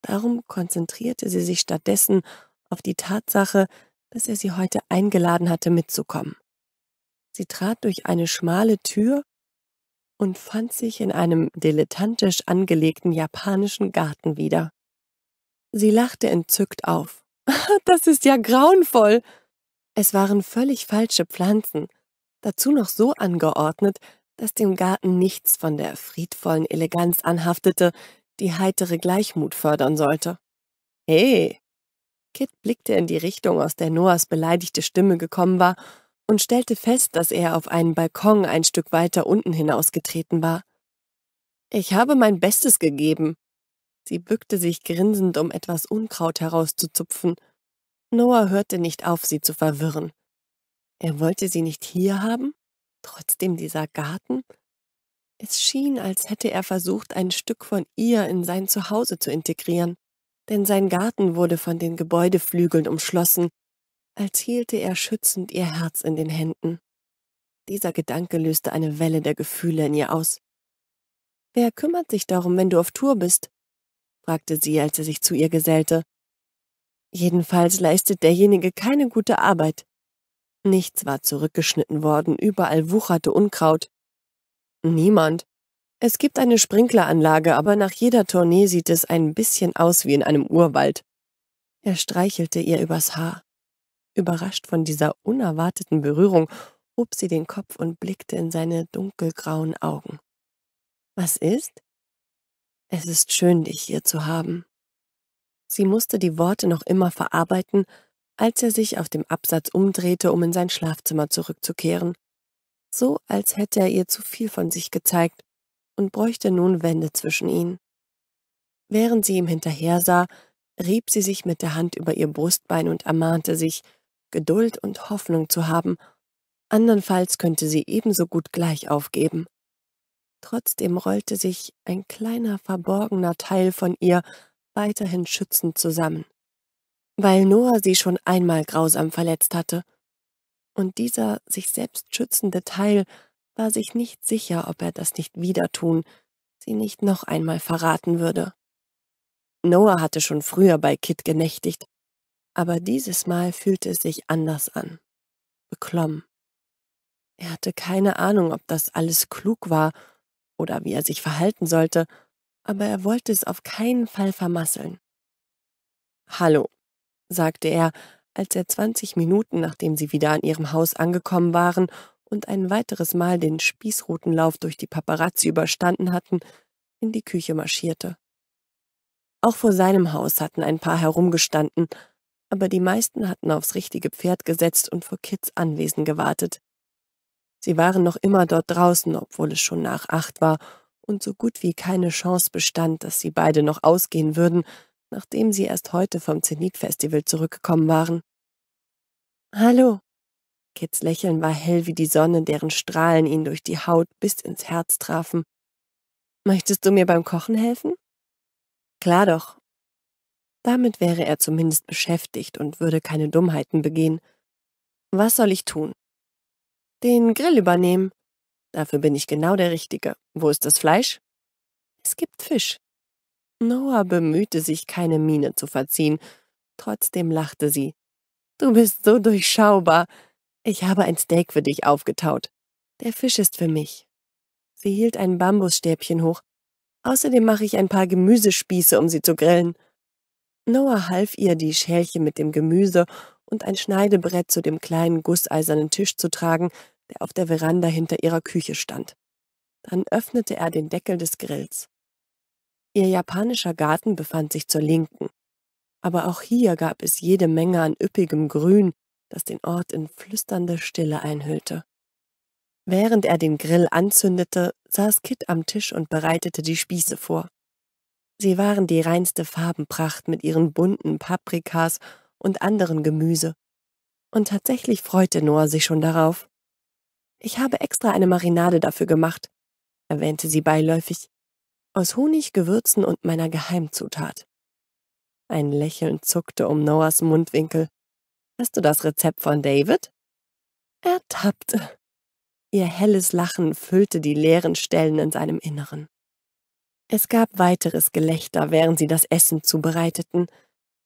Darum konzentrierte sie sich stattdessen auf die Tatsache, dass er sie heute eingeladen hatte, mitzukommen. Sie trat durch eine schmale Tür und fand sich in einem dilettantisch angelegten japanischen Garten wieder. Sie lachte entzückt auf. Das ist ja grauenvoll! Es waren völlig falsche Pflanzen, dazu noch so angeordnet, dass dem Garten nichts von der friedvollen Eleganz anhaftete, die heitere Gleichmut fördern sollte. Hey! Kit blickte in die Richtung, aus der Noahs beleidigte Stimme gekommen war, und stellte fest, dass er auf einen Balkon ein Stück weiter unten hinausgetreten war. Ich habe mein Bestes gegeben. Sie bückte sich grinsend, um etwas Unkraut herauszuzupfen. Noah hörte nicht auf, sie zu verwirren. Er wollte sie nicht hier haben? Trotzdem dieser Garten? Es schien, als hätte er versucht, ein Stück von ihr in sein Zuhause zu integrieren, denn sein Garten wurde von den Gebäudeflügeln umschlossen, als hielte er schützend ihr Herz in den Händen. Dieser Gedanke löste eine Welle der Gefühle in ihr aus. Wer kümmert sich darum, wenn du auf Tour bist? fragte sie, als er sich zu ihr gesellte. Jedenfalls leistet derjenige keine gute Arbeit. Nichts war zurückgeschnitten worden, überall wucherte Unkraut. Niemand. Es gibt eine Sprinkleranlage, aber nach jeder Tournee sieht es ein bisschen aus wie in einem Urwald. Er streichelte ihr übers Haar. Überrascht von dieser unerwarteten Berührung, hob sie den Kopf und blickte in seine dunkelgrauen Augen. Was ist? Es ist schön, dich hier zu haben. Sie musste die Worte noch immer verarbeiten, als er sich auf dem Absatz umdrehte, um in sein Schlafzimmer zurückzukehren so als hätte er ihr zu viel von sich gezeigt und bräuchte nun Wände zwischen ihnen. Während sie ihm hinterhersah, rieb sie sich mit der Hand über ihr Brustbein und ermahnte sich, Geduld und Hoffnung zu haben, andernfalls könnte sie ebenso gut gleich aufgeben. Trotzdem rollte sich ein kleiner verborgener Teil von ihr weiterhin schützend zusammen. Weil Noah sie schon einmal grausam verletzt hatte, und dieser sich selbst schützende Teil war sich nicht sicher, ob er das nicht wieder tun, sie nicht noch einmal verraten würde. Noah hatte schon früher bei Kit genächtigt, aber dieses Mal fühlte es sich anders an, beklommen. Er hatte keine Ahnung, ob das alles klug war oder wie er sich verhalten sollte, aber er wollte es auf keinen Fall vermasseln. Hallo, sagte er, als er 20 Minuten, nachdem sie wieder an ihrem Haus angekommen waren und ein weiteres Mal den Spießrutenlauf durch die Paparazzi überstanden hatten, in die Küche marschierte. Auch vor seinem Haus hatten ein paar herumgestanden, aber die meisten hatten aufs richtige Pferd gesetzt und vor Kids Anwesen gewartet. Sie waren noch immer dort draußen, obwohl es schon nach acht war und so gut wie keine Chance bestand, dass sie beide noch ausgehen würden, nachdem sie erst heute vom Zenit-Festival zurückgekommen waren. Hallo. Kits Lächeln war hell wie die Sonne, deren Strahlen ihn durch die Haut bis ins Herz trafen. Möchtest du mir beim Kochen helfen? Klar doch. Damit wäre er zumindest beschäftigt und würde keine Dummheiten begehen. Was soll ich tun? Den Grill übernehmen. Dafür bin ich genau der Richtige. Wo ist das Fleisch? Es gibt Fisch. Noah bemühte sich, keine Miene zu verziehen. Trotzdem lachte sie. Du bist so durchschaubar. Ich habe ein Steak für dich aufgetaut. Der Fisch ist für mich. Sie hielt ein Bambusstäbchen hoch. Außerdem mache ich ein paar Gemüsespieße, um sie zu grillen. Noah half ihr, die Schälchen mit dem Gemüse und ein Schneidebrett zu dem kleinen gusseisernen Tisch zu tragen, der auf der Veranda hinter ihrer Küche stand. Dann öffnete er den Deckel des Grills. Ihr japanischer Garten befand sich zur Linken, aber auch hier gab es jede Menge an üppigem Grün, das den Ort in flüsternde Stille einhüllte. Während er den Grill anzündete, saß Kit am Tisch und bereitete die Spieße vor. Sie waren die reinste Farbenpracht mit ihren bunten Paprikas und anderen Gemüse. Und tatsächlich freute Noah sich schon darauf. Ich habe extra eine Marinade dafür gemacht, erwähnte sie beiläufig aus Honig, Gewürzen und meiner Geheimzutat. Ein Lächeln zuckte um Noahs Mundwinkel. Hast du das Rezept von David? Er tappte. Ihr helles Lachen füllte die leeren Stellen in seinem Inneren. Es gab weiteres Gelächter, während sie das Essen zubereiteten,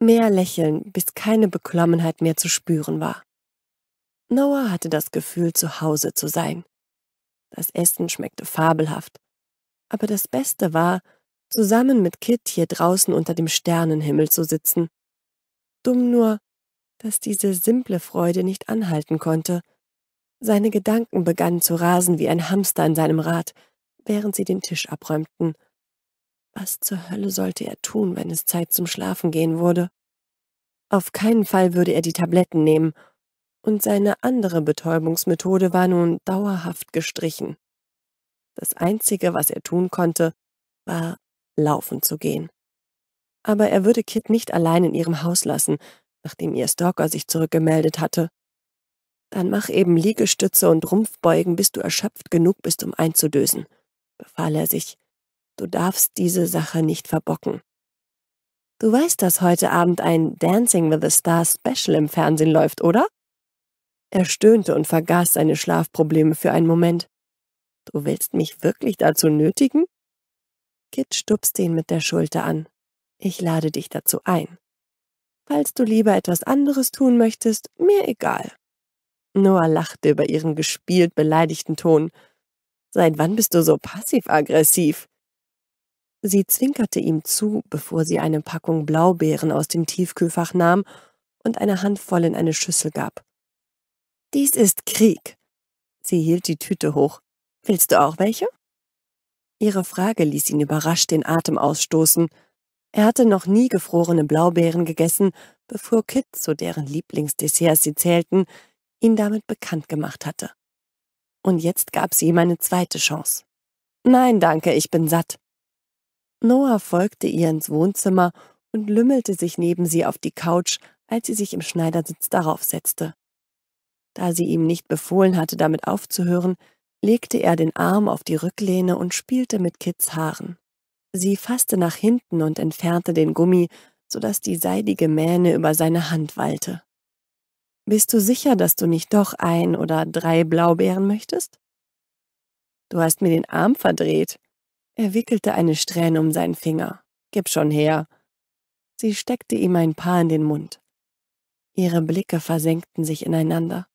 mehr Lächeln, bis keine Beklommenheit mehr zu spüren war. Noah hatte das Gefühl, zu Hause zu sein. Das Essen schmeckte fabelhaft, aber das Beste war, zusammen mit Kit hier draußen unter dem Sternenhimmel zu sitzen. Dumm nur, dass diese simple Freude nicht anhalten konnte. Seine Gedanken begannen zu rasen wie ein Hamster in seinem Rad, während sie den Tisch abräumten. Was zur Hölle sollte er tun, wenn es Zeit zum Schlafen gehen wurde? Auf keinen Fall würde er die Tabletten nehmen, und seine andere Betäubungsmethode war nun dauerhaft gestrichen. Das Einzige, was er tun konnte, war laufen zu gehen. Aber er würde Kit nicht allein in ihrem Haus lassen, nachdem ihr Stalker sich zurückgemeldet hatte. Dann mach eben Liegestütze und Rumpfbeugen, bis du erschöpft genug bist, um einzudösen, befahl er sich. Du darfst diese Sache nicht verbocken. Du weißt, dass heute Abend ein Dancing with the Stars Special im Fernsehen läuft, oder? Er stöhnte und vergaß seine Schlafprobleme für einen Moment. Du willst mich wirklich dazu nötigen? Kit stupste ihn mit der Schulter an. Ich lade dich dazu ein. Falls du lieber etwas anderes tun möchtest, mir egal. Noah lachte über ihren gespielt beleidigten Ton. Seit wann bist du so passiv-aggressiv? Sie zwinkerte ihm zu, bevor sie eine Packung Blaubeeren aus dem Tiefkühlfach nahm und eine Handvoll in eine Schüssel gab. Dies ist Krieg. Sie hielt die Tüte hoch. Willst du auch welche? Ihre Frage ließ ihn überrascht den Atem ausstoßen. Er hatte noch nie gefrorene Blaubeeren gegessen, bevor Kit, zu deren Lieblingsdesserts sie zählten, ihn damit bekannt gemacht hatte. Und jetzt gab sie ihm eine zweite Chance. Nein, danke, ich bin satt. Noah folgte ihr ins Wohnzimmer und lümmelte sich neben sie auf die Couch, als sie sich im Schneidersitz darauf setzte. Da sie ihm nicht befohlen hatte, damit aufzuhören, legte er den Arm auf die Rücklehne und spielte mit Kits Haaren. Sie fasste nach hinten und entfernte den Gummi, so dass die seidige Mähne über seine Hand wallte. Bist du sicher, dass du nicht doch ein oder drei Blaubeeren möchtest? Du hast mir den Arm verdreht. Er wickelte eine Strähne um seinen Finger. Gib schon her. Sie steckte ihm ein paar in den Mund. Ihre Blicke versenkten sich ineinander.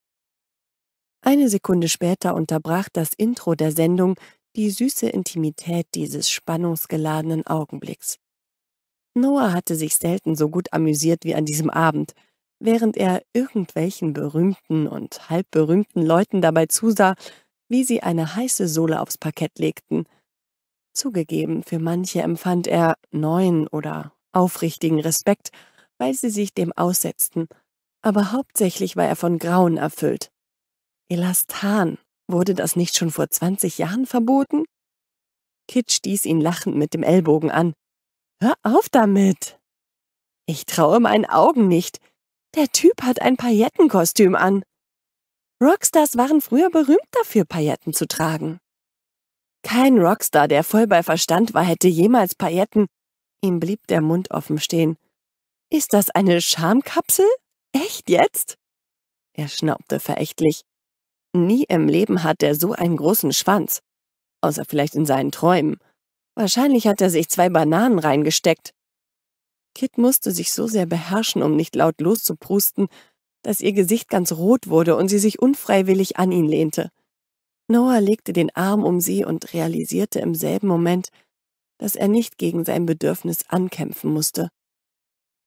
Eine Sekunde später unterbrach das Intro der Sendung die süße Intimität dieses spannungsgeladenen Augenblicks. Noah hatte sich selten so gut amüsiert wie an diesem Abend. Während er irgendwelchen berühmten und halbberühmten Leuten dabei zusah, wie sie eine heiße Sohle aufs Parkett legten. Zugegeben, für manche empfand er neuen oder aufrichtigen Respekt, weil sie sich dem aussetzten, aber hauptsächlich war er von Grauen erfüllt. Elastan, wurde das nicht schon vor 20 Jahren verboten? Kit stieß ihn lachend mit dem Ellbogen an. Hör auf damit! Ich traue meinen Augen nicht. Der Typ hat ein Paillettenkostüm an. Rockstars waren früher berühmt dafür, Pailletten zu tragen. Kein Rockstar, der voll bei Verstand war, hätte jemals Pailletten. Ihm blieb der Mund offen stehen. Ist das eine Schamkapsel? Echt jetzt? Er schnaubte verächtlich. Nie im Leben hat er so einen großen Schwanz. Außer vielleicht in seinen Träumen. Wahrscheinlich hat er sich zwei Bananen reingesteckt. Kit musste sich so sehr beherrschen, um nicht laut loszuprusten, dass ihr Gesicht ganz rot wurde und sie sich unfreiwillig an ihn lehnte. Noah legte den Arm um sie und realisierte im selben Moment, dass er nicht gegen sein Bedürfnis ankämpfen musste.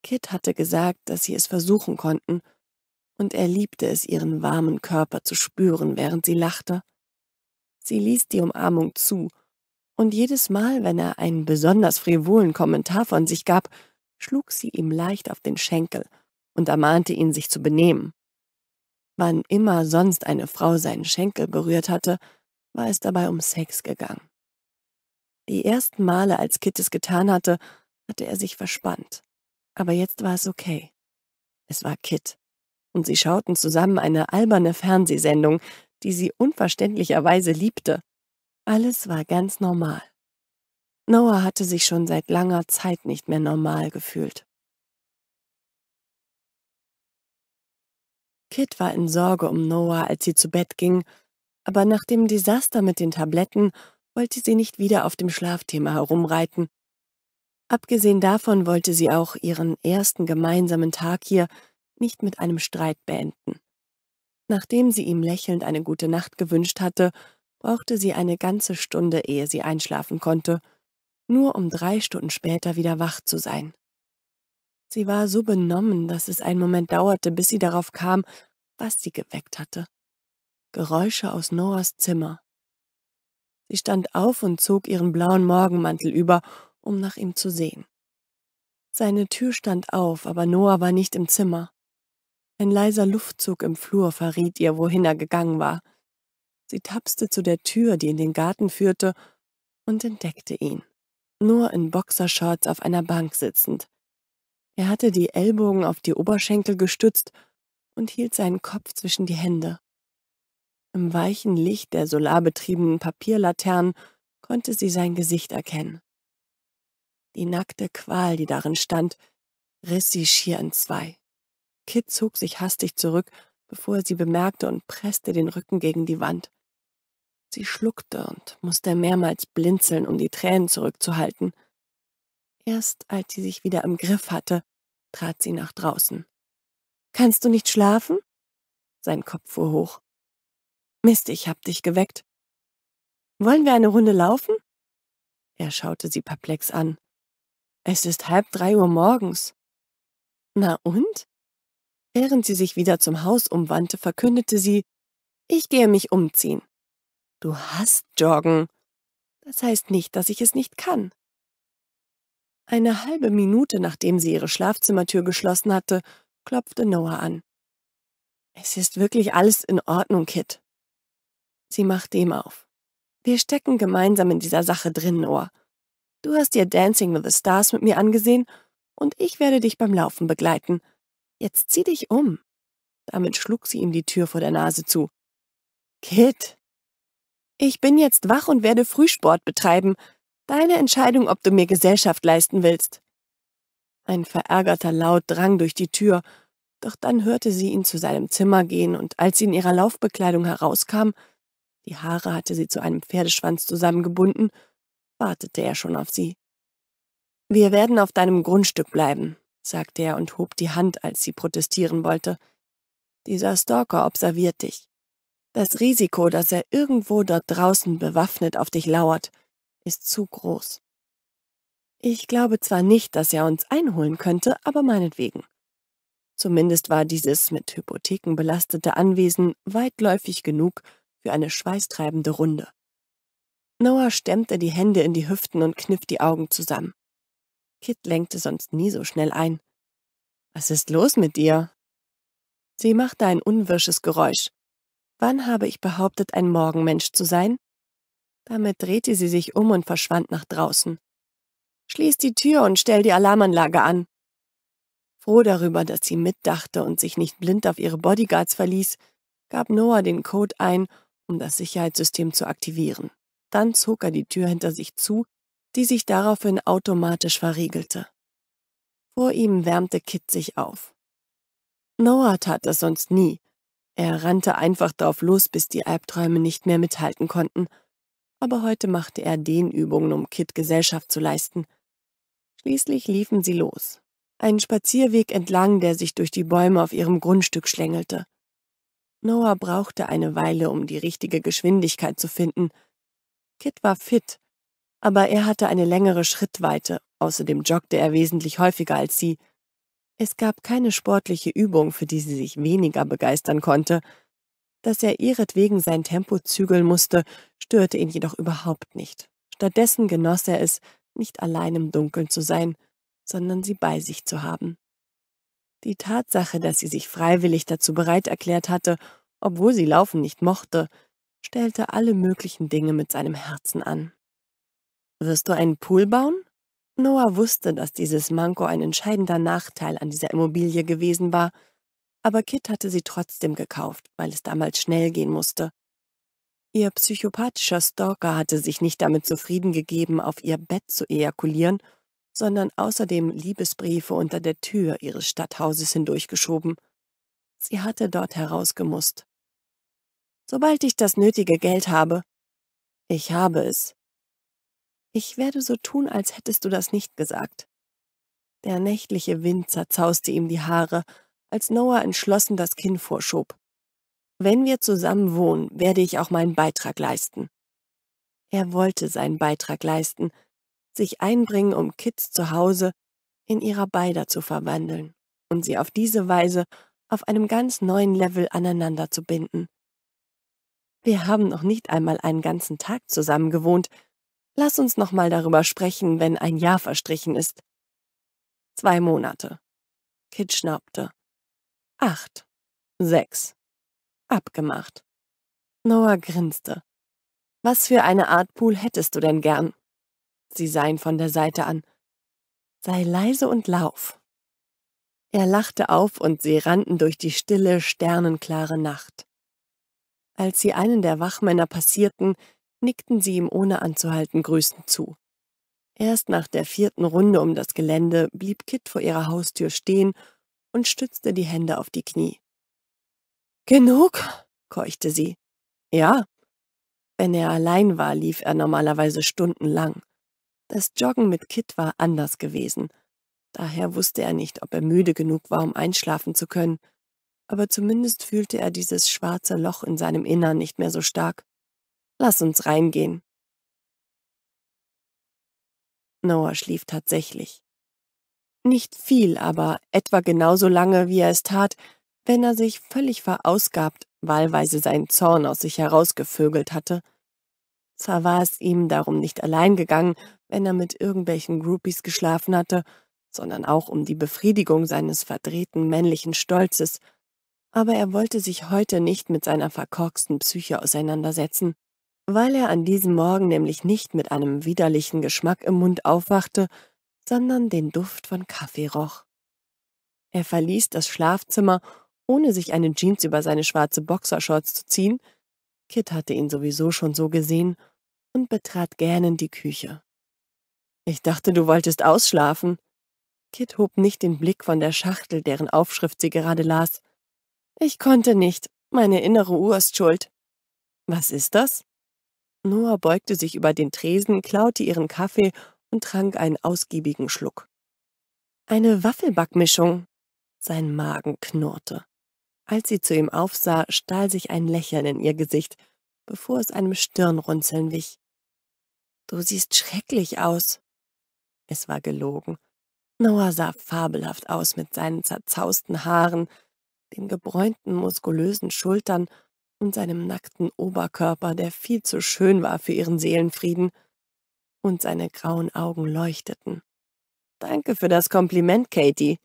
Kit hatte gesagt, dass sie es versuchen konnten, und er liebte es, ihren warmen Körper zu spüren, während sie lachte. Sie ließ die Umarmung zu, und jedes Mal, wenn er einen besonders frivolen Kommentar von sich gab, schlug sie ihm leicht auf den Schenkel und ermahnte ihn, sich zu benehmen. Wann immer sonst eine Frau seinen Schenkel berührt hatte, war es dabei um Sex gegangen. Die ersten Male, als Kit es getan hatte, hatte er sich verspannt. Aber jetzt war es okay. Es war Kit und sie schauten zusammen eine alberne Fernsehsendung, die sie unverständlicherweise liebte. Alles war ganz normal. Noah hatte sich schon seit langer Zeit nicht mehr normal gefühlt. Kit war in Sorge um Noah, als sie zu Bett ging, aber nach dem Desaster mit den Tabletten wollte sie nicht wieder auf dem Schlafthema herumreiten. Abgesehen davon wollte sie auch ihren ersten gemeinsamen Tag hier nicht mit einem Streit beenden. Nachdem sie ihm lächelnd eine gute Nacht gewünscht hatte, brauchte sie eine ganze Stunde, ehe sie einschlafen konnte, nur um drei Stunden später wieder wach zu sein. Sie war so benommen, dass es einen Moment dauerte, bis sie darauf kam, was sie geweckt hatte. Geräusche aus Noahs Zimmer. Sie stand auf und zog ihren blauen Morgenmantel über, um nach ihm zu sehen. Seine Tür stand auf, aber Noah war nicht im Zimmer. Ein leiser Luftzug im Flur verriet ihr, wohin er gegangen war. Sie tapste zu der Tür, die in den Garten führte, und entdeckte ihn, nur in Boxershorts auf einer Bank sitzend. Er hatte die Ellbogen auf die Oberschenkel gestützt und hielt seinen Kopf zwischen die Hände. Im weichen Licht der solarbetriebenen Papierlaternen konnte sie sein Gesicht erkennen. Die nackte Qual, die darin stand, riss sie schier in zwei. Kit zog sich hastig zurück, bevor er sie bemerkte und presste den Rücken gegen die Wand. Sie schluckte und musste mehrmals blinzeln, um die Tränen zurückzuhalten. Erst als sie sich wieder im Griff hatte, trat sie nach draußen. Kannst du nicht schlafen? Sein Kopf fuhr hoch. Mist, ich hab dich geweckt. Wollen wir eine Runde laufen? Er schaute sie perplex an. Es ist halb drei Uhr morgens. Na und? Während sie sich wieder zum Haus umwandte, verkündete sie, ich gehe mich umziehen. Du hast Joggen. Das heißt nicht, dass ich es nicht kann. Eine halbe Minute, nachdem sie ihre Schlafzimmertür geschlossen hatte, klopfte Noah an. Es ist wirklich alles in Ordnung, Kit. Sie machte ihm auf. Wir stecken gemeinsam in dieser Sache drin, Noah. Du hast dir Dancing with the Stars mit mir angesehen und ich werde dich beim Laufen begleiten. Jetzt zieh dich um. Damit schlug sie ihm die Tür vor der Nase zu. Kit, ich bin jetzt wach und werde Frühsport betreiben. Deine Entscheidung, ob du mir Gesellschaft leisten willst. Ein verärgerter Laut drang durch die Tür, doch dann hörte sie ihn zu seinem Zimmer gehen, und als sie in ihrer Laufbekleidung herauskam, die Haare hatte sie zu einem Pferdeschwanz zusammengebunden, wartete er schon auf sie. Wir werden auf deinem Grundstück bleiben, sagte er und hob die Hand, als sie protestieren wollte. Dieser Stalker observiert dich. Das Risiko, dass er irgendwo dort draußen bewaffnet auf dich lauert, ist zu groß. Ich glaube zwar nicht, dass er uns einholen könnte, aber meinetwegen. Zumindest war dieses mit Hypotheken belastete Anwesen weitläufig genug für eine schweißtreibende Runde. Noah stemmte die Hände in die Hüften und kniff die Augen zusammen. Kit lenkte sonst nie so schnell ein. Was ist los mit dir? Sie machte ein unwirsches Geräusch. Wann habe ich behauptet, ein Morgenmensch zu sein? Damit drehte sie sich um und verschwand nach draußen. Schließ die Tür und stell die Alarmanlage an. Froh darüber, dass sie mitdachte und sich nicht blind auf ihre Bodyguards verließ, gab Noah den Code ein, um das Sicherheitssystem zu aktivieren. Dann zog er die Tür hinter sich zu die sich daraufhin automatisch verriegelte. Vor ihm wärmte Kit sich auf. Noah tat das sonst nie. Er rannte einfach drauf los, bis die Albträume nicht mehr mithalten konnten. Aber heute machte er den Übungen, um Kit Gesellschaft zu leisten. Schließlich liefen sie los. Einen Spazierweg entlang, der sich durch die Bäume auf ihrem Grundstück schlängelte. Noah brauchte eine Weile, um die richtige Geschwindigkeit zu finden. Kit war fit, aber er hatte eine längere Schrittweite, außerdem joggte er wesentlich häufiger als sie. Es gab keine sportliche Übung, für die sie sich weniger begeistern konnte. Dass er ihretwegen sein Tempo zügeln musste, störte ihn jedoch überhaupt nicht. Stattdessen genoss er es, nicht allein im Dunkeln zu sein, sondern sie bei sich zu haben. Die Tatsache, dass sie sich freiwillig dazu bereit erklärt hatte, obwohl sie Laufen nicht mochte, stellte alle möglichen Dinge mit seinem Herzen an. Wirst du einen Pool bauen? Noah wusste, dass dieses Manko ein entscheidender Nachteil an dieser Immobilie gewesen war, aber Kit hatte sie trotzdem gekauft, weil es damals schnell gehen musste. Ihr psychopathischer Stalker hatte sich nicht damit zufrieden gegeben, auf ihr Bett zu ejakulieren, sondern außerdem Liebesbriefe unter der Tür ihres Stadthauses hindurchgeschoben. Sie hatte dort herausgemusst. Sobald ich das nötige Geld habe. Ich habe es, ich werde so tun, als hättest du das nicht gesagt. Der nächtliche Wind zerzauste ihm die Haare, als Noah entschlossen das Kinn vorschob. Wenn wir zusammen wohnen, werde ich auch meinen Beitrag leisten. Er wollte seinen Beitrag leisten, sich einbringen, um Kids zu Hause in ihrer Beider zu verwandeln und sie auf diese Weise auf einem ganz neuen Level aneinander zu binden. Wir haben noch nicht einmal einen ganzen Tag zusammen gewohnt, Lass uns nochmal darüber sprechen, wenn ein Jahr verstrichen ist. Zwei Monate. Kit schnaubte. Acht. Sechs. Abgemacht. Noah grinste. Was für eine Art Pool hättest du denn gern? Sie sah ihn von der Seite an. Sei leise und lauf. Er lachte auf und sie rannten durch die stille, sternenklare Nacht. Als sie einen der Wachmänner passierten, nickten sie ihm ohne anzuhalten grüßend zu. Erst nach der vierten Runde um das Gelände blieb Kit vor ihrer Haustür stehen und stützte die Hände auf die Knie. Genug, keuchte sie. Ja. Wenn er allein war, lief er normalerweise stundenlang. Das Joggen mit Kit war anders gewesen. Daher wusste er nicht, ob er müde genug war, um einschlafen zu können, aber zumindest fühlte er dieses schwarze Loch in seinem Innern nicht mehr so stark. Lass uns reingehen. Noah schlief tatsächlich. Nicht viel, aber etwa genauso lange, wie er es tat, wenn er sich völlig verausgabt, wahlweise seinen Zorn aus sich herausgevögelt hatte. Zwar war es ihm darum nicht allein gegangen, wenn er mit irgendwelchen Groupies geschlafen hatte, sondern auch um die Befriedigung seines verdrehten männlichen Stolzes, aber er wollte sich heute nicht mit seiner verkorksten Psyche auseinandersetzen. Weil er an diesem Morgen nämlich nicht mit einem widerlichen Geschmack im Mund aufwachte, sondern den Duft von Kaffee roch. Er verließ das Schlafzimmer, ohne sich eine Jeans über seine schwarze Boxershorts zu ziehen, Kit hatte ihn sowieso schon so gesehen, und betrat gähnend die Küche. Ich dachte, du wolltest ausschlafen. Kit hob nicht den Blick von der Schachtel, deren Aufschrift sie gerade las. Ich konnte nicht. Meine innere Uhr ist schuld. Was ist das? Noah beugte sich über den Tresen, klaute ihren Kaffee und trank einen ausgiebigen Schluck. Eine Waffelbackmischung. Sein Magen knurrte. Als sie zu ihm aufsah, stahl sich ein Lächeln in ihr Gesicht, bevor es einem Stirnrunzeln wich. Du siehst schrecklich aus. Es war gelogen. Noah sah fabelhaft aus mit seinen zerzausten Haaren, den gebräunten, muskulösen Schultern und seinem nackten Oberkörper, der viel zu schön war für ihren Seelenfrieden, und seine grauen Augen leuchteten. Danke für das Kompliment, Katie.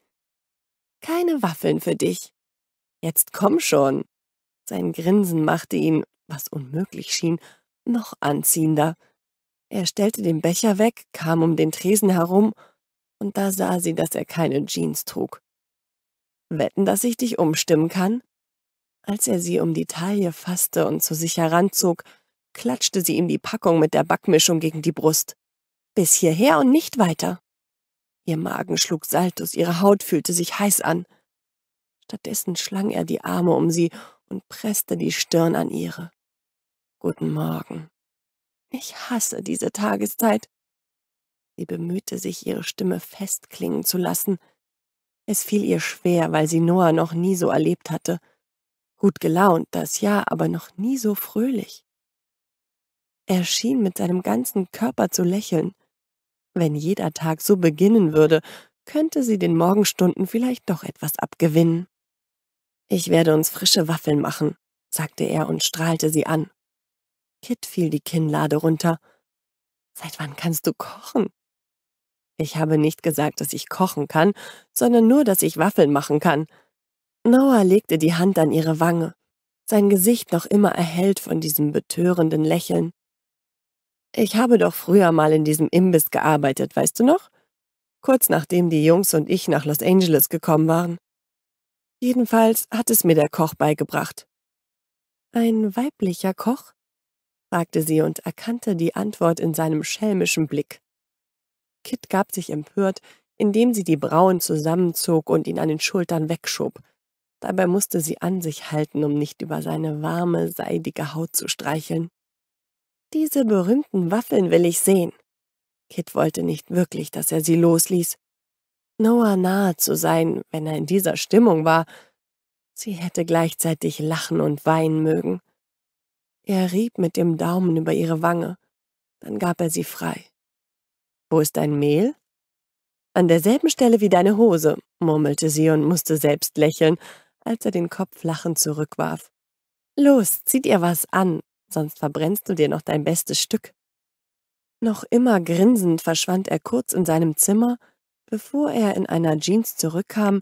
Keine Waffeln für dich. Jetzt komm schon. Sein Grinsen machte ihn, was unmöglich schien, noch anziehender. Er stellte den Becher weg, kam um den Tresen herum, und da sah sie, dass er keine Jeans trug. Wetten, dass ich dich umstimmen kann? Als er sie um die Taille fasste und zu sich heranzog, klatschte sie ihm die Packung mit der Backmischung gegen die Brust. Bis hierher und nicht weiter. Ihr Magen schlug Saltus, ihre Haut fühlte sich heiß an. Stattdessen schlang er die Arme um sie und presste die Stirn an ihre. Guten Morgen. Ich hasse diese Tageszeit. Sie bemühte sich, ihre Stimme festklingen zu lassen. Es fiel ihr schwer, weil sie Noah noch nie so erlebt hatte – Gut gelaunt, das ja, aber noch nie so fröhlich. Er schien mit seinem ganzen Körper zu lächeln. Wenn jeder Tag so beginnen würde, könnte sie den Morgenstunden vielleicht doch etwas abgewinnen. Ich werde uns frische Waffeln machen, sagte er und strahlte sie an. Kit fiel die Kinnlade runter. Seit wann kannst du kochen? Ich habe nicht gesagt, dass ich kochen kann, sondern nur, dass ich Waffeln machen kann. Noah legte die Hand an ihre Wange, sein Gesicht noch immer erhellt von diesem betörenden Lächeln. Ich habe doch früher mal in diesem Imbiss gearbeitet, weißt du noch? Kurz nachdem die Jungs und ich nach Los Angeles gekommen waren. Jedenfalls hat es mir der Koch beigebracht. Ein weiblicher Koch? fragte sie und erkannte die Antwort in seinem schelmischen Blick. Kit gab sich empört, indem sie die Brauen zusammenzog und ihn an den Schultern wegschob. Dabei musste sie an sich halten, um nicht über seine warme, seidige Haut zu streicheln. Diese berühmten Waffeln will ich sehen. Kit wollte nicht wirklich, dass er sie losließ. Noah nahe zu sein, wenn er in dieser Stimmung war, sie hätte gleichzeitig lachen und weinen mögen. Er rieb mit dem Daumen über ihre Wange, dann gab er sie frei. Wo ist dein Mehl? An derselben Stelle wie deine Hose, murmelte sie und musste selbst lächeln, als er den Kopf lachend zurückwarf. Los, zieh dir was an, sonst verbrennst du dir noch dein bestes Stück. Noch immer grinsend verschwand er kurz in seinem Zimmer, bevor er in einer Jeans zurückkam,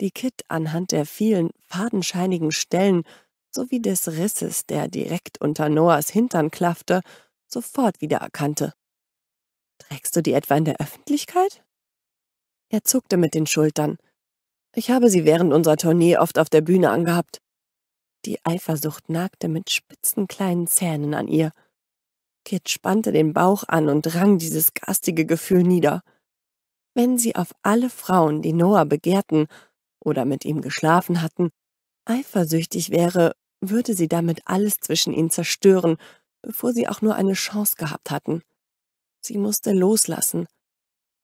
die Kit anhand der vielen fadenscheinigen Stellen sowie des Risses, der direkt unter Noahs Hintern klaffte, sofort wiedererkannte. Trägst du die etwa in der Öffentlichkeit? Er zuckte mit den Schultern. Ich habe sie während unserer Tournee oft auf der Bühne angehabt. Die Eifersucht nagte mit spitzen kleinen Zähnen an ihr. Kit spannte den Bauch an und rang dieses gastige Gefühl nieder. Wenn sie auf alle Frauen, die Noah begehrten oder mit ihm geschlafen hatten, eifersüchtig wäre, würde sie damit alles zwischen ihnen zerstören, bevor sie auch nur eine Chance gehabt hatten. Sie musste loslassen.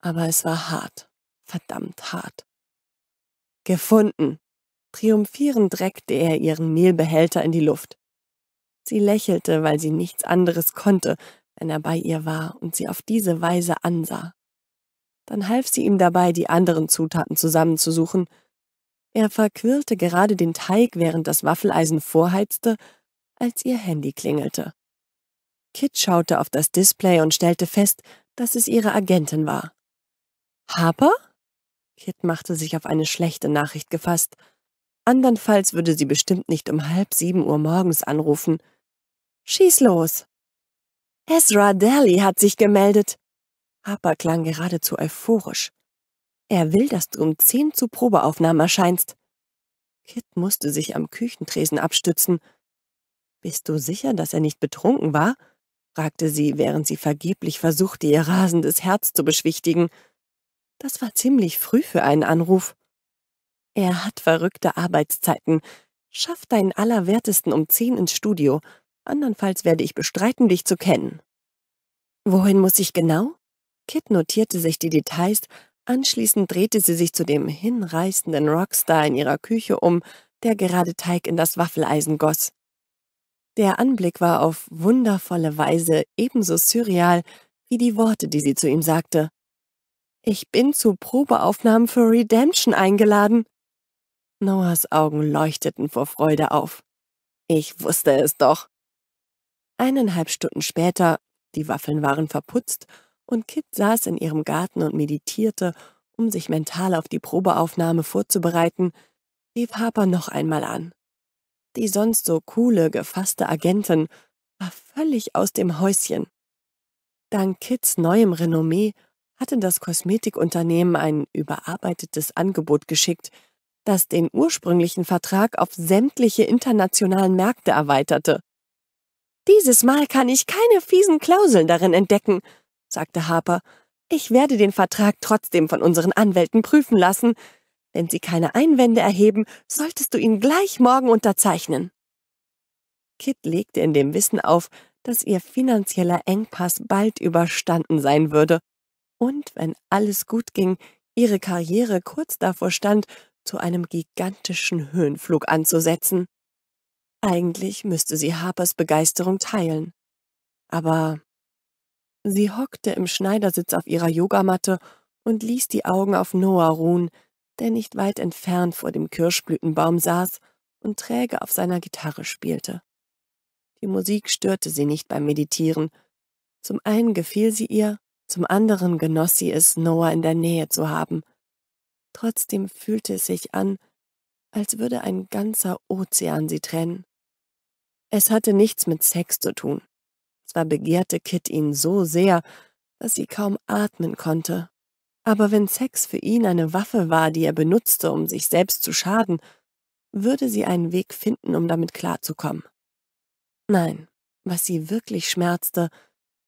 Aber es war hart, verdammt hart. Gefunden. Triumphierend reckte er ihren Mehlbehälter in die Luft. Sie lächelte, weil sie nichts anderes konnte, wenn er bei ihr war und sie auf diese Weise ansah. Dann half sie ihm dabei, die anderen Zutaten zusammenzusuchen. Er verquirlte gerade den Teig, während das Waffeleisen vorheizte, als ihr Handy klingelte. Kit schaute auf das Display und stellte fest, dass es ihre Agentin war. Harper? Kit machte sich auf eine schlechte Nachricht gefasst. Andernfalls würde sie bestimmt nicht um halb sieben Uhr morgens anrufen. Schieß los! Ezra Daly hat sich gemeldet. Harper klang geradezu euphorisch. Er will, dass du um zehn zu Probeaufnahmen erscheinst. Kit musste sich am Küchentresen abstützen. Bist du sicher, dass er nicht betrunken war? fragte sie, während sie vergeblich versuchte, ihr rasendes Herz zu beschwichtigen. Das war ziemlich früh für einen Anruf. Er hat verrückte Arbeitszeiten. Schaff deinen Allerwertesten um zehn ins Studio, andernfalls werde ich bestreiten, dich zu kennen. Wohin muss ich genau? Kit notierte sich die Details, anschließend drehte sie sich zu dem hinreißenden Rockstar in ihrer Küche um, der gerade Teig in das Waffeleisen goss. Der Anblick war auf wundervolle Weise ebenso surreal wie die Worte, die sie zu ihm sagte. Ich bin zu Probeaufnahmen für Redemption eingeladen. Noahs Augen leuchteten vor Freude auf. Ich wusste es doch. Eineinhalb Stunden später, die Waffeln waren verputzt, und Kit saß in ihrem Garten und meditierte, um sich mental auf die Probeaufnahme vorzubereiten, rief Harper noch einmal an. Die sonst so coole, gefasste Agentin war völlig aus dem Häuschen. Dank Kits neuem Renommee hatte das Kosmetikunternehmen ein überarbeitetes Angebot geschickt, das den ursprünglichen Vertrag auf sämtliche internationalen Märkte erweiterte. Dieses Mal kann ich keine fiesen Klauseln darin entdecken, sagte Harper. Ich werde den Vertrag trotzdem von unseren Anwälten prüfen lassen. Wenn sie keine Einwände erheben, solltest du ihn gleich morgen unterzeichnen. Kit legte in dem Wissen auf, dass ihr finanzieller Engpass bald überstanden sein würde und, wenn alles gut ging, ihre Karriere kurz davor stand, zu einem gigantischen Höhenflug anzusetzen. Eigentlich müsste sie Harpers Begeisterung teilen. Aber sie hockte im Schneidersitz auf ihrer Yogamatte und ließ die Augen auf Noah ruhen, der nicht weit entfernt vor dem Kirschblütenbaum saß und träge auf seiner Gitarre spielte. Die Musik störte sie nicht beim Meditieren. Zum einen gefiel sie ihr, zum anderen genoss sie es, Noah in der Nähe zu haben. Trotzdem fühlte es sich an, als würde ein ganzer Ozean sie trennen. Es hatte nichts mit Sex zu tun. Zwar begehrte Kit ihn so sehr, dass sie kaum atmen konnte. Aber wenn Sex für ihn eine Waffe war, die er benutzte, um sich selbst zu schaden, würde sie einen Weg finden, um damit klarzukommen. Nein, was sie wirklich schmerzte,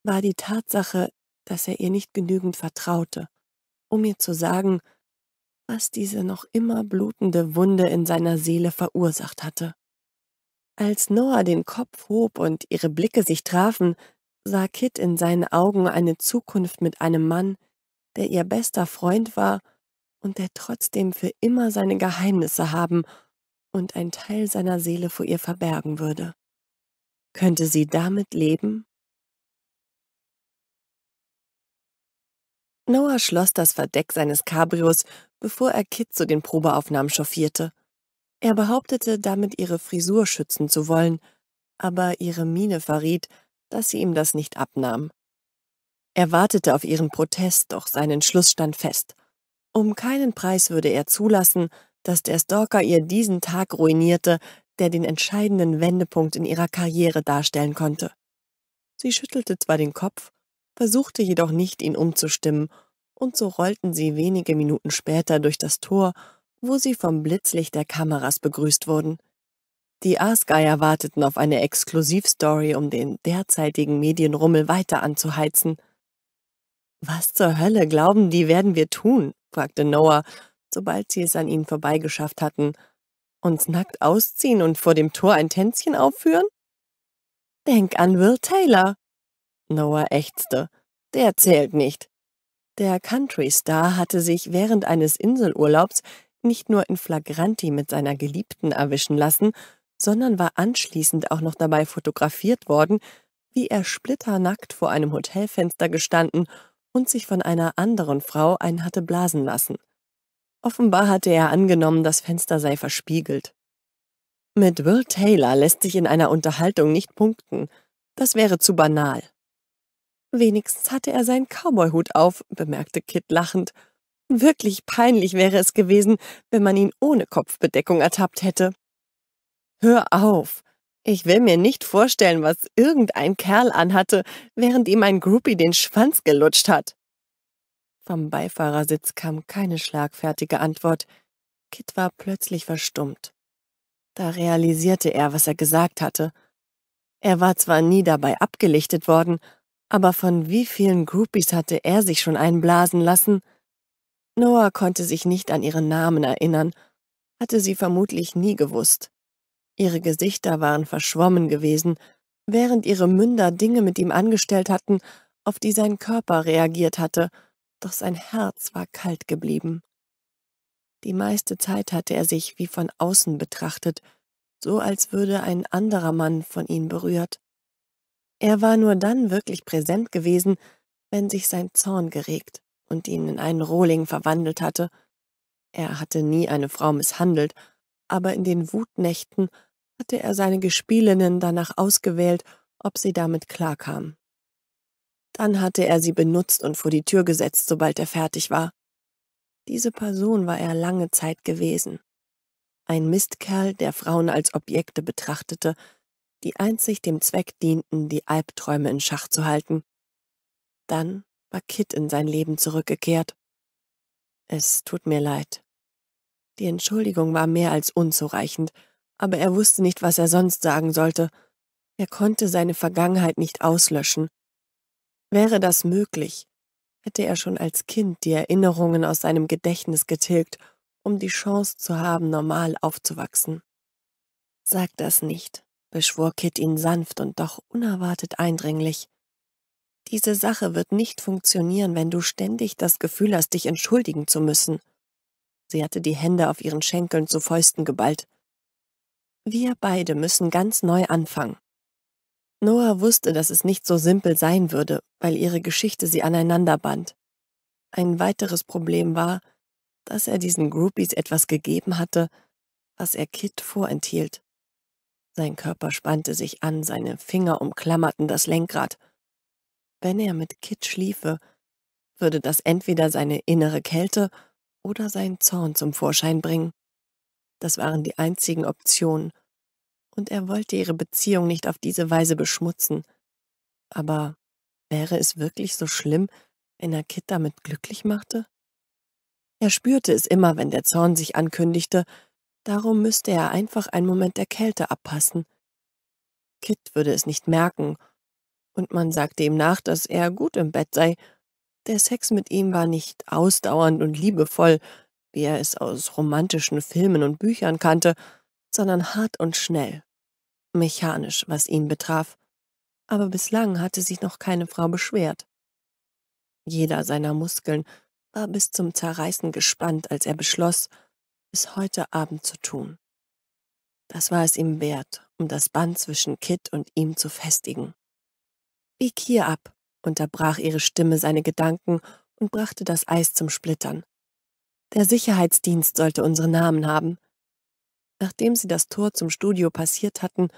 war die Tatsache, dass er ihr nicht genügend vertraute, um ihr zu sagen, was diese noch immer blutende Wunde in seiner Seele verursacht hatte. Als Noah den Kopf hob und ihre Blicke sich trafen, sah Kit in seinen Augen eine Zukunft mit einem Mann, der ihr bester Freund war und der trotzdem für immer seine Geheimnisse haben und ein Teil seiner Seele vor ihr verbergen würde. Könnte sie damit leben? Noah schloss das Verdeck seines Cabrios, bevor er Kit zu den Probeaufnahmen chauffierte. Er behauptete, damit ihre Frisur schützen zu wollen, aber ihre Miene verriet, dass sie ihm das nicht abnahm. Er wartete auf ihren Protest, doch sein Entschluss stand fest. Um keinen Preis würde er zulassen, dass der Stalker ihr diesen Tag ruinierte, der den entscheidenden Wendepunkt in ihrer Karriere darstellen konnte. Sie schüttelte zwar den Kopf, versuchte jedoch nicht, ihn umzustimmen, und so rollten sie wenige Minuten später durch das Tor, wo sie vom Blitzlicht der Kameras begrüßt wurden. Die Aasgeier warteten auf eine Exklusivstory, um den derzeitigen Medienrummel weiter anzuheizen. »Was zur Hölle glauben die, werden wir tun?« fragte Noah, sobald sie es an ihnen vorbeigeschafft hatten. »Uns nackt ausziehen und vor dem Tor ein Tänzchen aufführen?« »Denk an Will Taylor«, Noah ächzte. Der zählt nicht. Der Country-Star hatte sich während eines Inselurlaubs nicht nur in Flagranti mit seiner Geliebten erwischen lassen, sondern war anschließend auch noch dabei fotografiert worden, wie er splitternackt vor einem Hotelfenster gestanden und sich von einer anderen Frau ein hatte blasen lassen. Offenbar hatte er angenommen, das Fenster sei verspiegelt. Mit Will Taylor lässt sich in einer Unterhaltung nicht punkten. Das wäre zu banal. Wenigstens hatte er seinen Cowboyhut auf, bemerkte Kit lachend. Wirklich peinlich wäre es gewesen, wenn man ihn ohne Kopfbedeckung ertappt hätte. Hör auf. Ich will mir nicht vorstellen, was irgendein Kerl anhatte, während ihm ein Groupie den Schwanz gelutscht hat. Vom Beifahrersitz kam keine schlagfertige Antwort. Kit war plötzlich verstummt. Da realisierte er, was er gesagt hatte. Er war zwar nie dabei abgelichtet worden, aber von wie vielen Groupies hatte er sich schon einblasen lassen? Noah konnte sich nicht an ihren Namen erinnern, hatte sie vermutlich nie gewusst. Ihre Gesichter waren verschwommen gewesen, während ihre Münder Dinge mit ihm angestellt hatten, auf die sein Körper reagiert hatte, doch sein Herz war kalt geblieben. Die meiste Zeit hatte er sich wie von außen betrachtet, so als würde ein anderer Mann von ihm berührt. Er war nur dann wirklich präsent gewesen, wenn sich sein Zorn geregt und ihn in einen Rohling verwandelt hatte. Er hatte nie eine Frau misshandelt, aber in den Wutnächten hatte er seine Gespielinnen danach ausgewählt, ob sie damit klarkam. Dann hatte er sie benutzt und vor die Tür gesetzt, sobald er fertig war. Diese Person war er lange Zeit gewesen. Ein Mistkerl, der Frauen als Objekte betrachtete, die einzig dem Zweck dienten, die Albträume in Schach zu halten. Dann war Kit in sein Leben zurückgekehrt. Es tut mir leid. Die Entschuldigung war mehr als unzureichend, aber er wusste nicht, was er sonst sagen sollte. Er konnte seine Vergangenheit nicht auslöschen. Wäre das möglich, hätte er schon als Kind die Erinnerungen aus seinem Gedächtnis getilgt, um die Chance zu haben, normal aufzuwachsen. Sag das nicht, beschwor Kit ihn sanft und doch unerwartet eindringlich. Diese Sache wird nicht funktionieren, wenn du ständig das Gefühl hast, dich entschuldigen zu müssen. Sie hatte die Hände auf ihren Schenkeln zu Fäusten geballt. Wir beide müssen ganz neu anfangen. Noah wusste, dass es nicht so simpel sein würde, weil ihre Geschichte sie aneinander band. Ein weiteres Problem war, dass er diesen Groupies etwas gegeben hatte, was er Kit vorenthielt. Sein Körper spannte sich an, seine Finger umklammerten das Lenkrad. Wenn er mit Kit schliefe, würde das entweder seine innere Kälte oder seinen Zorn zum Vorschein bringen. Das waren die einzigen Optionen, und er wollte ihre Beziehung nicht auf diese Weise beschmutzen. Aber wäre es wirklich so schlimm, wenn er Kit damit glücklich machte? Er spürte es immer, wenn der Zorn sich ankündigte, Darum müsste er einfach einen Moment der Kälte abpassen. Kit würde es nicht merken, und man sagte ihm nach, dass er gut im Bett sei. Der Sex mit ihm war nicht ausdauernd und liebevoll, wie er es aus romantischen Filmen und Büchern kannte, sondern hart und schnell, mechanisch, was ihn betraf. Aber bislang hatte sich noch keine Frau beschwert. Jeder seiner Muskeln war bis zum Zerreißen gespannt, als er beschloss, bis heute Abend zu tun. Das war es ihm wert, um das Band zwischen Kit und ihm zu festigen. Bieg hier ab, unterbrach ihre Stimme seine Gedanken und brachte das Eis zum Splittern. Der Sicherheitsdienst sollte unsere Namen haben. Nachdem sie das Tor zum Studio passiert hatten,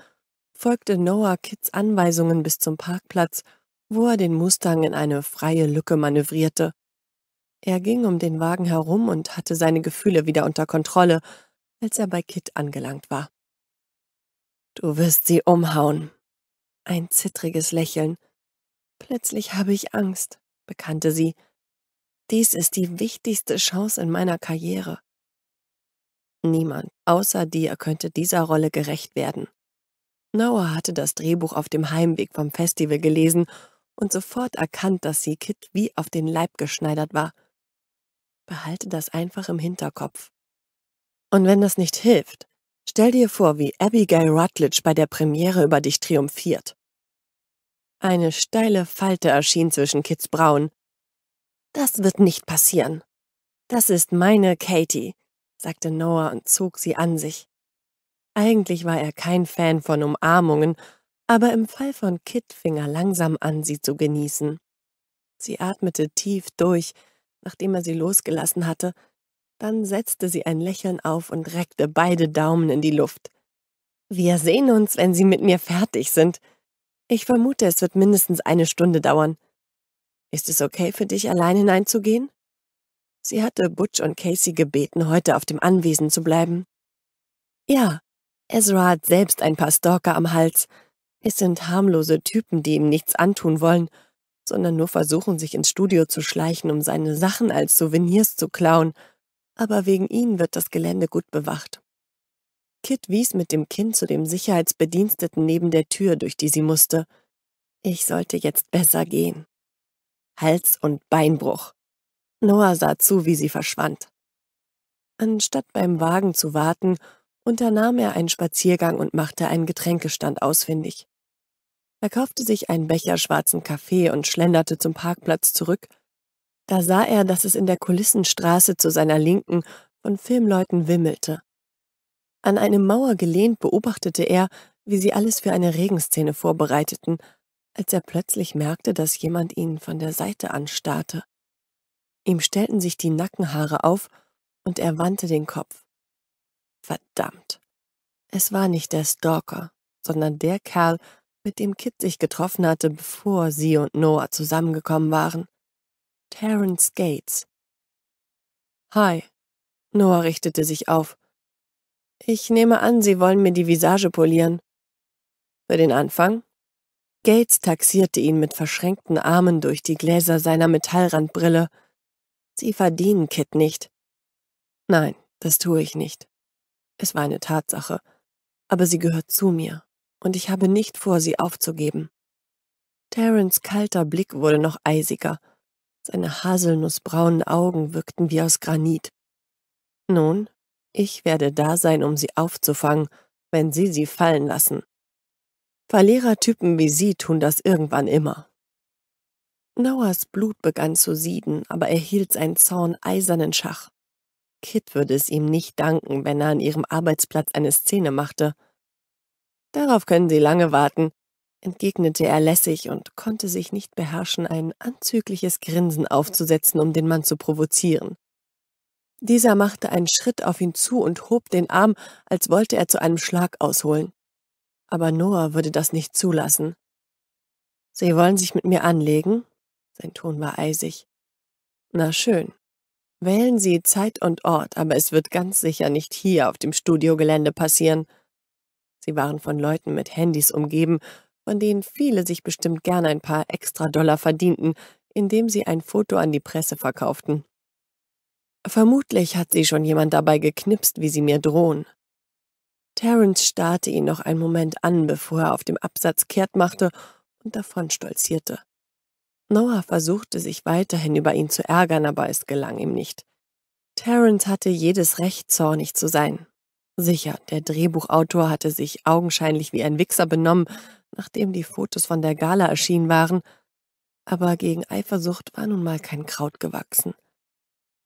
folgte Noah Kits Anweisungen bis zum Parkplatz, wo er den Mustang in eine freie Lücke manövrierte. Er ging um den Wagen herum und hatte seine Gefühle wieder unter Kontrolle, als er bei Kit angelangt war. Du wirst sie umhauen. Ein zittriges Lächeln. Plötzlich habe ich Angst, bekannte sie. Dies ist die wichtigste Chance in meiner Karriere. Niemand außer dir könnte dieser Rolle gerecht werden. Noah hatte das Drehbuch auf dem Heimweg vom Festival gelesen und sofort erkannt, dass sie Kit wie auf den Leib geschneidert war. Behalte das einfach im Hinterkopf. Und wenn das nicht hilft, stell dir vor, wie Abigail Rutledge bei der Premiere über dich triumphiert. Eine steile Falte erschien zwischen Kids Brauen. Das wird nicht passieren. Das ist meine Katie, sagte Noah und zog sie an sich. Eigentlich war er kein Fan von Umarmungen, aber im Fall von Kit fing er langsam an, sie zu genießen. Sie atmete tief durch, nachdem er sie losgelassen hatte, dann setzte sie ein Lächeln auf und reckte beide Daumen in die Luft. Wir sehen uns, wenn Sie mit mir fertig sind. Ich vermute, es wird mindestens eine Stunde dauern. Ist es okay für dich, allein hineinzugehen? Sie hatte Butch und Casey gebeten, heute auf dem Anwesen zu bleiben. Ja, Ezra hat selbst ein paar Stalker am Hals. Es sind harmlose Typen, die ihm nichts antun wollen sondern nur versuchen, sich ins Studio zu schleichen, um seine Sachen als Souvenirs zu klauen, aber wegen ihnen wird das Gelände gut bewacht. Kit wies mit dem Kind zu dem Sicherheitsbediensteten neben der Tür, durch die sie musste. Ich sollte jetzt besser gehen. Hals- und Beinbruch. Noah sah zu, wie sie verschwand. Anstatt beim Wagen zu warten, unternahm er einen Spaziergang und machte einen Getränkestand ausfindig. Er kaufte sich einen Becher schwarzen Kaffee und schlenderte zum Parkplatz zurück. Da sah er, dass es in der Kulissenstraße zu seiner Linken von Filmleuten wimmelte. An eine Mauer gelehnt beobachtete er, wie sie alles für eine Regenszene vorbereiteten, als er plötzlich merkte, dass jemand ihn von der Seite anstarrte. Ihm stellten sich die Nackenhaare auf und er wandte den Kopf. Verdammt. Es war nicht der Stalker, sondern der Kerl, mit dem Kit sich getroffen hatte, bevor sie und Noah zusammengekommen waren. Terence Gates. Hi. Noah richtete sich auf. Ich nehme an, Sie wollen mir die Visage polieren. Für den Anfang? Gates taxierte ihn mit verschränkten Armen durch die Gläser seiner Metallrandbrille. Sie verdienen Kit nicht. Nein, das tue ich nicht. Es war eine Tatsache, aber sie gehört zu mir und ich habe nicht vor, sie aufzugeben. Terence kalter Blick wurde noch eisiger. Seine haselnussbraunen Augen wirkten wie aus Granit. Nun, ich werde da sein, um sie aufzufangen, wenn sie sie fallen lassen. Verlierertypen wie sie tun das irgendwann immer. Noahs Blut begann zu sieden, aber er hielt seinen Zorn eisernen Schach. Kit würde es ihm nicht danken, wenn er an ihrem Arbeitsplatz eine Szene machte. Darauf können Sie lange warten, entgegnete er lässig und konnte sich nicht beherrschen, ein anzügliches Grinsen aufzusetzen, um den Mann zu provozieren. Dieser machte einen Schritt auf ihn zu und hob den Arm, als wollte er zu einem Schlag ausholen. Aber Noah würde das nicht zulassen. Sie wollen sich mit mir anlegen? Sein Ton war eisig. Na schön. Wählen Sie Zeit und Ort, aber es wird ganz sicher nicht hier auf dem Studiogelände passieren. Sie waren von Leuten mit Handys umgeben, von denen viele sich bestimmt gern ein paar extra Dollar verdienten, indem sie ein Foto an die Presse verkauften. Vermutlich hat sie schon jemand dabei geknipst, wie sie mir drohen. Terence starrte ihn noch einen Moment an, bevor er auf dem Absatz kehrt machte und davon stolzierte. Noah versuchte sich weiterhin über ihn zu ärgern, aber es gelang ihm nicht. Terence hatte jedes Recht, zornig zu sein. Sicher, der Drehbuchautor hatte sich augenscheinlich wie ein Wichser benommen, nachdem die Fotos von der Gala erschienen waren, aber gegen Eifersucht war nun mal kein Kraut gewachsen.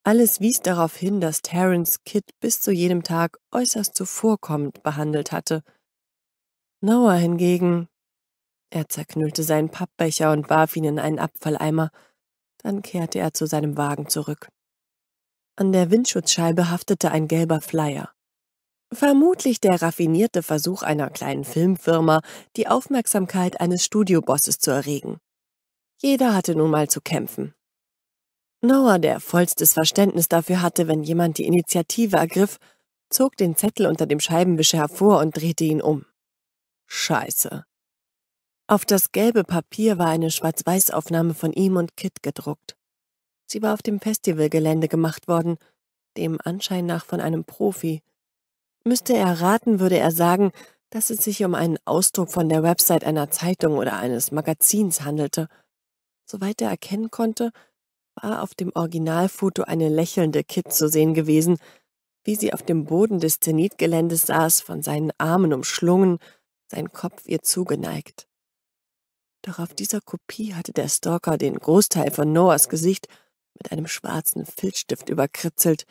Alles wies darauf hin, dass Terence Kit bis zu jenem Tag äußerst zuvorkommend behandelt hatte. Noah hingegen, er zerknüllte seinen Pappbecher und warf ihn in einen Abfalleimer, dann kehrte er zu seinem Wagen zurück. An der Windschutzscheibe haftete ein gelber Flyer. Vermutlich der raffinierte Versuch einer kleinen Filmfirma, die Aufmerksamkeit eines Studiobosses zu erregen. Jeder hatte nun mal zu kämpfen. Noah, der vollstes Verständnis dafür hatte, wenn jemand die Initiative ergriff, zog den Zettel unter dem Scheibenwischer hervor und drehte ihn um. Scheiße. Auf das gelbe Papier war eine Schwarz-Weiß-Aufnahme von ihm und Kit gedruckt. Sie war auf dem Festivalgelände gemacht worden, dem Anschein nach von einem Profi, Müsste er raten, würde er sagen, dass es sich um einen Ausdruck von der Website einer Zeitung oder eines Magazins handelte. Soweit er erkennen konnte, war auf dem Originalfoto eine lächelnde Kit zu sehen gewesen, wie sie auf dem Boden des Zenitgeländes saß, von seinen Armen umschlungen, sein Kopf ihr zugeneigt. Doch auf dieser Kopie hatte der Stalker den Großteil von Noahs Gesicht mit einem schwarzen Filzstift überkritzelt,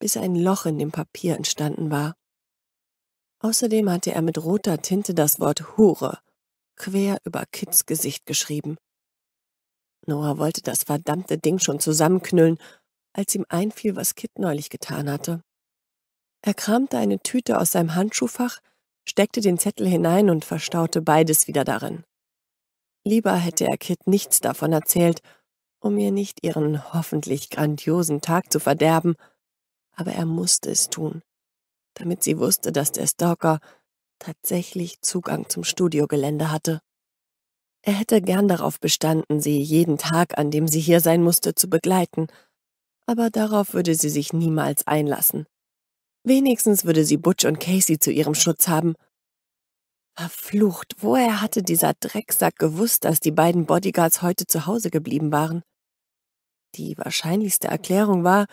bis ein Loch in dem Papier entstanden war. Außerdem hatte er mit roter Tinte das Wort Hure quer über Kids Gesicht geschrieben. Noah wollte das verdammte Ding schon zusammenknüllen, als ihm einfiel, was Kit neulich getan hatte. Er kramte eine Tüte aus seinem Handschuhfach, steckte den Zettel hinein und verstaute beides wieder darin. Lieber hätte er Kit nichts davon erzählt, um ihr nicht ihren hoffentlich grandiosen Tag zu verderben, aber er musste es tun damit sie wusste, dass der Stalker tatsächlich Zugang zum Studiogelände hatte. Er hätte gern darauf bestanden, sie jeden Tag, an dem sie hier sein musste, zu begleiten, aber darauf würde sie sich niemals einlassen. Wenigstens würde sie Butch und Casey zu ihrem Schutz haben. Verflucht, woher hatte dieser Drecksack gewusst, dass die beiden Bodyguards heute zu Hause geblieben waren? Die wahrscheinlichste Erklärung war,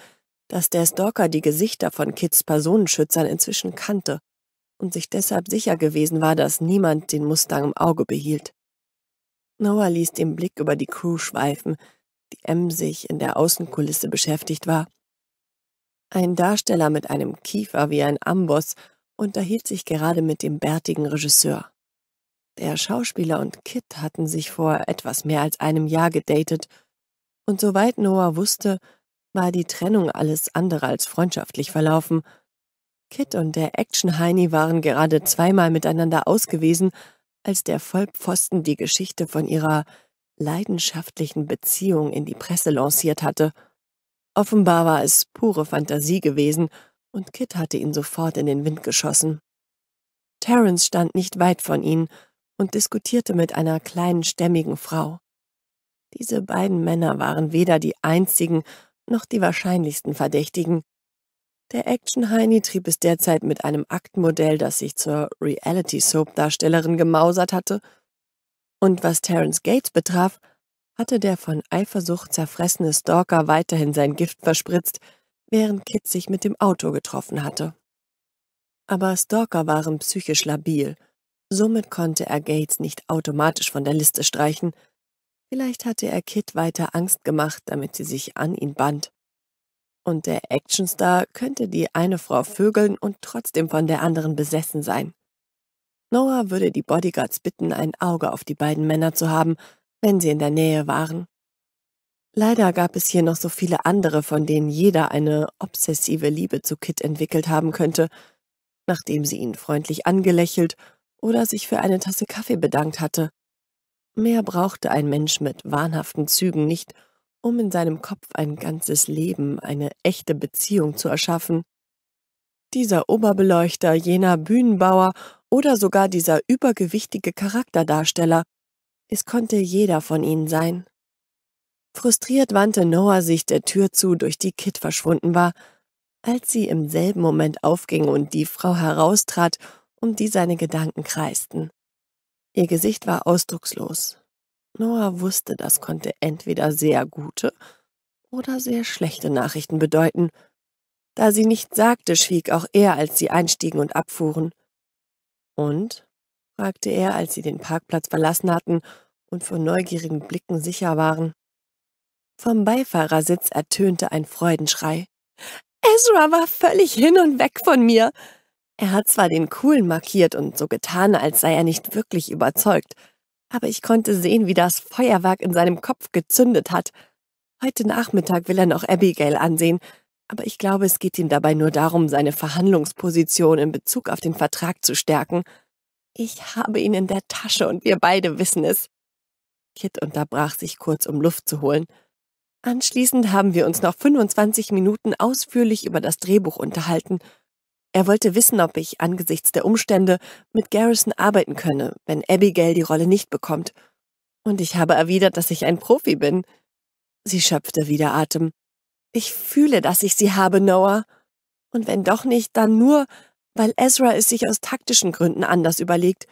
dass der Stalker die Gesichter von Kids Personenschützern inzwischen kannte und sich deshalb sicher gewesen war, dass niemand den Mustang im Auge behielt. Noah ließ den Blick über die Crew schweifen, die emsig in der Außenkulisse beschäftigt war. Ein Darsteller mit einem Kiefer wie ein Amboss unterhielt sich gerade mit dem bärtigen Regisseur. Der Schauspieler und Kit hatten sich vor etwas mehr als einem Jahr gedatet, und soweit Noah wusste, war die Trennung alles andere als freundschaftlich verlaufen. Kit und der Action-Heini waren gerade zweimal miteinander ausgewiesen, als der Vollpfosten die Geschichte von ihrer leidenschaftlichen Beziehung in die Presse lanciert hatte. Offenbar war es pure Fantasie gewesen, und Kit hatte ihn sofort in den Wind geschossen. Terence stand nicht weit von ihnen und diskutierte mit einer kleinen stämmigen Frau. Diese beiden Männer waren weder die einzigen noch die wahrscheinlichsten Verdächtigen. Der Action-Heini trieb es derzeit mit einem Aktmodell, das sich zur Reality-Soap-Darstellerin gemausert hatte. Und was Terence Gates betraf, hatte der von Eifersucht zerfressene Stalker weiterhin sein Gift verspritzt, während Kit sich mit dem Auto getroffen hatte. Aber Stalker waren psychisch labil, somit konnte er Gates nicht automatisch von der Liste streichen, Vielleicht hatte er Kit weiter Angst gemacht, damit sie sich an ihn band. Und der Actionstar könnte die eine Frau vögeln und trotzdem von der anderen besessen sein. Noah würde die Bodyguards bitten, ein Auge auf die beiden Männer zu haben, wenn sie in der Nähe waren. Leider gab es hier noch so viele andere, von denen jeder eine obsessive Liebe zu Kit entwickelt haben könnte, nachdem sie ihn freundlich angelächelt oder sich für eine Tasse Kaffee bedankt hatte. Mehr brauchte ein Mensch mit wahnhaften Zügen nicht, um in seinem Kopf ein ganzes Leben, eine echte Beziehung zu erschaffen. Dieser Oberbeleuchter, jener Bühnenbauer oder sogar dieser übergewichtige Charakterdarsteller, es konnte jeder von ihnen sein. Frustriert wandte Noah sich der Tür zu, durch die Kit verschwunden war, als sie im selben Moment aufging und die Frau heraustrat, um die seine Gedanken kreisten. Ihr Gesicht war ausdruckslos. Noah wusste, das konnte entweder sehr gute oder sehr schlechte Nachrichten bedeuten. Da sie nichts sagte, schwieg auch er, als sie einstiegen und abfuhren. Und? fragte er, als sie den Parkplatz verlassen hatten und vor neugierigen Blicken sicher waren. Vom Beifahrersitz ertönte ein Freudenschrei. Ezra war völlig hin und weg von mir. Er hat zwar den Coolen markiert und so getan, als sei er nicht wirklich überzeugt, aber ich konnte sehen, wie das Feuerwerk in seinem Kopf gezündet hat. Heute Nachmittag will er noch Abigail ansehen, aber ich glaube, es geht ihm dabei nur darum, seine Verhandlungsposition in Bezug auf den Vertrag zu stärken. Ich habe ihn in der Tasche und wir beide wissen es. Kit unterbrach sich kurz, um Luft zu holen. Anschließend haben wir uns noch 25 Minuten ausführlich über das Drehbuch unterhalten er wollte wissen, ob ich angesichts der Umstände mit Garrison arbeiten könne, wenn Abigail die Rolle nicht bekommt. Und ich habe erwidert, dass ich ein Profi bin. Sie schöpfte wieder Atem. Ich fühle, dass ich sie habe, Noah. Und wenn doch nicht, dann nur, weil Ezra es sich aus taktischen Gründen anders überlegt.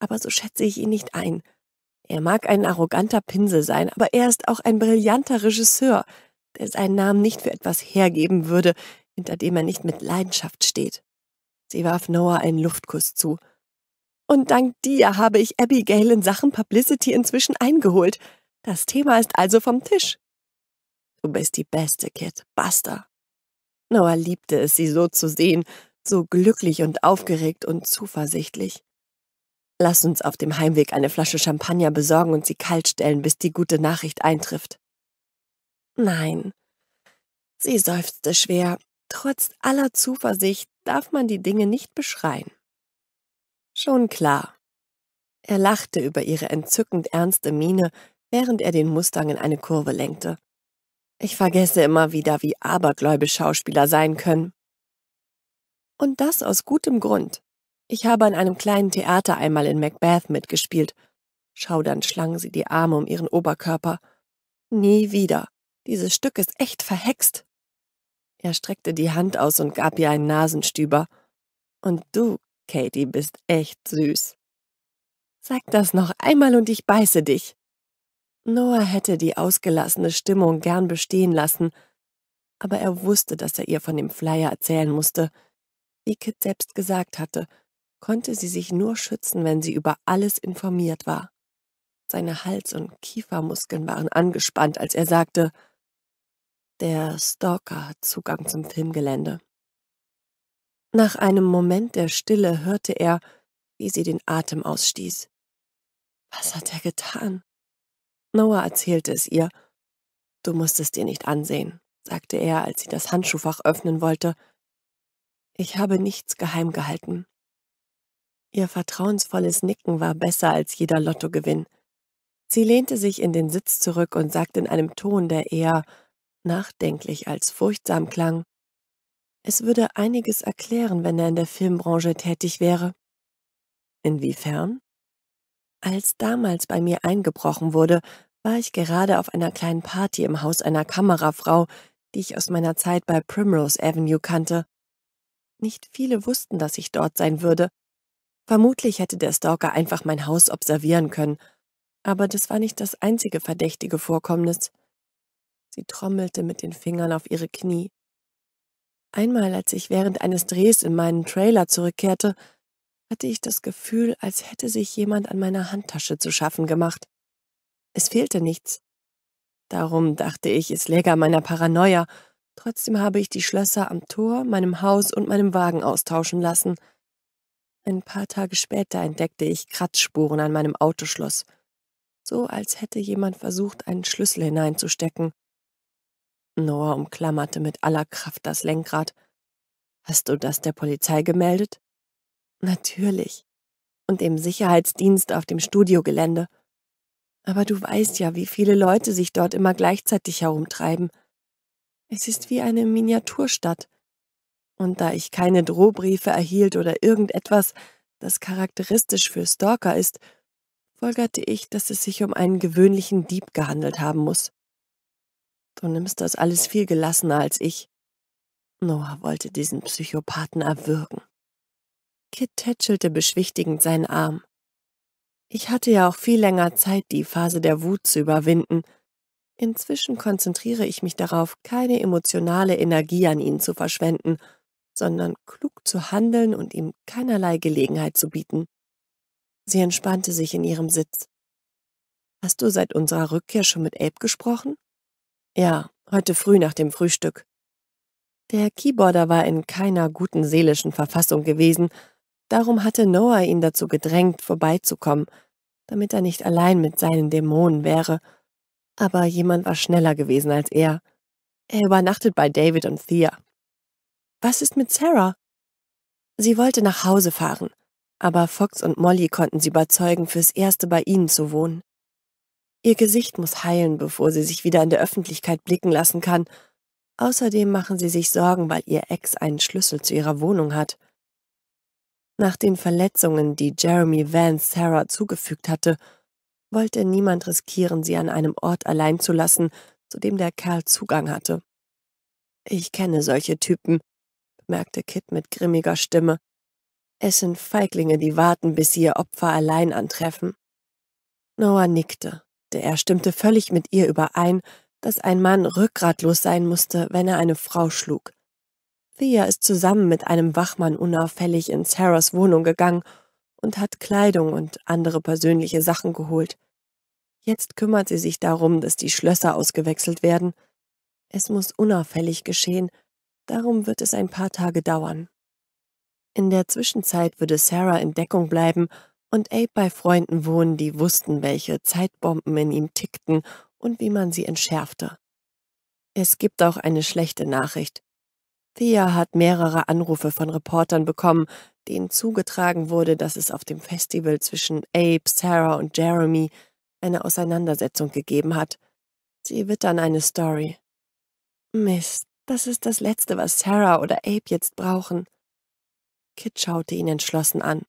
Aber so schätze ich ihn nicht ein. Er mag ein arroganter Pinsel sein, aber er ist auch ein brillanter Regisseur, der seinen Namen nicht für etwas hergeben würde, hinter dem er nicht mit Leidenschaft steht. Sie warf Noah einen Luftkuss zu. Und dank dir habe ich Abigail in Sachen Publicity inzwischen eingeholt. Das Thema ist also vom Tisch. Du bist die beste, Kid. Basta. Noah liebte es, sie so zu sehen, so glücklich und aufgeregt und zuversichtlich. Lass uns auf dem Heimweg eine Flasche Champagner besorgen und sie kalt stellen, bis die gute Nachricht eintrifft. Nein. Sie seufzte schwer, Trotz aller Zuversicht darf man die Dinge nicht beschreien. Schon klar. Er lachte über ihre entzückend ernste Miene, während er den Mustang in eine Kurve lenkte. Ich vergesse immer wieder, wie abergläubisch Schauspieler sein können. Und das aus gutem Grund. Ich habe an einem kleinen Theater einmal in Macbeth mitgespielt. Schaudernd schlang sie die Arme um ihren Oberkörper. Nie wieder. Dieses Stück ist echt verhext. Er streckte die Hand aus und gab ihr einen Nasenstüber. Und du, Katie, bist echt süß. Sag das noch einmal und ich beiße dich. Noah hätte die ausgelassene Stimmung gern bestehen lassen, aber er wusste, dass er ihr von dem Flyer erzählen musste. Wie Kit selbst gesagt hatte, konnte sie sich nur schützen, wenn sie über alles informiert war. Seine Hals- und Kiefermuskeln waren angespannt, als er sagte, der Stalker hat Zugang zum Filmgelände. Nach einem Moment der Stille hörte er, wie sie den Atem ausstieß. Was hat er getan? Noah erzählte es ihr. Du musst es dir nicht ansehen, sagte er, als sie das Handschuhfach öffnen wollte. Ich habe nichts geheim gehalten. Ihr vertrauensvolles Nicken war besser als jeder Lottogewinn. Sie lehnte sich in den Sitz zurück und sagte in einem Ton, der eher nachdenklich als furchtsam klang. Es würde einiges erklären, wenn er in der Filmbranche tätig wäre. Inwiefern? Als damals bei mir eingebrochen wurde, war ich gerade auf einer kleinen Party im Haus einer Kamerafrau, die ich aus meiner Zeit bei Primrose Avenue kannte. Nicht viele wussten, dass ich dort sein würde. Vermutlich hätte der Stalker einfach mein Haus observieren können, aber das war nicht das einzige verdächtige Vorkommnis. Sie trommelte mit den Fingern auf ihre Knie. Einmal, als ich während eines Drehs in meinen Trailer zurückkehrte, hatte ich das Gefühl, als hätte sich jemand an meiner Handtasche zu schaffen gemacht. Es fehlte nichts. Darum dachte ich, es läge an meiner Paranoia. Trotzdem habe ich die Schlösser am Tor, meinem Haus und meinem Wagen austauschen lassen. Ein paar Tage später entdeckte ich Kratzspuren an meinem Autoschloss, so als hätte jemand versucht, einen Schlüssel hineinzustecken. Noah umklammerte mit aller Kraft das Lenkrad. Hast du das der Polizei gemeldet? Natürlich. Und dem Sicherheitsdienst auf dem Studiogelände. Aber du weißt ja, wie viele Leute sich dort immer gleichzeitig herumtreiben. Es ist wie eine Miniaturstadt. Und da ich keine Drohbriefe erhielt oder irgendetwas, das charakteristisch für Stalker ist, folgerte ich, dass es sich um einen gewöhnlichen Dieb gehandelt haben muss. Du nimmst das alles viel gelassener als ich. Noah wollte diesen Psychopathen erwürgen. Kit tätschelte beschwichtigend seinen Arm. Ich hatte ja auch viel länger Zeit, die Phase der Wut zu überwinden. Inzwischen konzentriere ich mich darauf, keine emotionale Energie an ihn zu verschwenden, sondern klug zu handeln und ihm keinerlei Gelegenheit zu bieten. Sie entspannte sich in ihrem Sitz. Hast du seit unserer Rückkehr schon mit Abe gesprochen? Ja, heute früh nach dem Frühstück. Der Keyboarder war in keiner guten seelischen Verfassung gewesen, darum hatte Noah ihn dazu gedrängt, vorbeizukommen, damit er nicht allein mit seinen Dämonen wäre. Aber jemand war schneller gewesen als er. Er übernachtet bei David und Thea. Was ist mit Sarah? Sie wollte nach Hause fahren, aber Fox und Molly konnten sie überzeugen, fürs Erste bei ihnen zu wohnen. Ihr Gesicht muss heilen, bevor sie sich wieder in der Öffentlichkeit blicken lassen kann. Außerdem machen sie sich Sorgen, weil ihr Ex einen Schlüssel zu ihrer Wohnung hat. Nach den Verletzungen, die Jeremy Vance Sarah zugefügt hatte, wollte niemand riskieren, sie an einem Ort allein zu lassen, zu dem der Kerl Zugang hatte. Ich kenne solche Typen, bemerkte Kit mit grimmiger Stimme. Es sind Feiglinge, die warten, bis sie ihr Opfer allein antreffen. Noah nickte sagte, er stimmte völlig mit ihr überein, dass ein Mann rückgratlos sein musste, wenn er eine Frau schlug. Thea ist zusammen mit einem Wachmann unauffällig in Sarahs Wohnung gegangen und hat Kleidung und andere persönliche Sachen geholt. Jetzt kümmert sie sich darum, dass die Schlösser ausgewechselt werden. Es muss unauffällig geschehen, darum wird es ein paar Tage dauern. In der Zwischenzeit würde Sarah in Deckung bleiben und Abe bei Freunden wohnen, die wussten, welche Zeitbomben in ihm tickten und wie man sie entschärfte. Es gibt auch eine schlechte Nachricht. Thea hat mehrere Anrufe von Reportern bekommen, denen zugetragen wurde, dass es auf dem Festival zwischen Abe, Sarah und Jeremy eine Auseinandersetzung gegeben hat. Sie wittern eine Story. Mist, das ist das Letzte, was Sarah oder Abe jetzt brauchen. Kit schaute ihn entschlossen an.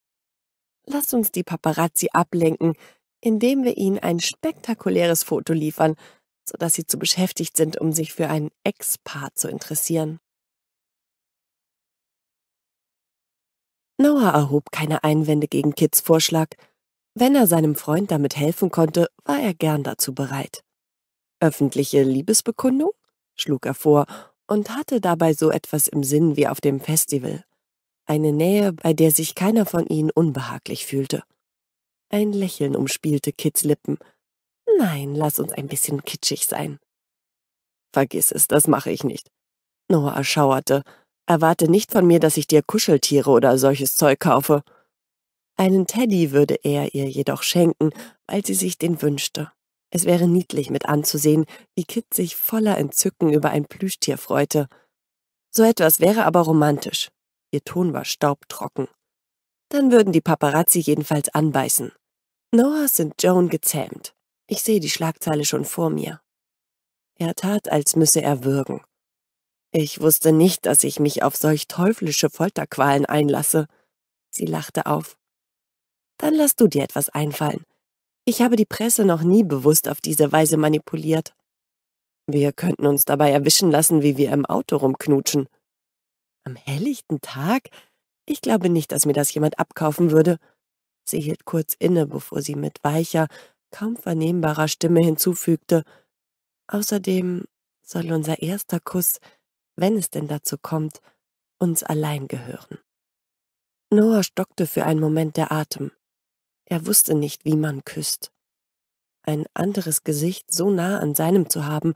Lasst uns die Paparazzi ablenken, indem wir ihnen ein spektakuläres Foto liefern, sodass sie zu beschäftigt sind, um sich für ein Ex-Paar zu interessieren. Noah erhob keine Einwände gegen Kits Vorschlag. Wenn er seinem Freund damit helfen konnte, war er gern dazu bereit. Öffentliche Liebesbekundung? schlug er vor und hatte dabei so etwas im Sinn wie auf dem Festival eine Nähe, bei der sich keiner von ihnen unbehaglich fühlte. Ein Lächeln umspielte Kits Lippen. Nein, lass uns ein bisschen kitschig sein. Vergiss es, das mache ich nicht. Noah schauerte. Erwarte nicht von mir, dass ich dir Kuscheltiere oder solches Zeug kaufe. Einen Teddy würde er ihr jedoch schenken, weil sie sich den wünschte. Es wäre niedlich mit anzusehen, wie Kit sich voller Entzücken über ein Plüschtier freute. So etwas wäre aber romantisch, Ihr Ton war staubtrocken. Dann würden die Paparazzi jedenfalls anbeißen. Noah sind Joan gezähmt. Ich sehe die Schlagzeile schon vor mir. Er tat, als müsse er würgen. Ich wusste nicht, dass ich mich auf solch teuflische Folterqualen einlasse. Sie lachte auf. Dann lass du dir etwas einfallen. Ich habe die Presse noch nie bewusst auf diese Weise manipuliert. Wir könnten uns dabei erwischen lassen, wie wir im Auto rumknutschen. Am helllichten Tag? Ich glaube nicht, dass mir das jemand abkaufen würde. Sie hielt kurz inne, bevor sie mit weicher, kaum vernehmbarer Stimme hinzufügte. Außerdem soll unser erster Kuss, wenn es denn dazu kommt, uns allein gehören. Noah stockte für einen Moment der Atem. Er wusste nicht, wie man küsst. Ein anderes Gesicht so nah an seinem zu haben,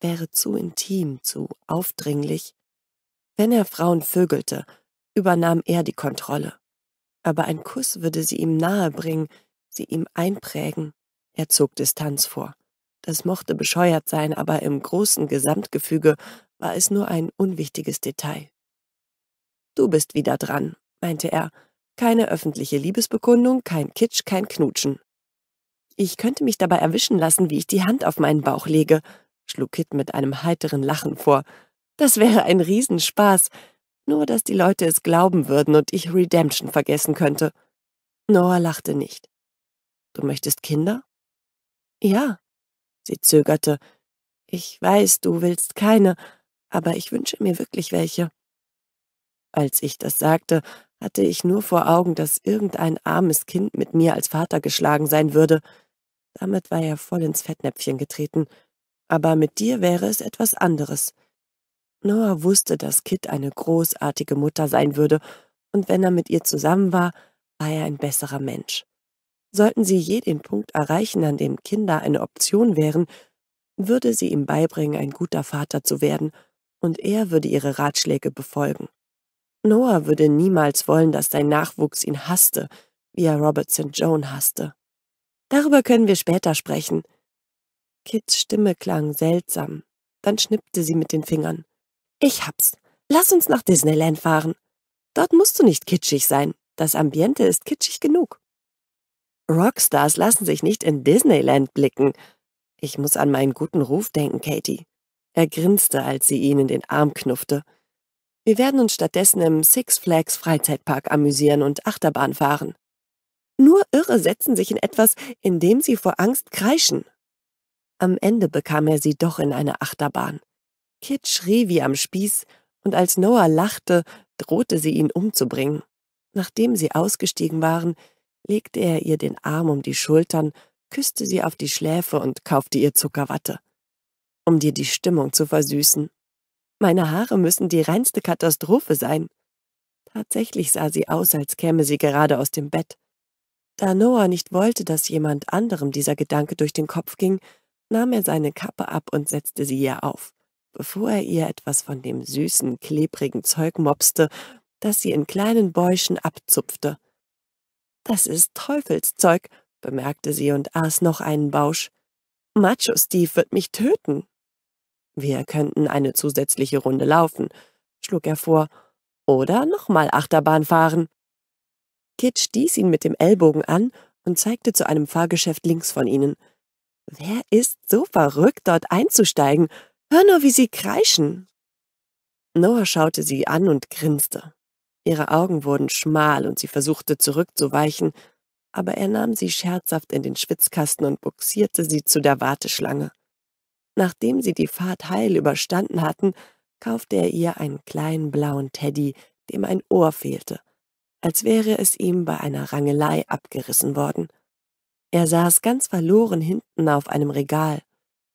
wäre zu intim, zu aufdringlich. Wenn er Frauen vögelte, übernahm er die Kontrolle. Aber ein Kuss würde sie ihm nahebringen, sie ihm einprägen. Er zog Distanz vor. Das mochte bescheuert sein, aber im großen Gesamtgefüge war es nur ein unwichtiges Detail. Du bist wieder dran, meinte er. Keine öffentliche Liebesbekundung, kein Kitsch, kein Knutschen. Ich könnte mich dabei erwischen lassen, wie ich die Hand auf meinen Bauch lege, schlug Kit mit einem heiteren Lachen vor. Das wäre ein Riesenspaß. Nur, dass die Leute es glauben würden und ich Redemption vergessen könnte. Noah lachte nicht. Du möchtest Kinder? Ja. Sie zögerte. Ich weiß, du willst keine, aber ich wünsche mir wirklich welche. Als ich das sagte, hatte ich nur vor Augen, dass irgendein armes Kind mit mir als Vater geschlagen sein würde. Damit war er voll ins Fettnäpfchen getreten. Aber mit dir wäre es etwas anderes. Noah wusste, dass Kit eine großartige Mutter sein würde, und wenn er mit ihr zusammen war, war er ein besserer Mensch. Sollten sie je den Punkt erreichen, an dem Kinder eine Option wären, würde sie ihm beibringen, ein guter Vater zu werden, und er würde ihre Ratschläge befolgen. Noah würde niemals wollen, dass sein Nachwuchs ihn hasste, wie er Robert St. Joan hasste. Darüber können wir später sprechen. Kits Stimme klang seltsam, dann schnippte sie mit den Fingern. Ich hab's. Lass uns nach Disneyland fahren. Dort musst du nicht kitschig sein. Das Ambiente ist kitschig genug. Rockstars lassen sich nicht in Disneyland blicken. Ich muss an meinen guten Ruf denken, Katie. Er grinste, als sie ihn in den Arm knuffte. Wir werden uns stattdessen im Six Flags Freizeitpark amüsieren und Achterbahn fahren. Nur Irre setzen sich in etwas, in dem sie vor Angst kreischen. Am Ende bekam er sie doch in eine Achterbahn. Kit schrie wie am Spieß, und als Noah lachte, drohte sie ihn umzubringen. Nachdem sie ausgestiegen waren, legte er ihr den Arm um die Schultern, küsste sie auf die Schläfe und kaufte ihr Zuckerwatte. Um dir die Stimmung zu versüßen. Meine Haare müssen die reinste Katastrophe sein. Tatsächlich sah sie aus, als käme sie gerade aus dem Bett. Da Noah nicht wollte, dass jemand anderem dieser Gedanke durch den Kopf ging, nahm er seine Kappe ab und setzte sie ihr auf bevor er ihr etwas von dem süßen, klebrigen Zeug mopste, das sie in kleinen Bäuschen abzupfte. »Das ist Teufelszeug«, bemerkte sie und aß noch einen Bausch. »Macho Steve wird mich töten.« »Wir könnten eine zusätzliche Runde laufen«, schlug er vor, »oder nochmal Achterbahn fahren.« Kit stieß ihn mit dem Ellbogen an und zeigte zu einem Fahrgeschäft links von ihnen. »Wer ist so verrückt, dort einzusteigen?« Hör nur, wie sie kreischen. Noah schaute sie an und grinste. Ihre Augen wurden schmal und sie versuchte zurückzuweichen, aber er nahm sie scherzhaft in den Schwitzkasten und buxierte sie zu der Warteschlange. Nachdem sie die Fahrt heil überstanden hatten, kaufte er ihr einen kleinen blauen Teddy, dem ein Ohr fehlte, als wäre es ihm bei einer Rangelei abgerissen worden. Er saß ganz verloren hinten auf einem Regal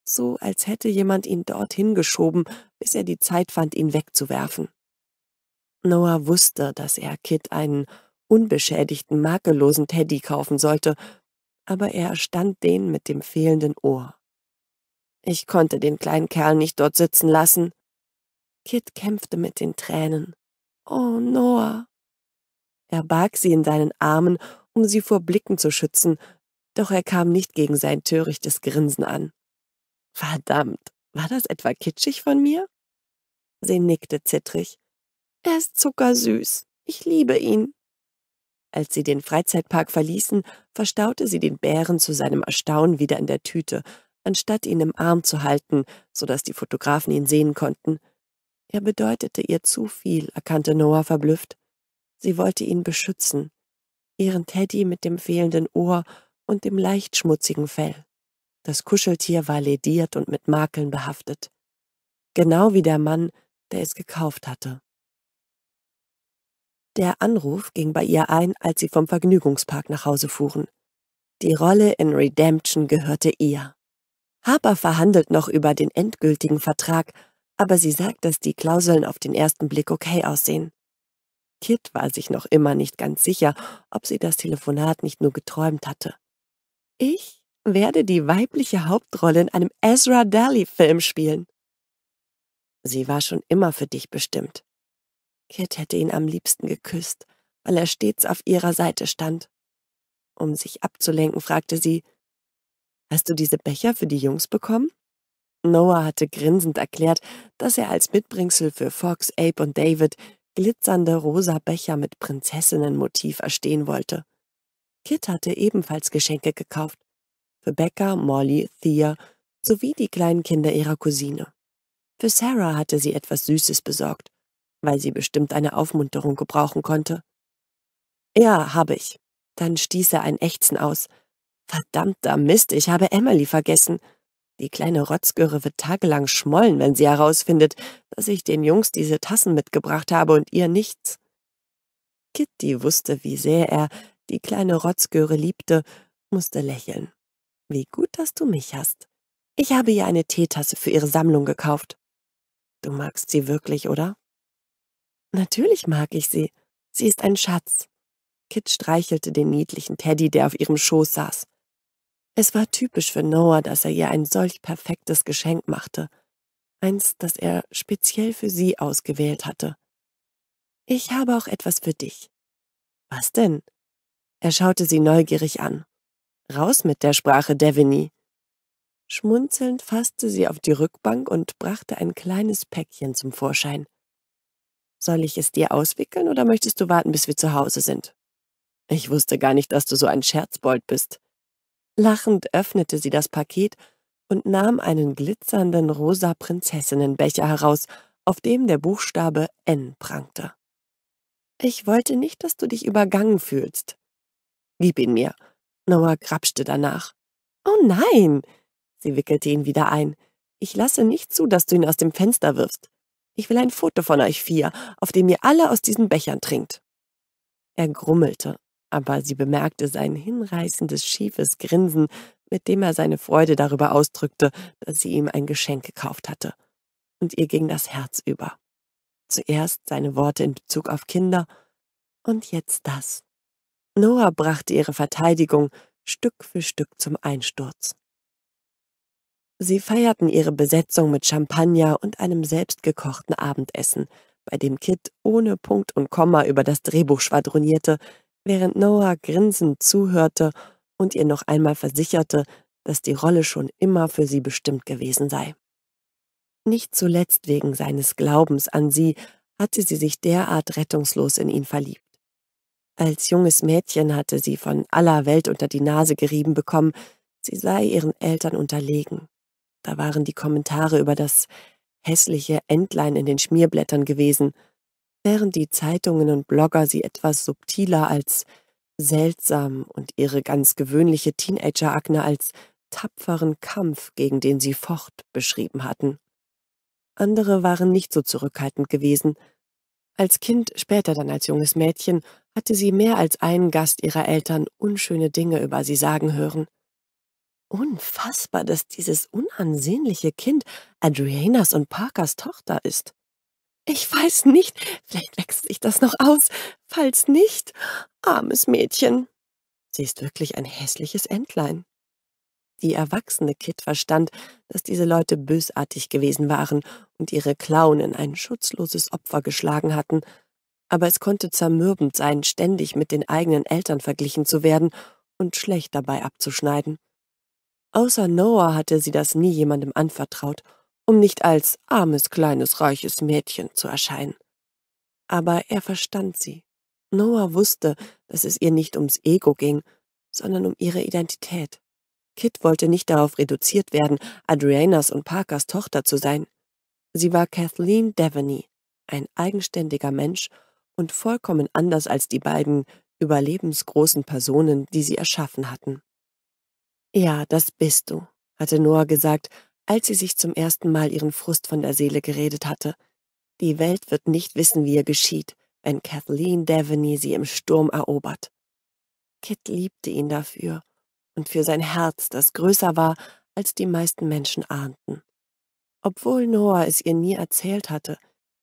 so als hätte jemand ihn dorthin geschoben, bis er die Zeit fand, ihn wegzuwerfen. Noah wusste, dass er Kit einen unbeschädigten, makellosen Teddy kaufen sollte, aber er erstand den mit dem fehlenden Ohr. Ich konnte den kleinen Kerl nicht dort sitzen lassen. Kit kämpfte mit den Tränen. Oh, Noah! Er barg sie in seinen Armen, um sie vor Blicken zu schützen, doch er kam nicht gegen sein törichtes Grinsen an. Verdammt, war das etwa kitschig von mir? Sie nickte zittrig. Er ist zuckersüß. Ich liebe ihn. Als sie den Freizeitpark verließen, verstaute sie den Bären zu seinem Erstaunen wieder in der Tüte, anstatt ihn im Arm zu halten, so dass die Fotografen ihn sehen konnten. Er bedeutete ihr zu viel, erkannte Noah verblüfft. Sie wollte ihn beschützen, ihren Teddy mit dem fehlenden Ohr und dem leicht schmutzigen Fell. Das Kuscheltier war lediert und mit Makeln behaftet. Genau wie der Mann, der es gekauft hatte. Der Anruf ging bei ihr ein, als sie vom Vergnügungspark nach Hause fuhren. Die Rolle in Redemption gehörte ihr. Harper verhandelt noch über den endgültigen Vertrag, aber sie sagt, dass die Klauseln auf den ersten Blick okay aussehen. Kit war sich noch immer nicht ganz sicher, ob sie das Telefonat nicht nur geträumt hatte. Ich werde die weibliche Hauptrolle in einem Ezra Daly-Film spielen. Sie war schon immer für dich bestimmt. Kit hätte ihn am liebsten geküsst, weil er stets auf ihrer Seite stand. Um sich abzulenken, fragte sie, Hast du diese Becher für die Jungs bekommen? Noah hatte grinsend erklärt, dass er als Mitbringsel für Fox, Abe und David glitzernde rosa Becher mit Prinzessinnenmotiv erstehen wollte. Kit hatte ebenfalls Geschenke gekauft, für Becca, Molly, Thea sowie die kleinen Kinder ihrer Cousine. Für Sarah hatte sie etwas Süßes besorgt, weil sie bestimmt eine Aufmunterung gebrauchen konnte. Ja, habe ich. Dann stieß er ein Ächzen aus. Verdammter Mist, ich habe Emily vergessen. Die kleine Rotzgöre wird tagelang schmollen, wenn sie herausfindet, dass ich den Jungs diese Tassen mitgebracht habe und ihr nichts. Kitty wusste, wie sehr er die kleine Rotzgöre liebte, musste lächeln. Wie gut, dass du mich hast. Ich habe ihr eine Teetasse für ihre Sammlung gekauft. Du magst sie wirklich, oder? Natürlich mag ich sie. Sie ist ein Schatz. Kit streichelte den niedlichen Teddy, der auf ihrem Schoß saß. Es war typisch für Noah, dass er ihr ein solch perfektes Geschenk machte. Eins, das er speziell für sie ausgewählt hatte. Ich habe auch etwas für dich. Was denn? Er schaute sie neugierig an. Raus mit der Sprache, Devaney! Schmunzelnd fasste sie auf die Rückbank und brachte ein kleines Päckchen zum Vorschein. Soll ich es dir auswickeln oder möchtest du warten, bis wir zu Hause sind? Ich wusste gar nicht, dass du so ein Scherzbold bist. Lachend öffnete sie das Paket und nahm einen glitzernden rosa Prinzessinnenbecher heraus, auf dem der Buchstabe N prangte. Ich wollte nicht, dass du dich übergangen fühlst. Gib ihn mir, Noah grapschte danach. Oh nein! Sie wickelte ihn wieder ein. Ich lasse nicht zu, dass du ihn aus dem Fenster wirfst. Ich will ein Foto von euch vier, auf dem ihr alle aus diesen Bechern trinkt. Er grummelte, aber sie bemerkte sein hinreißendes, schiefes Grinsen, mit dem er seine Freude darüber ausdrückte, dass sie ihm ein Geschenk gekauft hatte. Und ihr ging das Herz über. Zuerst seine Worte in Bezug auf Kinder und jetzt das. Noah brachte ihre Verteidigung Stück für Stück zum Einsturz. Sie feierten ihre Besetzung mit Champagner und einem selbstgekochten Abendessen, bei dem Kit ohne Punkt und Komma über das Drehbuch schwadronierte, während Noah grinsend zuhörte und ihr noch einmal versicherte, dass die Rolle schon immer für sie bestimmt gewesen sei. Nicht zuletzt wegen seines Glaubens an sie hatte sie sich derart rettungslos in ihn verliebt. Als junges Mädchen hatte sie von aller Welt unter die Nase gerieben bekommen, sie sei ihren Eltern unterlegen. Da waren die Kommentare über das hässliche Entlein in den Schmierblättern gewesen, während die Zeitungen und Blogger sie etwas subtiler als seltsam und ihre ganz gewöhnliche Teenager-Akne als tapferen Kampf, gegen den sie focht, beschrieben hatten. Andere waren nicht so zurückhaltend gewesen. Als Kind, später dann als junges Mädchen, hatte sie mehr als einen Gast ihrer Eltern unschöne Dinge über sie sagen hören. Unfassbar, dass dieses unansehnliche Kind Adrianas und Parkers Tochter ist. Ich weiß nicht, vielleicht wächst sich das noch aus. Falls nicht, armes Mädchen. Sie ist wirklich ein hässliches Entlein. Die erwachsene Kit verstand, dass diese Leute bösartig gewesen waren und ihre Klauen in ein schutzloses Opfer geschlagen hatten, aber es konnte zermürbend sein, ständig mit den eigenen Eltern verglichen zu werden und schlecht dabei abzuschneiden. Außer Noah hatte sie das nie jemandem anvertraut, um nicht als armes, kleines, reiches Mädchen zu erscheinen. Aber er verstand sie. Noah wusste, dass es ihr nicht ums Ego ging, sondern um ihre Identität. Kit wollte nicht darauf reduziert werden, Adrianas und Parkers Tochter zu sein. Sie war Kathleen Devaney, ein eigenständiger Mensch und vollkommen anders als die beiden überlebensgroßen Personen, die sie erschaffen hatten. Ja, das bist du, hatte Noah gesagt, als sie sich zum ersten Mal ihren Frust von der Seele geredet hatte. Die Welt wird nicht wissen, wie ihr geschieht, wenn Kathleen Devaney sie im Sturm erobert. Kit liebte ihn dafür und für sein Herz, das größer war, als die meisten Menschen ahnten. Obwohl Noah es ihr nie erzählt hatte,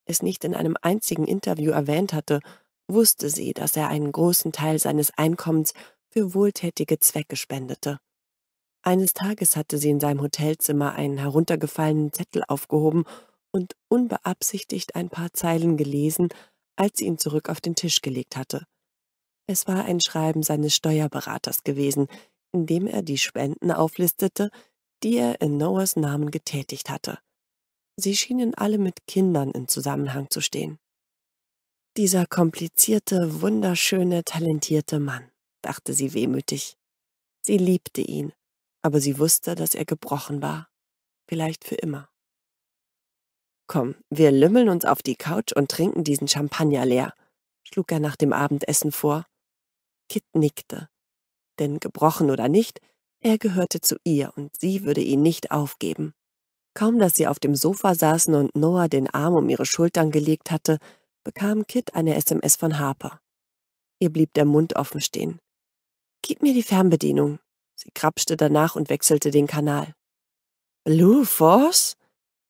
es nicht in einem einzigen Interview erwähnt hatte, wusste sie, dass er einen großen Teil seines Einkommens für wohltätige Zwecke spendete. Eines Tages hatte sie in seinem Hotelzimmer einen heruntergefallenen Zettel aufgehoben und unbeabsichtigt ein paar Zeilen gelesen, als sie ihn zurück auf den Tisch gelegt hatte. Es war ein Schreiben seines Steuerberaters gewesen, in dem er die Spenden auflistete, die er in Noahs Namen getätigt hatte. Sie schienen alle mit Kindern in Zusammenhang zu stehen. Dieser komplizierte, wunderschöne, talentierte Mann, dachte sie wehmütig. Sie liebte ihn, aber sie wusste, dass er gebrochen war, vielleicht für immer. Komm, wir lümmeln uns auf die Couch und trinken diesen Champagner leer, schlug er nach dem Abendessen vor. Kit nickte, denn gebrochen oder nicht, er gehörte zu ihr und sie würde ihn nicht aufgeben. Kaum dass sie auf dem Sofa saßen und Noah den Arm um ihre Schultern gelegt hatte, bekam Kit eine SMS von Harper. Ihr blieb der Mund offen stehen. Gib mir die Fernbedienung. Sie krapschte danach und wechselte den Kanal. Blue Force?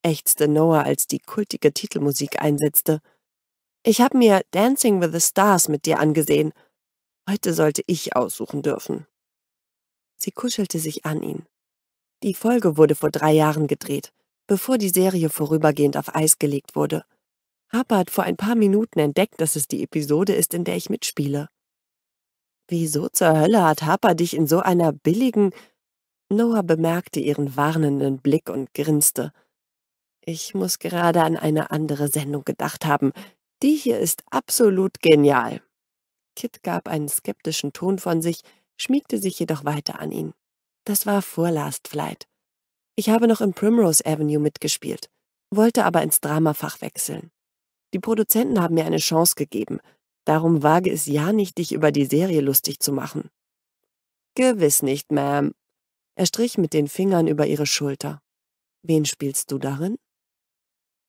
ächzte Noah, als die kultige Titelmusik einsetzte. Ich habe mir Dancing with the Stars mit dir angesehen. Heute sollte ich aussuchen dürfen. Sie kuschelte sich an ihn. Die Folge wurde vor drei Jahren gedreht bevor die Serie vorübergehend auf Eis gelegt wurde. Harper hat vor ein paar Minuten entdeckt, dass es die Episode ist, in der ich mitspiele. Wieso zur Hölle hat Harper dich in so einer billigen... Noah bemerkte ihren warnenden Blick und grinste. Ich muss gerade an eine andere Sendung gedacht haben. Die hier ist absolut genial. Kit gab einen skeptischen Ton von sich, schmiegte sich jedoch weiter an ihn. Das war vor Last Flight. Ich habe noch in Primrose Avenue mitgespielt, wollte aber ins Dramafach wechseln. Die Produzenten haben mir eine Chance gegeben, darum wage es ja nicht, dich über die Serie lustig zu machen. Gewiss nicht, Ma'am. Er strich mit den Fingern über ihre Schulter. Wen spielst du darin?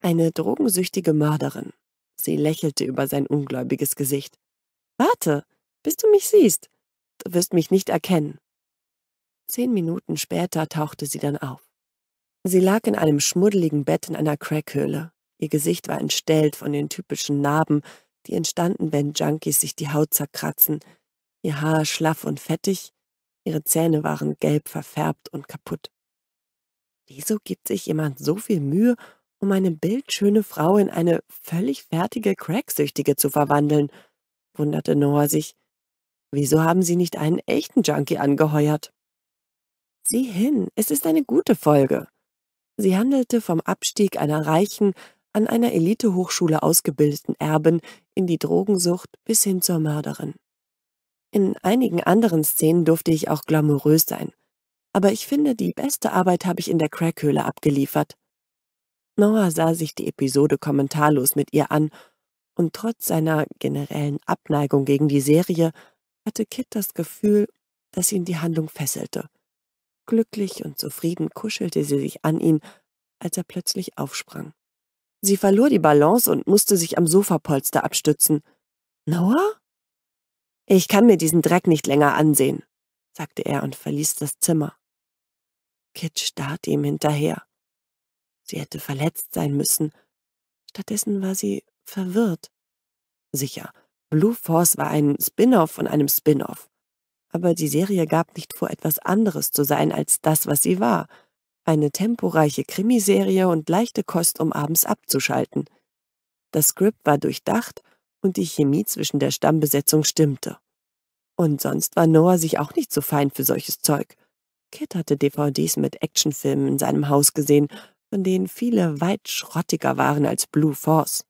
Eine drogensüchtige Mörderin. Sie lächelte über sein ungläubiges Gesicht. Warte, bis du mich siehst. Du wirst mich nicht erkennen. Zehn Minuten später tauchte sie dann auf. Sie lag in einem schmuddeligen Bett in einer Crackhöhle. Ihr Gesicht war entstellt von den typischen Narben, die entstanden, wenn Junkies sich die Haut zerkratzen. Ihr Haar schlaff und fettig, ihre Zähne waren gelb verfärbt und kaputt. Wieso gibt sich jemand so viel Mühe, um eine bildschöne Frau in eine völlig fertige Cracksüchtige zu verwandeln? wunderte Noah sich. Wieso haben sie nicht einen echten Junkie angeheuert? Sieh hin, es ist eine gute Folge, Sie handelte vom Abstieg einer reichen, an einer Elitehochschule ausgebildeten Erbin in die Drogensucht bis hin zur Mörderin. In einigen anderen Szenen durfte ich auch glamourös sein, aber ich finde, die beste Arbeit habe ich in der Crackhöhle abgeliefert. Noah sah sich die Episode kommentarlos mit ihr an, und trotz seiner generellen Abneigung gegen die Serie hatte Kit das Gefühl, dass ihn die Handlung fesselte – Glücklich und zufrieden kuschelte sie sich an ihn, als er plötzlich aufsprang. Sie verlor die Balance und musste sich am Sofapolster abstützen. Noah? Ich kann mir diesen Dreck nicht länger ansehen, sagte er und verließ das Zimmer. Kit starrte ihm hinterher. Sie hätte verletzt sein müssen. Stattdessen war sie verwirrt. Sicher, Blue Force war ein Spin-off von einem Spin-off aber die Serie gab nicht vor, etwas anderes zu sein als das, was sie war. Eine temporeiche Krimiserie und leichte Kost, um abends abzuschalten. Das Skript war durchdacht und die Chemie zwischen der Stammbesetzung stimmte. Und sonst war Noah sich auch nicht so fein für solches Zeug. Kit hatte DVDs mit Actionfilmen in seinem Haus gesehen, von denen viele weit schrottiger waren als Blue Force.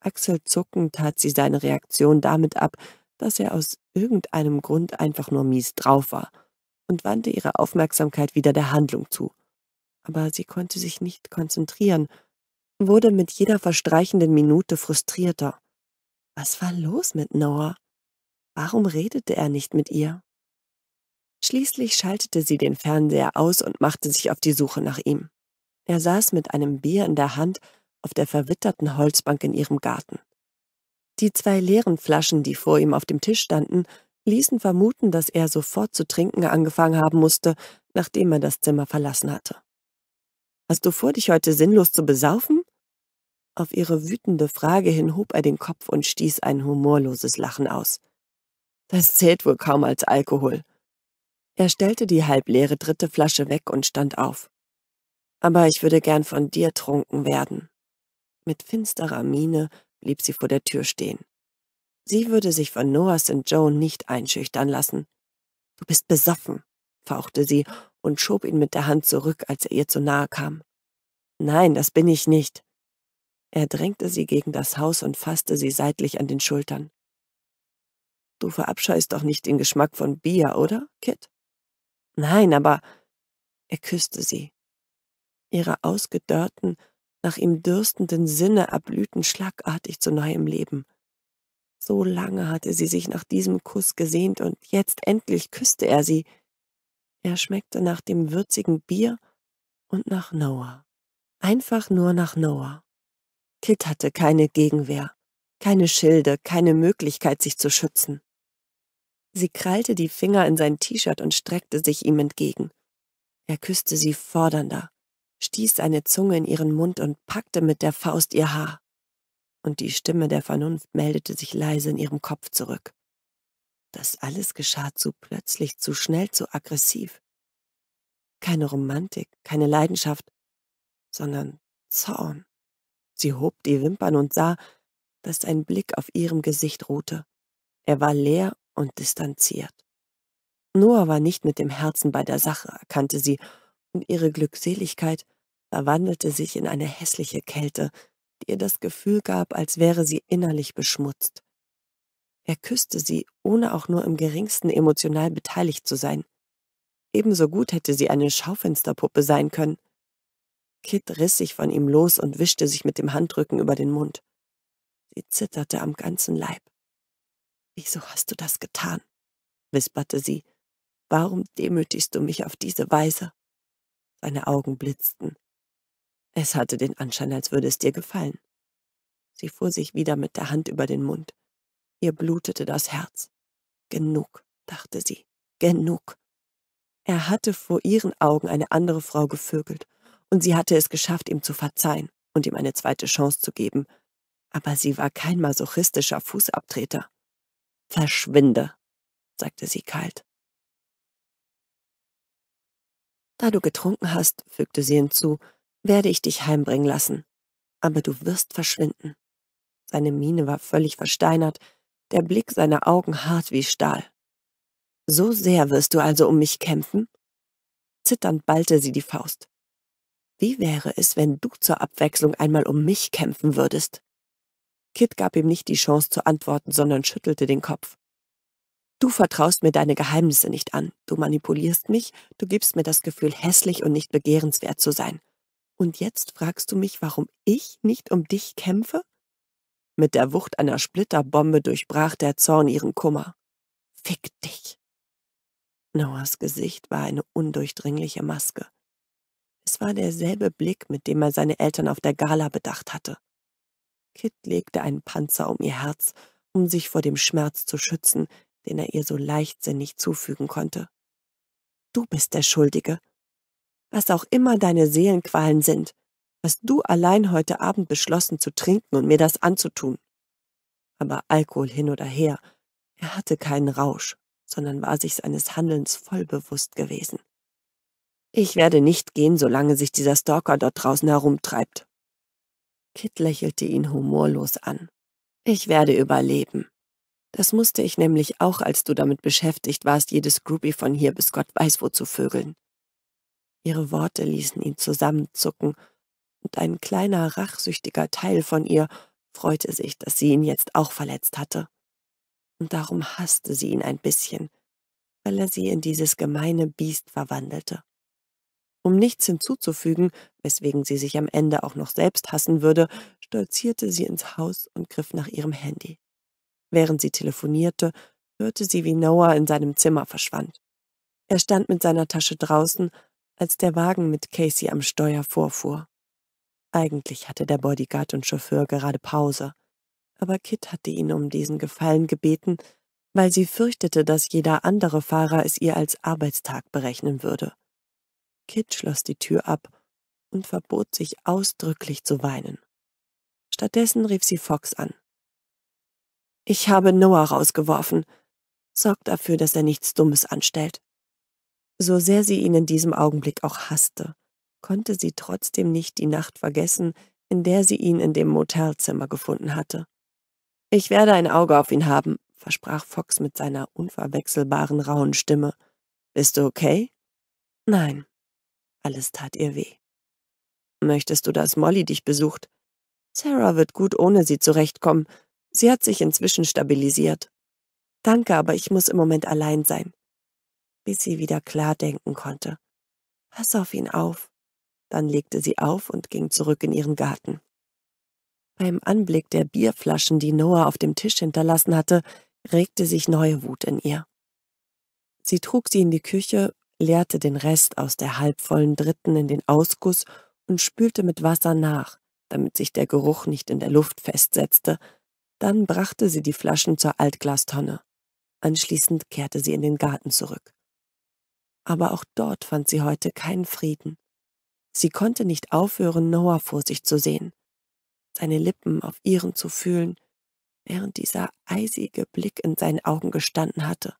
Achselzuckend tat sie seine Reaktion damit ab, dass er aus irgendeinem Grund einfach nur mies drauf war und wandte ihre Aufmerksamkeit wieder der Handlung zu. Aber sie konnte sich nicht konzentrieren, wurde mit jeder verstreichenden Minute frustrierter. Was war los mit Noah? Warum redete er nicht mit ihr? Schließlich schaltete sie den Fernseher aus und machte sich auf die Suche nach ihm. Er saß mit einem Bier in der Hand auf der verwitterten Holzbank in ihrem Garten. Die zwei leeren Flaschen, die vor ihm auf dem Tisch standen, ließen vermuten, dass er sofort zu trinken angefangen haben musste, nachdem er das Zimmer verlassen hatte. Hast du vor, dich heute sinnlos zu besaufen? Auf ihre wütende Frage hin hob er den Kopf und stieß ein humorloses Lachen aus. Das zählt wohl kaum als Alkohol. Er stellte die halbleere dritte Flasche weg und stand auf. Aber ich würde gern von dir trunken werden. Mit finsterer Miene blieb sie vor der Tür stehen. Sie würde sich von Noah St. Joan nicht einschüchtern lassen. Du bist besoffen, fauchte sie und schob ihn mit der Hand zurück, als er ihr zu nahe kam. Nein, das bin ich nicht. Er drängte sie gegen das Haus und fasste sie seitlich an den Schultern. Du verabscheust doch nicht den Geschmack von Bier, oder, Kit? Nein, aber. Er küsste sie. Ihre ausgedörrten, nach ihm dürstenden Sinne erblühten schlagartig zu neuem Leben. So lange hatte sie sich nach diesem Kuss gesehnt und jetzt endlich küsste er sie. Er schmeckte nach dem würzigen Bier und nach Noah. Einfach nur nach Noah. Kit hatte keine Gegenwehr, keine Schilde, keine Möglichkeit, sich zu schützen. Sie krallte die Finger in sein T-Shirt und streckte sich ihm entgegen. Er küsste sie fordernder, stieß seine Zunge in ihren Mund und packte mit der Faust ihr Haar. Und die Stimme der Vernunft meldete sich leise in ihrem Kopf zurück. Das alles geschah zu plötzlich, zu schnell, zu aggressiv. Keine Romantik, keine Leidenschaft, sondern Zorn. Sie hob die Wimpern und sah, dass ein Blick auf ihrem Gesicht ruhte. Er war leer und distanziert. Noah war nicht mit dem Herzen bei der Sache, erkannte sie, und ihre Glückseligkeit verwandelte sich in eine hässliche Kälte, die ihr das Gefühl gab, als wäre sie innerlich beschmutzt. Er küsste sie, ohne auch nur im geringsten emotional beteiligt zu sein. Ebenso gut hätte sie eine Schaufensterpuppe sein können. Kit riss sich von ihm los und wischte sich mit dem Handrücken über den Mund. Sie zitterte am ganzen Leib. Wieso hast du das getan? wisperte sie. Warum demütigst du mich auf diese Weise? Seine Augen blitzten. Es hatte den Anschein, als würde es dir gefallen. Sie fuhr sich wieder mit der Hand über den Mund. Ihr blutete das Herz. Genug, dachte sie. Genug. Er hatte vor ihren Augen eine andere Frau gevögelt, und sie hatte es geschafft, ihm zu verzeihen und ihm eine zweite Chance zu geben. Aber sie war kein masochistischer Fußabtreter. Verschwinde, sagte sie kalt. Da du getrunken hast, fügte sie hinzu, werde ich dich heimbringen lassen. Aber du wirst verschwinden. Seine Miene war völlig versteinert, der Blick seiner Augen hart wie Stahl. So sehr wirst du also um mich kämpfen? Zitternd ballte sie die Faust. Wie wäre es, wenn du zur Abwechslung einmal um mich kämpfen würdest? Kit gab ihm nicht die Chance zu antworten, sondern schüttelte den Kopf. Du vertraust mir deine Geheimnisse nicht an, du manipulierst mich, du gibst mir das Gefühl, hässlich und nicht begehrenswert zu sein. Und jetzt fragst du mich, warum ich nicht um dich kämpfe? Mit der Wucht einer Splitterbombe durchbrach der Zorn ihren Kummer. Fick dich! Noahs Gesicht war eine undurchdringliche Maske. Es war derselbe Blick, mit dem er seine Eltern auf der Gala bedacht hatte. Kit legte einen Panzer um ihr Herz, um sich vor dem Schmerz zu schützen, den er ihr so leichtsinnig zufügen konnte. Du bist der Schuldige. Was auch immer deine Seelenqualen sind, hast du allein heute Abend beschlossen zu trinken und mir das anzutun. Aber Alkohol hin oder her, er hatte keinen Rausch, sondern war sich seines Handelns voll bewusst gewesen. Ich werde nicht gehen, solange sich dieser Stalker dort draußen herumtreibt. Kit lächelte ihn humorlos an. Ich werde überleben. Das musste ich nämlich auch, als du damit beschäftigt warst, jedes Groupie von hier bis Gott weiß wo zu vögeln. Ihre Worte ließen ihn zusammenzucken, und ein kleiner, rachsüchtiger Teil von ihr freute sich, dass sie ihn jetzt auch verletzt hatte. Und darum hasste sie ihn ein bisschen, weil er sie in dieses gemeine Biest verwandelte. Um nichts hinzuzufügen, weswegen sie sich am Ende auch noch selbst hassen würde, stolzierte sie ins Haus und griff nach ihrem Handy. Während sie telefonierte, hörte sie, wie Noah in seinem Zimmer verschwand. Er stand mit seiner Tasche draußen, als der Wagen mit Casey am Steuer vorfuhr. Eigentlich hatte der Bodyguard und Chauffeur gerade Pause, aber Kit hatte ihn um diesen Gefallen gebeten, weil sie fürchtete, dass jeder andere Fahrer es ihr als Arbeitstag berechnen würde. Kit schloss die Tür ab und verbot sich ausdrücklich zu weinen. Stattdessen rief sie Fox an. Ich habe Noah rausgeworfen. Sorgt dafür, dass er nichts Dummes anstellt. So sehr sie ihn in diesem Augenblick auch hasste, konnte sie trotzdem nicht die Nacht vergessen, in der sie ihn in dem Motelzimmer gefunden hatte. Ich werde ein Auge auf ihn haben, versprach Fox mit seiner unverwechselbaren rauen Stimme. Bist du okay? Nein. Alles tat ihr weh. Möchtest du, dass Molly dich besucht? Sarah wird gut ohne sie zurechtkommen. Sie hat sich inzwischen stabilisiert. Danke, aber ich muss im Moment allein sein. Bis sie wieder klar denken konnte. Pass auf ihn auf. Dann legte sie auf und ging zurück in ihren Garten. Beim Anblick der Bierflaschen, die Noah auf dem Tisch hinterlassen hatte, regte sich neue Wut in ihr. Sie trug sie in die Küche, leerte den Rest aus der halbvollen dritten in den Ausguss und spülte mit Wasser nach, damit sich der Geruch nicht in der Luft festsetzte, dann brachte sie die Flaschen zur Altglastonne. Anschließend kehrte sie in den Garten zurück. Aber auch dort fand sie heute keinen Frieden. Sie konnte nicht aufhören, Noah vor sich zu sehen, seine Lippen auf ihren zu fühlen, während dieser eisige Blick in seinen Augen gestanden hatte.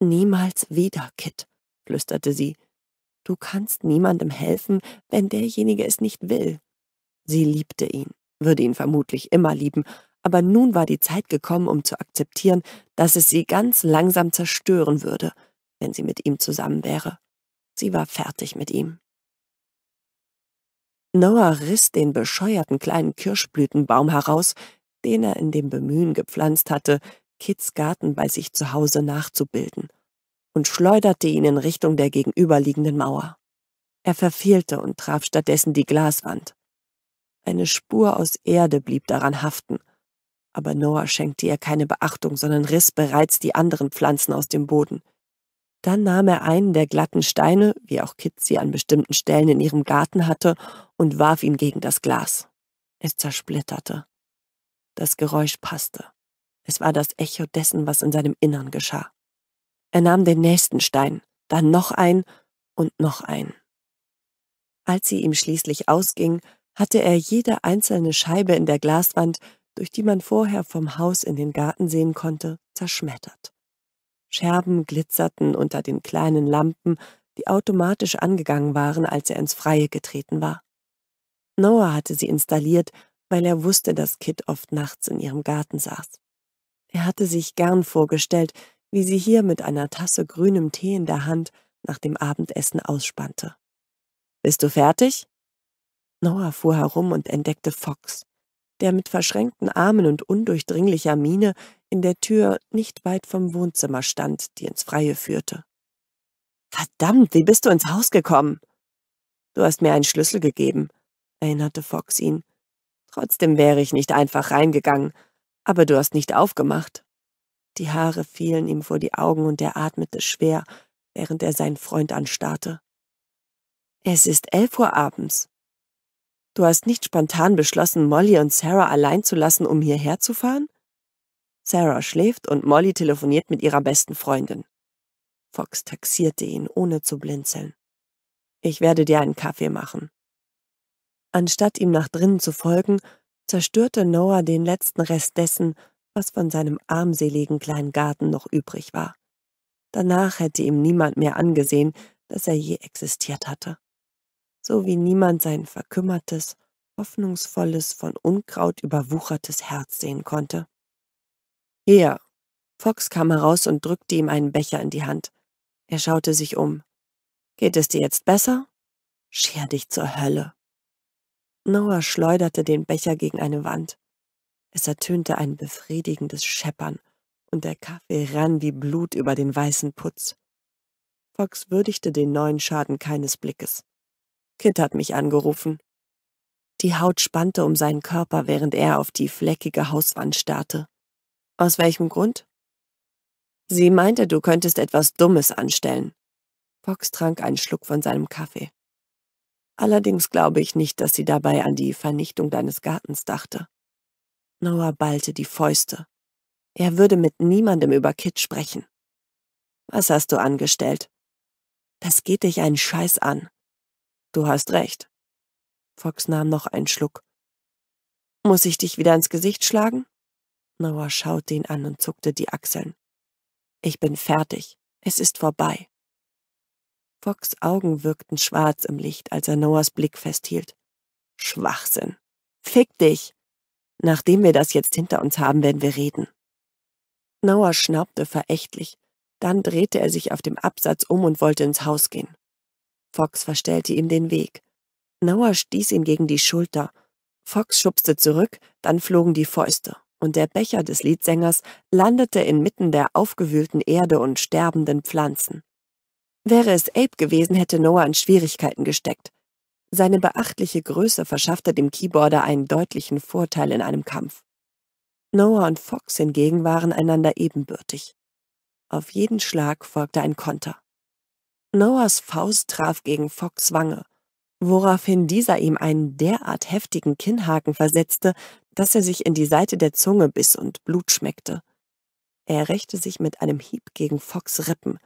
Niemals wieder, Kit, flüsterte sie. Du kannst niemandem helfen, wenn derjenige es nicht will. Sie liebte ihn, würde ihn vermutlich immer lieben, aber nun war die Zeit gekommen, um zu akzeptieren, dass es sie ganz langsam zerstören würde, wenn sie mit ihm zusammen wäre. Sie war fertig mit ihm. Noah riss den bescheuerten kleinen Kirschblütenbaum heraus, den er in dem Bemühen gepflanzt hatte, Kids Garten bei sich zu Hause nachzubilden, und schleuderte ihn in Richtung der gegenüberliegenden Mauer. Er verfehlte und traf stattdessen die Glaswand. Eine Spur aus Erde blieb daran haften – aber Noah schenkte ihr keine Beachtung, sondern riss bereits die anderen Pflanzen aus dem Boden. Dann nahm er einen der glatten Steine, wie auch Kit sie an bestimmten Stellen in ihrem Garten hatte, und warf ihn gegen das Glas. Es zersplitterte. Das Geräusch passte. Es war das Echo dessen, was in seinem Innern geschah. Er nahm den nächsten Stein, dann noch einen und noch einen. Als sie ihm schließlich ausging, hatte er jede einzelne Scheibe in der Glaswand durch die man vorher vom Haus in den Garten sehen konnte, zerschmettert. Scherben glitzerten unter den kleinen Lampen, die automatisch angegangen waren, als er ins Freie getreten war. Noah hatte sie installiert, weil er wusste, dass Kit oft nachts in ihrem Garten saß. Er hatte sich gern vorgestellt, wie sie hier mit einer Tasse grünem Tee in der Hand nach dem Abendessen ausspannte. Bist du fertig? Noah fuhr herum und entdeckte Fox, der mit verschränkten Armen und undurchdringlicher Miene in der Tür nicht weit vom Wohnzimmer stand, die ins Freie führte. Verdammt, wie bist du ins Haus gekommen? Du hast mir einen Schlüssel gegeben, erinnerte Fox ihn. Trotzdem wäre ich nicht einfach reingegangen, aber du hast nicht aufgemacht. Die Haare fielen ihm vor die Augen und er atmete schwer, während er seinen Freund anstarrte. Es ist elf Uhr abends, Du hast nicht spontan beschlossen, Molly und Sarah allein zu lassen, um hierher zu fahren? Sarah schläft und Molly telefoniert mit ihrer besten Freundin. Fox taxierte ihn, ohne zu blinzeln. Ich werde dir einen Kaffee machen. Anstatt ihm nach drinnen zu folgen, zerstörte Noah den letzten Rest dessen, was von seinem armseligen kleinen Garten noch übrig war. Danach hätte ihm niemand mehr angesehen, dass er je existiert hatte so wie niemand sein verkümmertes, hoffnungsvolles, von Unkraut überwuchertes Herz sehen konnte. Hier! Fox kam heraus und drückte ihm einen Becher in die Hand. Er schaute sich um. Geht es dir jetzt besser? Scher dich zur Hölle! Noah schleuderte den Becher gegen eine Wand. Es ertönte ein befriedigendes Scheppern, und der Kaffee rann wie Blut über den weißen Putz. Fox würdigte den neuen Schaden keines Blickes. Kit hat mich angerufen. Die Haut spannte um seinen Körper, während er auf die fleckige Hauswand starrte. Aus welchem Grund? Sie meinte, du könntest etwas Dummes anstellen. Fox trank einen Schluck von seinem Kaffee. Allerdings glaube ich nicht, dass sie dabei an die Vernichtung deines Gartens dachte. Noah ballte die Fäuste. Er würde mit niemandem über Kit sprechen. Was hast du angestellt? Das geht dich einen Scheiß an. Du hast recht. Fox nahm noch einen Schluck. Muss ich dich wieder ins Gesicht schlagen? Noah schaute ihn an und zuckte die Achseln. Ich bin fertig. Es ist vorbei. Fox Augen wirkten schwarz im Licht, als er Noahs Blick festhielt. Schwachsinn. Fick dich. Nachdem wir das jetzt hinter uns haben, werden wir reden. Noah schnaubte verächtlich. Dann drehte er sich auf dem Absatz um und wollte ins Haus gehen. Fox verstellte ihm den Weg. Noah stieß ihn gegen die Schulter. Fox schubste zurück, dann flogen die Fäuste, und der Becher des Liedsängers landete inmitten der aufgewühlten Erde und sterbenden Pflanzen. Wäre es Abe gewesen, hätte Noah in Schwierigkeiten gesteckt. Seine beachtliche Größe verschaffte dem Keyboarder einen deutlichen Vorteil in einem Kampf. Noah und Fox hingegen waren einander ebenbürtig. Auf jeden Schlag folgte ein Konter. Noahs Faust traf gegen Fox Wange, woraufhin dieser ihm einen derart heftigen Kinnhaken versetzte, dass er sich in die Seite der Zunge biss und Blut schmeckte. Er rächte sich mit einem Hieb gegen Fox Rippen.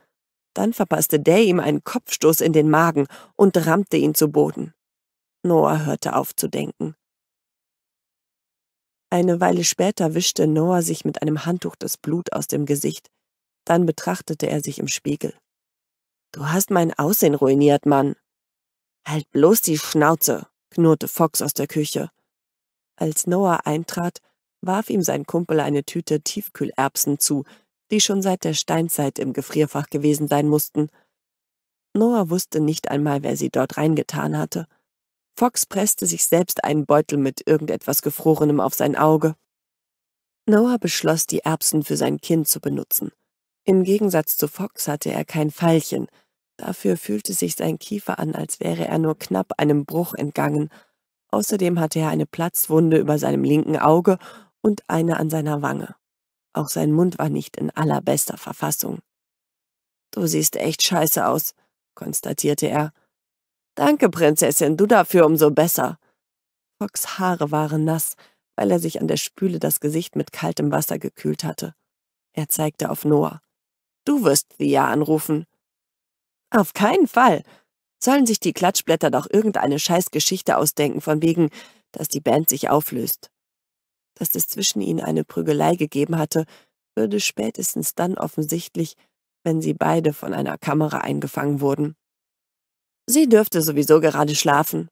Dann verpasste Day ihm einen Kopfstoß in den Magen und rammte ihn zu Boden. Noah hörte auf zu denken. Eine Weile später wischte Noah sich mit einem Handtuch das Blut aus dem Gesicht. Dann betrachtete er sich im Spiegel. Du hast mein Aussehen ruiniert, Mann. Halt bloß die Schnauze, knurrte Fox aus der Küche. Als Noah eintrat, warf ihm sein Kumpel eine Tüte Tiefkühlerbsen zu, die schon seit der Steinzeit im Gefrierfach gewesen sein mussten. Noah wusste nicht einmal, wer sie dort reingetan hatte. Fox presste sich selbst einen Beutel mit irgendetwas Gefrorenem auf sein Auge. Noah beschloss, die Erbsen für sein Kind zu benutzen. Im Gegensatz zu Fox hatte er kein Fallchen. Dafür fühlte sich sein Kiefer an, als wäre er nur knapp einem Bruch entgangen. Außerdem hatte er eine Platzwunde über seinem linken Auge und eine an seiner Wange. Auch sein Mund war nicht in allerbester Verfassung. Du siehst echt scheiße aus, konstatierte er. Danke, Prinzessin, du dafür umso besser. Fox Haare waren nass, weil er sich an der Spüle das Gesicht mit kaltem Wasser gekühlt hatte. Er zeigte auf Noah. Du wirst Thea anrufen. Auf keinen Fall. Sollen sich die Klatschblätter doch irgendeine Scheißgeschichte ausdenken, von wegen, dass die Band sich auflöst. Dass es zwischen ihnen eine Prügelei gegeben hatte, würde spätestens dann offensichtlich, wenn sie beide von einer Kamera eingefangen wurden. Sie dürfte sowieso gerade schlafen.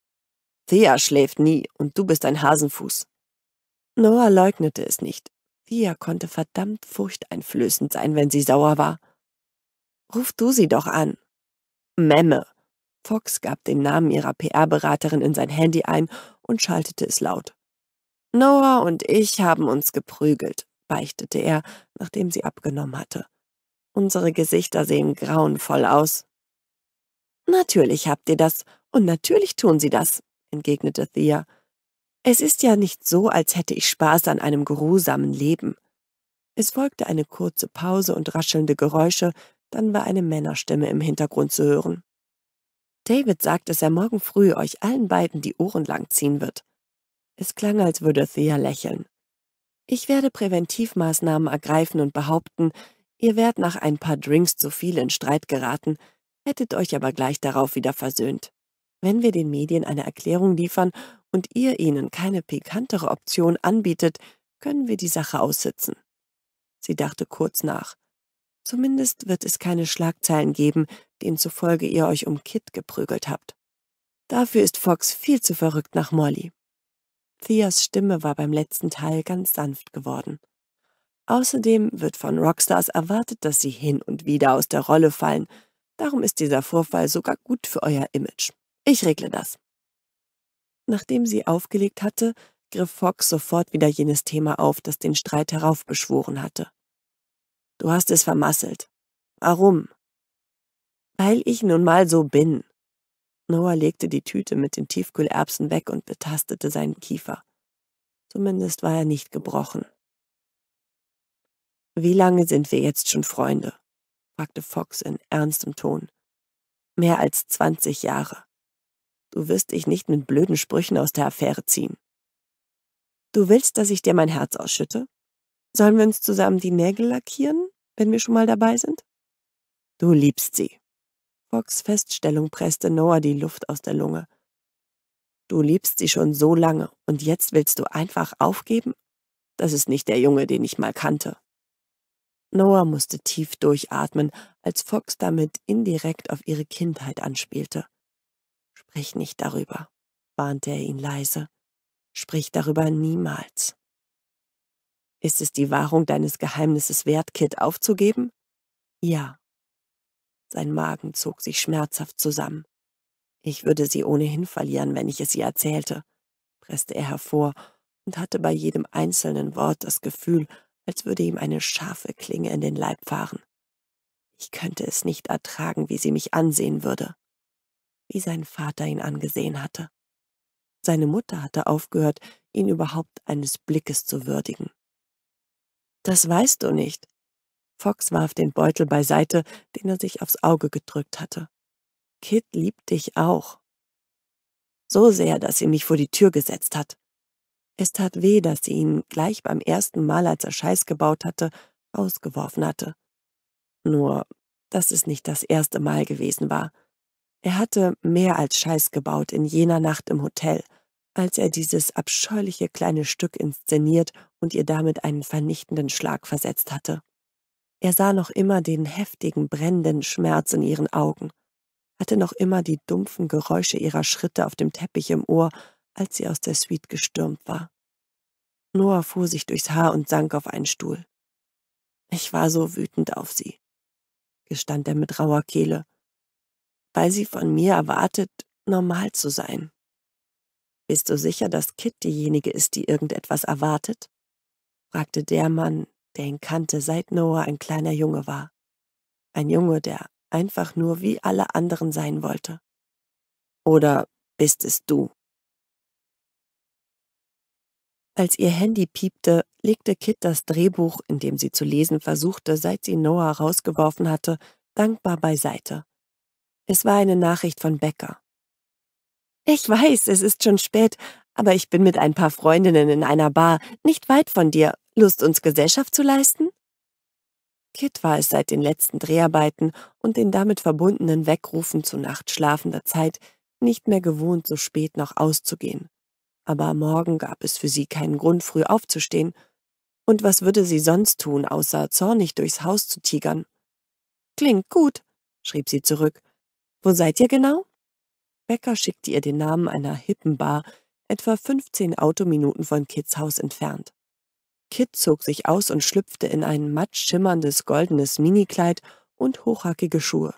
Thea schläft nie und du bist ein Hasenfuß. Noah leugnete es nicht. Thea konnte verdammt furchteinflößend sein, wenn sie sauer war. Ruf du sie doch an. Memme. Fox gab den Namen ihrer PR-Beraterin in sein Handy ein und schaltete es laut. Noah und ich haben uns geprügelt, beichtete er, nachdem sie abgenommen hatte. Unsere Gesichter sehen grauenvoll aus. Natürlich habt ihr das, und natürlich tun sie das, entgegnete Thea. Es ist ja nicht so, als hätte ich Spaß an einem geruhsamen Leben. Es folgte eine kurze Pause und raschelnde Geräusche, dann war eine Männerstimme im Hintergrund zu hören. David sagt, dass er morgen früh euch allen beiden die Ohren lang ziehen wird. Es klang, als würde Thea lächeln. Ich werde Präventivmaßnahmen ergreifen und behaupten, ihr wärt nach ein paar Drinks zu viel in Streit geraten, hättet euch aber gleich darauf wieder versöhnt. Wenn wir den Medien eine Erklärung liefern und ihr ihnen keine pikantere Option anbietet, können wir die Sache aussitzen. Sie dachte kurz nach. Zumindest wird es keine Schlagzeilen geben, demzufolge ihr euch um Kit geprügelt habt. Dafür ist Fox viel zu verrückt nach Molly. Theas Stimme war beim letzten Teil ganz sanft geworden. Außerdem wird von Rockstars erwartet, dass sie hin und wieder aus der Rolle fallen. Darum ist dieser Vorfall sogar gut für euer Image. Ich regle das. Nachdem sie aufgelegt hatte, griff Fox sofort wieder jenes Thema auf, das den Streit heraufbeschworen hatte. Du hast es vermasselt. Warum? Weil ich nun mal so bin. Noah legte die Tüte mit den Tiefkühlerbsen weg und betastete seinen Kiefer. Zumindest war er nicht gebrochen. Wie lange sind wir jetzt schon Freunde? fragte Fox in ernstem Ton. Mehr als zwanzig Jahre. Du wirst dich nicht mit blöden Sprüchen aus der Affäre ziehen. Du willst, dass ich dir mein Herz ausschütte? Sollen wir uns zusammen die Nägel lackieren, wenn wir schon mal dabei sind? Du liebst sie. Fox Feststellung presste Noah die Luft aus der Lunge. Du liebst sie schon so lange und jetzt willst du einfach aufgeben? Das ist nicht der Junge, den ich mal kannte. Noah musste tief durchatmen, als Fox damit indirekt auf ihre Kindheit anspielte. Sprich nicht darüber, warnte er ihn leise. Sprich darüber niemals. Ist es die Wahrung deines Geheimnisses wert, Kit aufzugeben? Ja. Sein Magen zog sich schmerzhaft zusammen. Ich würde sie ohnehin verlieren, wenn ich es ihr erzählte, presste er hervor und hatte bei jedem einzelnen Wort das Gefühl, als würde ihm eine scharfe Klinge in den Leib fahren. Ich könnte es nicht ertragen, wie sie mich ansehen würde, wie sein Vater ihn angesehen hatte. Seine Mutter hatte aufgehört, ihn überhaupt eines Blickes zu würdigen. Das weißt du nicht. Fox warf den Beutel beiseite, den er sich aufs Auge gedrückt hatte. Kit liebt dich auch. So sehr, dass sie mich vor die Tür gesetzt hat. Es tat weh, dass sie ihn gleich beim ersten Mal, als er Scheiß gebaut hatte, ausgeworfen hatte. Nur, dass es nicht das erste Mal gewesen war. Er hatte mehr als Scheiß gebaut in jener Nacht im Hotel, als er dieses abscheuliche kleine Stück inszeniert und ihr damit einen vernichtenden Schlag versetzt hatte. Er sah noch immer den heftigen, brennenden Schmerz in ihren Augen, hatte noch immer die dumpfen Geräusche ihrer Schritte auf dem Teppich im Ohr, als sie aus der Suite gestürmt war. Noah fuhr sich durchs Haar und sank auf einen Stuhl. Ich war so wütend auf sie, gestand er mit rauer Kehle, weil sie von mir erwartet, normal zu sein. Bist du sicher, dass Kit diejenige ist, die irgendetwas erwartet? fragte der Mann, der ihn kannte, seit Noah ein kleiner Junge war. Ein Junge, der einfach nur wie alle anderen sein wollte. Oder bist es du? Als ihr Handy piepte, legte Kit das Drehbuch, in dem sie zu lesen versuchte, seit sie Noah rausgeworfen hatte, dankbar beiseite. Es war eine Nachricht von Becker. Ich weiß, es ist schon spät, aber ich bin mit ein paar Freundinnen in einer Bar, nicht weit von dir. Lust, uns Gesellschaft zu leisten? Kit war es seit den letzten Dreharbeiten und den damit verbundenen Wegrufen zu nachtschlafender Zeit nicht mehr gewohnt, so spät noch auszugehen. Aber am Morgen gab es für sie keinen Grund, früh aufzustehen. Und was würde sie sonst tun, außer zornig durchs Haus zu tigern? Klingt gut, schrieb sie zurück. Wo seid ihr genau? Becker schickte ihr den Namen einer hippen Bar, etwa 15 Autominuten von Kits Haus entfernt. Kit zog sich aus und schlüpfte in ein matt schimmerndes goldenes Minikleid und hochhackige Schuhe.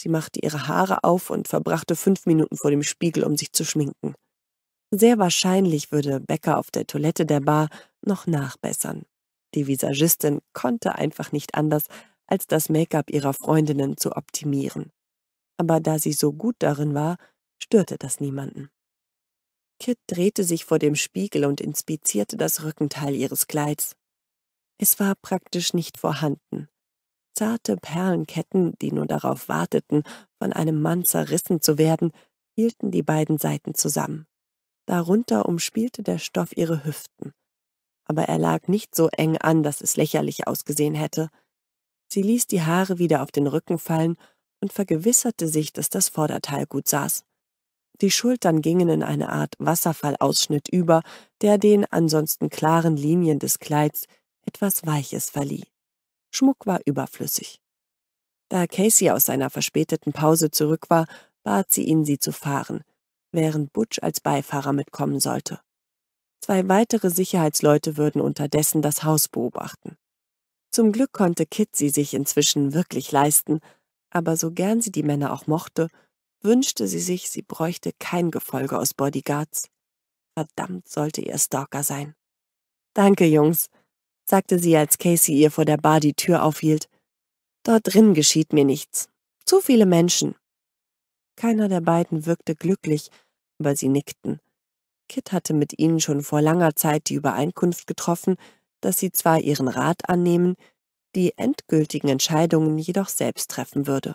Sie machte ihre Haare auf und verbrachte fünf Minuten vor dem Spiegel, um sich zu schminken. Sehr wahrscheinlich würde Becker auf der Toilette der Bar noch nachbessern. Die Visagistin konnte einfach nicht anders, als das Make-up ihrer Freundinnen zu optimieren. Aber da sie so gut darin war, störte das niemanden. Kit drehte sich vor dem Spiegel und inspizierte das Rückenteil ihres Kleids. Es war praktisch nicht vorhanden. Zarte Perlenketten, die nur darauf warteten, von einem Mann zerrissen zu werden, hielten die beiden Seiten zusammen. Darunter umspielte der Stoff ihre Hüften. Aber er lag nicht so eng an, dass es lächerlich ausgesehen hätte. Sie ließ die Haare wieder auf den Rücken fallen und vergewisserte sich, dass das Vorderteil gut saß. Die Schultern gingen in eine Art Wasserfallausschnitt über, der den ansonsten klaren Linien des Kleids etwas Weiches verlieh. Schmuck war überflüssig. Da Casey aus seiner verspäteten Pause zurück war, bat sie ihn, sie zu fahren, während Butch als Beifahrer mitkommen sollte. Zwei weitere Sicherheitsleute würden unterdessen das Haus beobachten. Zum Glück konnte Kit sie sich inzwischen wirklich leisten, aber so gern sie die Männer auch mochte, wünschte sie sich, sie bräuchte kein Gefolge aus Bodyguards. Verdammt sollte ihr Stalker sein. Danke, Jungs, sagte sie, als Casey ihr vor der Bar die Tür aufhielt. Dort drin geschieht mir nichts. Zu viele Menschen. Keiner der beiden wirkte glücklich, aber sie nickten. Kit hatte mit ihnen schon vor langer Zeit die Übereinkunft getroffen, dass sie zwar ihren Rat annehmen, die endgültigen Entscheidungen jedoch selbst treffen würde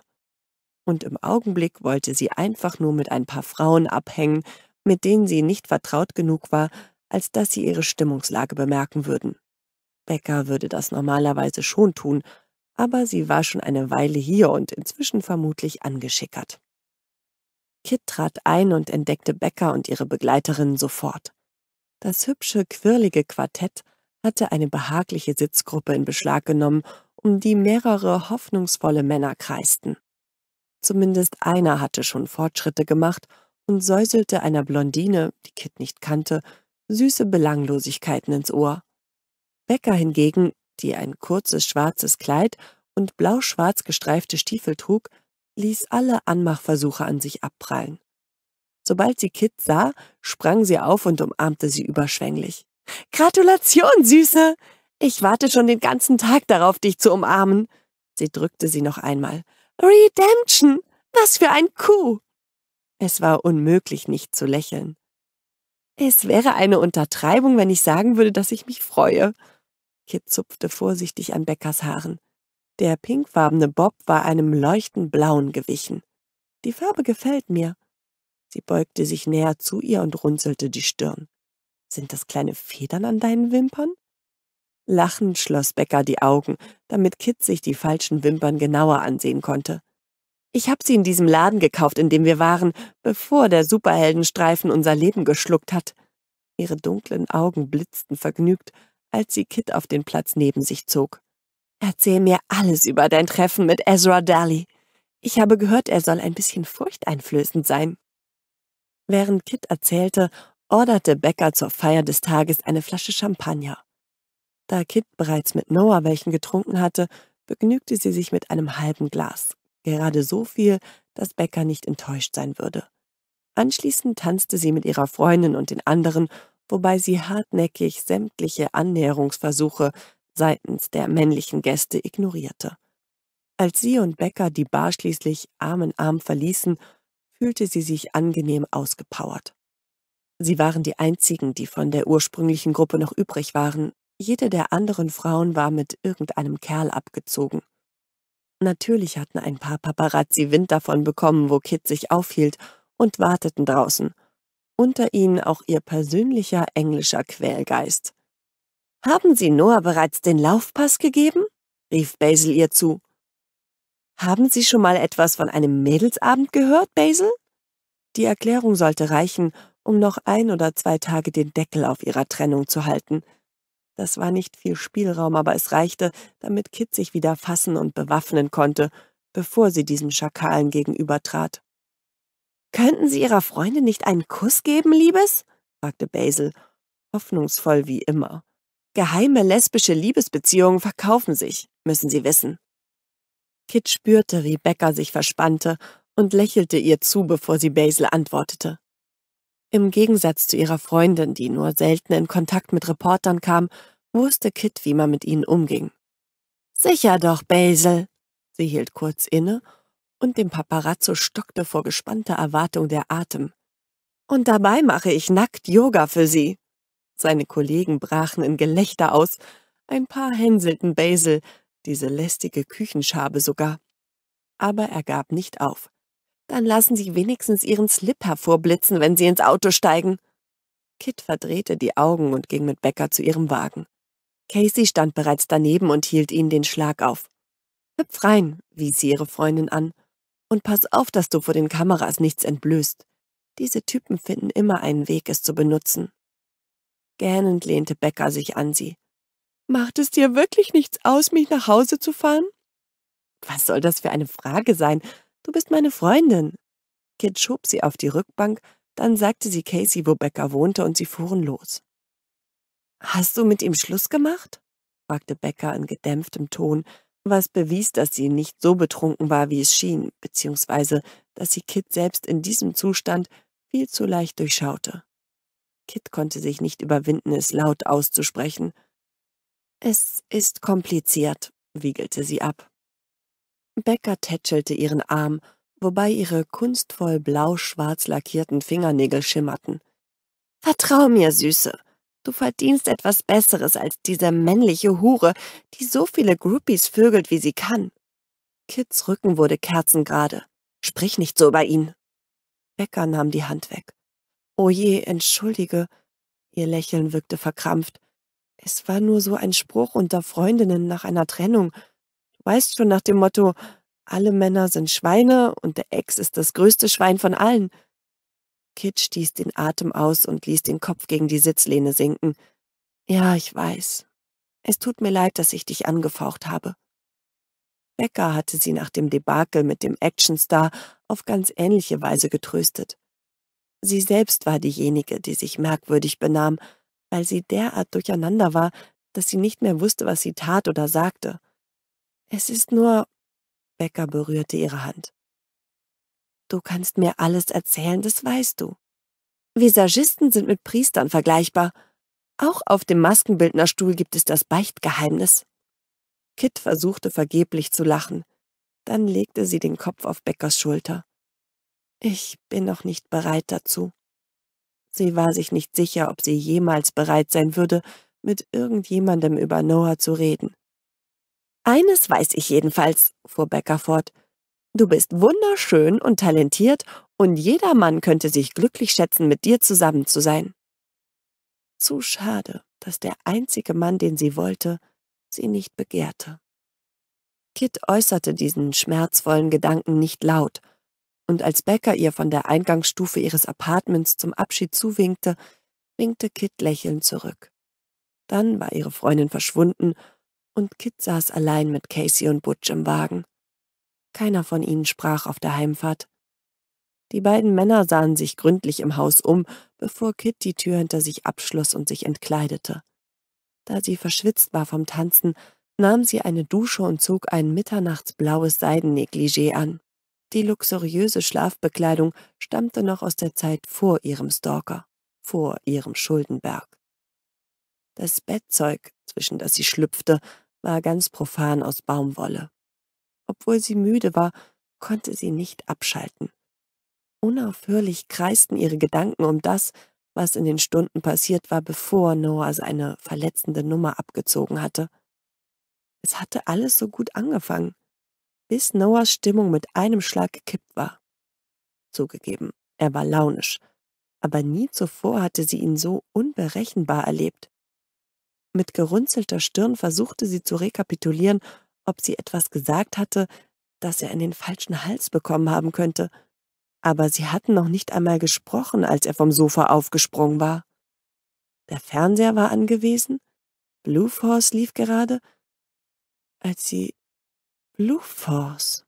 und im Augenblick wollte sie einfach nur mit ein paar Frauen abhängen, mit denen sie nicht vertraut genug war, als dass sie ihre Stimmungslage bemerken würden. Becker würde das normalerweise schon tun, aber sie war schon eine Weile hier und inzwischen vermutlich angeschickert. Kit trat ein und entdeckte Becker und ihre Begleiterin sofort. Das hübsche, quirlige Quartett hatte eine behagliche Sitzgruppe in Beschlag genommen, um die mehrere hoffnungsvolle Männer kreisten. Zumindest einer hatte schon Fortschritte gemacht und säuselte einer Blondine, die Kit nicht kannte, süße Belanglosigkeiten ins Ohr. Becker hingegen, die ein kurzes schwarzes Kleid und blau-schwarz gestreifte Stiefel trug, ließ alle Anmachversuche an sich abprallen. Sobald sie Kit sah, sprang sie auf und umarmte sie überschwänglich. Gratulation, Süße! Ich warte schon den ganzen Tag darauf, dich zu umarmen. Sie drückte sie noch einmal. Redemption! Was für ein Coup! Es war unmöglich, nicht zu lächeln. Es wäre eine Untertreibung, wenn ich sagen würde, dass ich mich freue. Kit zupfte vorsichtig an Beckers Haaren. Der pinkfarbene Bob war einem leuchtend blauen gewichen. Die Farbe gefällt mir. Sie beugte sich näher zu ihr und runzelte die Stirn. Sind das kleine Federn an deinen Wimpern? Lachend schloss Becker die Augen, damit Kit sich die falschen Wimpern genauer ansehen konnte. Ich hab sie in diesem Laden gekauft, in dem wir waren, bevor der Superheldenstreifen unser Leben geschluckt hat. Ihre dunklen Augen blitzten vergnügt, als sie Kit auf den Platz neben sich zog. Erzähl mir alles über dein Treffen mit Ezra Daly. Ich habe gehört, er soll ein bisschen furchteinflößend sein. Während Kit erzählte, orderte Becker zur Feier des Tages eine Flasche Champagner. Da Kit bereits mit Noah welchen getrunken hatte, begnügte sie sich mit einem halben Glas, gerade so viel, dass Becker nicht enttäuscht sein würde. Anschließend tanzte sie mit ihrer Freundin und den anderen, wobei sie hartnäckig sämtliche Annäherungsversuche seitens der männlichen Gäste ignorierte. Als sie und Becker die Bar schließlich Arm in Arm verließen, fühlte sie sich angenehm ausgepowert. Sie waren die einzigen, die von der ursprünglichen Gruppe noch übrig waren, jede der anderen Frauen war mit irgendeinem Kerl abgezogen. Natürlich hatten ein paar Paparazzi Wind davon bekommen, wo Kit sich aufhielt, und warteten draußen. Unter ihnen auch ihr persönlicher englischer Quälgeist. »Haben Sie Noah bereits den Laufpass gegeben?« rief Basil ihr zu. »Haben Sie schon mal etwas von einem Mädelsabend gehört, Basil?« Die Erklärung sollte reichen, um noch ein oder zwei Tage den Deckel auf ihrer Trennung zu halten – das war nicht viel Spielraum, aber es reichte, damit Kit sich wieder fassen und bewaffnen konnte, bevor sie diesen Schakalen gegenübertrat. Könnten Sie Ihrer Freundin nicht einen Kuss geben, Liebes? fragte Basil, hoffnungsvoll wie immer. Geheime lesbische Liebesbeziehungen verkaufen sich, müssen Sie wissen. Kit spürte, wie Becker sich verspannte und lächelte ihr zu, bevor sie Basil antwortete. Im Gegensatz zu ihrer Freundin, die nur selten in Kontakt mit Reportern kam, wusste Kit, wie man mit ihnen umging. Sicher doch, Basil. Sie hielt kurz inne, und dem Paparazzo stockte vor gespannter Erwartung der Atem. Und dabei mache ich nackt Yoga für Sie. Seine Kollegen brachen in Gelächter aus, ein paar hänselten Basil, diese lästige Küchenschabe sogar. Aber er gab nicht auf. Dann lassen Sie wenigstens Ihren Slip hervorblitzen, wenn Sie ins Auto steigen. Kit verdrehte die Augen und ging mit Becker zu ihrem Wagen. Casey stand bereits daneben und hielt ihnen den Schlag auf. Hüpf rein, wies sie ihre Freundin an. Und pass auf, dass du vor den Kameras nichts entblößt. Diese Typen finden immer einen Weg, es zu benutzen. Gähnend lehnte Becker sich an sie. Macht es dir wirklich nichts aus, mich nach Hause zu fahren? Was soll das für eine Frage sein? Du bist meine Freundin. Kit schob sie auf die Rückbank, dann sagte sie Casey, wo Becker wohnte, und sie fuhren los. Hast du mit ihm Schluss gemacht? fragte Becker in gedämpftem Ton, was bewies, dass sie nicht so betrunken war, wie es schien, beziehungsweise dass sie Kit selbst in diesem Zustand viel zu leicht durchschaute. Kit konnte sich nicht überwinden, es laut auszusprechen. Es ist kompliziert, wiegelte sie ab. Becker tätschelte ihren Arm, wobei ihre kunstvoll blau-schwarz lackierten Fingernägel schimmerten. Vertrau mir, Süße. Du verdienst etwas Besseres als diese männliche Hure, die so viele Groupies vögelt, wie sie kann. Kits Rücken wurde kerzengerade. Sprich nicht so über ihn. Becker nahm die Hand weg. Oh je, entschuldige. Ihr Lächeln wirkte verkrampft. Es war nur so ein Spruch unter Freundinnen nach einer Trennung. Weißt schon nach dem Motto, alle Männer sind Schweine und der Ex ist das größte Schwein von allen. Kit stieß den Atem aus und ließ den Kopf gegen die Sitzlehne sinken. Ja, ich weiß. Es tut mir leid, dass ich dich angefaucht habe. Becker hatte sie nach dem Debakel mit dem Actionstar auf ganz ähnliche Weise getröstet. Sie selbst war diejenige, die sich merkwürdig benahm, weil sie derart durcheinander war, dass sie nicht mehr wusste, was sie tat oder sagte. Es ist nur, Becker berührte ihre Hand. Du kannst mir alles erzählen, das weißt du. Visagisten sind mit Priestern vergleichbar. Auch auf dem Maskenbildnerstuhl gibt es das Beichtgeheimnis. Kit versuchte vergeblich zu lachen. Dann legte sie den Kopf auf Beckers Schulter. Ich bin noch nicht bereit dazu. Sie war sich nicht sicher, ob sie jemals bereit sein würde, mit irgendjemandem über Noah zu reden. Eines weiß ich jedenfalls, fuhr Becker fort. Du bist wunderschön und talentiert und jeder Mann könnte sich glücklich schätzen, mit dir zusammen zu sein. Zu schade, dass der einzige Mann, den sie wollte, sie nicht begehrte. Kit äußerte diesen schmerzvollen Gedanken nicht laut, und als Becker ihr von der Eingangsstufe ihres Apartments zum Abschied zuwinkte, winkte Kit lächelnd zurück. Dann war ihre Freundin verschwunden und Kit saß allein mit Casey und Butch im Wagen. Keiner von ihnen sprach auf der Heimfahrt. Die beiden Männer sahen sich gründlich im Haus um, bevor Kit die Tür hinter sich abschloss und sich entkleidete. Da sie verschwitzt war vom Tanzen, nahm sie eine Dusche und zog ein mitternachtsblaues Seidennegligé an. Die luxuriöse Schlafbekleidung stammte noch aus der Zeit vor ihrem Stalker, vor ihrem Schuldenberg. Das Bettzeug, zwischen das sie schlüpfte, war ganz profan aus Baumwolle. Obwohl sie müde war, konnte sie nicht abschalten. Unaufhörlich kreisten ihre Gedanken um das, was in den Stunden passiert war, bevor Noah seine verletzende Nummer abgezogen hatte. Es hatte alles so gut angefangen, bis Noahs Stimmung mit einem Schlag gekippt war. Zugegeben, er war launisch, aber nie zuvor hatte sie ihn so unberechenbar erlebt. Mit gerunzelter Stirn versuchte sie zu rekapitulieren, ob sie etwas gesagt hatte, das er in den falschen Hals bekommen haben könnte. Aber sie hatten noch nicht einmal gesprochen, als er vom Sofa aufgesprungen war. Der Fernseher war angewiesen, Blue Force lief gerade, als sie Blue Force.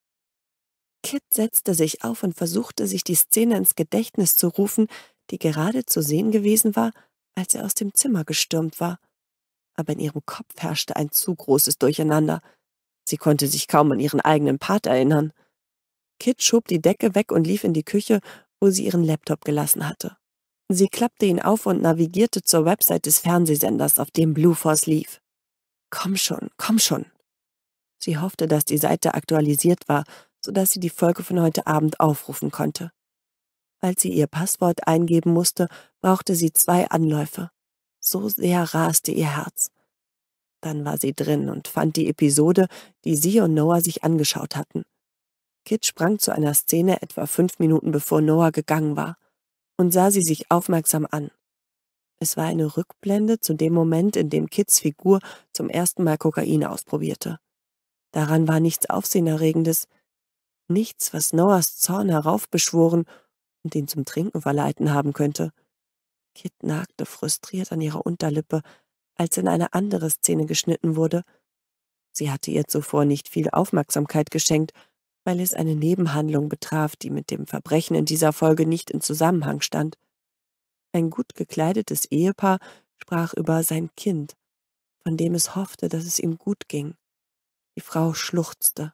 Kit setzte sich auf und versuchte, sich die Szene ins Gedächtnis zu rufen, die gerade zu sehen gewesen war, als er aus dem Zimmer gestürmt war aber in ihrem Kopf herrschte ein zu großes Durcheinander. Sie konnte sich kaum an ihren eigenen Part erinnern. Kit schob die Decke weg und lief in die Küche, wo sie ihren Laptop gelassen hatte. Sie klappte ihn auf und navigierte zur Website des Fernsehsenders, auf dem Blue Force lief. Komm schon, komm schon. Sie hoffte, dass die Seite aktualisiert war, sodass sie die Folge von heute Abend aufrufen konnte. Als sie ihr Passwort eingeben musste, brauchte sie zwei Anläufe so sehr raste ihr Herz. Dann war sie drin und fand die Episode, die sie und Noah sich angeschaut hatten. Kit sprang zu einer Szene etwa fünf Minuten bevor Noah gegangen war und sah sie sich aufmerksam an. Es war eine Rückblende zu dem Moment, in dem Kits Figur zum ersten Mal Kokain ausprobierte. Daran war nichts Aufsehenerregendes, nichts, was Noahs Zorn heraufbeschworen und ihn zum Trinken verleiten haben könnte. Kit nagte frustriert an ihrer Unterlippe, als in eine andere Szene geschnitten wurde. Sie hatte ihr zuvor nicht viel Aufmerksamkeit geschenkt, weil es eine Nebenhandlung betraf, die mit dem Verbrechen in dieser Folge nicht in Zusammenhang stand. Ein gut gekleidetes Ehepaar sprach über sein Kind, von dem es hoffte, dass es ihm gut ging. Die Frau schluchzte.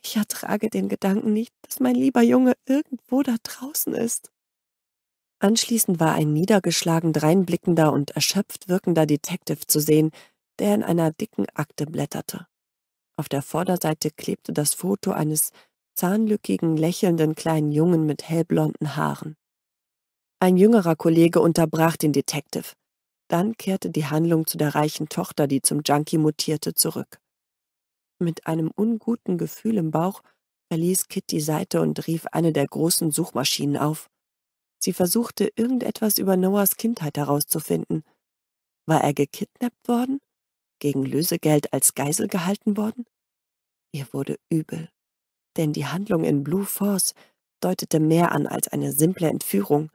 Ich ertrage den Gedanken nicht, dass mein lieber Junge irgendwo da draußen ist. Anschließend war ein niedergeschlagen dreinblickender und erschöpft wirkender Detective zu sehen, der in einer dicken Akte blätterte. Auf der Vorderseite klebte das Foto eines zahnlückigen, lächelnden kleinen Jungen mit hellblonden Haaren. Ein jüngerer Kollege unterbrach den Detective. Dann kehrte die Handlung zu der reichen Tochter, die zum Junkie mutierte, zurück. Mit einem unguten Gefühl im Bauch verließ Kit die Seite und rief eine der großen Suchmaschinen auf. Sie versuchte, irgendetwas über Noahs Kindheit herauszufinden. War er gekidnappt worden? Gegen Lösegeld als Geisel gehalten worden? Ihr wurde übel, denn die Handlung in Blue Force deutete mehr an als eine simple Entführung.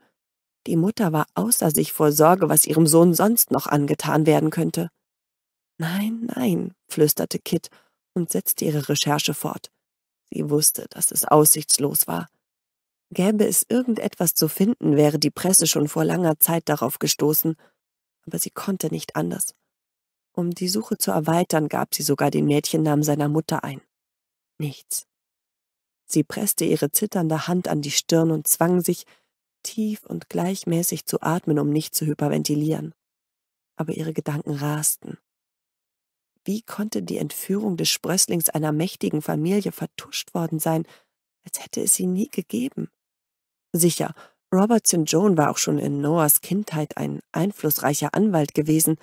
Die Mutter war außer sich vor Sorge, was ihrem Sohn sonst noch angetan werden könnte. Nein, nein, flüsterte Kit und setzte ihre Recherche fort. Sie wusste, dass es aussichtslos war. Gäbe es irgendetwas zu finden, wäre die Presse schon vor langer Zeit darauf gestoßen, aber sie konnte nicht anders. Um die Suche zu erweitern, gab sie sogar den Mädchennamen seiner Mutter ein. Nichts. Sie presste ihre zitternde Hand an die Stirn und zwang sich, tief und gleichmäßig zu atmen, um nicht zu hyperventilieren. Aber ihre Gedanken rasten. Wie konnte die Entführung des Sprösslings einer mächtigen Familie vertuscht worden sein, als hätte es sie nie gegeben? Sicher, Robertson Joan war auch schon in Noahs Kindheit ein einflussreicher Anwalt gewesen,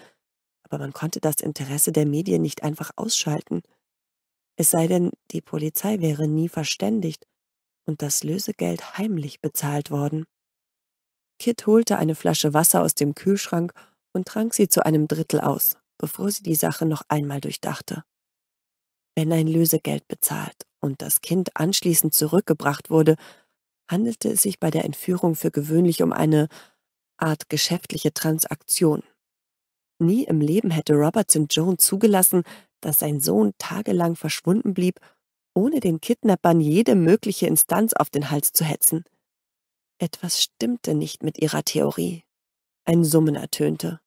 aber man konnte das Interesse der Medien nicht einfach ausschalten. Es sei denn, die Polizei wäre nie verständigt und das Lösegeld heimlich bezahlt worden. Kit holte eine Flasche Wasser aus dem Kühlschrank und trank sie zu einem Drittel aus, bevor sie die Sache noch einmal durchdachte. Wenn ein Lösegeld bezahlt und das Kind anschließend zurückgebracht wurde, handelte es sich bei der Entführung für gewöhnlich um eine Art geschäftliche Transaktion. Nie im Leben hätte Robertson Joan zugelassen, dass sein Sohn tagelang verschwunden blieb, ohne den Kidnappern jede mögliche Instanz auf den Hals zu hetzen. Etwas stimmte nicht mit ihrer Theorie. Ein Summen ertönte.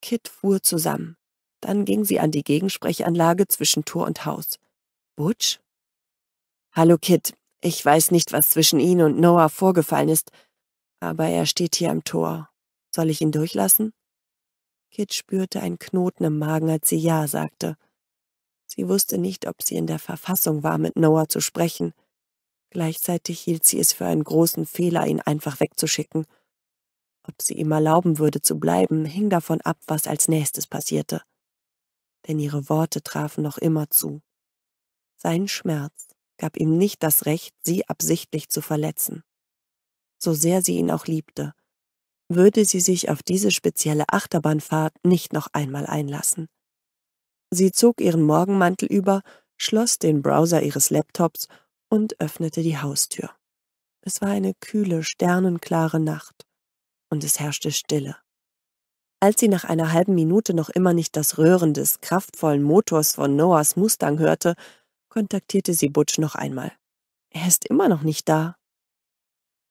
Kit fuhr zusammen. Dann ging sie an die Gegensprechanlage zwischen Tor und Haus. Butch? Hallo, Kit. Ich weiß nicht, was zwischen ihn und Noah vorgefallen ist, aber er steht hier am Tor. Soll ich ihn durchlassen? Kit spürte einen Knoten im Magen, als sie Ja sagte. Sie wusste nicht, ob sie in der Verfassung war, mit Noah zu sprechen. Gleichzeitig hielt sie es für einen großen Fehler, ihn einfach wegzuschicken. Ob sie ihm erlauben würde zu bleiben, hing davon ab, was als nächstes passierte. Denn ihre Worte trafen noch immer zu. Sein Schmerz gab ihm nicht das Recht, sie absichtlich zu verletzen. So sehr sie ihn auch liebte, würde sie sich auf diese spezielle Achterbahnfahrt nicht noch einmal einlassen. Sie zog ihren Morgenmantel über, schloss den Browser ihres Laptops und öffnete die Haustür. Es war eine kühle, sternenklare Nacht, und es herrschte Stille. Als sie nach einer halben Minute noch immer nicht das Röhren des kraftvollen Motors von Noahs Mustang hörte, kontaktierte sie Butch noch einmal. Er ist immer noch nicht da.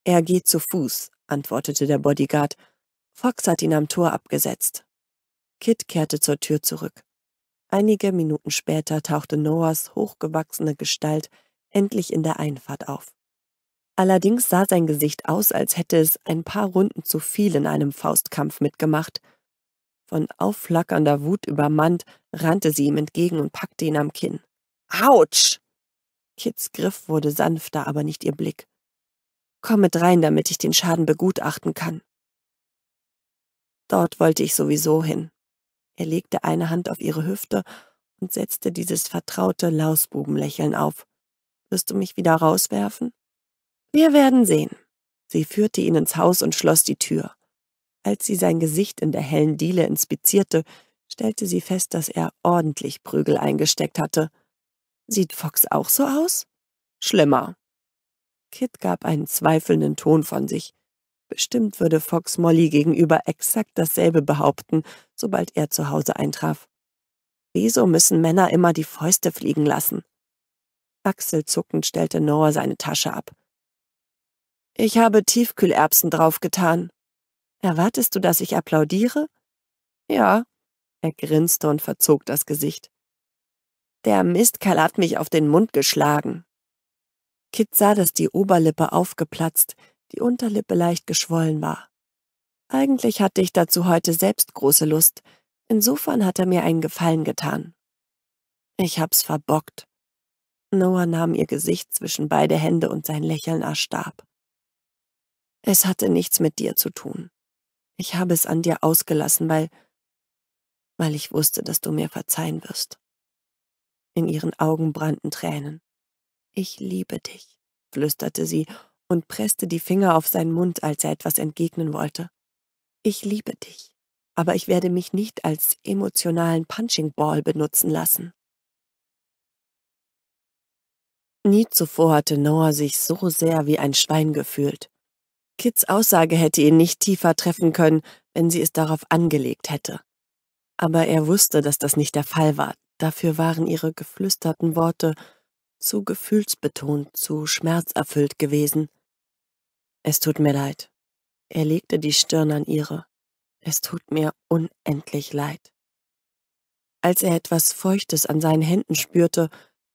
Er geht zu Fuß, antwortete der Bodyguard. Fox hat ihn am Tor abgesetzt. Kit kehrte zur Tür zurück. Einige Minuten später tauchte Noahs hochgewachsene Gestalt endlich in der Einfahrt auf. Allerdings sah sein Gesicht aus, als hätte es ein paar Runden zu viel in einem Faustkampf mitgemacht. Von aufflackernder Wut übermannt rannte sie ihm entgegen und packte ihn am Kinn. Autsch! Kits Griff wurde sanfter, aber nicht ihr Blick. Komm mit rein, damit ich den Schaden begutachten kann. Dort wollte ich sowieso hin. Er legte eine Hand auf ihre Hüfte und setzte dieses vertraute Lausbubenlächeln auf. Wirst du mich wieder rauswerfen? Wir werden sehen. Sie führte ihn ins Haus und schloss die Tür. Als sie sein Gesicht in der hellen Diele inspizierte, stellte sie fest, dass er ordentlich Prügel eingesteckt hatte. Sieht Fox auch so aus? Schlimmer. Kit gab einen zweifelnden Ton von sich. Bestimmt würde Fox Molly gegenüber exakt dasselbe behaupten, sobald er zu Hause eintraf. Wieso müssen Männer immer die Fäuste fliegen lassen? Achselzuckend stellte Noah seine Tasche ab. Ich habe Tiefkühlerbsen draufgetan. Erwartest du, dass ich applaudiere? Ja. Er grinste und verzog das Gesicht. Der Mistkerl hat mich auf den Mund geschlagen. Kit sah, dass die Oberlippe aufgeplatzt, die Unterlippe leicht geschwollen war. Eigentlich hatte ich dazu heute selbst große Lust, insofern hat er mir einen Gefallen getan. Ich hab's verbockt. Noah nahm ihr Gesicht zwischen beide Hände und sein Lächeln erstarb. Es hatte nichts mit dir zu tun. Ich habe es an dir ausgelassen, weil weil ich wusste, dass du mir verzeihen wirst. In ihren Augen brannten Tränen. Ich liebe dich, flüsterte sie und presste die Finger auf seinen Mund, als er etwas entgegnen wollte. Ich liebe dich, aber ich werde mich nicht als emotionalen Punching Ball benutzen lassen. Nie zuvor hatte Noah sich so sehr wie ein Schwein gefühlt. Kits Aussage hätte ihn nicht tiefer treffen können, wenn sie es darauf angelegt hätte. Aber er wusste, dass das nicht der Fall war, Dafür waren ihre geflüsterten Worte zu gefühlsbetont, zu schmerzerfüllt gewesen. Es tut mir leid. Er legte die Stirn an ihre. Es tut mir unendlich leid. Als er etwas Feuchtes an seinen Händen spürte,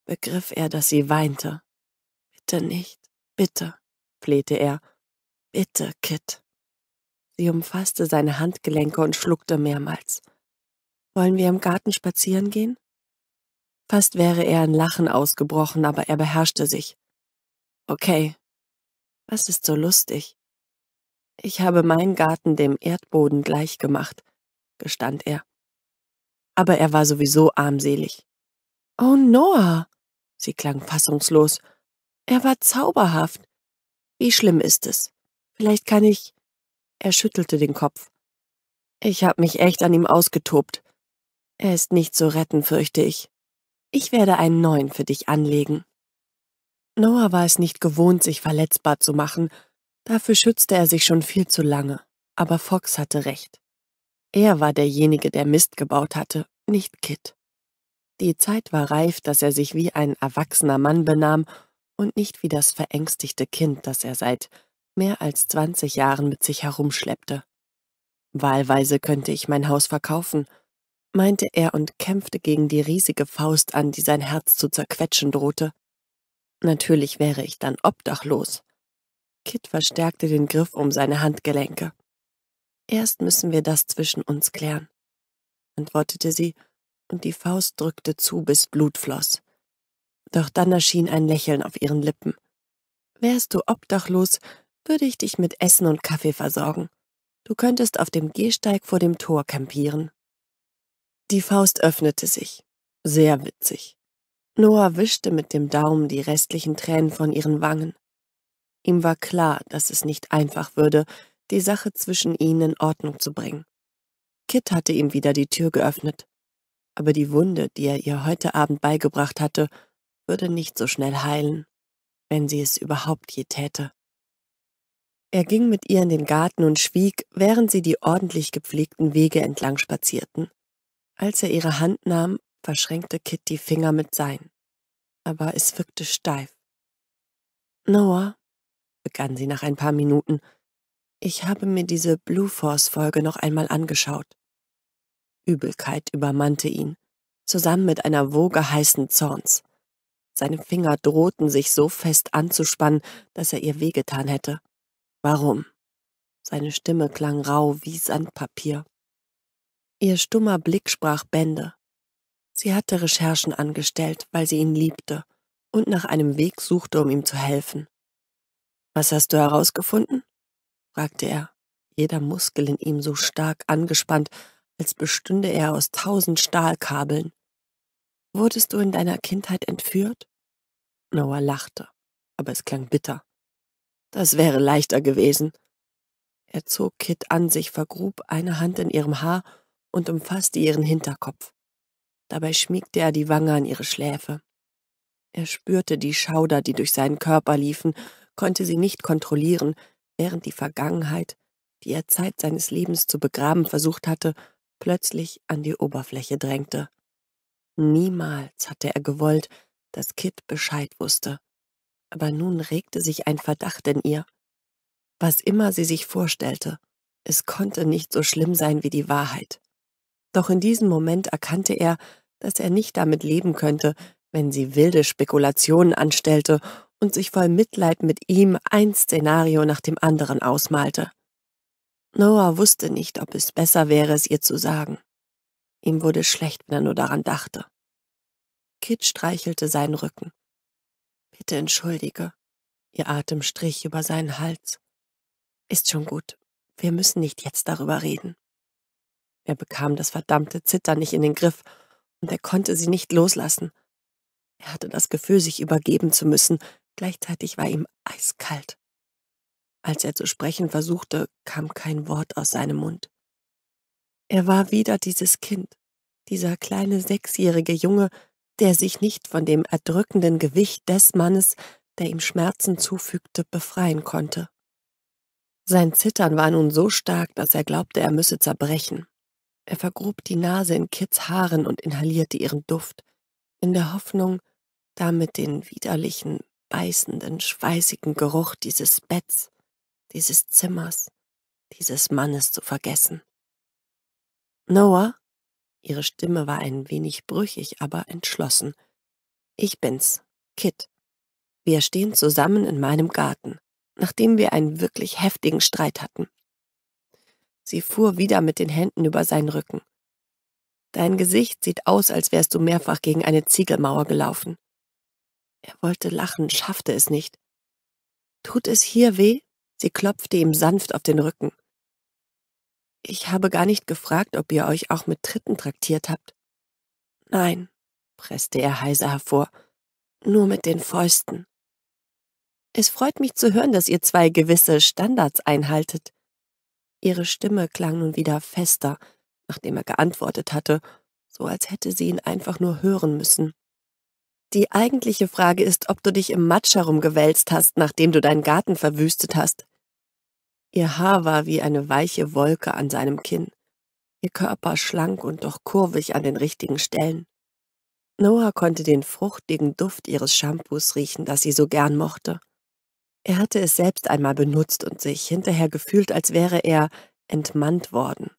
begriff er, dass sie weinte. Bitte nicht, bitte, flehte er. Bitte, Kit. Sie umfasste seine Handgelenke und schluckte mehrmals. Wollen wir im Garten spazieren gehen? Fast wäre er in Lachen ausgebrochen, aber er beherrschte sich. Okay, was ist so lustig? Ich habe meinen Garten dem Erdboden gleichgemacht, gestand er. Aber er war sowieso armselig. Oh, Noah! Sie klang fassungslos. Er war zauberhaft. Wie schlimm ist es? Vielleicht kann ich. Er schüttelte den Kopf. Ich habe mich echt an ihm ausgetobt. Er ist nicht zu retten, fürchte ich. Ich werde einen neuen für dich anlegen. Noah war es nicht gewohnt, sich verletzbar zu machen, dafür schützte er sich schon viel zu lange, aber Fox hatte recht. Er war derjenige, der Mist gebaut hatte, nicht Kit. Die Zeit war reif, dass er sich wie ein erwachsener Mann benahm und nicht wie das verängstigte Kind, das er seit mehr als 20 Jahren mit sich herumschleppte. Wahlweise könnte ich mein Haus verkaufen meinte er und kämpfte gegen die riesige Faust an, die sein Herz zu zerquetschen drohte. Natürlich wäre ich dann obdachlos. Kit verstärkte den Griff um seine Handgelenke. Erst müssen wir das zwischen uns klären, antwortete sie, und die Faust drückte zu, bis Blut floss. Doch dann erschien ein Lächeln auf ihren Lippen. Wärst du obdachlos, würde ich dich mit Essen und Kaffee versorgen. Du könntest auf dem Gehsteig vor dem Tor campieren. Die Faust öffnete sich. Sehr witzig. Noah wischte mit dem Daumen die restlichen Tränen von ihren Wangen. Ihm war klar, dass es nicht einfach würde, die Sache zwischen ihnen in Ordnung zu bringen. Kit hatte ihm wieder die Tür geöffnet. Aber die Wunde, die er ihr heute Abend beigebracht hatte, würde nicht so schnell heilen, wenn sie es überhaupt je täte. Er ging mit ihr in den Garten und schwieg, während sie die ordentlich gepflegten Wege entlang spazierten. Als er ihre Hand nahm, verschränkte Kit die Finger mit sein, aber es wirkte steif. Noah, begann sie nach ein paar Minuten, ich habe mir diese Blue Force-Folge noch einmal angeschaut. Übelkeit übermannte ihn, zusammen mit einer Woge heißen Zorns. Seine Finger drohten sich so fest anzuspannen, dass er ihr wehgetan hätte. Warum? Seine Stimme klang rau wie Sandpapier. Ihr stummer Blick sprach Bände. Sie hatte Recherchen angestellt, weil sie ihn liebte und nach einem Weg suchte, um ihm zu helfen. Was hast du herausgefunden? fragte er, jeder Muskel in ihm so stark angespannt, als bestünde er aus tausend Stahlkabeln. Wurdest du in deiner Kindheit entführt? Noah lachte, aber es klang bitter. Das wäre leichter gewesen. Er zog Kit an sich, vergrub eine Hand in ihrem Haar und umfasste ihren Hinterkopf. Dabei schmiegte er die Wange an ihre Schläfe. Er spürte die Schauder, die durch seinen Körper liefen, konnte sie nicht kontrollieren, während die Vergangenheit, die er Zeit seines Lebens zu begraben versucht hatte, plötzlich an die Oberfläche drängte. Niemals hatte er gewollt, dass Kit Bescheid wusste. Aber nun regte sich ein Verdacht in ihr. Was immer sie sich vorstellte, es konnte nicht so schlimm sein wie die Wahrheit. Doch in diesem Moment erkannte er, dass er nicht damit leben könnte, wenn sie wilde Spekulationen anstellte und sich voll Mitleid mit ihm ein Szenario nach dem anderen ausmalte. Noah wusste nicht, ob es besser wäre, es ihr zu sagen. Ihm wurde schlecht, wenn er nur daran dachte. Kit streichelte seinen Rücken. Bitte entschuldige. Ihr Atem strich über seinen Hals. Ist schon gut. Wir müssen nicht jetzt darüber reden. Er bekam das verdammte Zittern nicht in den Griff, und er konnte sie nicht loslassen. Er hatte das Gefühl, sich übergeben zu müssen, gleichzeitig war ihm eiskalt. Als er zu sprechen versuchte, kam kein Wort aus seinem Mund. Er war wieder dieses Kind, dieser kleine sechsjährige Junge, der sich nicht von dem erdrückenden Gewicht des Mannes, der ihm Schmerzen zufügte, befreien konnte. Sein Zittern war nun so stark, dass er glaubte, er müsse zerbrechen. Er vergrub die Nase in Kits Haaren und inhalierte ihren Duft, in der Hoffnung, damit den widerlichen, beißenden, schweißigen Geruch dieses Betts, dieses Zimmers, dieses Mannes zu vergessen. Noah? Ihre Stimme war ein wenig brüchig, aber entschlossen. Ich bin's, Kit. Wir stehen zusammen in meinem Garten, nachdem wir einen wirklich heftigen Streit hatten. Sie fuhr wieder mit den Händen über seinen Rücken. Dein Gesicht sieht aus, als wärst du mehrfach gegen eine Ziegelmauer gelaufen. Er wollte lachen, schaffte es nicht. Tut es hier weh? Sie klopfte ihm sanft auf den Rücken. Ich habe gar nicht gefragt, ob ihr euch auch mit Tritten traktiert habt. Nein, presste er heiser hervor, nur mit den Fäusten. Es freut mich zu hören, dass ihr zwei gewisse Standards einhaltet. Ihre Stimme klang nun wieder fester, nachdem er geantwortet hatte, so als hätte sie ihn einfach nur hören müssen. Die eigentliche Frage ist, ob du dich im Matsch herumgewälzt hast, nachdem du deinen Garten verwüstet hast. Ihr Haar war wie eine weiche Wolke an seinem Kinn, ihr Körper schlank und doch kurvig an den richtigen Stellen. Noah konnte den fruchtigen Duft ihres Shampoos riechen, das sie so gern mochte. Er hatte es selbst einmal benutzt und sich hinterher gefühlt, als wäre er entmannt worden.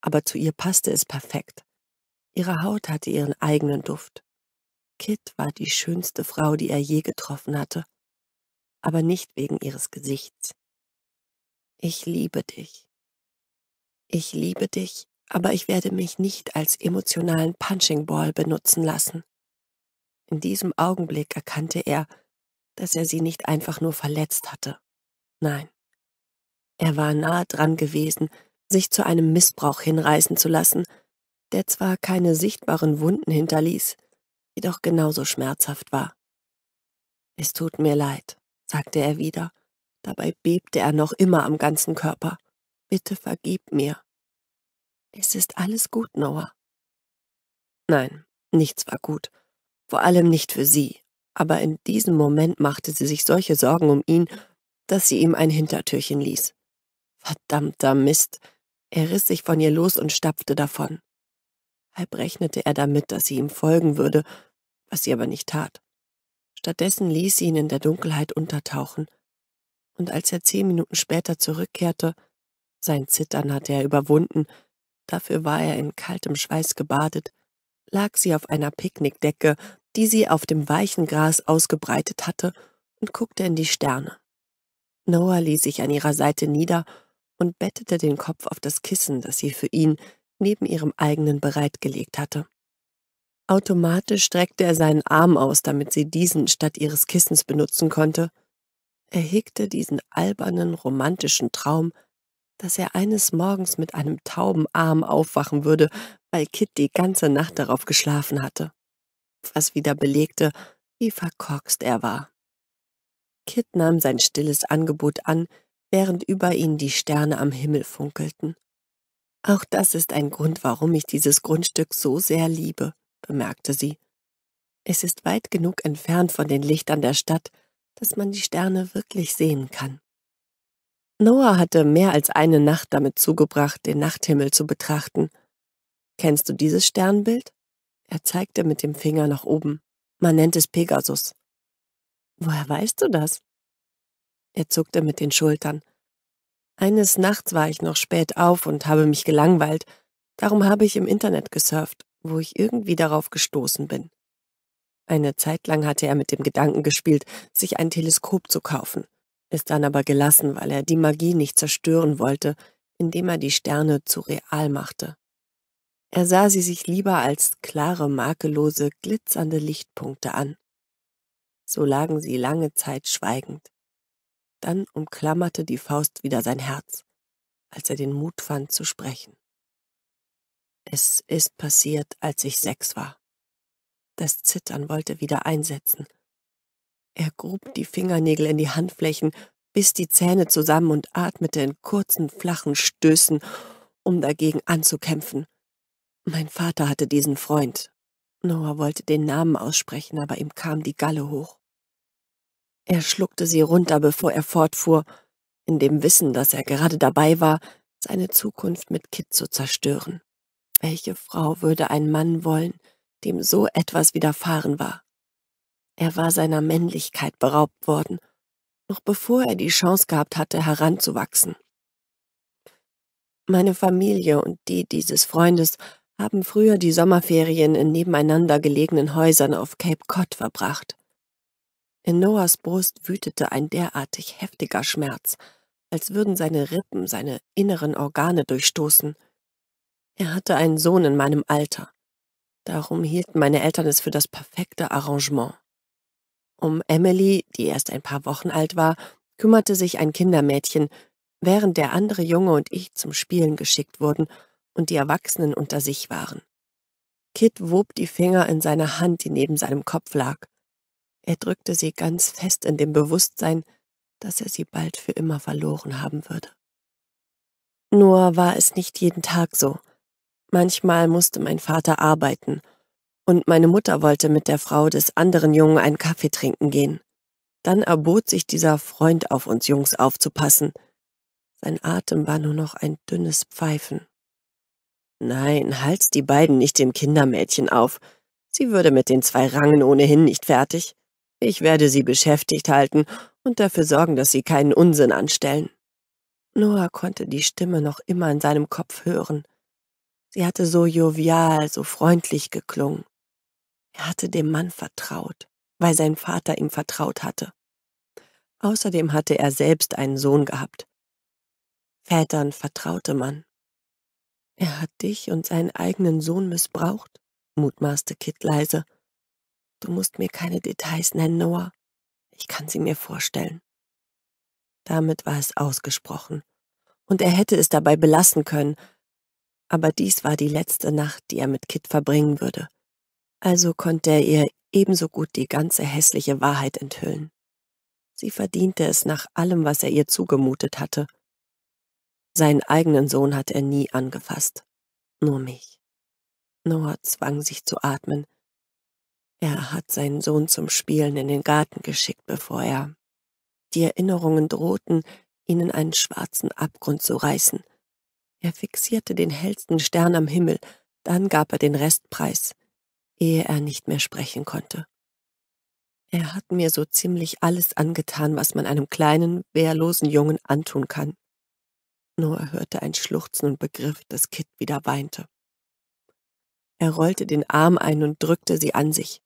Aber zu ihr passte es perfekt. Ihre Haut hatte ihren eigenen Duft. Kit war die schönste Frau, die er je getroffen hatte, aber nicht wegen ihres Gesichts. Ich liebe dich. Ich liebe dich, aber ich werde mich nicht als emotionalen Punching Ball benutzen lassen. In diesem Augenblick erkannte er, dass er sie nicht einfach nur verletzt hatte. Nein. Er war nahe dran gewesen, sich zu einem Missbrauch hinreißen zu lassen, der zwar keine sichtbaren Wunden hinterließ, jedoch genauso schmerzhaft war. Es tut mir leid, sagte er wieder, dabei bebte er noch immer am ganzen Körper. Bitte vergib mir. Es ist alles gut, Noah. Nein, nichts war gut, vor allem nicht für sie aber in diesem Moment machte sie sich solche Sorgen um ihn, dass sie ihm ein Hintertürchen ließ. Verdammter Mist! Er riss sich von ihr los und stapfte davon. Halb rechnete er damit, dass sie ihm folgen würde, was sie aber nicht tat. Stattdessen ließ sie ihn in der Dunkelheit untertauchen, und als er zehn Minuten später zurückkehrte, sein Zittern hatte er überwunden, dafür war er in kaltem Schweiß gebadet, lag sie auf einer Picknickdecke die sie auf dem weichen Gras ausgebreitet hatte, und guckte in die Sterne. Noah ließ sich an ihrer Seite nieder und bettete den Kopf auf das Kissen, das sie für ihn neben ihrem eigenen bereitgelegt hatte. Automatisch streckte er seinen Arm aus, damit sie diesen statt ihres Kissens benutzen konnte. Er hegte diesen albernen, romantischen Traum, dass er eines Morgens mit einem tauben Arm aufwachen würde, weil Kit die ganze Nacht darauf geschlafen hatte was wieder belegte, wie verkorkst er war. Kit nahm sein stilles Angebot an, während über ihn die Sterne am Himmel funkelten. Auch das ist ein Grund, warum ich dieses Grundstück so sehr liebe, bemerkte sie. Es ist weit genug entfernt von den Lichtern der Stadt, dass man die Sterne wirklich sehen kann. Noah hatte mehr als eine Nacht damit zugebracht, den Nachthimmel zu betrachten. Kennst du dieses Sternbild? Er zeigte mit dem Finger nach oben. Man nennt es Pegasus. Woher weißt du das? Er zuckte mit den Schultern. Eines Nachts war ich noch spät auf und habe mich gelangweilt. Darum habe ich im Internet gesurft, wo ich irgendwie darauf gestoßen bin. Eine Zeit lang hatte er mit dem Gedanken gespielt, sich ein Teleskop zu kaufen, ist dann aber gelassen, weil er die Magie nicht zerstören wollte, indem er die Sterne zu real machte. Er sah sie sich lieber als klare, makellose, glitzernde Lichtpunkte an. So lagen sie lange Zeit schweigend. Dann umklammerte die Faust wieder sein Herz, als er den Mut fand zu sprechen. Es ist passiert, als ich sechs war. Das Zittern wollte wieder einsetzen. Er grub die Fingernägel in die Handflächen, biss die Zähne zusammen und atmete in kurzen, flachen Stößen, um dagegen anzukämpfen. Mein Vater hatte diesen Freund. Noah wollte den Namen aussprechen, aber ihm kam die Galle hoch. Er schluckte sie runter, bevor er fortfuhr, in dem Wissen, dass er gerade dabei war, seine Zukunft mit Kit zu zerstören. Welche Frau würde ein Mann wollen, dem so etwas widerfahren war? Er war seiner Männlichkeit beraubt worden, noch bevor er die Chance gehabt hatte, heranzuwachsen. Meine Familie und die dieses Freundes haben früher die Sommerferien in nebeneinander gelegenen Häusern auf Cape Cod verbracht. In Noahs Brust wütete ein derartig heftiger Schmerz, als würden seine Rippen seine inneren Organe durchstoßen. Er hatte einen Sohn in meinem Alter. Darum hielten meine Eltern es für das perfekte Arrangement. Um Emily, die erst ein paar Wochen alt war, kümmerte sich ein Kindermädchen, während der andere Junge und ich zum Spielen geschickt wurden und die Erwachsenen unter sich waren. Kit wob die Finger in seine Hand, die neben seinem Kopf lag. Er drückte sie ganz fest in dem Bewusstsein, dass er sie bald für immer verloren haben würde. Nur war es nicht jeden Tag so. Manchmal musste mein Vater arbeiten, und meine Mutter wollte mit der Frau des anderen Jungen einen Kaffee trinken gehen. Dann erbot sich dieser Freund auf uns Jungs aufzupassen. Sein Atem war nur noch ein dünnes Pfeifen. Nein, halt die beiden nicht dem Kindermädchen auf. Sie würde mit den zwei Rangen ohnehin nicht fertig. Ich werde sie beschäftigt halten und dafür sorgen, dass sie keinen Unsinn anstellen. Noah konnte die Stimme noch immer in seinem Kopf hören. Sie hatte so jovial, so freundlich geklungen. Er hatte dem Mann vertraut, weil sein Vater ihm vertraut hatte. Außerdem hatte er selbst einen Sohn gehabt. Vätern vertraute man. Er hat dich und seinen eigenen Sohn missbraucht, mutmaßte Kit leise. Du musst mir keine Details nennen, Noah. Ich kann sie mir vorstellen. Damit war es ausgesprochen, und er hätte es dabei belassen können, aber dies war die letzte Nacht, die er mit Kit verbringen würde. Also konnte er ihr ebenso gut die ganze hässliche Wahrheit enthüllen. Sie verdiente es nach allem, was er ihr zugemutet hatte. Seinen eigenen Sohn hat er nie angefasst, nur mich. Noah zwang sich zu atmen. Er hat seinen Sohn zum Spielen in den Garten geschickt, bevor er. Die Erinnerungen drohten, ihnen einen schwarzen Abgrund zu reißen. Er fixierte den hellsten Stern am Himmel, dann gab er den Restpreis, ehe er nicht mehr sprechen konnte. Er hat mir so ziemlich alles angetan, was man einem kleinen, wehrlosen Jungen antun kann er hörte ein Schluchzen und begriff, dass Kit wieder weinte. Er rollte den Arm ein und drückte sie an sich.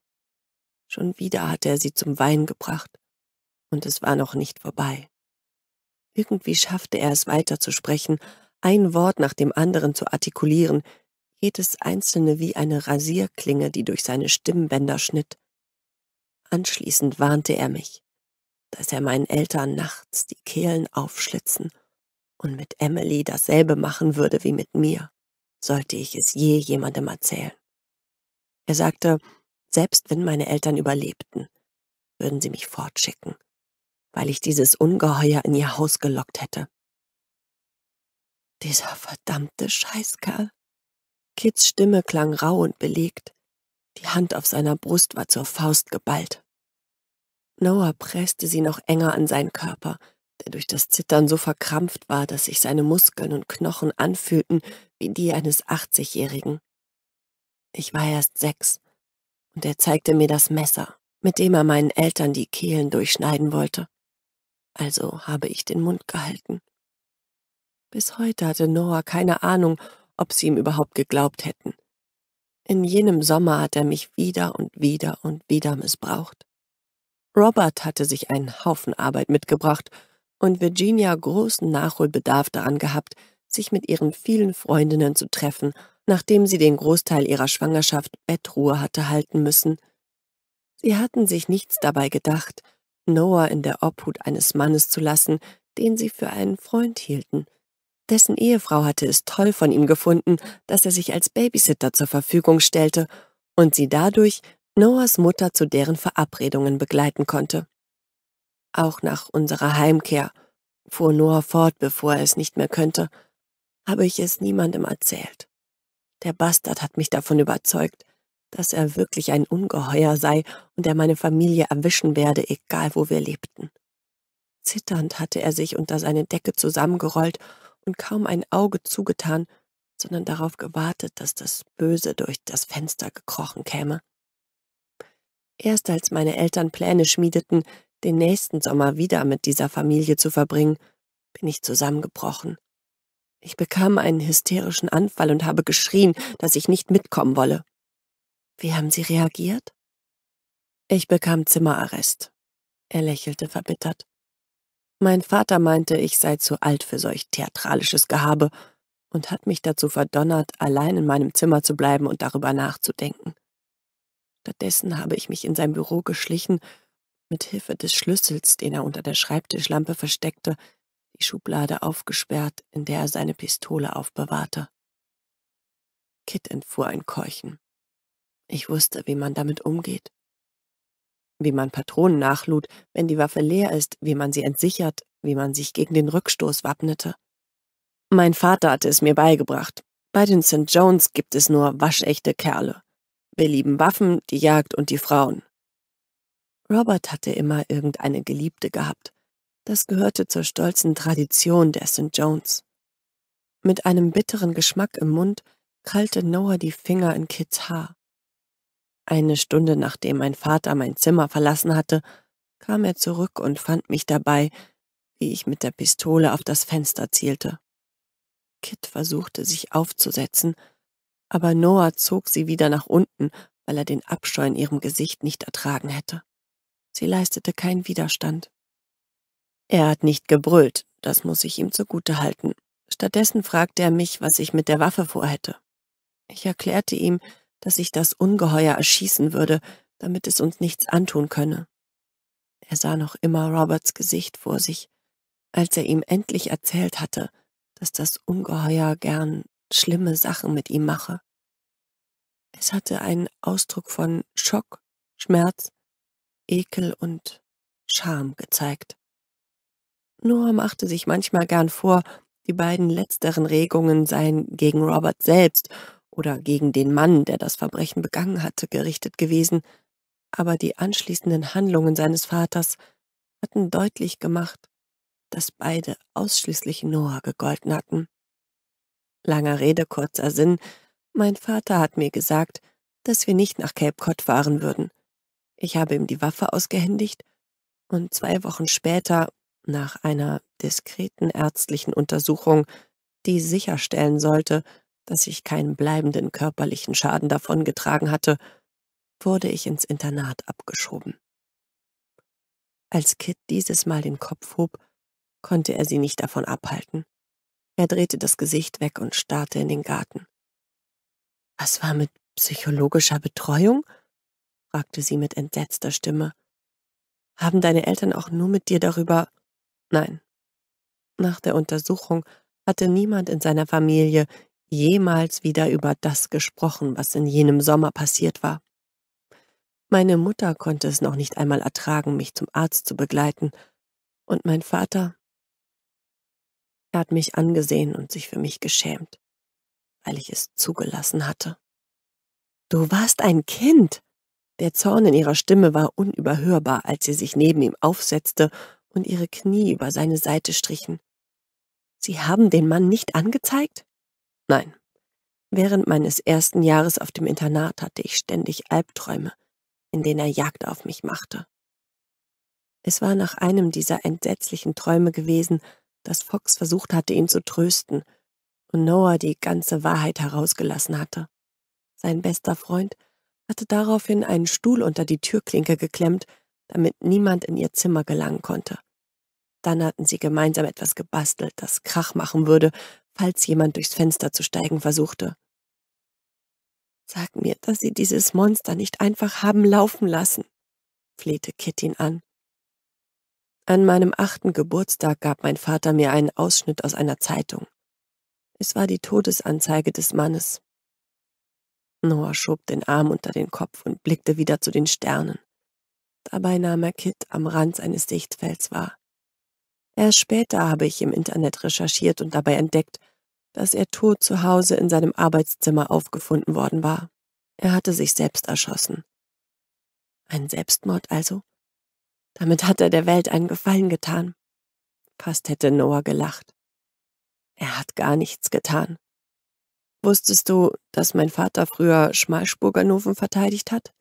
Schon wieder hatte er sie zum Weinen gebracht, und es war noch nicht vorbei. Irgendwie schaffte er es weiter zu sprechen, ein Wort nach dem anderen zu artikulieren, jedes einzelne wie eine Rasierklinge, die durch seine Stimmbänder schnitt. Anschließend warnte er mich, dass er meinen Eltern nachts die Kehlen aufschlitzen und mit Emily dasselbe machen würde wie mit mir, sollte ich es je jemandem erzählen. Er sagte, selbst wenn meine Eltern überlebten, würden sie mich fortschicken, weil ich dieses Ungeheuer in ihr Haus gelockt hätte. Dieser verdammte Scheißkerl. Kids Stimme klang rau und belegt. Die Hand auf seiner Brust war zur Faust geballt. Noah presste sie noch enger an seinen Körper, der durch das Zittern so verkrampft war, dass sich seine Muskeln und Knochen anfühlten wie die eines Achtzigjährigen. Ich war erst sechs, und er zeigte mir das Messer, mit dem er meinen Eltern die Kehlen durchschneiden wollte. Also habe ich den Mund gehalten. Bis heute hatte Noah keine Ahnung, ob sie ihm überhaupt geglaubt hätten. In jenem Sommer hat er mich wieder und wieder und wieder missbraucht. Robert hatte sich einen Haufen Arbeit mitgebracht und Virginia großen Nachholbedarf daran gehabt, sich mit ihren vielen Freundinnen zu treffen, nachdem sie den Großteil ihrer Schwangerschaft Bettruhe hatte halten müssen. Sie hatten sich nichts dabei gedacht, Noah in der Obhut eines Mannes zu lassen, den sie für einen Freund hielten. Dessen Ehefrau hatte es toll von ihm gefunden, dass er sich als Babysitter zur Verfügung stellte und sie dadurch Noahs Mutter zu deren Verabredungen begleiten konnte. Auch nach unserer Heimkehr, fuhr Noah fort, bevor er es nicht mehr könnte, habe ich es niemandem erzählt. Der Bastard hat mich davon überzeugt, dass er wirklich ein Ungeheuer sei und er meine Familie erwischen werde, egal wo wir lebten. Zitternd hatte er sich unter seine Decke zusammengerollt und kaum ein Auge zugetan, sondern darauf gewartet, dass das Böse durch das Fenster gekrochen käme. Erst als meine Eltern Pläne schmiedeten, den nächsten Sommer wieder mit dieser Familie zu verbringen, bin ich zusammengebrochen. Ich bekam einen hysterischen Anfall und habe geschrien, dass ich nicht mitkommen wolle. Wie haben Sie reagiert? Ich bekam Zimmerarrest. Er lächelte verbittert. Mein Vater meinte, ich sei zu alt für solch theatralisches Gehabe und hat mich dazu verdonnert, allein in meinem Zimmer zu bleiben und darüber nachzudenken. Stattdessen habe ich mich in sein Büro geschlichen mit Hilfe des Schlüssels, den er unter der Schreibtischlampe versteckte, die Schublade aufgesperrt, in der er seine Pistole aufbewahrte. Kit entfuhr ein Keuchen. Ich wusste, wie man damit umgeht. Wie man Patronen nachlud, wenn die Waffe leer ist, wie man sie entsichert, wie man sich gegen den Rückstoß wappnete. Mein Vater hatte es mir beigebracht. Bei den St. Jones gibt es nur waschechte Kerle. Wir lieben Waffen, die Jagd und die Frauen. Robert hatte immer irgendeine Geliebte gehabt. Das gehörte zur stolzen Tradition der St. Jones. Mit einem bitteren Geschmack im Mund krallte Noah die Finger in Kids Haar. Eine Stunde nachdem mein Vater mein Zimmer verlassen hatte, kam er zurück und fand mich dabei, wie ich mit der Pistole auf das Fenster zielte. Kit versuchte sich aufzusetzen, aber Noah zog sie wieder nach unten, weil er den Abscheu in ihrem Gesicht nicht ertragen hätte. Sie leistete keinen Widerstand. Er hat nicht gebrüllt, das muss ich ihm zugute halten. Stattdessen fragte er mich, was ich mit der Waffe vorhätte. Ich erklärte ihm, dass ich das Ungeheuer erschießen würde, damit es uns nichts antun könne. Er sah noch immer Roberts Gesicht vor sich, als er ihm endlich erzählt hatte, dass das Ungeheuer gern schlimme Sachen mit ihm mache. Es hatte einen Ausdruck von Schock, Schmerz Ekel und Scham gezeigt. Noah machte sich manchmal gern vor, die beiden letzteren Regungen seien gegen Robert selbst oder gegen den Mann, der das Verbrechen begangen hatte, gerichtet gewesen, aber die anschließenden Handlungen seines Vaters hatten deutlich gemacht, dass beide ausschließlich Noah gegolten hatten. Langer Rede, kurzer Sinn, mein Vater hat mir gesagt, dass wir nicht nach Cape Cod fahren würden. Ich habe ihm die Waffe ausgehändigt und zwei Wochen später, nach einer diskreten ärztlichen Untersuchung, die sicherstellen sollte, dass ich keinen bleibenden körperlichen Schaden davongetragen hatte, wurde ich ins Internat abgeschoben. Als Kit dieses Mal den Kopf hob, konnte er sie nicht davon abhalten. Er drehte das Gesicht weg und starrte in den Garten. Was war mit psychologischer Betreuung? fragte sie mit entsetzter Stimme. Haben deine Eltern auch nur mit dir darüber? Nein. Nach der Untersuchung hatte niemand in seiner Familie jemals wieder über das gesprochen, was in jenem Sommer passiert war. Meine Mutter konnte es noch nicht einmal ertragen, mich zum Arzt zu begleiten, und mein Vater? Er hat mich angesehen und sich für mich geschämt, weil ich es zugelassen hatte. Du warst ein Kind, der Zorn in ihrer Stimme war unüberhörbar, als sie sich neben ihm aufsetzte und ihre Knie über seine Seite strichen. Sie haben den Mann nicht angezeigt? Nein. Während meines ersten Jahres auf dem Internat hatte ich ständig Albträume, in denen er Jagd auf mich machte. Es war nach einem dieser entsetzlichen Träume gewesen, dass Fox versucht hatte, ihn zu trösten, und Noah die ganze Wahrheit herausgelassen hatte. Sein bester Freund hatte daraufhin einen Stuhl unter die Türklinke geklemmt, damit niemand in ihr Zimmer gelangen konnte. Dann hatten sie gemeinsam etwas gebastelt, das Krach machen würde, falls jemand durchs Fenster zu steigen versuchte. Sag mir, dass sie dieses Monster nicht einfach haben laufen lassen, flehte Kitty ihn an. An meinem achten Geburtstag gab mein Vater mir einen Ausschnitt aus einer Zeitung. Es war die Todesanzeige des Mannes, Noah schob den Arm unter den Kopf und blickte wieder zu den Sternen. Dabei nahm er Kit am Rand seines Sichtfelds wahr. Erst später habe ich im Internet recherchiert und dabei entdeckt, dass er tot zu Hause in seinem Arbeitszimmer aufgefunden worden war. Er hatte sich selbst erschossen. Ein Selbstmord also? Damit hat er der Welt einen Gefallen getan. Fast hätte Noah gelacht. Er hat gar nichts getan. Wusstest du, dass mein Vater früher Schmalspurganoven verteidigt hat?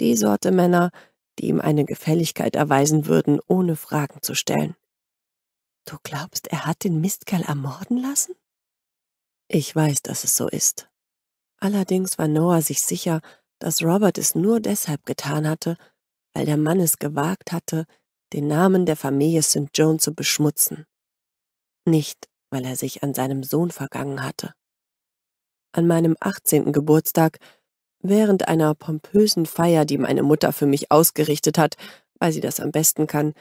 Die Sorte Männer, die ihm eine Gefälligkeit erweisen würden, ohne Fragen zu stellen. Du glaubst, er hat den Mistkerl ermorden lassen? Ich weiß, dass es so ist. Allerdings war Noah sich sicher, dass Robert es nur deshalb getan hatte, weil der Mann es gewagt hatte, den Namen der Familie St. John zu beschmutzen. Nicht, weil er sich an seinem Sohn vergangen hatte an meinem 18. Geburtstag während einer pompösen Feier, die meine Mutter für mich ausgerichtet hat, weil sie das am besten kann,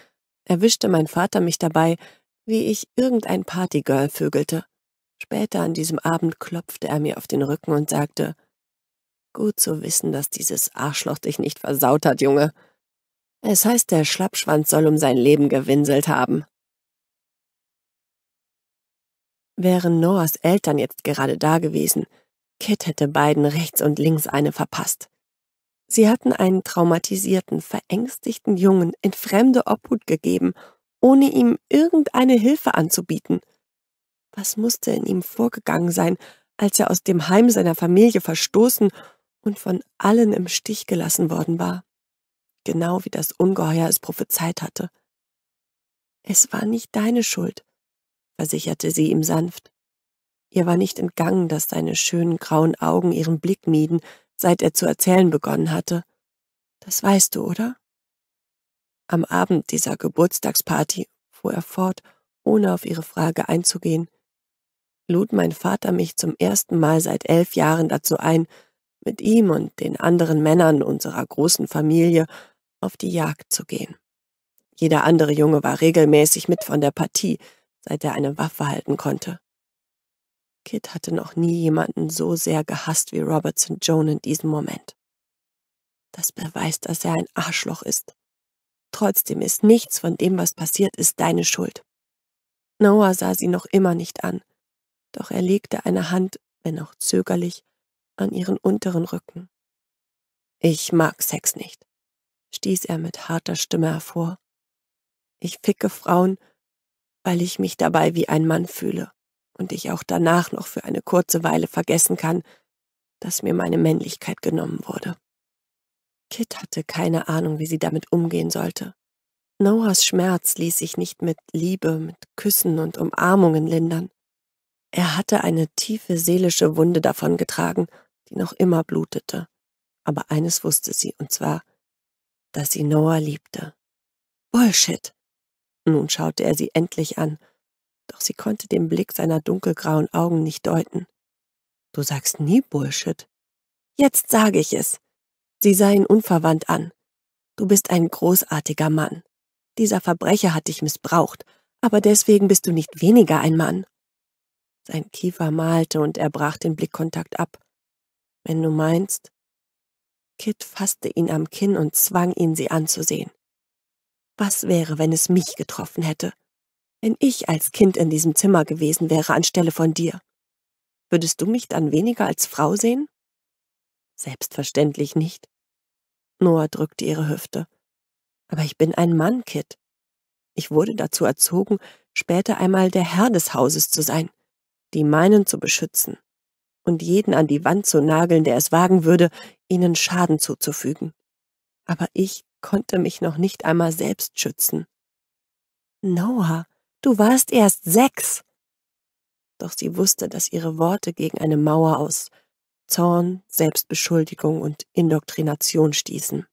erwischte mein Vater mich dabei, wie ich irgendein Partygirl vögelte. Später an diesem Abend klopfte er mir auf den Rücken und sagte, Gut zu wissen, dass dieses Arschloch dich nicht versaut hat, Junge. Es heißt, der Schlappschwanz soll um sein Leben gewinselt haben. Wären Noahs Eltern jetzt gerade da gewesen, Kit hätte beiden rechts und links eine verpasst. Sie hatten einen traumatisierten, verängstigten Jungen in fremde Obhut gegeben, ohne ihm irgendeine Hilfe anzubieten. Was musste in ihm vorgegangen sein, als er aus dem Heim seiner Familie verstoßen und von allen im Stich gelassen worden war, genau wie das Ungeheuer es prophezeit hatte. Es war nicht deine Schuld, versicherte sie ihm sanft. Ihr war nicht entgangen, dass seine schönen grauen Augen ihren Blick mieden, seit er zu erzählen begonnen hatte. Das weißt du, oder? Am Abend dieser Geburtstagsparty fuhr er fort, ohne auf ihre Frage einzugehen, lud mein Vater mich zum ersten Mal seit elf Jahren dazu ein, mit ihm und den anderen Männern unserer großen Familie auf die Jagd zu gehen. Jeder andere Junge war regelmäßig mit von der Partie, seit er eine Waffe halten konnte. Kit hatte noch nie jemanden so sehr gehasst wie Robert St. Joan in diesem Moment. Das beweist, dass er ein Arschloch ist. Trotzdem ist nichts von dem, was passiert ist, deine Schuld. Noah sah sie noch immer nicht an, doch er legte eine Hand, wenn auch zögerlich, an ihren unteren Rücken. Ich mag Sex nicht, stieß er mit harter Stimme hervor. Ich ficke Frauen, weil ich mich dabei wie ein Mann fühle und ich auch danach noch für eine kurze Weile vergessen kann, dass mir meine Männlichkeit genommen wurde. Kit hatte keine Ahnung, wie sie damit umgehen sollte. Noahs Schmerz ließ sich nicht mit Liebe, mit Küssen und Umarmungen lindern. Er hatte eine tiefe seelische Wunde davongetragen, die noch immer blutete. Aber eines wusste sie, und zwar, dass sie Noah liebte. Bullshit! Nun schaute er sie endlich an doch sie konnte den Blick seiner dunkelgrauen Augen nicht deuten. Du sagst nie Bullshit. Jetzt sage ich es. Sie sah ihn unverwandt an. Du bist ein großartiger Mann. Dieser Verbrecher hat dich missbraucht, aber deswegen bist du nicht weniger ein Mann. Sein Kiefer malte und er brach den Blickkontakt ab. Wenn du meinst. Kit fasste ihn am Kinn und zwang ihn, sie anzusehen. Was wäre, wenn es mich getroffen hätte? Wenn ich als Kind in diesem Zimmer gewesen wäre anstelle von dir, würdest du mich dann weniger als Frau sehen? Selbstverständlich nicht. Noah drückte ihre Hüfte. Aber ich bin ein Mann, Kit. Ich wurde dazu erzogen, später einmal der Herr des Hauses zu sein, die meinen zu beschützen und jeden an die Wand zu nageln, der es wagen würde, ihnen Schaden zuzufügen. Aber ich konnte mich noch nicht einmal selbst schützen. Noah, Du warst erst sechs. Doch sie wusste, dass ihre Worte gegen eine Mauer aus Zorn, Selbstbeschuldigung und Indoktrination stießen.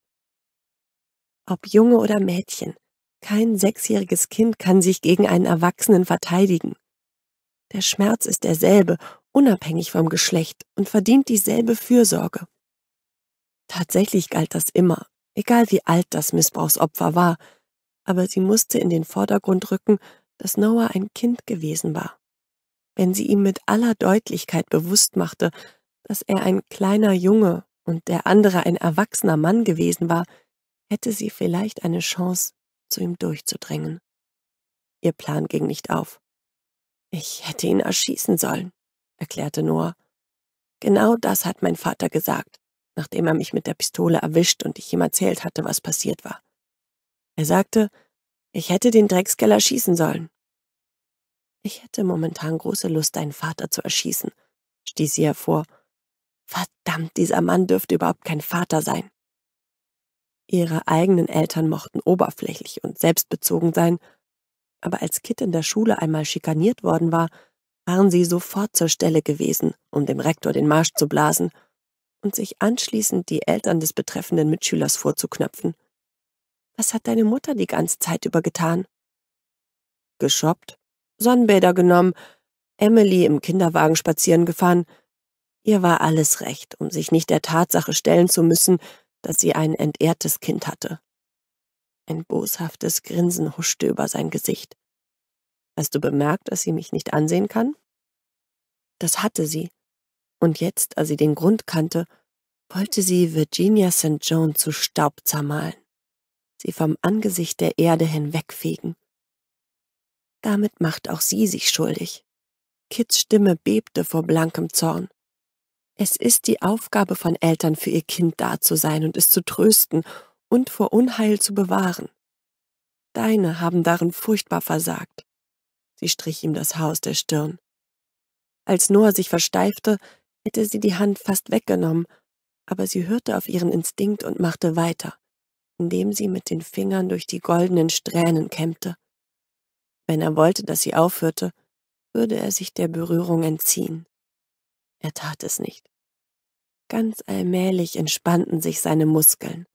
Ob Junge oder Mädchen, kein sechsjähriges Kind kann sich gegen einen Erwachsenen verteidigen. Der Schmerz ist derselbe, unabhängig vom Geschlecht und verdient dieselbe Fürsorge. Tatsächlich galt das immer, egal wie alt das Missbrauchsopfer war, aber sie musste in den Vordergrund rücken dass Noah ein Kind gewesen war. Wenn sie ihm mit aller Deutlichkeit bewusst machte, dass er ein kleiner Junge und der andere ein erwachsener Mann gewesen war, hätte sie vielleicht eine Chance, zu ihm durchzudrängen. Ihr Plan ging nicht auf. Ich hätte ihn erschießen sollen, erklärte Noah. Genau das hat mein Vater gesagt, nachdem er mich mit der Pistole erwischt und ich ihm erzählt hatte, was passiert war. Er sagte, ich hätte den Dreckskeller schießen sollen. Ich hätte momentan große Lust, deinen Vater zu erschießen, stieß sie hervor. Verdammt, dieser Mann dürfte überhaupt kein Vater sein. Ihre eigenen Eltern mochten oberflächlich und selbstbezogen sein, aber als Kit in der Schule einmal schikaniert worden war, waren sie sofort zur Stelle gewesen, um dem Rektor den Marsch zu blasen und sich anschließend die Eltern des betreffenden Mitschülers vorzuknöpfen. Was hat deine Mutter die ganze Zeit über getan? Geschoppt, Sonnenbäder genommen, Emily im Kinderwagen spazieren gefahren. Ihr war alles recht, um sich nicht der Tatsache stellen zu müssen, dass sie ein entehrtes Kind hatte. Ein boshaftes Grinsen huschte über sein Gesicht. Hast du bemerkt, dass sie mich nicht ansehen kann? Das hatte sie. Und jetzt, als sie den Grund kannte, wollte sie Virginia St. Joan zu Staub zermahlen, sie vom Angesicht der Erde hinwegfegen. Damit macht auch sie sich schuldig. Kits Stimme bebte vor blankem Zorn. Es ist die Aufgabe von Eltern, für ihr Kind da zu sein und es zu trösten und vor Unheil zu bewahren. Deine haben darin furchtbar versagt. Sie strich ihm das Haus der Stirn. Als Noah sich versteifte, hätte sie die Hand fast weggenommen, aber sie hörte auf ihren Instinkt und machte weiter, indem sie mit den Fingern durch die goldenen Strähnen kämmte. Wenn er wollte, dass sie aufhörte, würde er sich der Berührung entziehen. Er tat es nicht. Ganz allmählich entspannten sich seine Muskeln.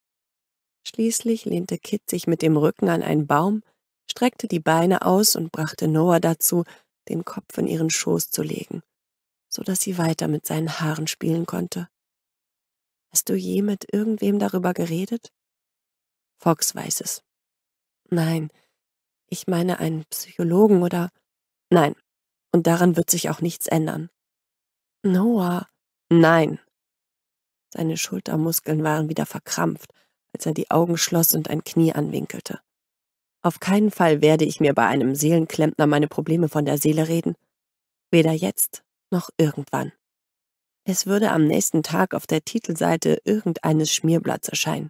Schließlich lehnte Kit sich mit dem Rücken an einen Baum, streckte die Beine aus und brachte Noah dazu, den Kopf in ihren Schoß zu legen, so dass sie weiter mit seinen Haaren spielen konnte. Hast du je mit irgendwem darüber geredet? Fox weiß es. Nein, ich meine einen Psychologen oder... Nein, und daran wird sich auch nichts ändern. Noah. Nein. Seine Schultermuskeln waren wieder verkrampft, als er die Augen schloss und ein Knie anwinkelte. Auf keinen Fall werde ich mir bei einem Seelenklempner meine Probleme von der Seele reden. Weder jetzt noch irgendwann. Es würde am nächsten Tag auf der Titelseite irgendeines Schmierblatts erscheinen.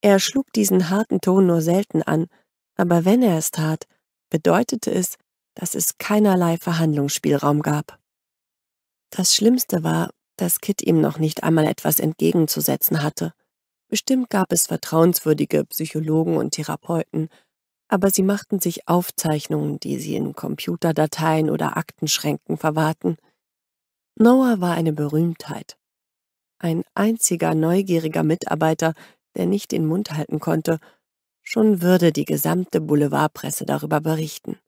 Er schlug diesen harten Ton nur selten an, aber wenn er es tat, bedeutete es, dass es keinerlei Verhandlungsspielraum gab. Das Schlimmste war, dass Kit ihm noch nicht einmal etwas entgegenzusetzen hatte. Bestimmt gab es vertrauenswürdige Psychologen und Therapeuten, aber sie machten sich Aufzeichnungen, die sie in Computerdateien oder Aktenschränken verwahrten. Noah war eine Berühmtheit. Ein einziger neugieriger Mitarbeiter, der nicht den Mund halten konnte Schon würde die gesamte Boulevardpresse darüber berichten.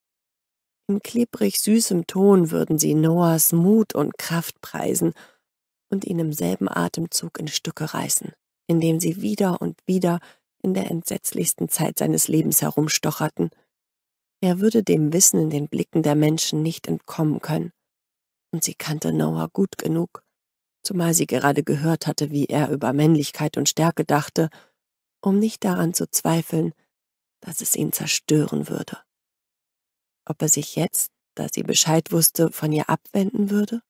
In klebrig süßem Ton würden sie Noahs Mut und Kraft preisen und ihn im selben Atemzug in Stücke reißen, indem sie wieder und wieder in der entsetzlichsten Zeit seines Lebens herumstocherten. Er würde dem Wissen in den Blicken der Menschen nicht entkommen können. Und sie kannte Noah gut genug, zumal sie gerade gehört hatte, wie er über Männlichkeit und Stärke dachte um nicht daran zu zweifeln, dass es ihn zerstören würde. Ob er sich jetzt, da sie Bescheid wusste, von ihr abwenden würde?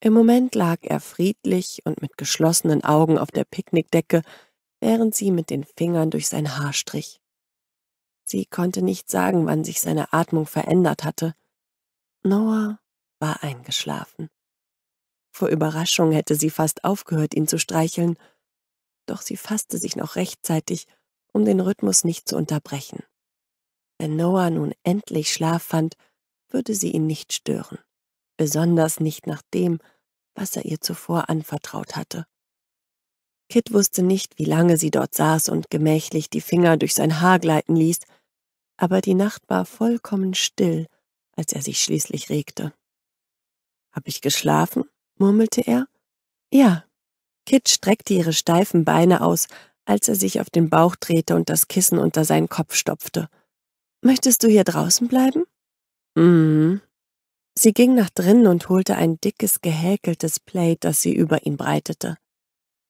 Im Moment lag er friedlich und mit geschlossenen Augen auf der Picknickdecke, während sie mit den Fingern durch sein Haar strich. Sie konnte nicht sagen, wann sich seine Atmung verändert hatte. Noah war eingeschlafen. Vor Überraschung hätte sie fast aufgehört, ihn zu streicheln, doch sie fasste sich noch rechtzeitig, um den Rhythmus nicht zu unterbrechen. Wenn Noah nun endlich Schlaf fand, würde sie ihn nicht stören, besonders nicht nach dem, was er ihr zuvor anvertraut hatte. Kit wusste nicht, wie lange sie dort saß und gemächlich die Finger durch sein Haar gleiten ließ, aber die Nacht war vollkommen still, als er sich schließlich regte. Hab ich geschlafen? murmelte er. Ja, Kit streckte ihre steifen Beine aus, als er sich auf den Bauch drehte und das Kissen unter seinen Kopf stopfte. Möchtest du hier draußen bleiben? Mhm. Sie ging nach drinnen und holte ein dickes, gehäkeltes Plaid, das sie über ihn breitete.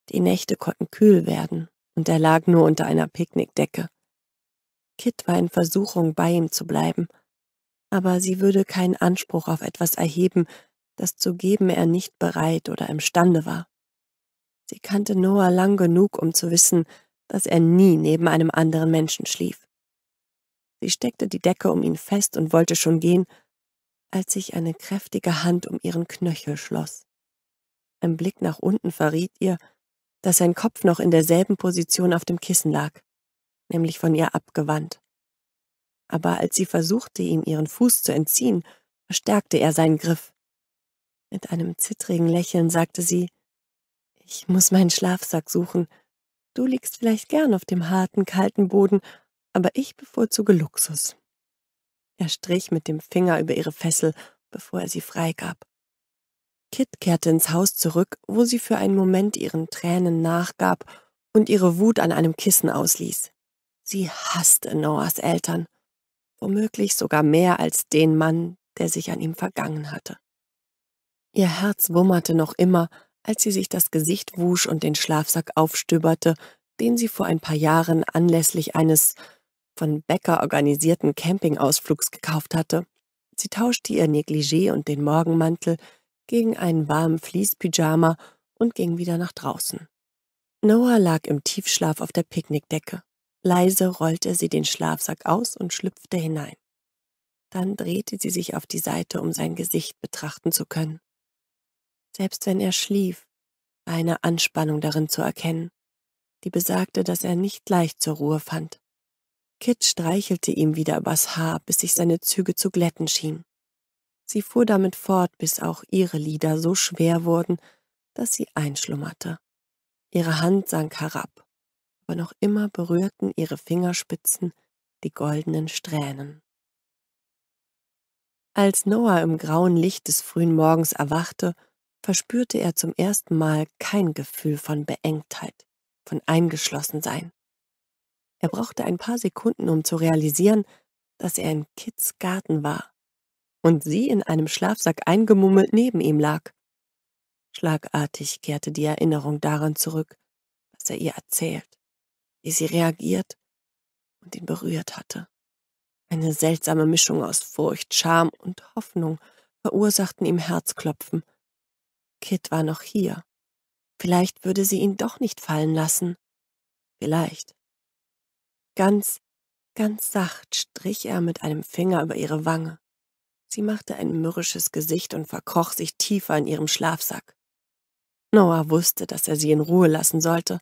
Die Nächte konnten kühl werden, und er lag nur unter einer Picknickdecke. Kit war in Versuchung, bei ihm zu bleiben, aber sie würde keinen Anspruch auf etwas erheben, das zu geben er nicht bereit oder imstande war. Sie kannte Noah lang genug, um zu wissen, dass er nie neben einem anderen Menschen schlief. Sie steckte die Decke um ihn fest und wollte schon gehen, als sich eine kräftige Hand um ihren Knöchel schloss. Ein Blick nach unten verriet ihr, dass sein Kopf noch in derselben Position auf dem Kissen lag, nämlich von ihr abgewandt. Aber als sie versuchte, ihm ihren Fuß zu entziehen, verstärkte er seinen Griff. Mit einem zittrigen Lächeln sagte sie, ich muss meinen Schlafsack suchen. Du liegst vielleicht gern auf dem harten, kalten Boden, aber ich bevorzuge Luxus. Er strich mit dem Finger über ihre Fessel, bevor er sie freigab. Kit kehrte ins Haus zurück, wo sie für einen Moment ihren Tränen nachgab und ihre Wut an einem Kissen ausließ. Sie hasste Noahs Eltern, womöglich sogar mehr als den Mann, der sich an ihm vergangen hatte. Ihr Herz wummerte noch immer, als sie sich das Gesicht wusch und den Schlafsack aufstöberte, den sie vor ein paar Jahren anlässlich eines von Bäcker organisierten Campingausflugs gekauft hatte. Sie tauschte ihr Negligé und den Morgenmantel gegen einen warmen Fließpyjama und ging wieder nach draußen. Noah lag im Tiefschlaf auf der Picknickdecke. Leise rollte sie den Schlafsack aus und schlüpfte hinein. Dann drehte sie sich auf die Seite, um sein Gesicht betrachten zu können selbst wenn er schlief, war eine Anspannung darin zu erkennen, die besagte, dass er nicht leicht zur Ruhe fand. Kit streichelte ihm wieder übers Haar, bis sich seine Züge zu glätten schienen. Sie fuhr damit fort, bis auch ihre Lieder so schwer wurden, dass sie einschlummerte. Ihre Hand sank herab, aber noch immer berührten ihre Fingerspitzen die goldenen Strähnen. Als Noah im grauen Licht des frühen Morgens erwachte verspürte er zum ersten Mal kein Gefühl von Beengtheit, von Eingeschlossensein. Er brauchte ein paar Sekunden, um zu realisieren, dass er in Kits Garten war und sie in einem Schlafsack eingemummelt neben ihm lag. Schlagartig kehrte die Erinnerung daran zurück, was er ihr erzählt, wie sie reagiert und ihn berührt hatte. Eine seltsame Mischung aus Furcht, Scham und Hoffnung verursachten ihm Herzklopfen Kit war noch hier. Vielleicht würde sie ihn doch nicht fallen lassen. Vielleicht. Ganz, ganz sacht strich er mit einem Finger über ihre Wange. Sie machte ein mürrisches Gesicht und verkroch sich tiefer in ihrem Schlafsack. Noah wusste, dass er sie in Ruhe lassen sollte,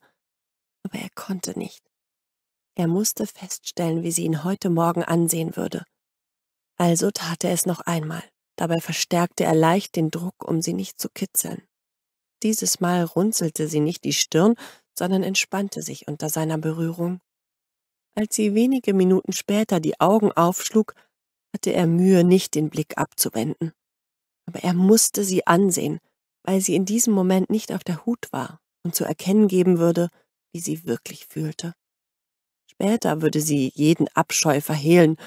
aber er konnte nicht. Er musste feststellen, wie sie ihn heute Morgen ansehen würde. Also tat er es noch einmal. Dabei verstärkte er leicht den Druck, um sie nicht zu kitzeln. Dieses Mal runzelte sie nicht die Stirn, sondern entspannte sich unter seiner Berührung. Als sie wenige Minuten später die Augen aufschlug, hatte er Mühe, nicht den Blick abzuwenden. Aber er musste sie ansehen, weil sie in diesem Moment nicht auf der Hut war und zu erkennen geben würde, wie sie wirklich fühlte. Später würde sie jeden Abscheu verhehlen,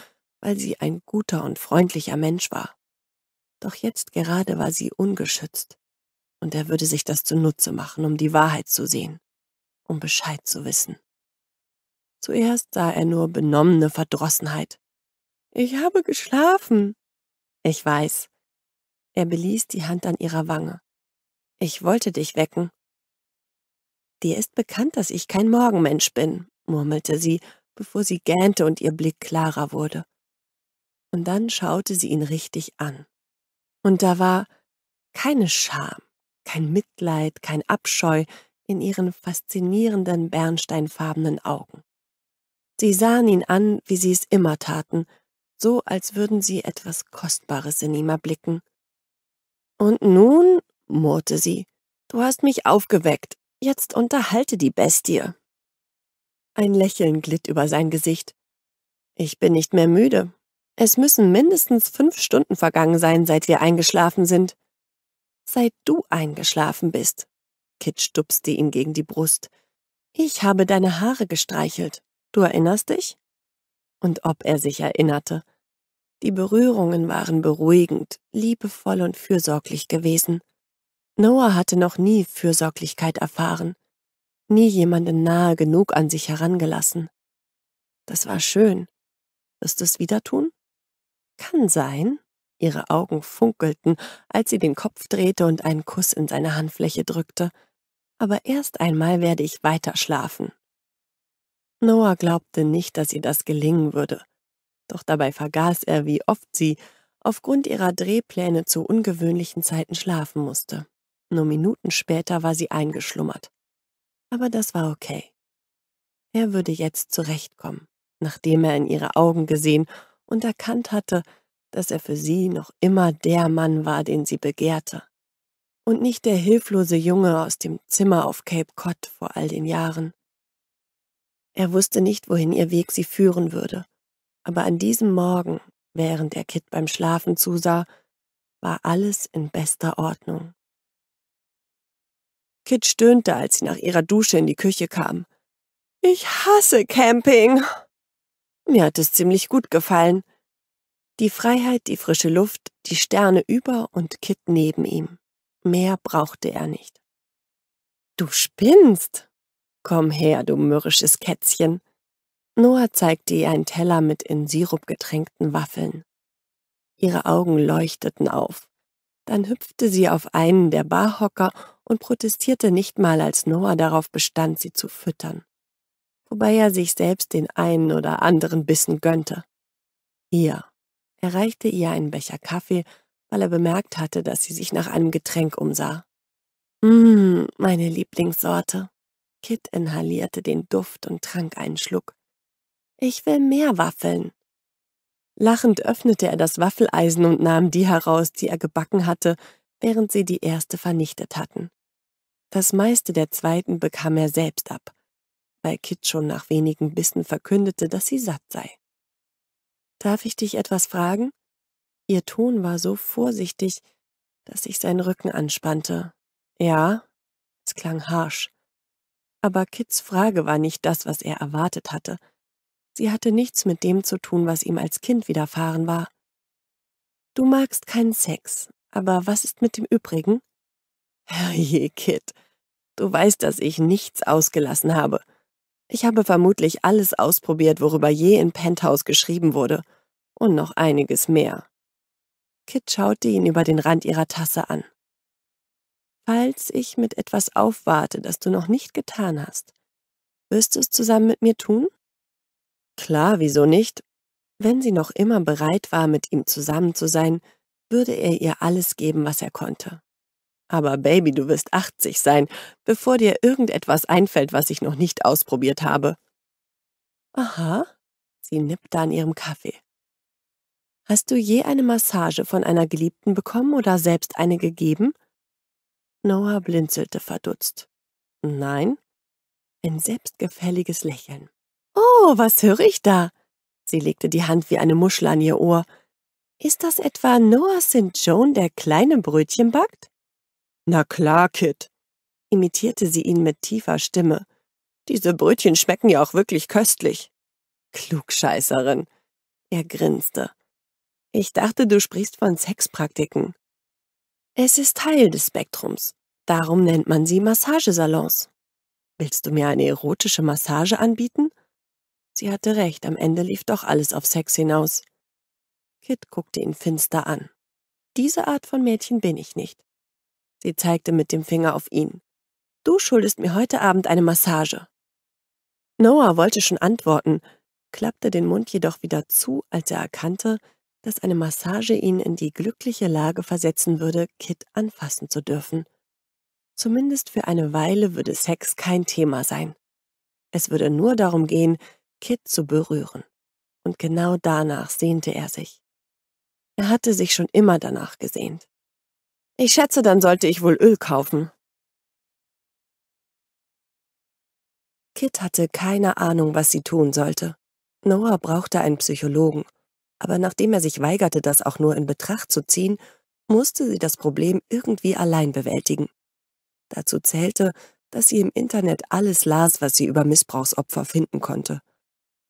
weil sie ein guter und freundlicher Mensch war. Doch jetzt gerade war sie ungeschützt, und er würde sich das zunutze machen, um die Wahrheit zu sehen, um Bescheid zu wissen. Zuerst sah er nur benommene Verdrossenheit. Ich habe geschlafen. Ich weiß. Er beließ die Hand an ihrer Wange. Ich wollte dich wecken. Dir ist bekannt, dass ich kein Morgenmensch bin, murmelte sie, bevor sie gähnte und ihr Blick klarer wurde. Und dann schaute sie ihn richtig an. Und da war keine Scham, kein Mitleid, kein Abscheu in ihren faszinierenden bernsteinfarbenen Augen. Sie sahen ihn an, wie sie es immer taten, so als würden sie etwas Kostbares in ihm erblicken. Und nun, murrte sie, du hast mich aufgeweckt, jetzt unterhalte die Bestie. Ein Lächeln glitt über sein Gesicht. Ich bin nicht mehr müde, es müssen mindestens fünf Stunden vergangen sein, seit wir eingeschlafen sind. Seit du eingeschlafen bist. Kit stupste ihn gegen die Brust. Ich habe deine Haare gestreichelt. Du erinnerst dich? Und ob er sich erinnerte. Die Berührungen waren beruhigend, liebevoll und fürsorglich gewesen. Noah hatte noch nie Fürsorglichkeit erfahren, nie jemanden nahe genug an sich herangelassen. Das war schön. Wirst du es wieder tun? Kann sein. Ihre Augen funkelten, als sie den Kopf drehte und einen Kuss in seine Handfläche drückte. Aber erst einmal werde ich weiter schlafen. Noah glaubte nicht, dass ihr das gelingen würde. Doch dabei vergaß er, wie oft sie aufgrund ihrer Drehpläne zu ungewöhnlichen Zeiten schlafen musste. Nur Minuten später war sie eingeschlummert. Aber das war okay. Er würde jetzt zurechtkommen, nachdem er in ihre Augen gesehen und erkannt hatte, dass er für sie noch immer der Mann war, den sie begehrte. Und nicht der hilflose Junge aus dem Zimmer auf Cape Cod vor all den Jahren. Er wusste nicht, wohin ihr Weg sie führen würde, aber an diesem Morgen, während er Kit beim Schlafen zusah, war alles in bester Ordnung. Kit stöhnte, als sie nach ihrer Dusche in die Küche kam. Ich hasse Camping. Mir hat es ziemlich gut gefallen. Die Freiheit, die frische Luft, die Sterne über und Kit neben ihm. Mehr brauchte er nicht. Du spinnst! Komm her, du mürrisches Kätzchen! Noah zeigte ihr einen Teller mit in Sirup getränkten Waffeln. Ihre Augen leuchteten auf. Dann hüpfte sie auf einen der Barhocker und protestierte nicht mal, als Noah darauf bestand, sie zu füttern wobei er sich selbst den einen oder anderen Bissen gönnte. Hier. Er reichte ihr einen Becher Kaffee, weil er bemerkt hatte, dass sie sich nach einem Getränk umsah. Mmm, meine Lieblingssorte. Kit inhalierte den Duft und trank einen Schluck. Ich will mehr Waffeln. Lachend öffnete er das Waffeleisen und nahm die heraus, die er gebacken hatte, während sie die erste vernichtet hatten. Das meiste der zweiten bekam er selbst ab weil Kit schon nach wenigen Bissen verkündete, dass sie satt sei. Darf ich dich etwas fragen? Ihr Ton war so vorsichtig, dass ich seinen Rücken anspannte. Ja, es klang harsch. Aber Kits Frage war nicht das, was er erwartet hatte. Sie hatte nichts mit dem zu tun, was ihm als Kind widerfahren war. Du magst keinen Sex, aber was ist mit dem übrigen? Herrje, Kit, du weißt, dass ich nichts ausgelassen habe. Ich habe vermutlich alles ausprobiert, worüber je in Penthouse geschrieben wurde. Und noch einiges mehr. Kit schaute ihn über den Rand ihrer Tasse an. Falls ich mit etwas aufwarte, das du noch nicht getan hast, wirst du es zusammen mit mir tun? Klar, wieso nicht? Wenn sie noch immer bereit war, mit ihm zusammen zu sein, würde er ihr alles geben, was er konnte. Aber Baby, du wirst 80 sein, bevor dir irgendetwas einfällt, was ich noch nicht ausprobiert habe. Aha, sie nippte an ihrem Kaffee. Hast du je eine Massage von einer Geliebten bekommen oder selbst eine gegeben? Noah blinzelte verdutzt. Nein. Ein selbstgefälliges Lächeln. Oh, was höre ich da? Sie legte die Hand wie eine Muschel an ihr Ohr. Ist das etwa Noah St. Joan, der kleine Brötchen backt? Na klar, Kit, imitierte sie ihn mit tiefer Stimme. Diese Brötchen schmecken ja auch wirklich köstlich. Klugscheißerin. Er grinste. Ich dachte, du sprichst von Sexpraktiken. Es ist Teil des Spektrums. Darum nennt man sie Massagesalons. Willst du mir eine erotische Massage anbieten? Sie hatte recht, am Ende lief doch alles auf Sex hinaus. Kit guckte ihn finster an. Diese Art von Mädchen bin ich nicht. Sie zeigte mit dem Finger auf ihn. Du schuldest mir heute Abend eine Massage. Noah wollte schon antworten, klappte den Mund jedoch wieder zu, als er erkannte, dass eine Massage ihn in die glückliche Lage versetzen würde, Kit anfassen zu dürfen. Zumindest für eine Weile würde Sex kein Thema sein. Es würde nur darum gehen, Kit zu berühren. Und genau danach sehnte er sich. Er hatte sich schon immer danach gesehnt. Ich schätze, dann sollte ich wohl Öl kaufen. Kit hatte keine Ahnung, was sie tun sollte. Noah brauchte einen Psychologen, aber nachdem er sich weigerte, das auch nur in Betracht zu ziehen, musste sie das Problem irgendwie allein bewältigen. Dazu zählte, dass sie im Internet alles las, was sie über Missbrauchsopfer finden konnte.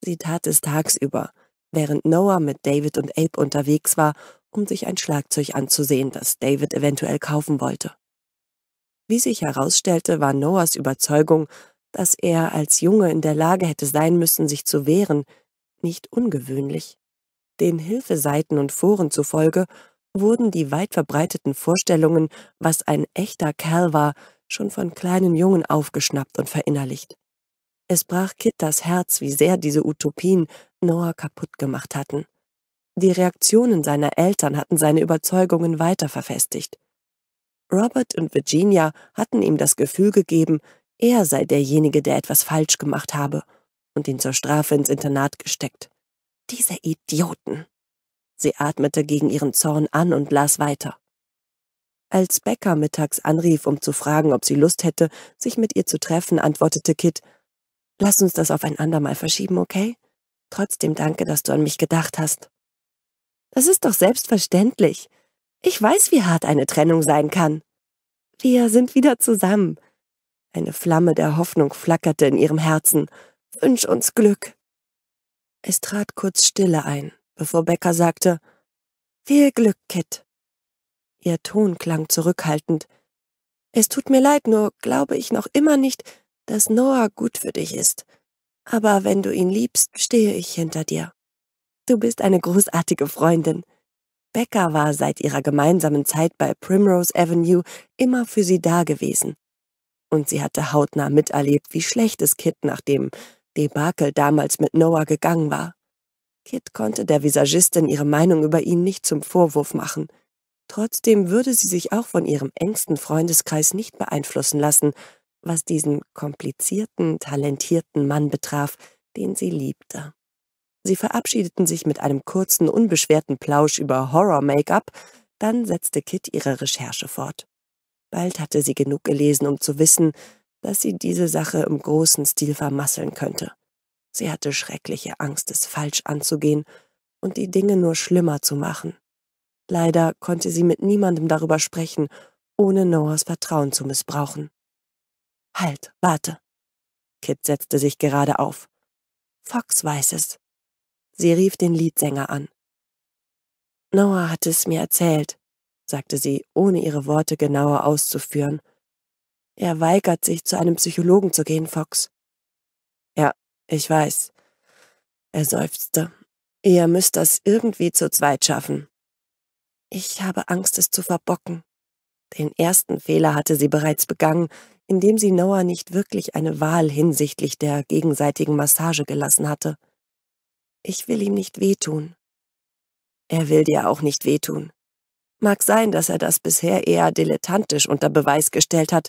Sie tat es tagsüber, während Noah mit David und Abe unterwegs war um sich ein Schlagzeug anzusehen, das David eventuell kaufen wollte. Wie sich herausstellte, war Noahs Überzeugung, dass er als Junge in der Lage hätte sein müssen, sich zu wehren, nicht ungewöhnlich. Den Hilfeseiten und Foren zufolge wurden die weit verbreiteten Vorstellungen, was ein echter Kerl war, schon von kleinen Jungen aufgeschnappt und verinnerlicht. Es brach Kit das Herz, wie sehr diese Utopien Noah kaputt gemacht hatten. Die Reaktionen seiner Eltern hatten seine Überzeugungen weiter verfestigt. Robert und Virginia hatten ihm das Gefühl gegeben, er sei derjenige, der etwas falsch gemacht habe und ihn zur Strafe ins Internat gesteckt. Diese Idioten! Sie atmete gegen ihren Zorn an und las weiter. Als Becker mittags anrief, um zu fragen, ob sie Lust hätte, sich mit ihr zu treffen, antwortete Kit, Lass uns das auf ein andermal verschieben, okay? Trotzdem danke, dass du an mich gedacht hast. Das ist doch selbstverständlich. Ich weiß, wie hart eine Trennung sein kann. Wir sind wieder zusammen. Eine Flamme der Hoffnung flackerte in ihrem Herzen. Wünsch uns Glück. Es trat kurz Stille ein, bevor Becker sagte, Viel Glück, Kit. Ihr Ton klang zurückhaltend. Es tut mir leid, nur glaube ich noch immer nicht, dass Noah gut für dich ist. Aber wenn du ihn liebst, stehe ich hinter dir. Du bist eine großartige Freundin. Becca war seit ihrer gemeinsamen Zeit bei Primrose Avenue immer für sie da gewesen. Und sie hatte hautnah miterlebt, wie schlecht es Kit nach dem Debakel damals mit Noah gegangen war. Kit konnte der Visagistin ihre Meinung über ihn nicht zum Vorwurf machen. Trotzdem würde sie sich auch von ihrem engsten Freundeskreis nicht beeinflussen lassen, was diesen komplizierten, talentierten Mann betraf, den sie liebte. Sie verabschiedeten sich mit einem kurzen, unbeschwerten Plausch über Horror-Make-up, dann setzte Kit ihre Recherche fort. Bald hatte sie genug gelesen, um zu wissen, dass sie diese Sache im großen Stil vermasseln könnte. Sie hatte schreckliche Angst, es falsch anzugehen und die Dinge nur schlimmer zu machen. Leider konnte sie mit niemandem darüber sprechen, ohne Noahs Vertrauen zu missbrauchen. Halt, warte. Kit setzte sich gerade auf. Fox weiß es. Sie rief den Liedsänger an. Noah hat es mir erzählt, sagte sie, ohne ihre Worte genauer auszuführen. Er weigert sich, zu einem Psychologen zu gehen, Fox. Ja, ich weiß. Er seufzte. Ihr müsst das irgendwie zu zweit schaffen. Ich habe Angst, es zu verbocken. Den ersten Fehler hatte sie bereits begangen, indem sie Noah nicht wirklich eine Wahl hinsichtlich der gegenseitigen Massage gelassen hatte. Ich will ihm nicht wehtun. Er will dir auch nicht wehtun. Mag sein, dass er das bisher eher dilettantisch unter Beweis gestellt hat,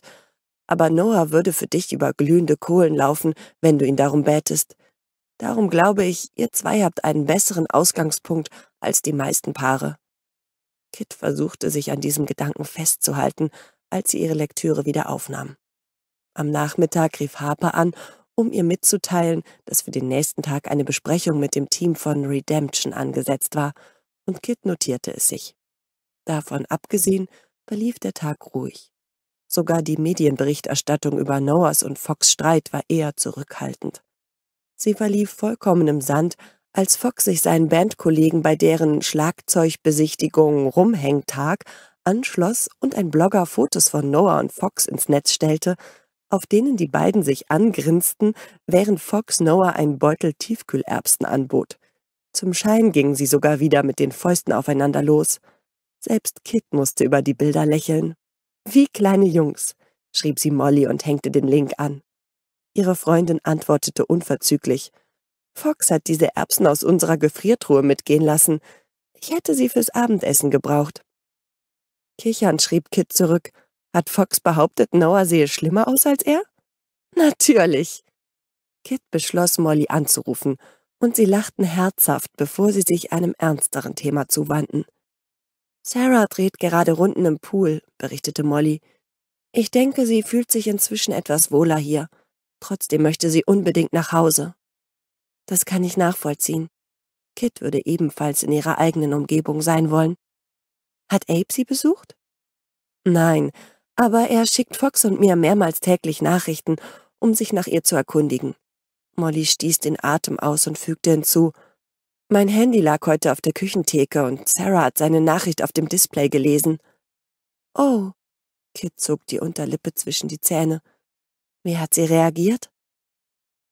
aber Noah würde für dich über glühende Kohlen laufen, wenn du ihn darum bätest. Darum glaube ich, ihr zwei habt einen besseren Ausgangspunkt als die meisten Paare. Kit versuchte sich an diesem Gedanken festzuhalten, als sie ihre Lektüre wieder aufnahm. Am Nachmittag rief Harper an um ihr mitzuteilen, dass für den nächsten Tag eine Besprechung mit dem Team von Redemption angesetzt war, und Kit notierte es sich. Davon abgesehen verlief der Tag ruhig. Sogar die Medienberichterstattung über Noahs und Fox Streit war eher zurückhaltend. Sie verlief vollkommen im Sand, als Fox sich seinen Bandkollegen bei deren Schlagzeugbesichtigung Rumhängtag anschloss und ein Blogger Fotos von Noah und Fox ins Netz stellte, auf denen die beiden sich angrinsten, während Fox Noah einen Beutel Tiefkühlerbsen anbot. Zum Schein gingen sie sogar wieder mit den Fäusten aufeinander los. Selbst Kit musste über die Bilder lächeln. »Wie kleine Jungs«, schrieb sie Molly und hängte den Link an. Ihre Freundin antwortete unverzüglich. »Fox hat diese Erbsen aus unserer Gefriertruhe mitgehen lassen. Ich hätte sie fürs Abendessen gebraucht.« Kichern schrieb Kit zurück. Hat Fox behauptet, Noah sehe schlimmer aus als er? Natürlich. Kit beschloss, Molly anzurufen, und sie lachten herzhaft, bevor sie sich einem ernsteren Thema zuwandten. Sarah dreht gerade Runden im Pool, berichtete Molly. Ich denke, sie fühlt sich inzwischen etwas wohler hier. Trotzdem möchte sie unbedingt nach Hause. Das kann ich nachvollziehen. Kit würde ebenfalls in ihrer eigenen Umgebung sein wollen. Hat Abe sie besucht? Nein, aber er schickt Fox und mir mehrmals täglich Nachrichten, um sich nach ihr zu erkundigen. Molly stieß den Atem aus und fügte hinzu, mein Handy lag heute auf der Küchentheke und Sarah hat seine Nachricht auf dem Display gelesen. Oh, Kit zog die Unterlippe zwischen die Zähne. Wie hat sie reagiert?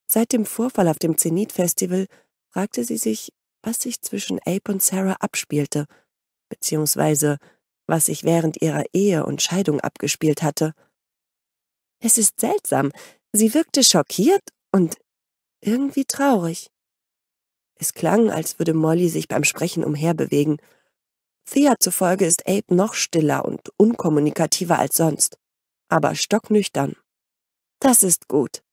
Seit dem Vorfall auf dem zenith festival fragte sie sich, was sich zwischen Abe und Sarah abspielte, beziehungsweise was sich während ihrer Ehe und Scheidung abgespielt hatte. Es ist seltsam, sie wirkte schockiert und irgendwie traurig. Es klang, als würde Molly sich beim Sprechen umherbewegen. Thea zufolge ist Abe noch stiller und unkommunikativer als sonst, aber stocknüchtern. Das ist gut.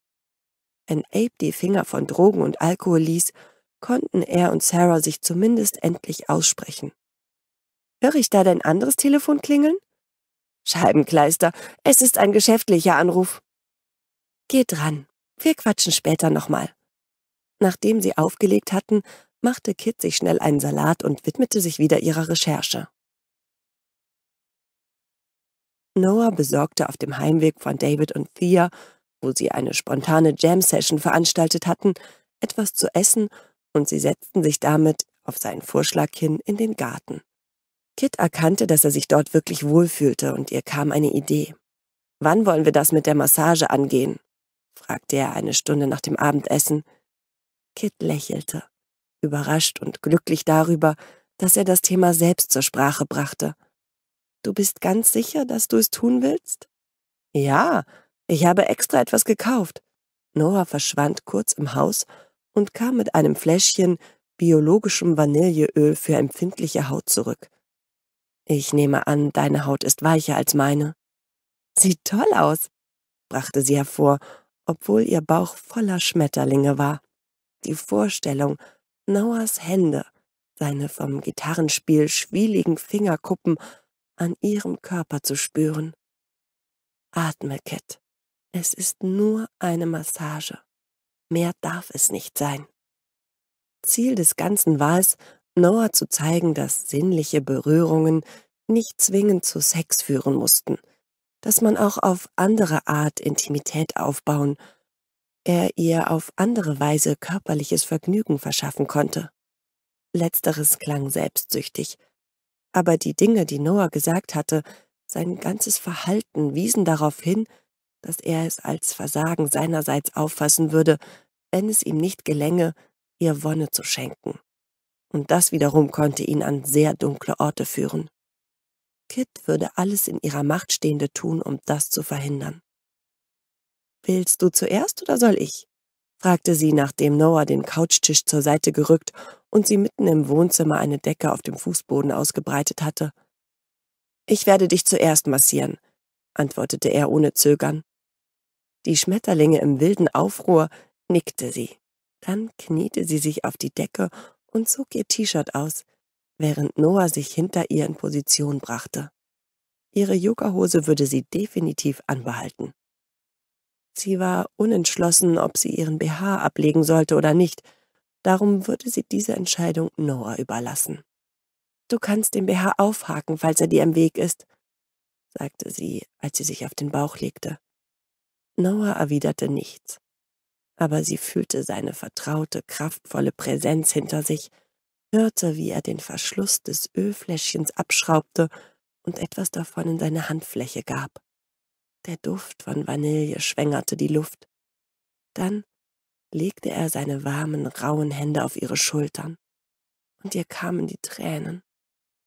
Wenn Abe die Finger von Drogen und Alkohol ließ, konnten er und Sarah sich zumindest endlich aussprechen. Höre ich da dein anderes Telefon klingeln? Scheibenkleister, es ist ein geschäftlicher Anruf. Geh dran, wir quatschen später nochmal. Nachdem sie aufgelegt hatten, machte Kit sich schnell einen Salat und widmete sich wieder ihrer Recherche. Noah besorgte auf dem Heimweg von David und Thea, wo sie eine spontane Jam-Session veranstaltet hatten, etwas zu essen und sie setzten sich damit, auf seinen Vorschlag hin, in den Garten. Kit erkannte, dass er sich dort wirklich wohlfühlte und ihr kam eine Idee. Wann wollen wir das mit der Massage angehen? fragte er eine Stunde nach dem Abendessen. Kit lächelte, überrascht und glücklich darüber, dass er das Thema selbst zur Sprache brachte. Du bist ganz sicher, dass du es tun willst? Ja, ich habe extra etwas gekauft. Noah verschwand kurz im Haus und kam mit einem Fläschchen biologischem Vanilleöl für empfindliche Haut zurück. Ich nehme an, deine Haut ist weicher als meine. Sieht toll aus, brachte sie hervor, obwohl ihr Bauch voller Schmetterlinge war. Die Vorstellung, Noahs Hände, seine vom Gitarrenspiel schwieligen Fingerkuppen an ihrem Körper zu spüren. Atme, Kit. Es ist nur eine Massage. Mehr darf es nicht sein. Ziel des Ganzen war es, Noah zu zeigen, dass sinnliche Berührungen nicht zwingend zu Sex führen mussten, dass man auch auf andere Art Intimität aufbauen, er ihr auf andere Weise körperliches Vergnügen verschaffen konnte. Letzteres klang selbstsüchtig, aber die Dinge, die Noah gesagt hatte, sein ganzes Verhalten wiesen darauf hin, dass er es als Versagen seinerseits auffassen würde, wenn es ihm nicht gelänge, ihr Wonne zu schenken und das wiederum konnte ihn an sehr dunkle Orte führen. Kit würde alles in ihrer Macht Stehende tun, um das zu verhindern. Willst du zuerst oder soll ich? fragte sie, nachdem Noah den Couchtisch zur Seite gerückt und sie mitten im Wohnzimmer eine Decke auf dem Fußboden ausgebreitet hatte. Ich werde dich zuerst massieren, antwortete er ohne Zögern. Die Schmetterlinge im wilden Aufruhr nickte sie. Dann kniete sie sich auf die Decke und zog ihr T-Shirt aus, während Noah sich hinter ihr in Position brachte. Ihre Yogahose würde sie definitiv anbehalten. Sie war unentschlossen, ob sie ihren BH ablegen sollte oder nicht, darum würde sie diese Entscheidung Noah überlassen. Du kannst den BH aufhaken, falls er dir im Weg ist, sagte sie, als sie sich auf den Bauch legte. Noah erwiderte nichts aber sie fühlte seine vertraute, kraftvolle Präsenz hinter sich, hörte, wie er den Verschluss des Ölfläschchens abschraubte und etwas davon in seine Handfläche gab. Der Duft von Vanille schwängerte die Luft. Dann legte er seine warmen, rauen Hände auf ihre Schultern. Und ihr kamen die Tränen.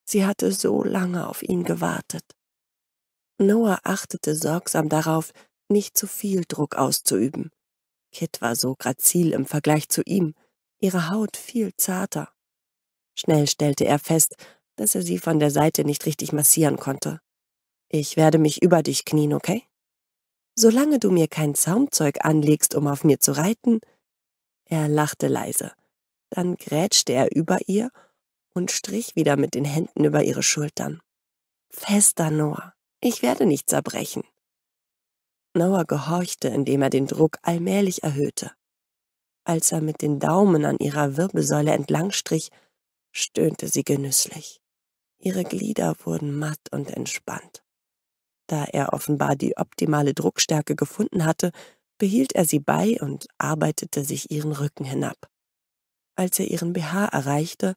Sie hatte so lange auf ihn gewartet. Noah achtete sorgsam darauf, nicht zu viel Druck auszuüben. Kit war so grazil im Vergleich zu ihm, ihre Haut viel zarter. Schnell stellte er fest, dass er sie von der Seite nicht richtig massieren konnte. Ich werde mich über dich knien, okay? Solange du mir kein Zaumzeug anlegst, um auf mir zu reiten. Er lachte leise. Dann grätschte er über ihr und strich wieder mit den Händen über ihre Schultern. Fester, Noah. Ich werde nicht zerbrechen. Nauer gehorchte, indem er den Druck allmählich erhöhte. Als er mit den Daumen an ihrer Wirbelsäule entlangstrich, stöhnte sie genüsslich. Ihre Glieder wurden matt und entspannt. Da er offenbar die optimale Druckstärke gefunden hatte, behielt er sie bei und arbeitete sich ihren Rücken hinab. Als er ihren BH erreichte,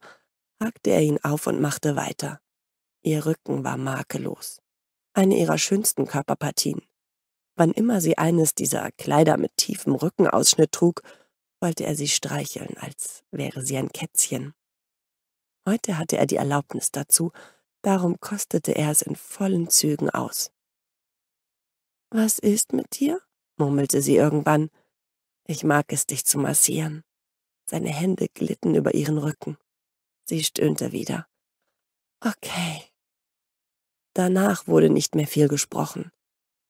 hakte er ihn auf und machte weiter. Ihr Rücken war makellos. Eine ihrer schönsten Körperpartien. Wann immer sie eines dieser Kleider mit tiefem Rückenausschnitt trug, wollte er sie streicheln, als wäre sie ein Kätzchen. Heute hatte er die Erlaubnis dazu, darum kostete er es in vollen Zügen aus. Was ist mit dir? murmelte sie irgendwann. Ich mag es, dich zu massieren. Seine Hände glitten über ihren Rücken. Sie stöhnte wieder. Okay. Danach wurde nicht mehr viel gesprochen.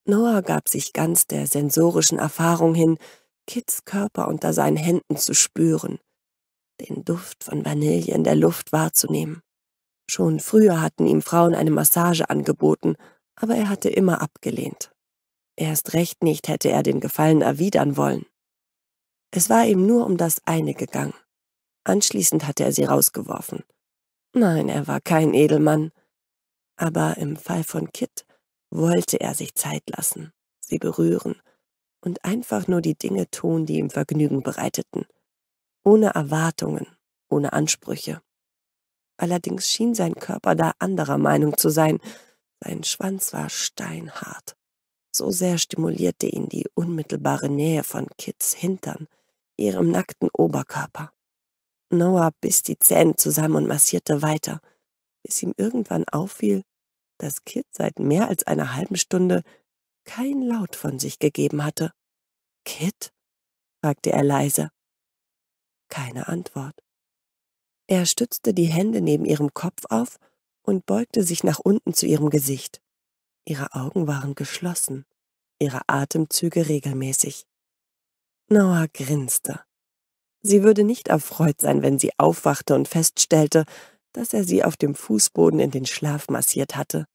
Noah gab sich ganz der sensorischen Erfahrung hin, Kids Körper unter seinen Händen zu spüren, den Duft von Vanille in der Luft wahrzunehmen. Schon früher hatten ihm Frauen eine Massage angeboten, aber er hatte immer abgelehnt. Erst recht nicht hätte er den Gefallen erwidern wollen. Es war ihm nur um das eine gegangen. Anschließend hatte er sie rausgeworfen. Nein, er war kein Edelmann. Aber im Fall von Kit wollte er sich Zeit lassen, sie berühren und einfach nur die Dinge tun, die ihm Vergnügen bereiteten, ohne Erwartungen, ohne Ansprüche. Allerdings schien sein Körper da anderer Meinung zu sein, sein Schwanz war steinhart. So sehr stimulierte ihn die unmittelbare Nähe von Kits Hintern, ihrem nackten Oberkörper. Noah biss die Zähne zusammen und massierte weiter, bis ihm irgendwann auffiel, dass Kit seit mehr als einer halben Stunde kein Laut von sich gegeben hatte. Kit? fragte er leise. Keine Antwort. Er stützte die Hände neben ihrem Kopf auf und beugte sich nach unten zu ihrem Gesicht. Ihre Augen waren geschlossen, ihre Atemzüge regelmäßig. Noah grinste. Sie würde nicht erfreut sein, wenn sie aufwachte und feststellte, dass er sie auf dem Fußboden in den Schlaf massiert hatte,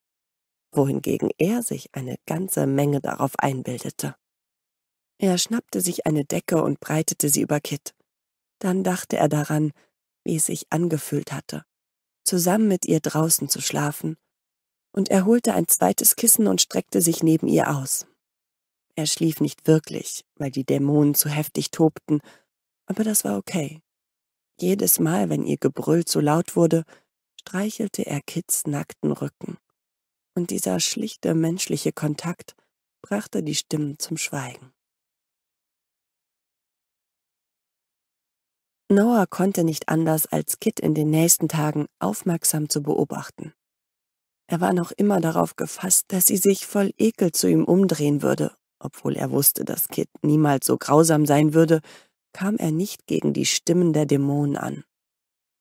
wohingegen er sich eine ganze Menge darauf einbildete. Er schnappte sich eine Decke und breitete sie über Kit. Dann dachte er daran, wie es sich angefühlt hatte, zusammen mit ihr draußen zu schlafen, und er holte ein zweites Kissen und streckte sich neben ihr aus. Er schlief nicht wirklich, weil die Dämonen zu heftig tobten, aber das war okay. Jedes Mal, wenn ihr Gebrüll zu laut wurde, streichelte er Kits nackten Rücken. Und dieser schlichte menschliche Kontakt brachte die Stimmen zum Schweigen. Noah konnte nicht anders, als Kit in den nächsten Tagen aufmerksam zu beobachten. Er war noch immer darauf gefasst, dass sie sich voll Ekel zu ihm umdrehen würde, obwohl er wusste, dass Kit niemals so grausam sein würde kam er nicht gegen die Stimmen der Dämonen an.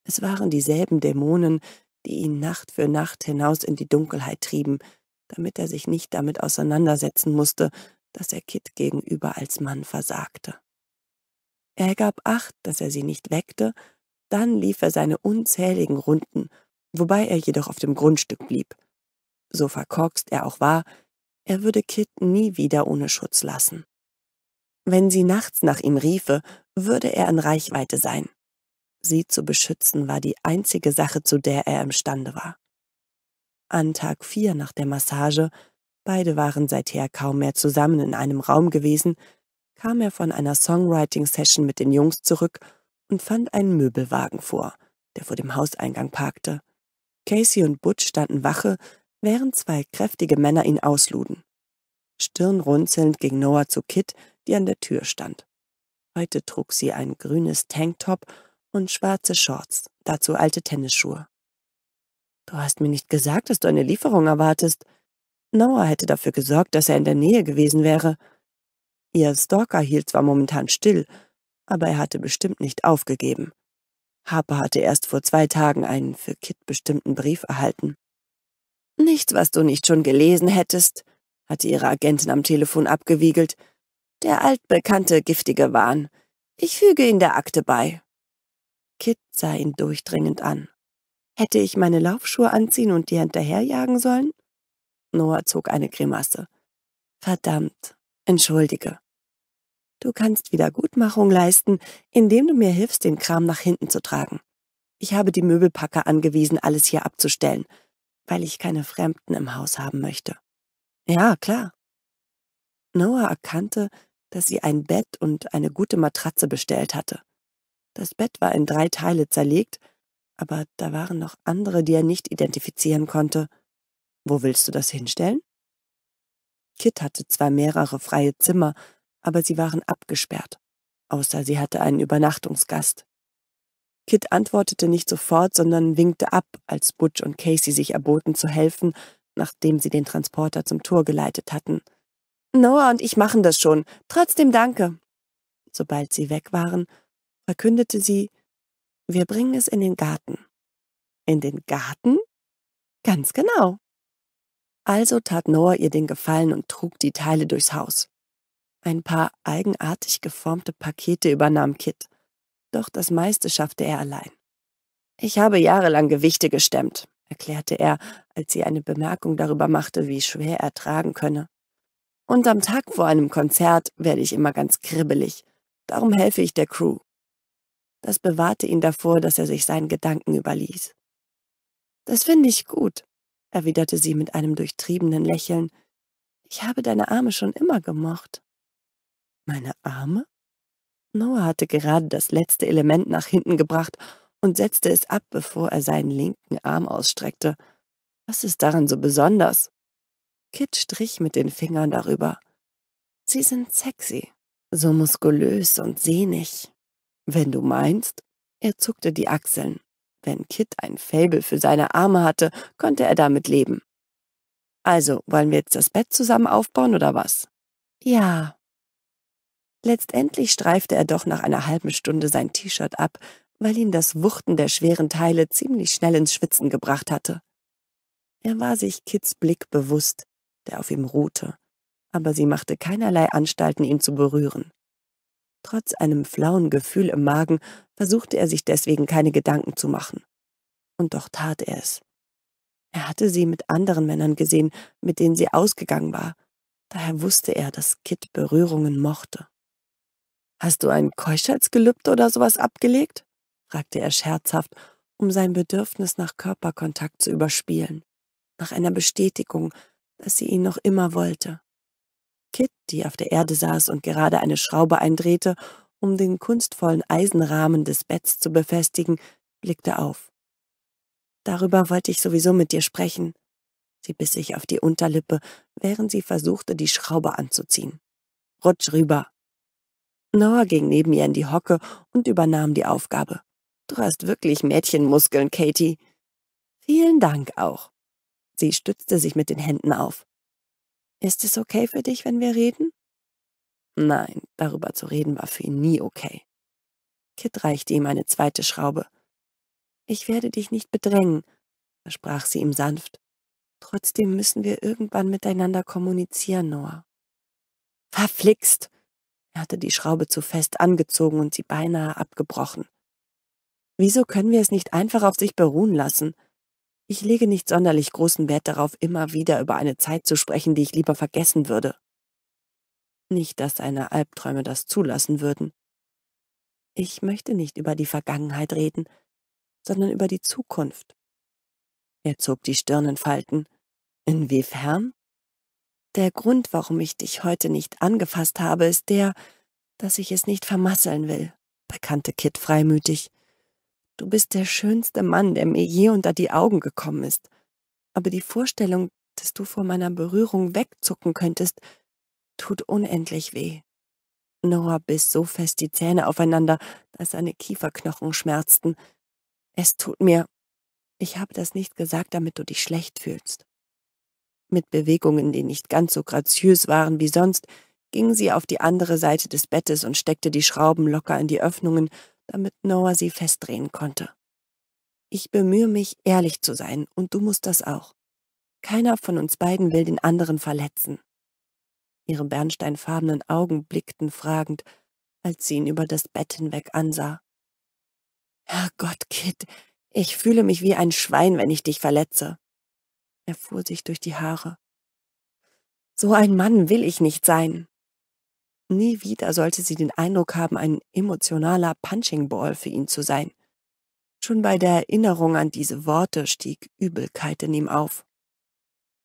Es waren dieselben Dämonen, die ihn Nacht für Nacht hinaus in die Dunkelheit trieben, damit er sich nicht damit auseinandersetzen musste, dass er Kit gegenüber als Mann versagte. Er gab Acht, dass er sie nicht weckte, dann lief er seine unzähligen Runden, wobei er jedoch auf dem Grundstück blieb. So verkorkst er auch war, er würde Kit nie wieder ohne Schutz lassen. Wenn sie nachts nach ihm riefe würde er in Reichweite sein. Sie zu beschützen war die einzige Sache, zu der er imstande war. An Tag vier nach der Massage, beide waren seither kaum mehr zusammen in einem Raum gewesen, kam er von einer Songwriting-Session mit den Jungs zurück und fand einen Möbelwagen vor, der vor dem Hauseingang parkte. Casey und Butch standen Wache, während zwei kräftige Männer ihn ausluden. Stirnrunzelnd ging Noah zu Kit, die an der Tür stand. Heute trug sie ein grünes Tanktop und schwarze Shorts, dazu alte Tennisschuhe. Du hast mir nicht gesagt, dass du eine Lieferung erwartest. Noah hätte dafür gesorgt, dass er in der Nähe gewesen wäre. Ihr Stalker hielt zwar momentan still, aber er hatte bestimmt nicht aufgegeben. Harper hatte erst vor zwei Tagen einen für Kit bestimmten Brief erhalten. Nichts, was du nicht schon gelesen hättest, hatte ihre Agentin am Telefon abgewiegelt. Der altbekannte giftige Wahn. Ich füge ihn der Akte bei. Kit sah ihn durchdringend an. Hätte ich meine Laufschuhe anziehen und dir hinterherjagen sollen? Noah zog eine Grimasse. Verdammt, entschuldige. Du kannst Wiedergutmachung leisten, indem du mir hilfst, den Kram nach hinten zu tragen. Ich habe die Möbelpacker angewiesen, alles hier abzustellen, weil ich keine Fremden im Haus haben möchte. Ja, klar. Noah erkannte, dass sie ein Bett und eine gute Matratze bestellt hatte. Das Bett war in drei Teile zerlegt, aber da waren noch andere, die er nicht identifizieren konnte. Wo willst du das hinstellen? Kit hatte zwar mehrere freie Zimmer, aber sie waren abgesperrt, außer sie hatte einen Übernachtungsgast. Kit antwortete nicht sofort, sondern winkte ab, als Butch und Casey sich erboten zu helfen, nachdem sie den Transporter zum Tor geleitet hatten. Noah und ich machen das schon. Trotzdem danke. Sobald sie weg waren, verkündete sie, wir bringen es in den Garten. In den Garten? Ganz genau. Also tat Noah ihr den Gefallen und trug die Teile durchs Haus. Ein paar eigenartig geformte Pakete übernahm Kit, doch das meiste schaffte er allein. Ich habe jahrelang Gewichte gestemmt, erklärte er, als sie eine Bemerkung darüber machte, wie schwer er tragen könne. Und am Tag vor einem Konzert werde ich immer ganz kribbelig. Darum helfe ich der Crew. Das bewahrte ihn davor, dass er sich seinen Gedanken überließ. Das finde ich gut, erwiderte sie mit einem durchtriebenen Lächeln. Ich habe deine Arme schon immer gemocht. Meine Arme? Noah hatte gerade das letzte Element nach hinten gebracht und setzte es ab, bevor er seinen linken Arm ausstreckte. Was ist daran so besonders? Kit strich mit den Fingern darüber. Sie sind sexy, so muskulös und sehnig. Wenn du meinst, er zuckte die Achseln. Wenn Kit ein Fabel für seine Arme hatte, konnte er damit leben. Also, wollen wir jetzt das Bett zusammen aufbauen oder was? Ja. Letztendlich streifte er doch nach einer halben Stunde sein T-Shirt ab, weil ihn das Wuchten der schweren Teile ziemlich schnell ins Schwitzen gebracht hatte. Er war sich Kits Blick bewusst, der auf ihm ruhte, aber sie machte keinerlei Anstalten, ihn zu berühren. Trotz einem flauen Gefühl im Magen versuchte er sich deswegen keine Gedanken zu machen. Und doch tat er es. Er hatte sie mit anderen Männern gesehen, mit denen sie ausgegangen war. Daher wusste er, dass Kit Berührungen mochte. Hast du ein Keuschheitsgelübde oder sowas abgelegt? fragte er scherzhaft, um sein Bedürfnis nach Körperkontakt zu überspielen, nach einer Bestätigung, dass sie ihn noch immer wollte. Kit, die auf der Erde saß und gerade eine Schraube eindrehte, um den kunstvollen Eisenrahmen des Betts zu befestigen, blickte auf. Darüber wollte ich sowieso mit dir sprechen. Sie biss sich auf die Unterlippe, während sie versuchte, die Schraube anzuziehen. Rutsch rüber. Noah ging neben ihr in die Hocke und übernahm die Aufgabe. Du hast wirklich Mädchenmuskeln, Katie. Vielen Dank auch. Sie stützte sich mit den Händen auf. Ist es okay für dich, wenn wir reden? Nein, darüber zu reden war für ihn nie okay. Kit reichte ihm eine zweite Schraube. Ich werde dich nicht bedrängen, versprach sie ihm sanft. Trotzdem müssen wir irgendwann miteinander kommunizieren, Noah. Verflixt! Er hatte die Schraube zu fest angezogen und sie beinahe abgebrochen. Wieso können wir es nicht einfach auf sich beruhen lassen? Ich lege nicht sonderlich großen Wert darauf, immer wieder über eine Zeit zu sprechen, die ich lieber vergessen würde. Nicht, dass deine Albträume das zulassen würden. Ich möchte nicht über die Vergangenheit reden, sondern über die Zukunft. Er zog die Stirn in Falten. Inwiefern? Der Grund, warum ich dich heute nicht angefasst habe, ist der, dass ich es nicht vermasseln will, bekannte Kit freimütig. Du bist der schönste Mann, der mir je unter die Augen gekommen ist. Aber die Vorstellung, dass du vor meiner Berührung wegzucken könntest, tut unendlich weh. Noah biss so fest die Zähne aufeinander, dass seine Kieferknochen schmerzten. Es tut mir. Ich habe das nicht gesagt, damit du dich schlecht fühlst. Mit Bewegungen, die nicht ganz so graziös waren wie sonst, ging sie auf die andere Seite des Bettes und steckte die Schrauben locker in die Öffnungen damit Noah sie festdrehen konnte. Ich bemühe mich, ehrlich zu sein, und du musst das auch. Keiner von uns beiden will den anderen verletzen. Ihre bernsteinfarbenen Augen blickten fragend, als sie ihn über das Bett hinweg ansah. Herrgott, Kid, ich fühle mich wie ein Schwein, wenn ich dich verletze. Er fuhr sich durch die Haare. So ein Mann will ich nicht sein. Nie wieder sollte sie den Eindruck haben, ein emotionaler Punching Ball für ihn zu sein. Schon bei der Erinnerung an diese Worte stieg Übelkeit in ihm auf.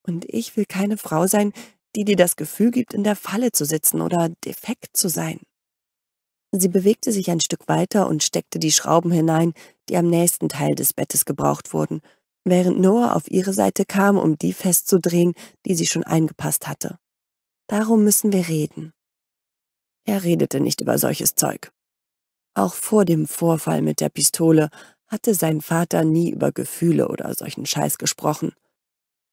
Und ich will keine Frau sein, die dir das Gefühl gibt, in der Falle zu sitzen oder defekt zu sein. Sie bewegte sich ein Stück weiter und steckte die Schrauben hinein, die am nächsten Teil des Bettes gebraucht wurden, während Noah auf ihre Seite kam, um die festzudrehen, die sie schon eingepasst hatte. Darum müssen wir reden. Er redete nicht über solches Zeug. Auch vor dem Vorfall mit der Pistole hatte sein Vater nie über Gefühle oder solchen Scheiß gesprochen.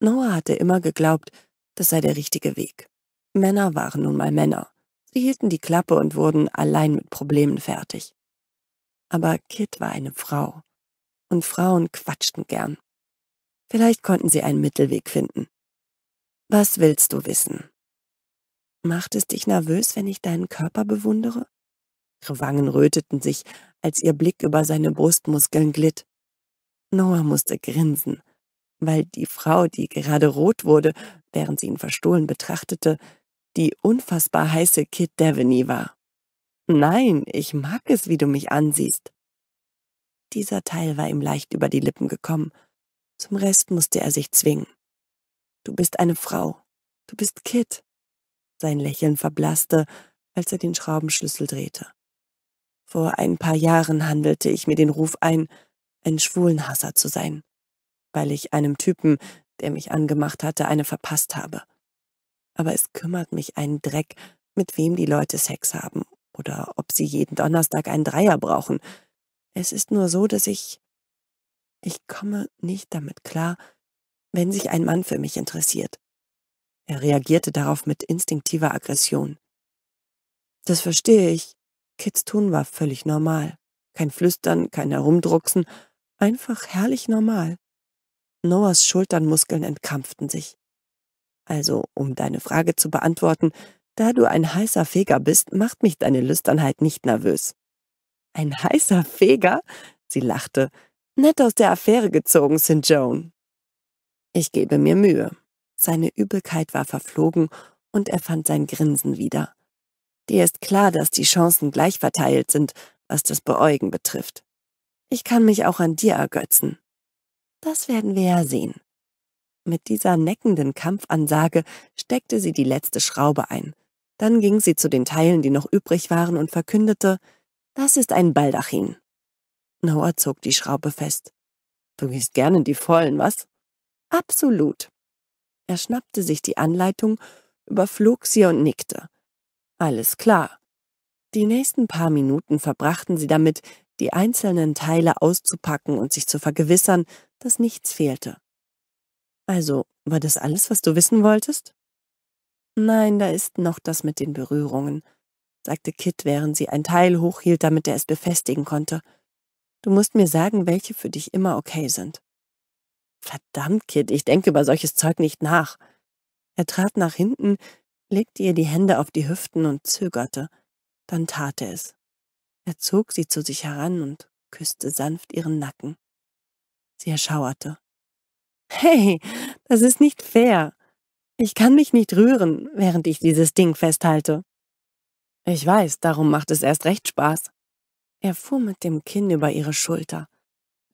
Noah hatte immer geglaubt, das sei der richtige Weg. Männer waren nun mal Männer. Sie hielten die Klappe und wurden allein mit Problemen fertig. Aber Kit war eine Frau. Und Frauen quatschten gern. Vielleicht konnten sie einen Mittelweg finden. Was willst du wissen? Macht es dich nervös, wenn ich deinen Körper bewundere? Ihre Wangen röteten sich, als ihr Blick über seine Brustmuskeln glitt. Noah musste grinsen, weil die Frau, die gerade rot wurde, während sie ihn verstohlen betrachtete, die unfassbar heiße Kit Devaney war. Nein, ich mag es, wie du mich ansiehst. Dieser Teil war ihm leicht über die Lippen gekommen. Zum Rest musste er sich zwingen. Du bist eine Frau. Du bist Kit. Sein Lächeln verblasste, als er den Schraubenschlüssel drehte. Vor ein paar Jahren handelte ich mir den Ruf ein, ein Schwulenhasser zu sein, weil ich einem Typen, der mich angemacht hatte, eine verpasst habe. Aber es kümmert mich einen Dreck, mit wem die Leute Sex haben oder ob sie jeden Donnerstag einen Dreier brauchen. Es ist nur so, dass ich... Ich komme nicht damit klar, wenn sich ein Mann für mich interessiert. Er reagierte darauf mit instinktiver Aggression. Das verstehe ich. Kids Tun war völlig normal. Kein Flüstern, kein Herumdrucksen, einfach herrlich normal. Noahs Schulternmuskeln entkrampften sich. Also, um deine Frage zu beantworten, da du ein heißer Feger bist, macht mich deine Lüsternheit nicht nervös. Ein heißer Feger? Sie lachte. Nett aus der Affäre gezogen, St. Joan. Ich gebe mir Mühe. Seine Übelkeit war verflogen und er fand sein Grinsen wieder. Dir ist klar, dass die Chancen gleich verteilt sind, was das Beäugen betrifft. Ich kann mich auch an dir ergötzen. Das werden wir ja sehen. Mit dieser neckenden Kampfansage steckte sie die letzte Schraube ein. Dann ging sie zu den Teilen, die noch übrig waren, und verkündete, das ist ein Baldachin. Noah zog die Schraube fest. Du gehst gern in die Vollen, was? Absolut. Er schnappte sich die Anleitung, überflog sie und nickte. Alles klar. Die nächsten paar Minuten verbrachten sie damit, die einzelnen Teile auszupacken und sich zu vergewissern, dass nichts fehlte. Also, war das alles, was du wissen wolltest? Nein, da ist noch das mit den Berührungen, sagte Kit, während sie ein Teil hochhielt, damit er es befestigen konnte. Du musst mir sagen, welche für dich immer okay sind. Verdammt, Kid, ich denke über solches Zeug nicht nach. Er trat nach hinten, legte ihr die Hände auf die Hüften und zögerte. Dann tat er es. Er zog sie zu sich heran und küsste sanft ihren Nacken. Sie erschauerte. Hey, das ist nicht fair. Ich kann mich nicht rühren, während ich dieses Ding festhalte. Ich weiß, darum macht es erst recht Spaß. Er fuhr mit dem Kinn über ihre Schulter.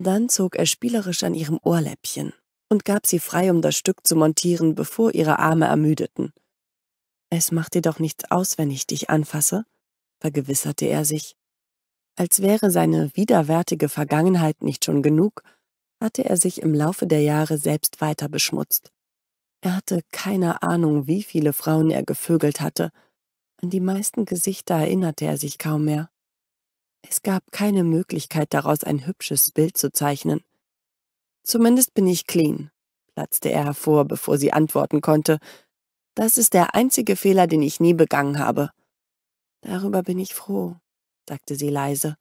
Dann zog er spielerisch an ihrem Ohrläppchen und gab sie frei, um das Stück zu montieren, bevor ihre Arme ermüdeten. Es macht dir doch nichts aus, wenn ich dich anfasse, vergewisserte er sich. Als wäre seine widerwärtige Vergangenheit nicht schon genug, hatte er sich im Laufe der Jahre selbst weiter beschmutzt. Er hatte keine Ahnung, wie viele Frauen er gevögelt hatte. An die meisten Gesichter erinnerte er sich kaum mehr. Es gab keine Möglichkeit daraus ein hübsches Bild zu zeichnen. Zumindest bin ich clean, platzte er hervor, bevor sie antworten konnte. Das ist der einzige Fehler, den ich nie begangen habe. Darüber bin ich froh, sagte sie leise.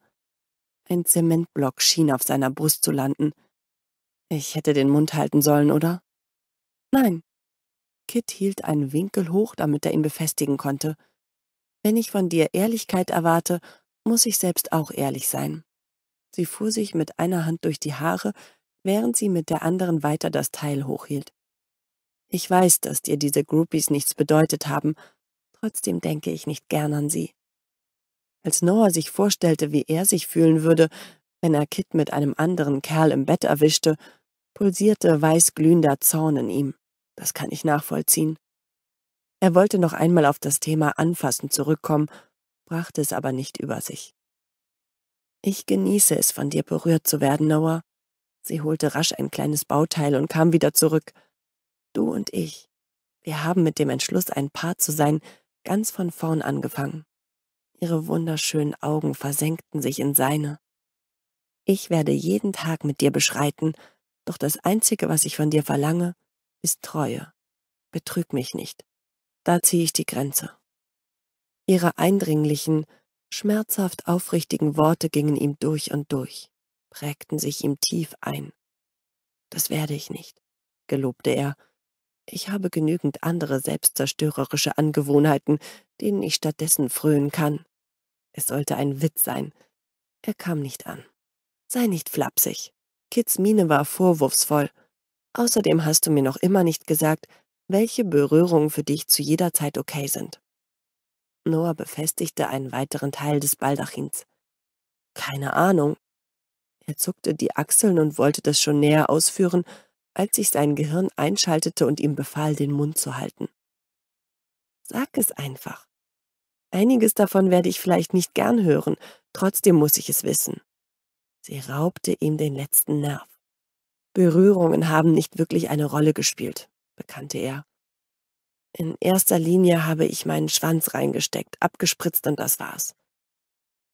Ein Zementblock schien auf seiner Brust zu landen. Ich hätte den Mund halten sollen, oder? Nein. Kit hielt einen Winkel hoch, damit er ihn befestigen konnte. Wenn ich von dir Ehrlichkeit erwarte muss ich selbst auch ehrlich sein. Sie fuhr sich mit einer Hand durch die Haare, während sie mit der anderen weiter das Teil hochhielt. Ich weiß, dass dir diese Groupies nichts bedeutet haben, trotzdem denke ich nicht gern an sie. Als Noah sich vorstellte, wie er sich fühlen würde, wenn er Kit mit einem anderen Kerl im Bett erwischte, pulsierte weißglühender Zorn in ihm. Das kann ich nachvollziehen. Er wollte noch einmal auf das Thema Anfassen zurückkommen brachte es aber nicht über sich. Ich genieße es, von dir berührt zu werden, Noah. Sie holte rasch ein kleines Bauteil und kam wieder zurück. Du und ich, wir haben mit dem Entschluss, ein Paar zu sein, ganz von vorn angefangen. Ihre wunderschönen Augen versenkten sich in seine. Ich werde jeden Tag mit dir beschreiten, doch das Einzige, was ich von dir verlange, ist Treue. Betrüg mich nicht. Da ziehe ich die Grenze. Ihre eindringlichen, schmerzhaft aufrichtigen Worte gingen ihm durch und durch, prägten sich ihm tief ein. Das werde ich nicht, gelobte er. Ich habe genügend andere selbstzerstörerische Angewohnheiten, denen ich stattdessen fröhen kann. Es sollte ein Witz sein. Er kam nicht an. Sei nicht flapsig. Kits Miene war vorwurfsvoll. Außerdem hast du mir noch immer nicht gesagt, welche Berührungen für dich zu jeder Zeit okay sind. Noah befestigte einen weiteren Teil des Baldachins. Keine Ahnung. Er zuckte die Achseln und wollte das schon näher ausführen, als sich sein Gehirn einschaltete und ihm befahl, den Mund zu halten. Sag es einfach. Einiges davon werde ich vielleicht nicht gern hören, trotzdem muss ich es wissen. Sie raubte ihm den letzten Nerv. Berührungen haben nicht wirklich eine Rolle gespielt, bekannte er. In erster Linie habe ich meinen Schwanz reingesteckt, abgespritzt und das war's.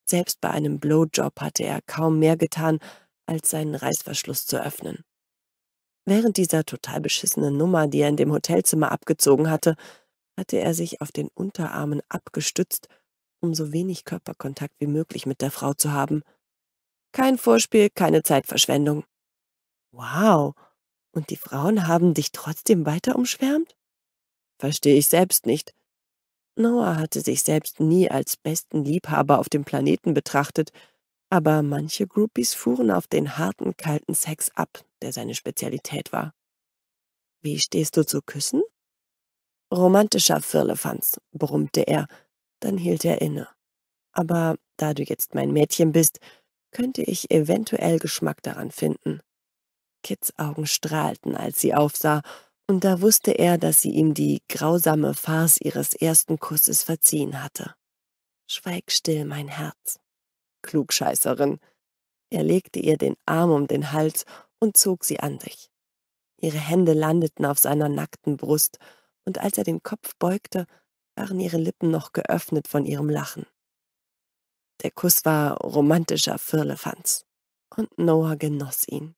Selbst bei einem Blowjob hatte er kaum mehr getan, als seinen Reißverschluss zu öffnen. Während dieser total beschissenen Nummer, die er in dem Hotelzimmer abgezogen hatte, hatte er sich auf den Unterarmen abgestützt, um so wenig Körperkontakt wie möglich mit der Frau zu haben. Kein Vorspiel, keine Zeitverschwendung. Wow, und die Frauen haben dich trotzdem weiter umschwärmt? Verstehe ich selbst nicht. Noah hatte sich selbst nie als besten Liebhaber auf dem Planeten betrachtet, aber manche Groupies fuhren auf den harten, kalten Sex ab, der seine Spezialität war. Wie stehst du zu Küssen? Romantischer Firlefanz, brummte er, dann hielt er inne. Aber da du jetzt mein Mädchen bist, könnte ich eventuell Geschmack daran finden. Kits Augen strahlten, als sie aufsah, und da wusste er, dass sie ihm die grausame Farce ihres ersten Kusses verziehen hatte. Schweig still, mein Herz. Klugscheißerin. Er legte ihr den Arm um den Hals und zog sie an sich. Ihre Hände landeten auf seiner nackten Brust, und als er den Kopf beugte, waren ihre Lippen noch geöffnet von ihrem Lachen. Der Kuss war romantischer Firlefanz, und Noah genoss ihn.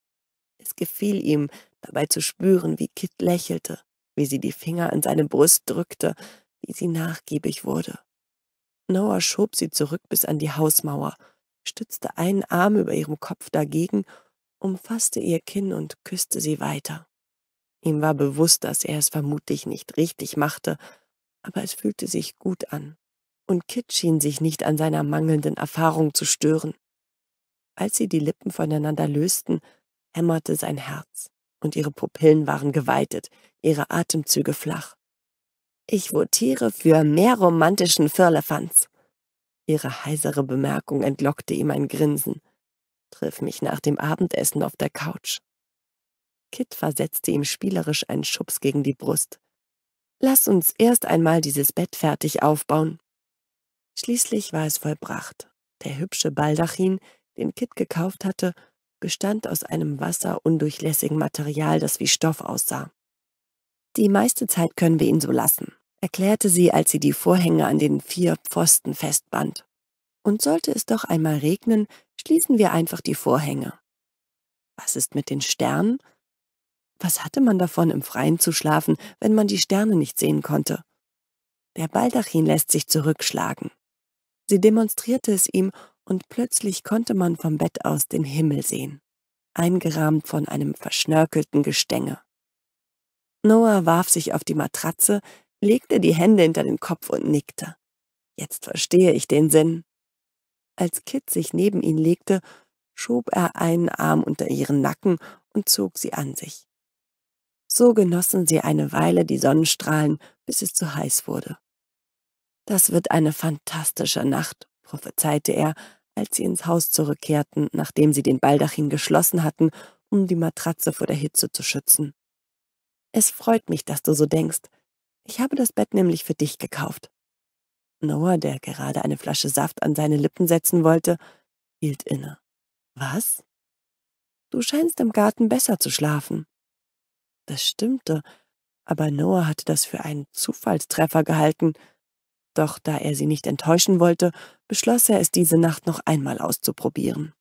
Es gefiel ihm, dabei zu spüren, wie Kit lächelte, wie sie die Finger an seine Brust drückte, wie sie nachgiebig wurde. Noah schob sie zurück bis an die Hausmauer, stützte einen Arm über ihrem Kopf dagegen, umfasste ihr Kinn und küsste sie weiter. Ihm war bewusst, dass er es vermutlich nicht richtig machte, aber es fühlte sich gut an, und Kit schien sich nicht an seiner mangelnden Erfahrung zu stören. Als sie die Lippen voneinander lösten, hämmerte sein Herz und ihre Pupillen waren geweitet, ihre Atemzüge flach. Ich votiere für mehr romantischen Firlefanz. Ihre heisere Bemerkung entlockte ihm ein Grinsen. Triff mich nach dem Abendessen auf der Couch. Kit versetzte ihm spielerisch einen Schubs gegen die Brust. Lass uns erst einmal dieses Bett fertig aufbauen. Schließlich war es vollbracht. Der hübsche Baldachin, den Kit gekauft hatte, bestand aus einem wasserundurchlässigen Material, das wie Stoff aussah. Die meiste Zeit können wir ihn so lassen, erklärte sie, als sie die Vorhänge an den vier Pfosten festband. Und sollte es doch einmal regnen, schließen wir einfach die Vorhänge. Was ist mit den Sternen? Was hatte man davon, im Freien zu schlafen, wenn man die Sterne nicht sehen konnte? Der Baldachin lässt sich zurückschlagen. Sie demonstrierte es ihm und plötzlich konnte man vom Bett aus den Himmel sehen, eingerahmt von einem verschnörkelten Gestänge. Noah warf sich auf die Matratze, legte die Hände hinter den Kopf und nickte. Jetzt verstehe ich den Sinn. Als Kit sich neben ihn legte, schob er einen Arm unter ihren Nacken und zog sie an sich. So genossen sie eine Weile die Sonnenstrahlen, bis es zu heiß wurde. Das wird eine fantastische Nacht, prophezeite er, als sie ins Haus zurückkehrten, nachdem sie den Baldachin geschlossen hatten, um die Matratze vor der Hitze zu schützen. Es freut mich, dass du so denkst. Ich habe das Bett nämlich für dich gekauft. Noah, der gerade eine Flasche Saft an seine Lippen setzen wollte, hielt inne. Was? Du scheinst im Garten besser zu schlafen. Das stimmte, aber Noah hatte das für einen Zufallstreffer gehalten doch da er sie nicht enttäuschen wollte, beschloss er es diese Nacht noch einmal auszuprobieren.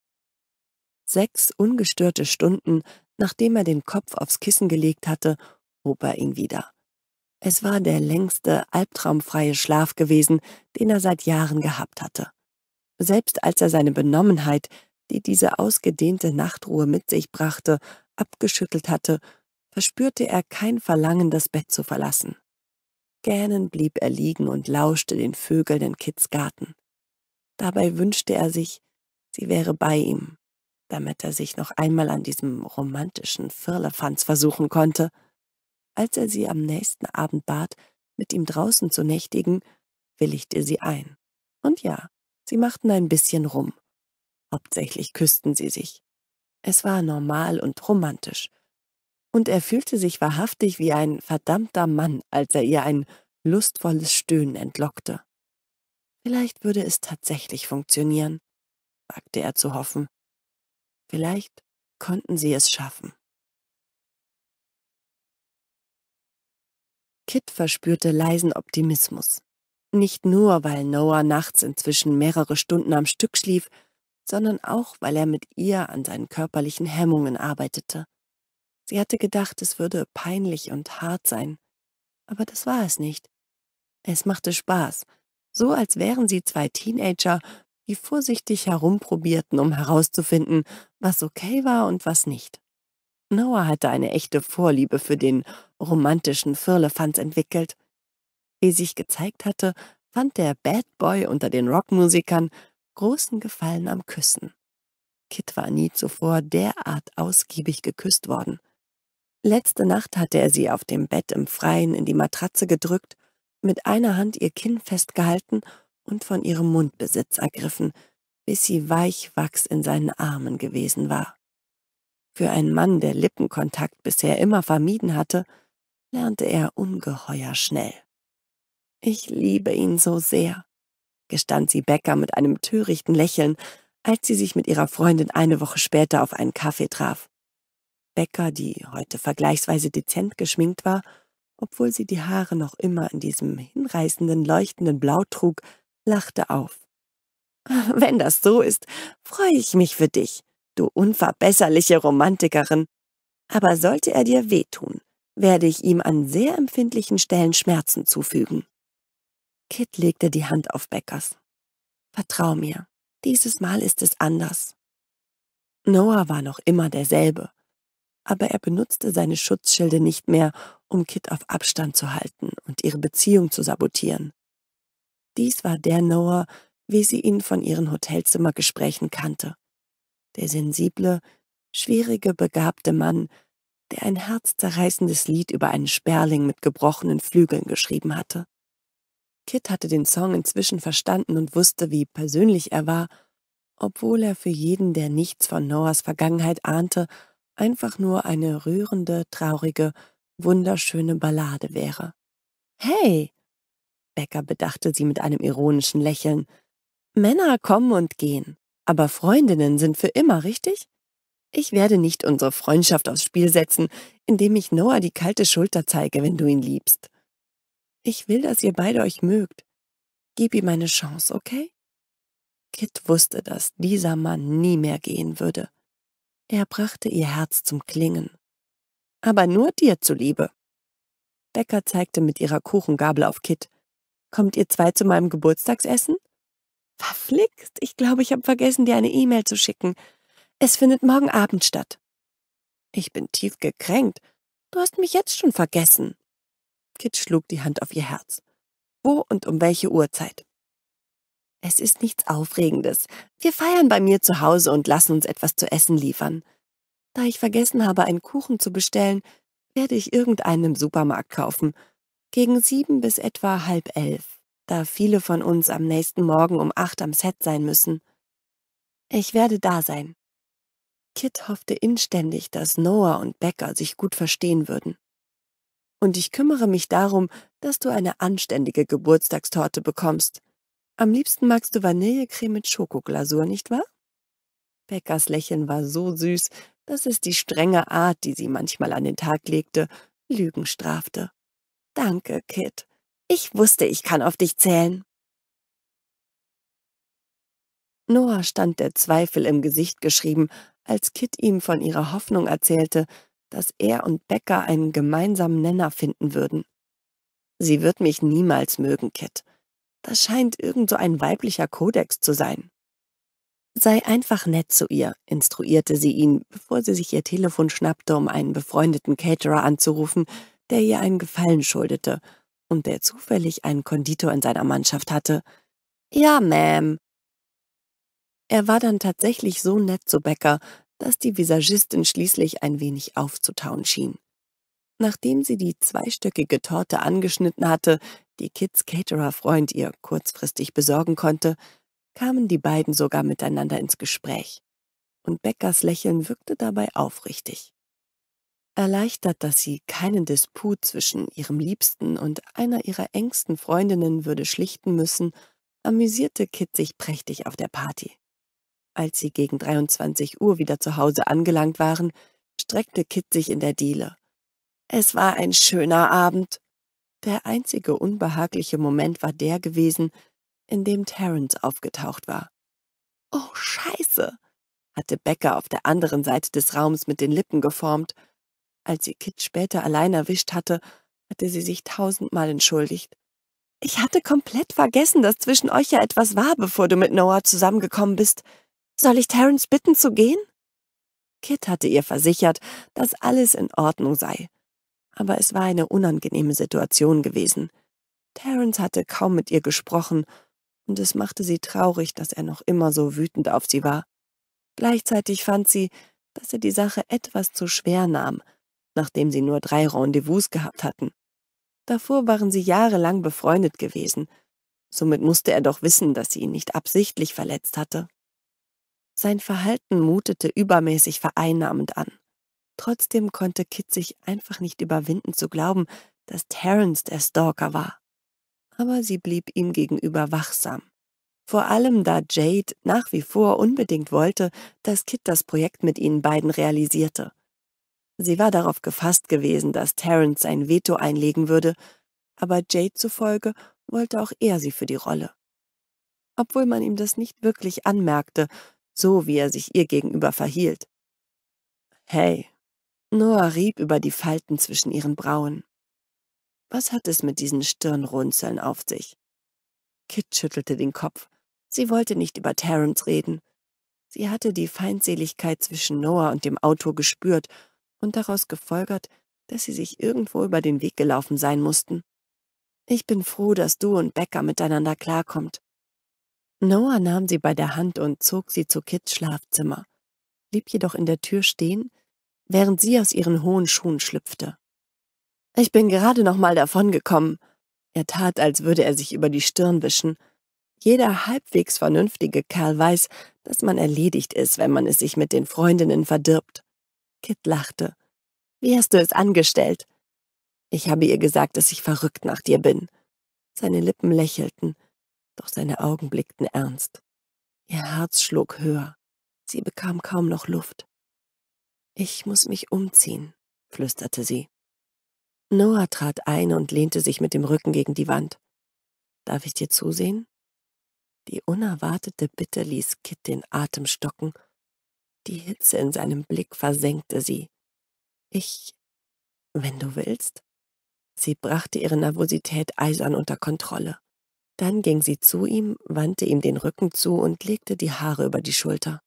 Sechs ungestörte Stunden, nachdem er den Kopf aufs Kissen gelegt hatte, hob er ihn wieder. Es war der längste, albtraumfreie Schlaf gewesen, den er seit Jahren gehabt hatte. Selbst als er seine Benommenheit, die diese ausgedehnte Nachtruhe mit sich brachte, abgeschüttelt hatte, verspürte er kein Verlangen, das Bett zu verlassen. Gähnend blieb er liegen und lauschte den Vögeln in Kits Garten. Dabei wünschte er sich, sie wäre bei ihm, damit er sich noch einmal an diesem romantischen Firlefanz versuchen konnte. Als er sie am nächsten Abend bat, mit ihm draußen zu nächtigen, willigte sie ein. Und ja, sie machten ein bisschen rum. Hauptsächlich küssten sie sich. Es war normal und romantisch, und er fühlte sich wahrhaftig wie ein verdammter Mann, als er ihr ein lustvolles Stöhnen entlockte. Vielleicht würde es tatsächlich funktionieren, wagte er zu hoffen. Vielleicht konnten sie es schaffen. Kit verspürte leisen Optimismus. Nicht nur, weil Noah nachts inzwischen mehrere Stunden am Stück schlief, sondern auch, weil er mit ihr an seinen körperlichen Hemmungen arbeitete. Sie hatte gedacht, es würde peinlich und hart sein. Aber das war es nicht. Es machte Spaß, so als wären sie zwei Teenager, die vorsichtig herumprobierten, um herauszufinden, was okay war und was nicht. Noah hatte eine echte Vorliebe für den romantischen Firlefanz entwickelt. Wie sich gezeigt hatte, fand der Bad Boy unter den Rockmusikern großen Gefallen am Küssen. Kit war nie zuvor derart ausgiebig geküsst worden. Letzte Nacht hatte er sie auf dem Bett im Freien in die Matratze gedrückt, mit einer Hand ihr Kinn festgehalten und von ihrem Mundbesitz ergriffen, bis sie Weichwachs in seinen Armen gewesen war. Für einen Mann, der Lippenkontakt bisher immer vermieden hatte, lernte er ungeheuer schnell. »Ich liebe ihn so sehr«, gestand sie Becker mit einem törichten Lächeln, als sie sich mit ihrer Freundin eine Woche später auf einen Kaffee traf. Becker, die heute vergleichsweise dezent geschminkt war, obwohl sie die Haare noch immer in diesem hinreißenden, leuchtenden Blau trug, lachte auf. »Wenn das so ist, freue ich mich für dich, du unverbesserliche Romantikerin. Aber sollte er dir wehtun, werde ich ihm an sehr empfindlichen Stellen Schmerzen zufügen.« Kit legte die Hand auf Beckers. »Vertrau mir, dieses Mal ist es anders.« Noah war noch immer derselbe, aber er benutzte seine Schutzschilde nicht mehr, um Kit auf Abstand zu halten und ihre Beziehung zu sabotieren. Dies war der Noah, wie sie ihn von ihren Hotelzimmergesprächen kannte. Der sensible, schwierige, begabte Mann, der ein herzzerreißendes Lied über einen Sperling mit gebrochenen Flügeln geschrieben hatte. Kit hatte den Song inzwischen verstanden und wusste, wie persönlich er war, obwohl er für jeden, der nichts von Noahs Vergangenheit ahnte, einfach nur eine rührende, traurige, wunderschöne Ballade wäre. Hey, Becker bedachte sie mit einem ironischen Lächeln. Männer kommen und gehen, aber Freundinnen sind für immer, richtig? Ich werde nicht unsere Freundschaft aufs Spiel setzen, indem ich Noah die kalte Schulter zeige, wenn du ihn liebst. Ich will, dass ihr beide euch mögt. Gib ihm eine Chance, okay? Kit wusste, dass dieser Mann nie mehr gehen würde. Er brachte ihr Herz zum Klingen. Aber nur dir zuliebe. Becker zeigte mit ihrer Kuchengabel auf Kit. Kommt ihr zwei zu meinem Geburtstagsessen? Verflixt, ich glaube, ich habe vergessen, dir eine E-Mail zu schicken. Es findet morgen Abend statt. Ich bin tief gekränkt. Du hast mich jetzt schon vergessen. Kit schlug die Hand auf ihr Herz. Wo und um welche Uhrzeit? Es ist nichts Aufregendes. Wir feiern bei mir zu Hause und lassen uns etwas zu essen liefern. Da ich vergessen habe, einen Kuchen zu bestellen, werde ich irgendeinen im Supermarkt kaufen. Gegen sieben bis etwa halb elf, da viele von uns am nächsten Morgen um acht am Set sein müssen. Ich werde da sein. Kit hoffte inständig, dass Noah und Becker sich gut verstehen würden. Und ich kümmere mich darum, dass du eine anständige Geburtstagstorte bekommst. Am liebsten magst du Vanillecreme mit Schokoglasur, nicht wahr? Beckers Lächeln war so süß, dass es die strenge Art, die sie manchmal an den Tag legte, Lügen strafte. Danke, Kit. Ich wusste, ich kann auf dich zählen. Noah stand der Zweifel im Gesicht geschrieben, als Kit ihm von ihrer Hoffnung erzählte, dass er und Becker einen gemeinsamen Nenner finden würden. Sie wird mich niemals mögen, Kit. Das scheint irgend so ein weiblicher Kodex zu sein. Sei einfach nett zu ihr, instruierte sie ihn, bevor sie sich ihr Telefon schnappte, um einen befreundeten Caterer anzurufen, der ihr einen Gefallen schuldete und der zufällig einen Konditor in seiner Mannschaft hatte. Ja, Ma'am. Er war dann tatsächlich so nett zu Bäcker, dass die Visagistin schließlich ein wenig aufzutauen schien. Nachdem sie die zweistöckige Torte angeschnitten hatte, die Kids Caterer-Freund ihr kurzfristig besorgen konnte, kamen die beiden sogar miteinander ins Gespräch. Und Beckers Lächeln wirkte dabei aufrichtig. Erleichtert, dass sie keinen Disput zwischen ihrem Liebsten und einer ihrer engsten Freundinnen würde schlichten müssen, amüsierte Kit sich prächtig auf der Party. Als sie gegen 23 Uhr wieder zu Hause angelangt waren, streckte Kit sich in der Diele. Es war ein schöner Abend, der einzige unbehagliche Moment war der gewesen, in dem Terence aufgetaucht war. »Oh, Scheiße!« hatte Becker auf der anderen Seite des Raums mit den Lippen geformt. Als sie Kit später allein erwischt hatte, hatte sie sich tausendmal entschuldigt. »Ich hatte komplett vergessen, dass zwischen euch ja etwas war, bevor du mit Noah zusammengekommen bist. Soll ich Terence bitten zu gehen?« Kit hatte ihr versichert, dass alles in Ordnung sei aber es war eine unangenehme Situation gewesen. Terence hatte kaum mit ihr gesprochen, und es machte sie traurig, dass er noch immer so wütend auf sie war. Gleichzeitig fand sie, dass er die Sache etwas zu schwer nahm, nachdem sie nur drei Rendezvous gehabt hatten. Davor waren sie jahrelang befreundet gewesen, somit musste er doch wissen, dass sie ihn nicht absichtlich verletzt hatte. Sein Verhalten mutete übermäßig vereinnahmend an. Trotzdem konnte Kit sich einfach nicht überwinden zu glauben, dass Terence der Stalker war. Aber sie blieb ihm gegenüber wachsam. Vor allem, da Jade nach wie vor unbedingt wollte, dass Kit das Projekt mit ihnen beiden realisierte. Sie war darauf gefasst gewesen, dass Terence sein Veto einlegen würde, aber Jade zufolge wollte auch er sie für die Rolle. Obwohl man ihm das nicht wirklich anmerkte, so wie er sich ihr gegenüber verhielt. Hey, Noah rieb über die Falten zwischen ihren Brauen. Was hat es mit diesen Stirnrunzeln auf sich? Kit schüttelte den Kopf. Sie wollte nicht über Terence reden. Sie hatte die Feindseligkeit zwischen Noah und dem Autor gespürt und daraus gefolgert, dass sie sich irgendwo über den Weg gelaufen sein mussten. Ich bin froh, dass du und Becker miteinander klarkommt. Noah nahm sie bei der Hand und zog sie zu Kits Schlafzimmer, blieb jedoch in der Tür stehen, während sie aus ihren hohen Schuhen schlüpfte. Ich bin gerade noch mal davongekommen. Er tat, als würde er sich über die Stirn wischen. Jeder halbwegs vernünftige Kerl weiß, dass man erledigt ist, wenn man es sich mit den Freundinnen verdirbt. Kit lachte. Wie hast du es angestellt? Ich habe ihr gesagt, dass ich verrückt nach dir bin. Seine Lippen lächelten, doch seine Augen blickten ernst. Ihr Herz schlug höher. Sie bekam kaum noch Luft. Ich muss mich umziehen, flüsterte sie. Noah trat ein und lehnte sich mit dem Rücken gegen die Wand. Darf ich dir zusehen? Die unerwartete Bitte ließ Kit den Atem stocken. Die Hitze in seinem Blick versenkte sie. Ich, wenn du willst. Sie brachte ihre Nervosität eisern unter Kontrolle. Dann ging sie zu ihm, wandte ihm den Rücken zu und legte die Haare über die Schulter.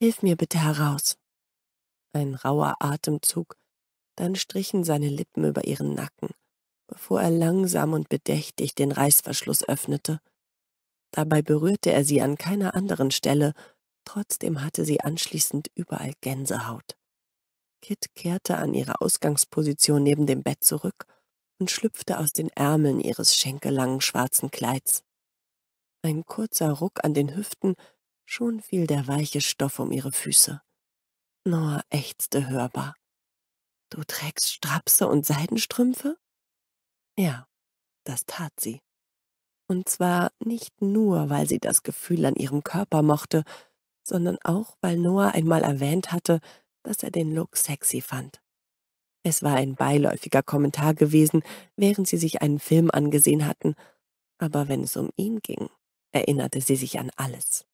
Hilf mir bitte heraus ein rauer Atemzug, dann strichen seine Lippen über ihren Nacken, bevor er langsam und bedächtig den Reißverschluss öffnete. Dabei berührte er sie an keiner anderen Stelle, trotzdem hatte sie anschließend überall Gänsehaut. Kit kehrte an ihre Ausgangsposition neben dem Bett zurück und schlüpfte aus den Ärmeln ihres schenkelangen schwarzen Kleids. Ein kurzer Ruck an den Hüften, schon fiel der weiche Stoff um ihre Füße. Nur ächzte hörbar. Du trägst Strapse und Seidenstrümpfe? Ja, das tat sie. Und zwar nicht nur, weil sie das Gefühl an ihrem Körper mochte, sondern auch, weil Noah einmal erwähnt hatte, dass er den Look sexy fand. Es war ein beiläufiger Kommentar gewesen, während sie sich einen Film angesehen hatten, aber wenn es um ihn ging, erinnerte sie sich an alles.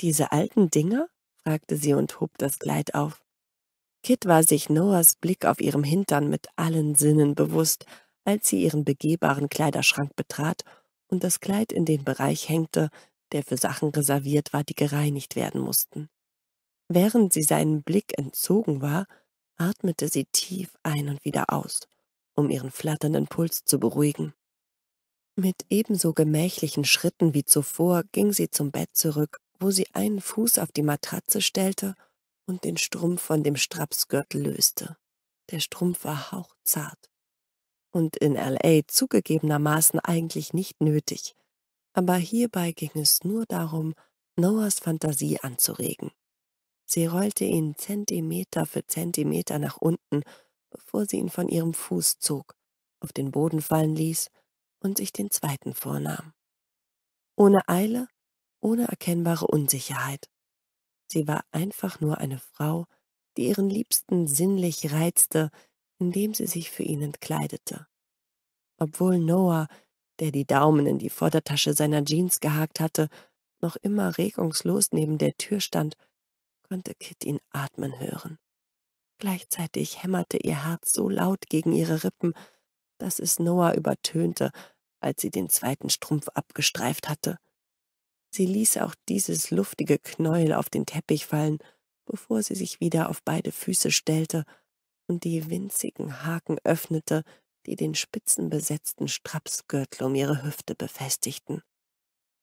Diese alten Dinger, fragte sie und hob das Kleid auf. Kit war sich Noahs Blick auf ihrem Hintern mit allen Sinnen bewusst, als sie ihren begehbaren Kleiderschrank betrat und das Kleid in den Bereich hängte, der für Sachen reserviert war, die gereinigt werden mussten. Während sie seinem Blick entzogen war, atmete sie tief ein und wieder aus, um ihren flatternden Puls zu beruhigen. Mit ebenso gemächlichen Schritten wie zuvor ging sie zum Bett zurück wo sie einen Fuß auf die Matratze stellte und den Strumpf von dem Strapsgürtel löste. Der Strumpf war hauchzart und in LA zugegebenermaßen eigentlich nicht nötig, aber hierbei ging es nur darum, Noahs Fantasie anzuregen. Sie rollte ihn Zentimeter für Zentimeter nach unten, bevor sie ihn von ihrem Fuß zog, auf den Boden fallen ließ und sich den zweiten vornahm. Ohne Eile ohne erkennbare Unsicherheit. Sie war einfach nur eine Frau, die ihren Liebsten sinnlich reizte, indem sie sich für ihn entkleidete. Obwohl Noah, der die Daumen in die Vordertasche seiner Jeans gehakt hatte, noch immer regungslos neben der Tür stand, konnte Kit ihn atmen hören. Gleichzeitig hämmerte ihr Herz so laut gegen ihre Rippen, dass es Noah übertönte, als sie den zweiten Strumpf abgestreift hatte. Sie ließ auch dieses luftige Knäuel auf den Teppich fallen, bevor sie sich wieder auf beide Füße stellte und die winzigen Haken öffnete, die den spitzenbesetzten Strapsgürtel um ihre Hüfte befestigten.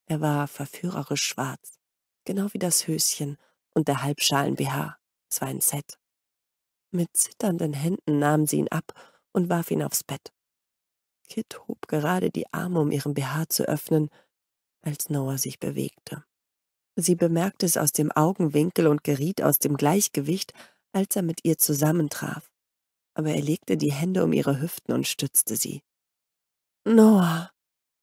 Er war verführerisch schwarz, genau wie das Höschen und der Halbschalen-BH. Es war ein Set. Mit zitternden Händen nahm sie ihn ab und warf ihn aufs Bett. Kit hob gerade die Arme, um ihren BH zu öffnen, als Noah sich bewegte. Sie bemerkte es aus dem Augenwinkel und geriet aus dem Gleichgewicht, als er mit ihr zusammentraf, aber er legte die Hände um ihre Hüften und stützte sie. Noah,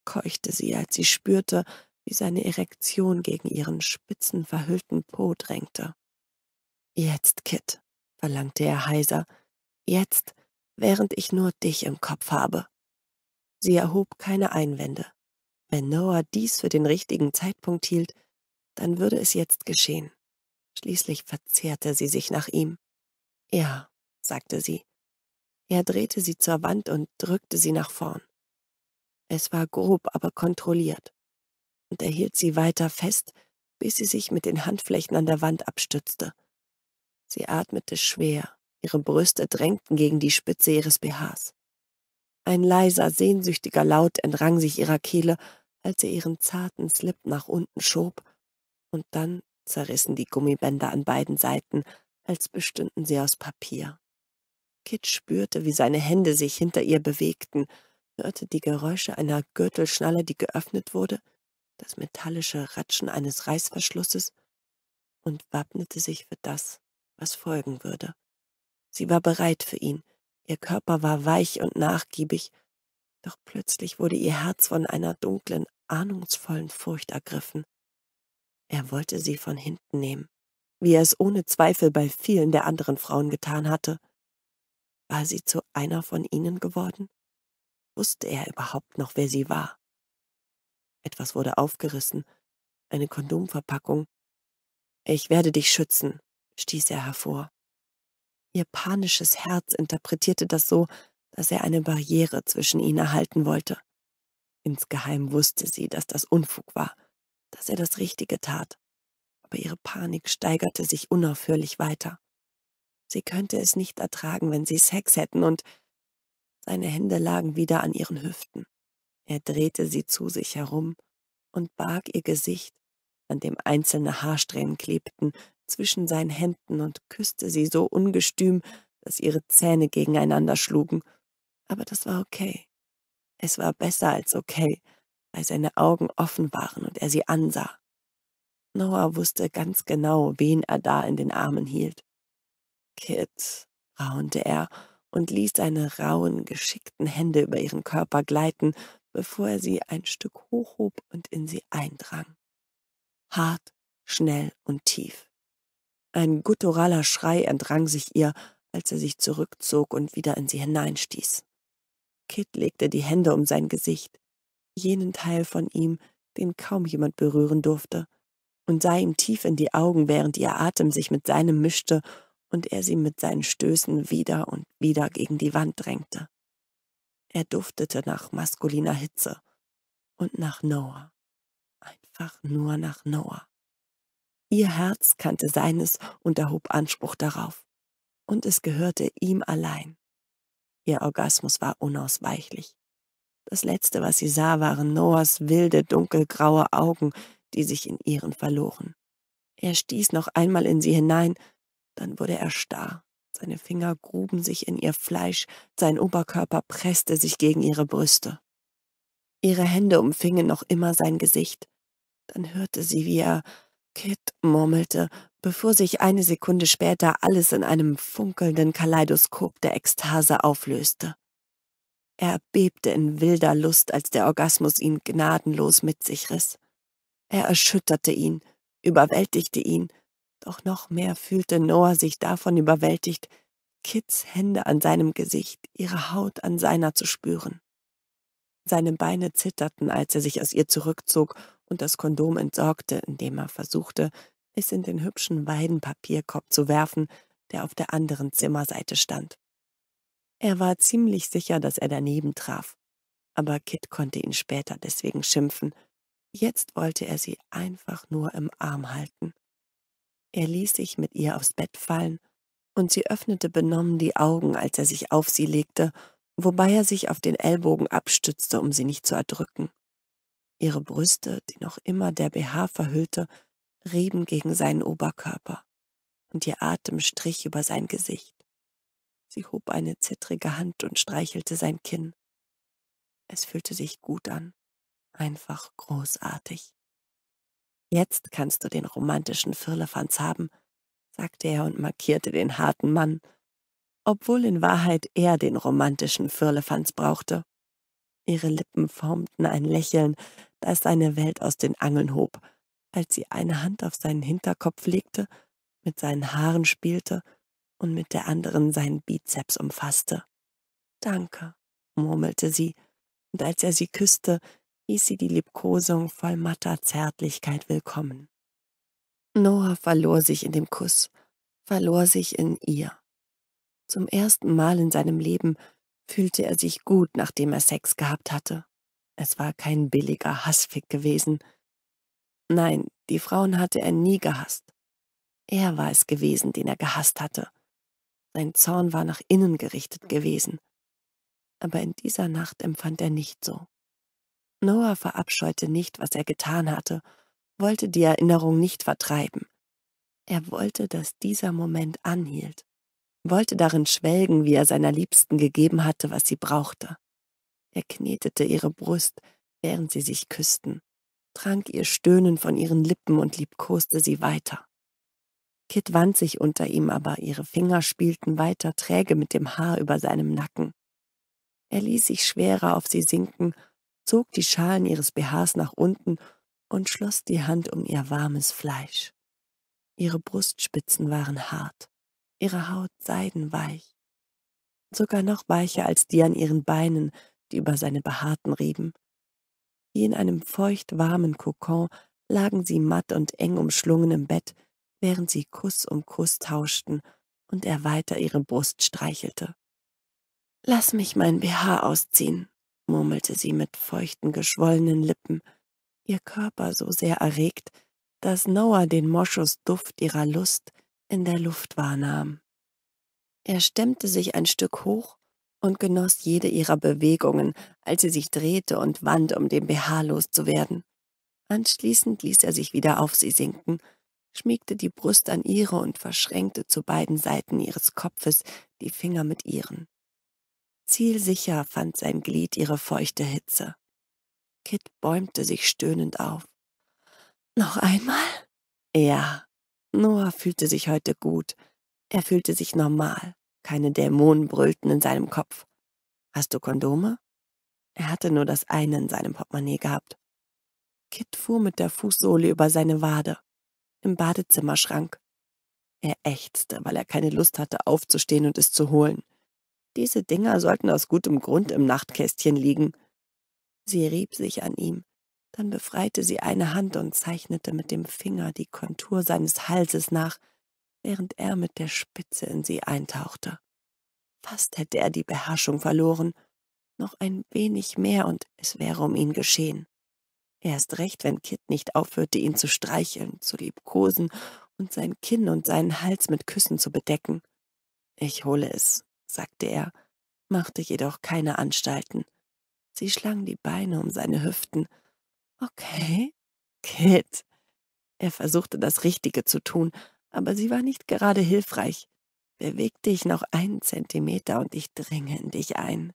keuchte sie, als sie spürte, wie seine Erektion gegen ihren spitzen, verhüllten Po drängte. Jetzt, Kit, verlangte er heiser, jetzt, während ich nur dich im Kopf habe. Sie erhob keine Einwände. Wenn Noah dies für den richtigen Zeitpunkt hielt, dann würde es jetzt geschehen. Schließlich verzehrte sie sich nach ihm. Ja, sagte sie. Er drehte sie zur Wand und drückte sie nach vorn. Es war grob, aber kontrolliert. Und er hielt sie weiter fest, bis sie sich mit den Handflächen an der Wand abstützte. Sie atmete schwer, ihre Brüste drängten gegen die Spitze ihres BHs. Ein leiser, sehnsüchtiger Laut entrang sich ihrer Kehle, als er ihren zarten Slip nach unten schob, und dann zerrissen die Gummibänder an beiden Seiten, als bestünden sie aus Papier. Kit spürte, wie seine Hände sich hinter ihr bewegten, hörte die Geräusche einer Gürtelschnalle, die geöffnet wurde, das metallische Ratschen eines Reißverschlusses und wappnete sich für das, was folgen würde. Sie war bereit für ihn, Ihr Körper war weich und nachgiebig, doch plötzlich wurde ihr Herz von einer dunklen, ahnungsvollen Furcht ergriffen. Er wollte sie von hinten nehmen, wie er es ohne Zweifel bei vielen der anderen Frauen getan hatte. War sie zu einer von ihnen geworden? Wusste er überhaupt noch, wer sie war? Etwas wurde aufgerissen, eine Kondomverpackung. Ich werde dich schützen, stieß er hervor. Ihr panisches Herz interpretierte das so, dass er eine Barriere zwischen ihnen erhalten wollte. Insgeheim wusste sie, dass das Unfug war, dass er das Richtige tat. Aber ihre Panik steigerte sich unaufhörlich weiter. Sie könnte es nicht ertragen, wenn sie Sex hätten, und seine Hände lagen wieder an ihren Hüften. Er drehte sie zu sich herum und barg ihr Gesicht, an dem einzelne Haarsträhnen klebten, zwischen seinen Händen und küsste sie so ungestüm, dass ihre Zähne gegeneinander schlugen. Aber das war okay. Es war besser als okay, weil seine Augen offen waren und er sie ansah. Noah wusste ganz genau, wen er da in den Armen hielt. Kit, raunte er und ließ seine rauen, geschickten Hände über ihren Körper gleiten, bevor er sie ein Stück hochhob und in sie eindrang. Hart, schnell und tief. Ein gutturaler Schrei entrang sich ihr, als er sich zurückzog und wieder in sie hineinstieß. Kit legte die Hände um sein Gesicht, jenen Teil von ihm, den kaum jemand berühren durfte, und sah ihm tief in die Augen, während ihr Atem sich mit seinem mischte und er sie mit seinen Stößen wieder und wieder gegen die Wand drängte. Er duftete nach maskuliner Hitze und nach Noah, einfach nur nach Noah. Ihr Herz kannte seines und erhob Anspruch darauf. Und es gehörte ihm allein. Ihr Orgasmus war unausweichlich. Das Letzte, was sie sah, waren Noahs wilde, dunkelgraue Augen, die sich in ihren verloren. Er stieß noch einmal in sie hinein, dann wurde er starr. Seine Finger gruben sich in ihr Fleisch, sein Oberkörper presste sich gegen ihre Brüste. Ihre Hände umfingen noch immer sein Gesicht. Dann hörte sie, wie er Kit murmelte, bevor sich eine Sekunde später alles in einem funkelnden Kaleidoskop der Ekstase auflöste. Er bebte in wilder Lust, als der Orgasmus ihn gnadenlos mit sich riss. Er erschütterte ihn, überwältigte ihn, doch noch mehr fühlte Noah sich davon überwältigt, Kits Hände an seinem Gesicht, ihre Haut an seiner zu spüren. Seine Beine zitterten, als er sich aus ihr zurückzog und das Kondom entsorgte, indem er versuchte, es in den hübschen Weidenpapierkorb zu werfen, der auf der anderen Zimmerseite stand. Er war ziemlich sicher, dass er daneben traf, aber Kit konnte ihn später deswegen schimpfen. Jetzt wollte er sie einfach nur im Arm halten. Er ließ sich mit ihr aufs Bett fallen, und sie öffnete benommen die Augen, als er sich auf sie legte, wobei er sich auf den Ellbogen abstützte, um sie nicht zu erdrücken. Ihre Brüste, die noch immer der BH verhüllte, rieben gegen seinen Oberkörper, und ihr Atem strich über sein Gesicht. Sie hob eine zittrige Hand und streichelte sein Kinn. Es fühlte sich gut an, einfach großartig. Jetzt kannst du den romantischen Firlefanz haben, sagte er und markierte den harten Mann, obwohl in Wahrheit er den romantischen Firlefanz brauchte. Ihre Lippen formten ein Lächeln, da es seine Welt aus den Angeln hob, als sie eine Hand auf seinen Hinterkopf legte, mit seinen Haaren spielte und mit der anderen seinen Bizeps umfasste. Danke, murmelte sie, und als er sie küsste, hieß sie die Liebkosung voll matter Zärtlichkeit willkommen. Noah verlor sich in dem Kuss, verlor sich in ihr. Zum ersten Mal in seinem Leben fühlte er sich gut, nachdem er Sex gehabt hatte. Es war kein billiger Hassfick gewesen. Nein, die Frauen hatte er nie gehasst. Er war es gewesen, den er gehasst hatte. Sein Zorn war nach innen gerichtet gewesen. Aber in dieser Nacht empfand er nicht so. Noah verabscheute nicht, was er getan hatte, wollte die Erinnerung nicht vertreiben. Er wollte, dass dieser Moment anhielt, wollte darin schwelgen, wie er seiner Liebsten gegeben hatte, was sie brauchte. Er knetete ihre Brust, während sie sich küssten, trank ihr Stöhnen von ihren Lippen und liebkoste sie weiter. Kit wand sich unter ihm, aber ihre Finger spielten weiter träge mit dem Haar über seinem Nacken. Er ließ sich schwerer auf sie sinken, zog die Schalen ihres BHs nach unten und schloss die Hand um ihr warmes Fleisch. Ihre Brustspitzen waren hart, ihre Haut seidenweich, sogar noch weicher als die an ihren Beinen, die über seine behaarten Rieben. Wie in einem feucht warmen Kokon lagen sie matt und eng umschlungen im Bett, während sie Kuss um Kuss tauschten und er weiter ihre Brust streichelte. Lass mich mein BH ausziehen, murmelte sie mit feuchten, geschwollenen Lippen, ihr Körper so sehr erregt, dass Noah den Moschusduft ihrer Lust in der Luft wahrnahm. Er stemmte sich ein Stück hoch und genoss jede ihrer Bewegungen, als sie sich drehte und wand, um dem BH loszuwerden. Anschließend ließ er sich wieder auf sie sinken, schmiegte die Brust an ihre und verschränkte zu beiden Seiten ihres Kopfes die Finger mit ihren. Zielsicher fand sein Glied ihre feuchte Hitze. Kit bäumte sich stöhnend auf. Noch einmal? Ja. Noah fühlte sich heute gut. Er fühlte sich normal. Keine Dämonen brüllten in seinem Kopf. Hast du Kondome? Er hatte nur das eine in seinem Portemonnaie gehabt. Kit fuhr mit der Fußsohle über seine Wade. Im Badezimmerschrank. Er ächzte, weil er keine Lust hatte, aufzustehen und es zu holen. Diese Dinger sollten aus gutem Grund im Nachtkästchen liegen. Sie rieb sich an ihm. Dann befreite sie eine Hand und zeichnete mit dem Finger die Kontur seines Halses nach, während er mit der Spitze in sie eintauchte. Fast hätte er die Beherrschung verloren. Noch ein wenig mehr und es wäre um ihn geschehen. Erst recht, wenn Kit nicht aufhörte, ihn zu streicheln, zu liebkosen und sein Kinn und seinen Hals mit Küssen zu bedecken. Ich hole es, sagte er, machte jedoch keine Anstalten. Sie schlang die Beine um seine Hüften. Okay, Kit. Er versuchte das Richtige zu tun, aber sie war nicht gerade hilfreich. Beweg dich noch einen Zentimeter und ich dringe in dich ein.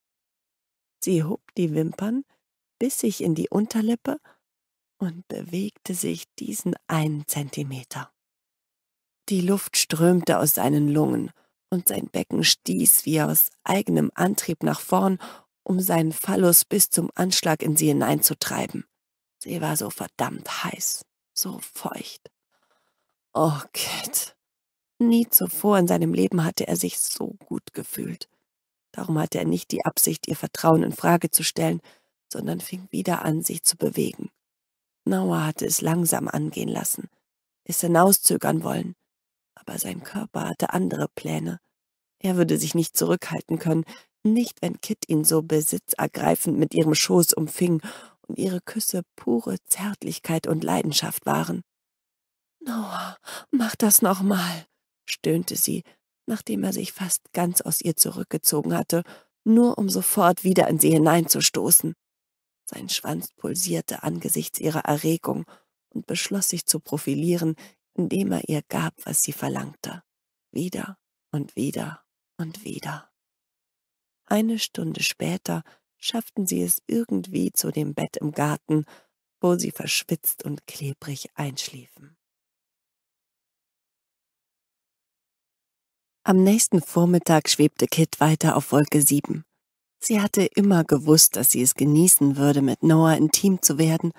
Sie hob die Wimpern, biss sich in die Unterlippe und bewegte sich diesen einen Zentimeter. Die Luft strömte aus seinen Lungen und sein Becken stieß wie aus eigenem Antrieb nach vorn, um seinen Phallus bis zum Anschlag in sie hineinzutreiben. Sie war so verdammt heiß, so feucht. Oh, Cat. Nie zuvor in seinem Leben hatte er sich so gut gefühlt. Darum hatte er nicht die Absicht, ihr Vertrauen in Frage zu stellen, sondern fing wieder an, sich zu bewegen. Nauer hatte es langsam angehen lassen, es hinauszögern wollen, aber sein Körper hatte andere Pläne. Er würde sich nicht zurückhalten können, nicht wenn Kit ihn so besitzergreifend mit ihrem Schoß umfing und ihre Küsse pure Zärtlichkeit und Leidenschaft waren. Noah, mach das nochmal, stöhnte sie, nachdem er sich fast ganz aus ihr zurückgezogen hatte, nur um sofort wieder in sie hineinzustoßen. Sein Schwanz pulsierte angesichts ihrer Erregung und beschloss sich zu profilieren, indem er ihr gab, was sie verlangte. Wieder und wieder und wieder. Eine Stunde später schafften sie es irgendwie zu dem Bett im Garten, wo sie verschwitzt und klebrig einschliefen. Am nächsten Vormittag schwebte Kit weiter auf Wolke 7. Sie hatte immer gewusst, dass sie es genießen würde, mit Noah intim zu werden,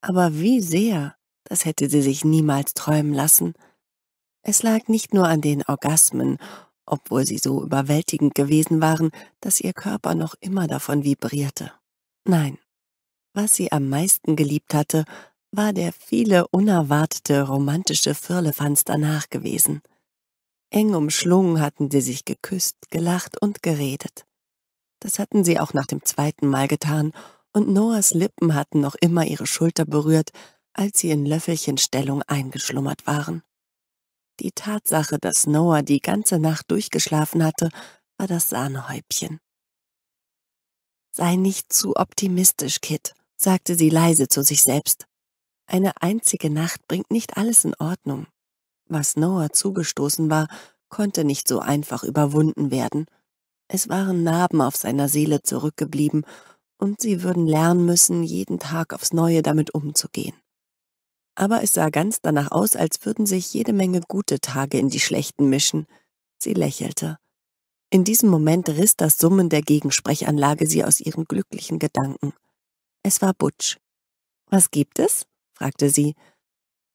aber wie sehr, das hätte sie sich niemals träumen lassen. Es lag nicht nur an den Orgasmen, obwohl sie so überwältigend gewesen waren, dass ihr Körper noch immer davon vibrierte. Nein, was sie am meisten geliebt hatte, war der viele unerwartete romantische Firlefanz danach gewesen – Eng umschlungen hatten sie sich geküsst, gelacht und geredet. Das hatten sie auch nach dem zweiten Mal getan, und Noahs Lippen hatten noch immer ihre Schulter berührt, als sie in Löffelchenstellung eingeschlummert waren. Die Tatsache, dass Noah die ganze Nacht durchgeschlafen hatte, war das Sahnehäubchen. Sei nicht zu optimistisch, Kit, sagte sie leise zu sich selbst. Eine einzige Nacht bringt nicht alles in Ordnung was Noah zugestoßen war, konnte nicht so einfach überwunden werden. Es waren Narben auf seiner Seele zurückgeblieben, und sie würden lernen müssen, jeden Tag aufs Neue damit umzugehen. Aber es sah ganz danach aus, als würden sich jede Menge gute Tage in die schlechten mischen. Sie lächelte. In diesem Moment riss das Summen der Gegensprechanlage sie aus ihren glücklichen Gedanken. Es war Butch. Was gibt es? fragte sie,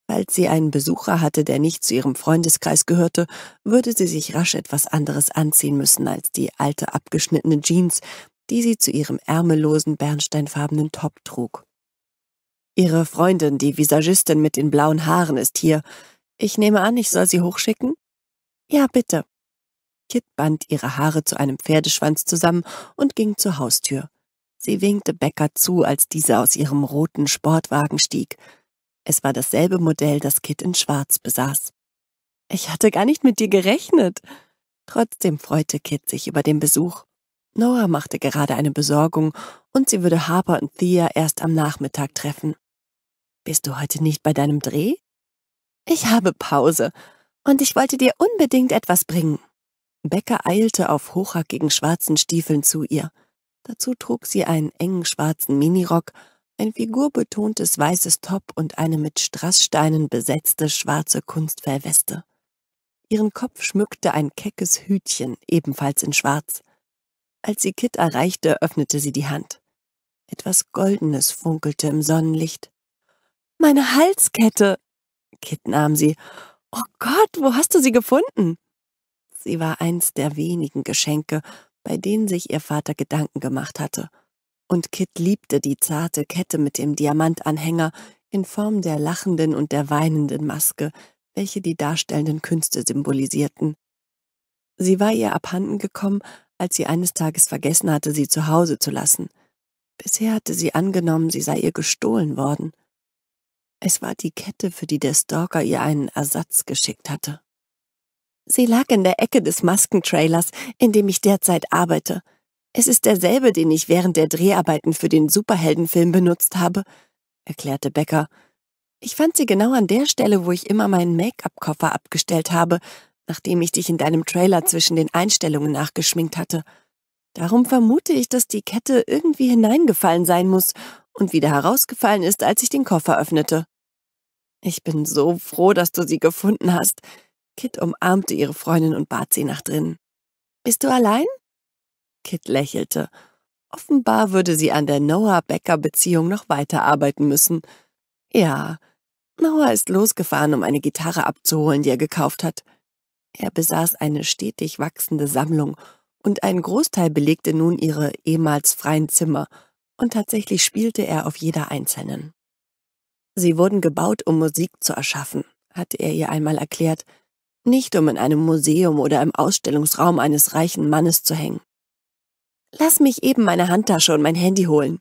Falls sie einen Besucher hatte, der nicht zu ihrem Freundeskreis gehörte, würde sie sich rasch etwas anderes anziehen müssen als die alte abgeschnittene Jeans, die sie zu ihrem ärmellosen bernsteinfarbenen Top trug. Ihre Freundin, die Visagistin mit den blauen Haaren, ist hier. Ich nehme an, ich soll sie hochschicken? Ja, bitte. Kit band ihre Haare zu einem Pferdeschwanz zusammen und ging zur Haustür. Sie winkte Becker zu, als dieser aus ihrem roten Sportwagen stieg. Es war dasselbe Modell, das Kit in Schwarz besaß. Ich hatte gar nicht mit dir gerechnet. Trotzdem freute Kit sich über den Besuch. Noah machte gerade eine Besorgung und sie würde Harper und Thea erst am Nachmittag treffen. Bist du heute nicht bei deinem Dreh? Ich habe Pause und ich wollte dir unbedingt etwas bringen. Becker eilte auf hochhackigen schwarzen Stiefeln zu ihr. Dazu trug sie einen engen schwarzen Minirock ein figurbetontes weißes Top und eine mit Strasssteinen besetzte schwarze Kunstfellweste. Ihren Kopf schmückte ein keckes Hütchen, ebenfalls in Schwarz. Als sie Kit erreichte, öffnete sie die Hand. Etwas Goldenes funkelte im Sonnenlicht. »Meine Halskette!« Kit nahm sie. »Oh Gott, wo hast du sie gefunden?« Sie war eins der wenigen Geschenke, bei denen sich ihr Vater Gedanken gemacht hatte und Kit liebte die zarte Kette mit dem Diamantanhänger in Form der lachenden und der weinenden Maske, welche die darstellenden Künste symbolisierten. Sie war ihr abhanden gekommen, als sie eines Tages vergessen hatte, sie zu Hause zu lassen. Bisher hatte sie angenommen, sie sei ihr gestohlen worden. Es war die Kette, für die der Stalker ihr einen Ersatz geschickt hatte. Sie lag in der Ecke des Maskentrailers, in dem ich derzeit arbeite, es ist derselbe, den ich während der Dreharbeiten für den Superheldenfilm benutzt habe, erklärte Becker. Ich fand sie genau an der Stelle, wo ich immer meinen Make-up-Koffer abgestellt habe, nachdem ich dich in deinem Trailer zwischen den Einstellungen nachgeschminkt hatte. Darum vermute ich, dass die Kette irgendwie hineingefallen sein muss und wieder herausgefallen ist, als ich den Koffer öffnete. Ich bin so froh, dass du sie gefunden hast. Kit umarmte ihre Freundin und bat sie nach drinnen. Bist du allein? Kit lächelte. Offenbar würde sie an der Noah-Becker-Beziehung noch weiterarbeiten müssen. Ja, Noah ist losgefahren, um eine Gitarre abzuholen, die er gekauft hat. Er besaß eine stetig wachsende Sammlung, und ein Großteil belegte nun ihre ehemals freien Zimmer, und tatsächlich spielte er auf jeder einzelnen. Sie wurden gebaut, um Musik zu erschaffen, hatte er ihr einmal erklärt, nicht um in einem Museum oder im Ausstellungsraum eines reichen Mannes zu hängen. Lass mich eben meine Handtasche und mein Handy holen.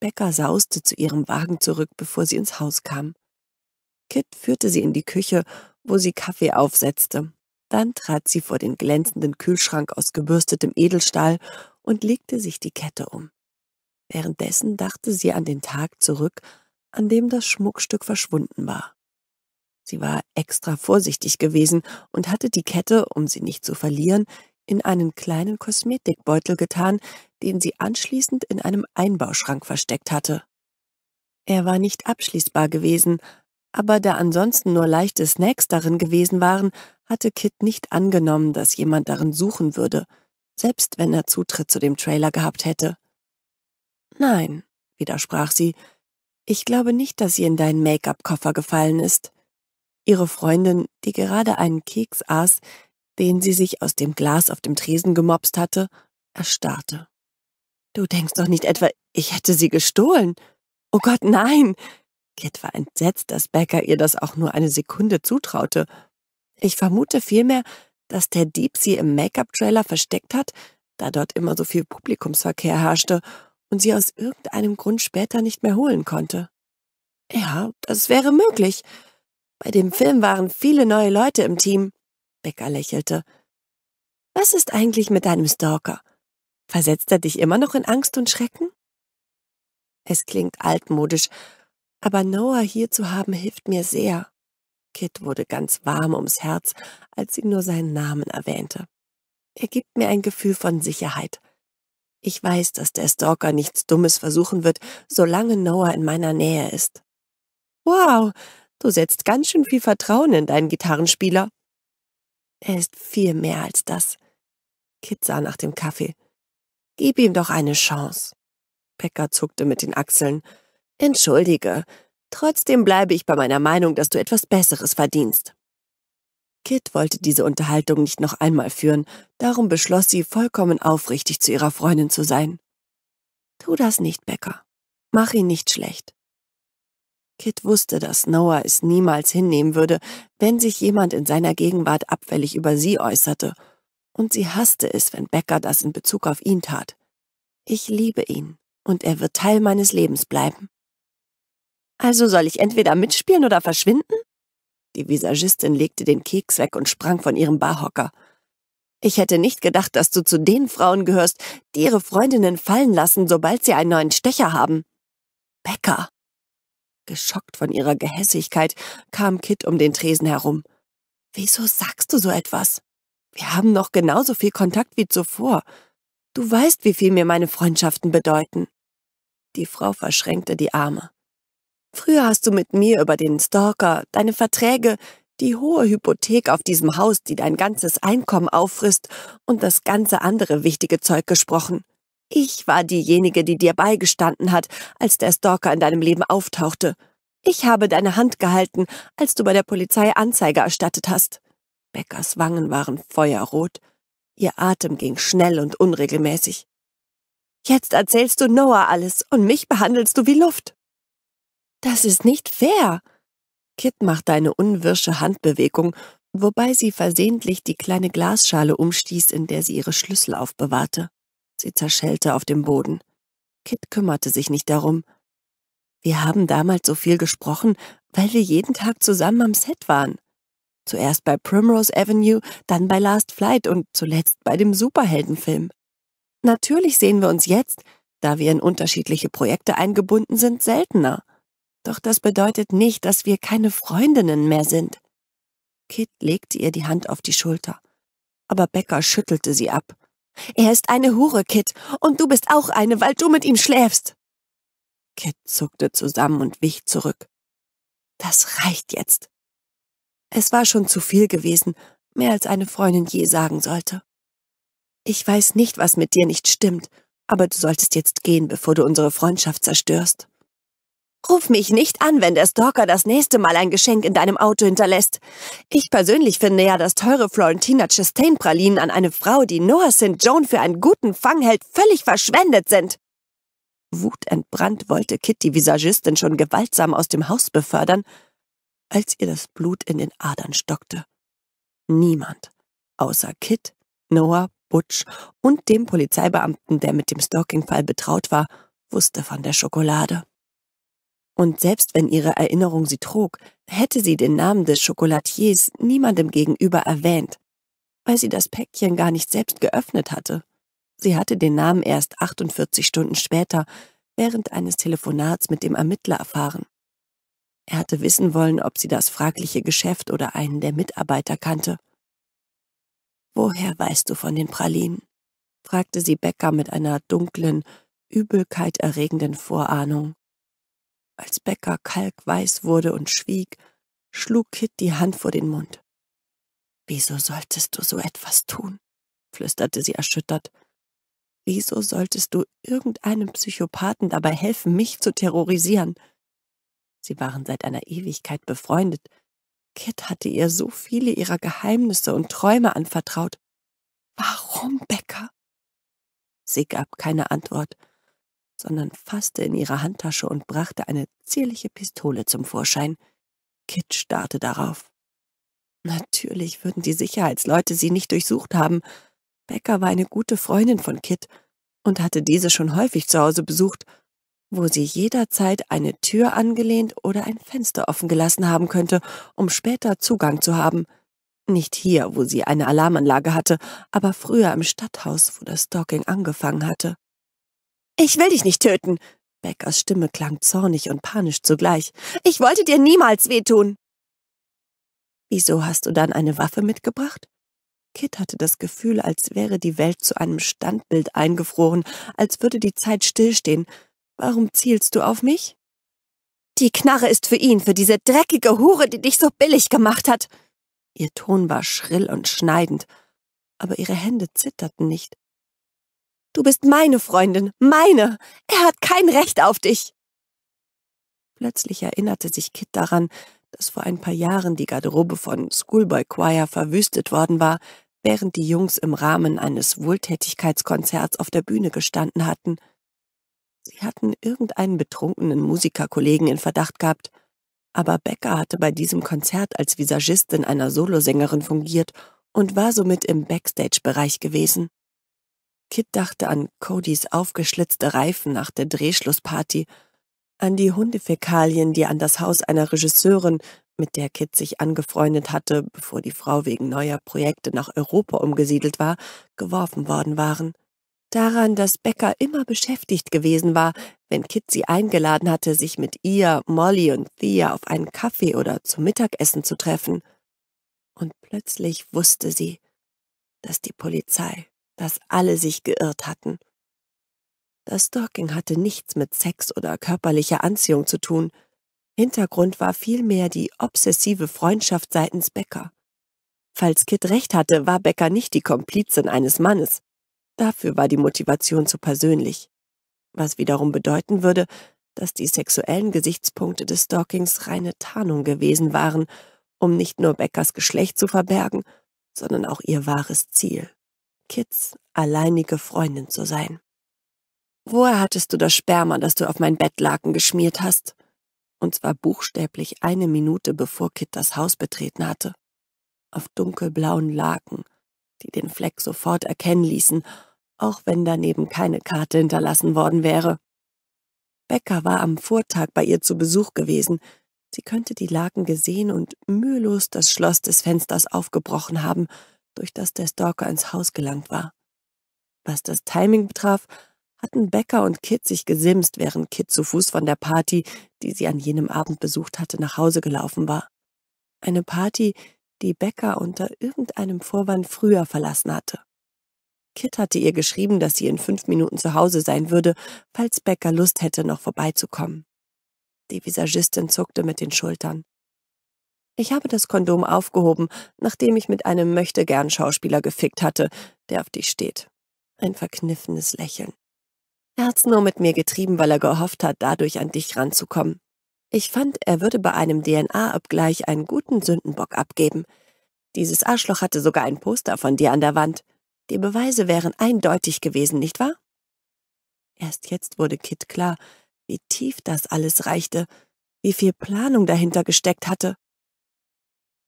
Becker sauste zu ihrem Wagen zurück, bevor sie ins Haus kam. Kit führte sie in die Küche, wo sie Kaffee aufsetzte. Dann trat sie vor den glänzenden Kühlschrank aus gebürstetem Edelstahl und legte sich die Kette um. Währenddessen dachte sie an den Tag zurück, an dem das Schmuckstück verschwunden war. Sie war extra vorsichtig gewesen und hatte die Kette, um sie nicht zu verlieren, in einen kleinen Kosmetikbeutel getan, den sie anschließend in einem Einbauschrank versteckt hatte. Er war nicht abschließbar gewesen, aber da ansonsten nur leichte Snacks darin gewesen waren, hatte Kit nicht angenommen, dass jemand darin suchen würde, selbst wenn er Zutritt zu dem Trailer gehabt hätte. Nein, widersprach sie, ich glaube nicht, dass sie in deinen Make-up-Koffer gefallen ist. Ihre Freundin, die gerade einen Keks aß, den sie sich aus dem Glas auf dem Tresen gemopst hatte, erstarrte. Du denkst doch nicht etwa, ich hätte sie gestohlen. Oh Gott, nein! Kit war entsetzt, dass Becker ihr das auch nur eine Sekunde zutraute. Ich vermute vielmehr, dass der Dieb sie im Make-up-Trailer versteckt hat, da dort immer so viel Publikumsverkehr herrschte und sie aus irgendeinem Grund später nicht mehr holen konnte. Ja, das wäre möglich. Bei dem Film waren viele neue Leute im Team. Becker lächelte. Was ist eigentlich mit deinem Stalker? Versetzt er dich immer noch in Angst und Schrecken? Es klingt altmodisch, aber Noah hier zu haben hilft mir sehr. Kit wurde ganz warm ums Herz, als sie nur seinen Namen erwähnte. Er gibt mir ein Gefühl von Sicherheit. Ich weiß, dass der Stalker nichts Dummes versuchen wird, solange Noah in meiner Nähe ist. Wow, du setzt ganz schön viel Vertrauen in deinen Gitarrenspieler, er ist viel mehr als das. Kit sah nach dem Kaffee. Gib ihm doch eine Chance. Becker zuckte mit den Achseln. Entschuldige, trotzdem bleibe ich bei meiner Meinung, dass du etwas Besseres verdienst. Kit wollte diese Unterhaltung nicht noch einmal führen, darum beschloss sie, vollkommen aufrichtig zu ihrer Freundin zu sein. Tu das nicht, Becker. Mach ihn nicht schlecht. Kit wusste, dass Noah es niemals hinnehmen würde, wenn sich jemand in seiner Gegenwart abfällig über sie äußerte, und sie hasste es, wenn Becker das in Bezug auf ihn tat. Ich liebe ihn, und er wird Teil meines Lebens bleiben. Also soll ich entweder mitspielen oder verschwinden? Die Visagistin legte den Keks weg und sprang von ihrem Barhocker. Ich hätte nicht gedacht, dass du zu den Frauen gehörst, die ihre Freundinnen fallen lassen, sobald sie einen neuen Stecher haben. Becker, Geschockt von ihrer Gehässigkeit kam Kit um den Tresen herum. Wieso sagst du so etwas? Wir haben noch genauso viel Kontakt wie zuvor. Du weißt, wie viel mir meine Freundschaften bedeuten. Die Frau verschränkte die Arme. Früher hast du mit mir über den Stalker, deine Verträge, die hohe Hypothek auf diesem Haus, die dein ganzes Einkommen auffrisst und das ganze andere wichtige Zeug gesprochen. Ich war diejenige, die dir beigestanden hat, als der Stalker in deinem Leben auftauchte. Ich habe deine Hand gehalten, als du bei der Polizei Anzeige erstattet hast. Beckers Wangen waren feuerrot. Ihr Atem ging schnell und unregelmäßig. Jetzt erzählst du Noah alles und mich behandelst du wie Luft. Das ist nicht fair. Kit machte eine unwirsche Handbewegung, wobei sie versehentlich die kleine Glasschale umstieß, in der sie ihre Schlüssel aufbewahrte. Sie zerschellte auf dem Boden. Kit kümmerte sich nicht darum. Wir haben damals so viel gesprochen, weil wir jeden Tag zusammen am Set waren. Zuerst bei Primrose Avenue, dann bei Last Flight und zuletzt bei dem Superheldenfilm. Natürlich sehen wir uns jetzt, da wir in unterschiedliche Projekte eingebunden sind, seltener. Doch das bedeutet nicht, dass wir keine Freundinnen mehr sind. Kit legte ihr die Hand auf die Schulter, aber Becker schüttelte sie ab. Er ist eine Hure, Kit, und du bist auch eine, weil du mit ihm schläfst. Kit zuckte zusammen und wich zurück. Das reicht jetzt. Es war schon zu viel gewesen, mehr als eine Freundin je sagen sollte. Ich weiß nicht, was mit dir nicht stimmt, aber du solltest jetzt gehen, bevor du unsere Freundschaft zerstörst. Ruf mich nicht an, wenn der Stalker das nächste Mal ein Geschenk in deinem Auto hinterlässt. Ich persönlich finde ja, dass teure Florentina Chastain-Pralinen an eine Frau, die Noah St. Joan für einen guten Fang hält, völlig verschwendet sind. Wutentbrannt wollte Kit die Visagistin schon gewaltsam aus dem Haus befördern, als ihr das Blut in den Adern stockte. Niemand, außer Kit, Noah, Butch und dem Polizeibeamten, der mit dem Stalking-Fall betraut war, wusste von der Schokolade. Und selbst wenn ihre Erinnerung sie trug, hätte sie den Namen des Schokolatiers niemandem gegenüber erwähnt, weil sie das Päckchen gar nicht selbst geöffnet hatte. Sie hatte den Namen erst 48 Stunden später während eines Telefonats mit dem Ermittler erfahren. Er hatte wissen wollen, ob sie das fragliche Geschäft oder einen der Mitarbeiter kannte. Woher weißt du von den Pralinen? fragte sie Becker mit einer dunklen, übelkeit erregenden Vorahnung. Als Becker kalkweiß wurde und schwieg, schlug Kit die Hand vor den Mund. Wieso solltest du so etwas tun? flüsterte sie erschüttert. Wieso solltest du irgendeinem Psychopathen dabei helfen, mich zu terrorisieren? Sie waren seit einer Ewigkeit befreundet. Kit hatte ihr so viele ihrer Geheimnisse und Träume anvertraut. Warum, Becker? Sie gab keine Antwort sondern fasste in ihre Handtasche und brachte eine zierliche Pistole zum Vorschein. Kit starrte darauf. Natürlich würden die Sicherheitsleute sie nicht durchsucht haben. Becker war eine gute Freundin von Kit und hatte diese schon häufig zu Hause besucht, wo sie jederzeit eine Tür angelehnt oder ein Fenster offen gelassen haben könnte, um später Zugang zu haben. Nicht hier, wo sie eine Alarmanlage hatte, aber früher im Stadthaus, wo das Stalking angefangen hatte. Ich will dich nicht töten. Beckers Stimme klang zornig und panisch zugleich. Ich wollte dir niemals wehtun. Wieso hast du dann eine Waffe mitgebracht? Kit hatte das Gefühl, als wäre die Welt zu einem Standbild eingefroren, als würde die Zeit stillstehen. Warum zielst du auf mich? Die Knarre ist für ihn, für diese dreckige Hure, die dich so billig gemacht hat. Ihr Ton war schrill und schneidend, aber ihre Hände zitterten nicht. Du bist meine Freundin, meine. Er hat kein Recht auf dich. Plötzlich erinnerte sich Kit daran, dass vor ein paar Jahren die Garderobe von Schoolboy Choir verwüstet worden war, während die Jungs im Rahmen eines Wohltätigkeitskonzerts auf der Bühne gestanden hatten. Sie hatten irgendeinen betrunkenen Musikerkollegen in Verdacht gehabt, aber Becker hatte bei diesem Konzert als Visagistin einer Solosängerin fungiert und war somit im Backstage-Bereich gewesen. Kit dachte an Codys aufgeschlitzte Reifen nach der Drehschlussparty, an die Hundefäkalien, die an das Haus einer Regisseurin, mit der Kit sich angefreundet hatte, bevor die Frau wegen neuer Projekte nach Europa umgesiedelt war, geworfen worden waren. Daran, dass Becker immer beschäftigt gewesen war, wenn Kit sie eingeladen hatte, sich mit ihr, Molly und Thea auf einen Kaffee oder zum Mittagessen zu treffen. Und plötzlich wusste sie, dass die Polizei dass alle sich geirrt hatten. Das Stalking hatte nichts mit Sex oder körperlicher Anziehung zu tun. Hintergrund war vielmehr die obsessive Freundschaft seitens Becker. Falls Kit recht hatte, war Becker nicht die Komplizin eines Mannes. Dafür war die Motivation zu persönlich. Was wiederum bedeuten würde, dass die sexuellen Gesichtspunkte des Stalkings reine Tarnung gewesen waren, um nicht nur Beckers Geschlecht zu verbergen, sondern auch ihr wahres Ziel. Kids alleinige Freundin zu sein. Woher hattest du das Sperma, das du auf mein Bettlaken geschmiert hast? Und zwar buchstäblich eine Minute, bevor Kit das Haus betreten hatte. Auf dunkelblauen Laken, die den Fleck sofort erkennen ließen, auch wenn daneben keine Karte hinterlassen worden wäre. Becker war am Vortag bei ihr zu Besuch gewesen. Sie könnte die Laken gesehen und mühelos das Schloss des Fensters aufgebrochen haben, durch das der Stalker ins Haus gelangt war. Was das Timing betraf, hatten Becker und Kit sich gesimst, während Kit zu Fuß von der Party, die sie an jenem Abend besucht hatte, nach Hause gelaufen war. Eine Party, die Becker unter irgendeinem Vorwand früher verlassen hatte. Kit hatte ihr geschrieben, dass sie in fünf Minuten zu Hause sein würde, falls Becker Lust hätte, noch vorbeizukommen. Die Visagistin zuckte mit den Schultern. Ich habe das Kondom aufgehoben, nachdem ich mit einem Möchtegern-Schauspieler gefickt hatte, der auf dich steht. Ein verkniffenes Lächeln. Er hat's nur mit mir getrieben, weil er gehofft hat, dadurch an dich ranzukommen. Ich fand, er würde bei einem DNA-Abgleich einen guten Sündenbock abgeben. Dieses Arschloch hatte sogar ein Poster von dir an der Wand. Die Beweise wären eindeutig gewesen, nicht wahr? Erst jetzt wurde Kit klar, wie tief das alles reichte, wie viel Planung dahinter gesteckt hatte.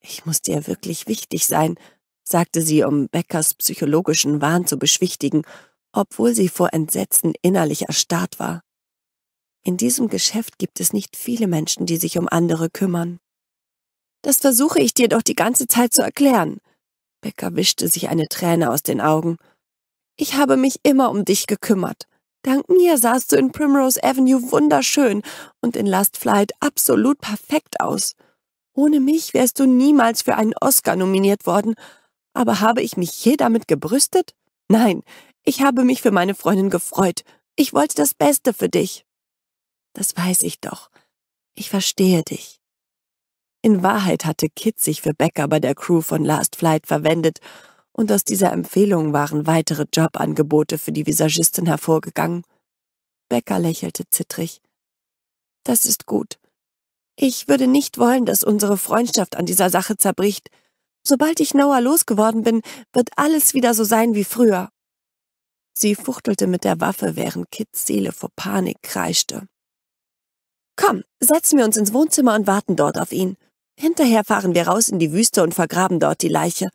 Ich muss dir wirklich wichtig sein, sagte sie, um Beckers psychologischen Wahn zu beschwichtigen, obwohl sie vor Entsetzen innerlich erstarrt war. In diesem Geschäft gibt es nicht viele Menschen, die sich um andere kümmern. Das versuche ich dir doch die ganze Zeit zu erklären. Becker wischte sich eine Träne aus den Augen. Ich habe mich immer um dich gekümmert. Dank mir sahst du in Primrose Avenue wunderschön und in Last Flight absolut perfekt aus. Ohne mich wärst du niemals für einen Oscar nominiert worden. Aber habe ich mich je damit gebrüstet? Nein, ich habe mich für meine Freundin gefreut. Ich wollte das Beste für dich. Das weiß ich doch. Ich verstehe dich. In Wahrheit hatte Kit sich für Becker bei der Crew von Last Flight verwendet und aus dieser Empfehlung waren weitere Jobangebote für die Visagistin hervorgegangen. Becker lächelte zittrig. Das ist gut. Ich würde nicht wollen, dass unsere Freundschaft an dieser Sache zerbricht. Sobald ich Noah losgeworden bin, wird alles wieder so sein wie früher. Sie fuchtelte mit der Waffe, während Kits Seele vor Panik kreischte. Komm, setzen wir uns ins Wohnzimmer und warten dort auf ihn. Hinterher fahren wir raus in die Wüste und vergraben dort die Leiche.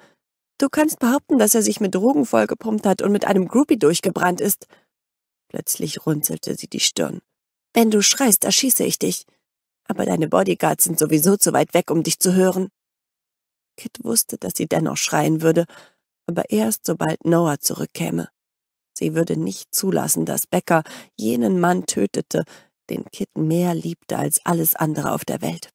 Du kannst behaupten, dass er sich mit Drogen vollgepumpt hat und mit einem Groupie durchgebrannt ist. Plötzlich runzelte sie die Stirn. Wenn du schreist, erschieße ich dich aber deine Bodyguards sind sowieso zu weit weg, um dich zu hören. Kit wusste, dass sie dennoch schreien würde, aber erst sobald Noah zurückkäme. Sie würde nicht zulassen, dass Becker jenen Mann tötete, den Kit mehr liebte als alles andere auf der Welt.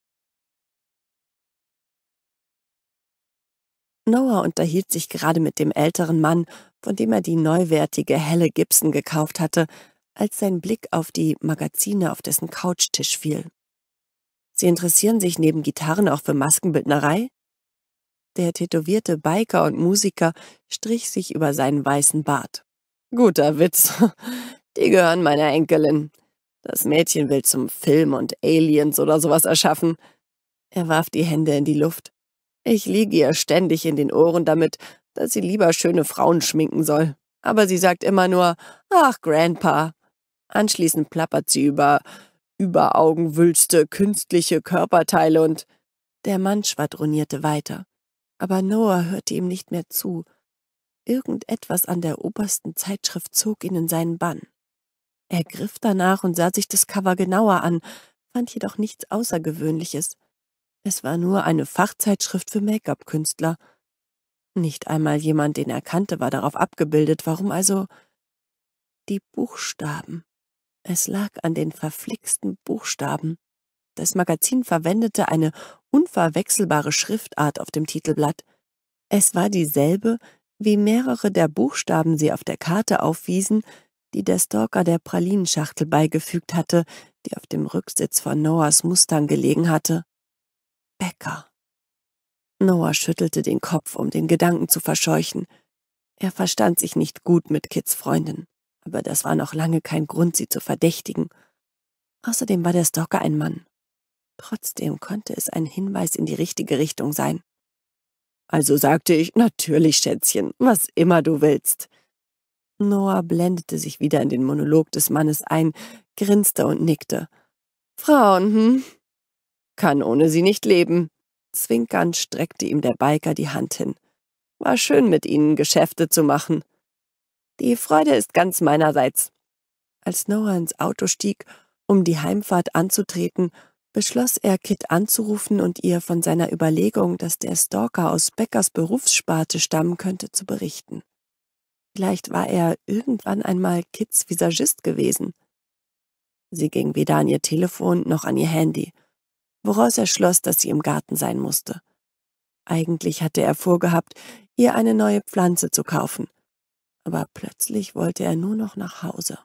Noah unterhielt sich gerade mit dem älteren Mann, von dem er die neuwertige helle Gibson gekauft hatte, als sein Blick auf die Magazine auf dessen Couchtisch fiel. Sie interessieren sich neben Gitarren auch für Maskenbildnerei? Der tätowierte Biker und Musiker strich sich über seinen weißen Bart. Guter Witz. Die gehören meiner Enkelin. Das Mädchen will zum Film und Aliens oder sowas erschaffen. Er warf die Hände in die Luft. Ich liege ihr ständig in den Ohren damit, dass sie lieber schöne Frauen schminken soll. Aber sie sagt immer nur, ach, Grandpa. Anschließend plappert sie über Überaugenwülste, künstliche Körperteile und der Mann schwadronierte weiter. Aber Noah hörte ihm nicht mehr zu. Irgendetwas an der obersten Zeitschrift zog ihn in seinen Bann. Er griff danach und sah sich das Cover genauer an, fand jedoch nichts Außergewöhnliches. Es war nur eine Fachzeitschrift für Make-up-Künstler. Nicht einmal jemand, den er kannte, war darauf abgebildet. Warum also die Buchstaben? Es lag an den verflixten Buchstaben. Das Magazin verwendete eine unverwechselbare Schriftart auf dem Titelblatt. Es war dieselbe, wie mehrere der Buchstaben sie auf der Karte aufwiesen, die der Stalker der Pralinenschachtel beigefügt hatte, die auf dem Rücksitz von Noahs Mustang gelegen hatte. Bäcker. Noah schüttelte den Kopf, um den Gedanken zu verscheuchen. Er verstand sich nicht gut mit Kids Freundin aber das war noch lange kein Grund, sie zu verdächtigen. Außerdem war der Stalker ein Mann. Trotzdem konnte es ein Hinweis in die richtige Richtung sein. Also sagte ich, natürlich, Schätzchen, was immer du willst. Noah blendete sich wieder in den Monolog des Mannes ein, grinste und nickte. Frauen, hm? Kann ohne sie nicht leben. Zwinkernd streckte ihm der Biker die Hand hin. War schön, mit ihnen Geschäfte zu machen. Die Freude ist ganz meinerseits. Als Noah ins Auto stieg, um die Heimfahrt anzutreten, beschloss er, Kit anzurufen und ihr von seiner Überlegung, dass der Stalker aus Beckers Berufssparte stammen könnte, zu berichten. Vielleicht war er irgendwann einmal Kits Visagist gewesen. Sie ging weder an ihr Telefon noch an ihr Handy, woraus er schloss, dass sie im Garten sein musste. Eigentlich hatte er vorgehabt, ihr eine neue Pflanze zu kaufen, aber plötzlich wollte er nur noch nach Hause.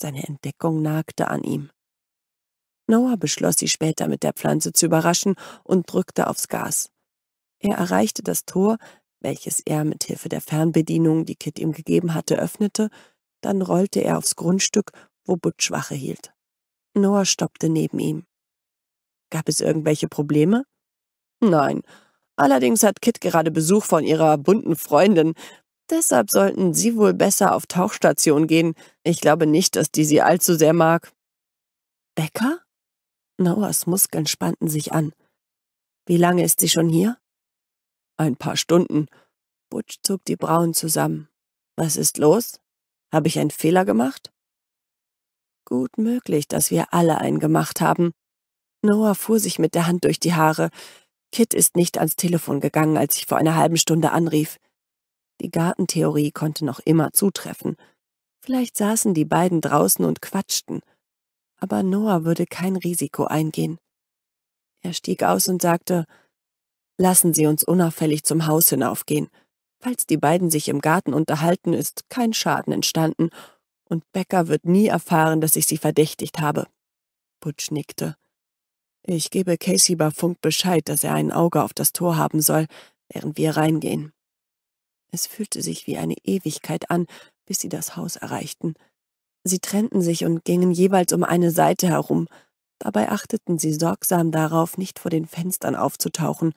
Seine Entdeckung nagte an ihm. Noah beschloss, sie später mit der Pflanze zu überraschen und drückte aufs Gas. Er erreichte das Tor, welches er mit Hilfe der Fernbedienung, die Kit ihm gegeben hatte, öffnete, dann rollte er aufs Grundstück, wo Butch Wache hielt. Noah stoppte neben ihm. Gab es irgendwelche Probleme? Nein. Allerdings hat Kit gerade Besuch von ihrer bunten Freundin, Deshalb sollten Sie wohl besser auf Tauchstation gehen. Ich glaube nicht, dass die Sie allzu sehr mag. Bäcker? Noahs Muskeln spannten sich an. Wie lange ist sie schon hier? Ein paar Stunden. Butch zog die Brauen zusammen. Was ist los? Habe ich einen Fehler gemacht? Gut möglich, dass wir alle einen gemacht haben. Noah fuhr sich mit der Hand durch die Haare. Kit ist nicht ans Telefon gegangen, als ich vor einer halben Stunde anrief. Die Gartentheorie konnte noch immer zutreffen. Vielleicht saßen die beiden draußen und quatschten. Aber Noah würde kein Risiko eingehen. Er stieg aus und sagte, »Lassen Sie uns unauffällig zum Haus hinaufgehen. Falls die beiden sich im Garten unterhalten, ist kein Schaden entstanden, und Becker wird nie erfahren, dass ich sie verdächtigt habe.« Butch nickte. »Ich gebe Casey bei Funk Bescheid, dass er ein Auge auf das Tor haben soll, während wir reingehen.« es fühlte sich wie eine Ewigkeit an, bis sie das Haus erreichten. Sie trennten sich und gingen jeweils um eine Seite herum. Dabei achteten sie sorgsam darauf, nicht vor den Fenstern aufzutauchen.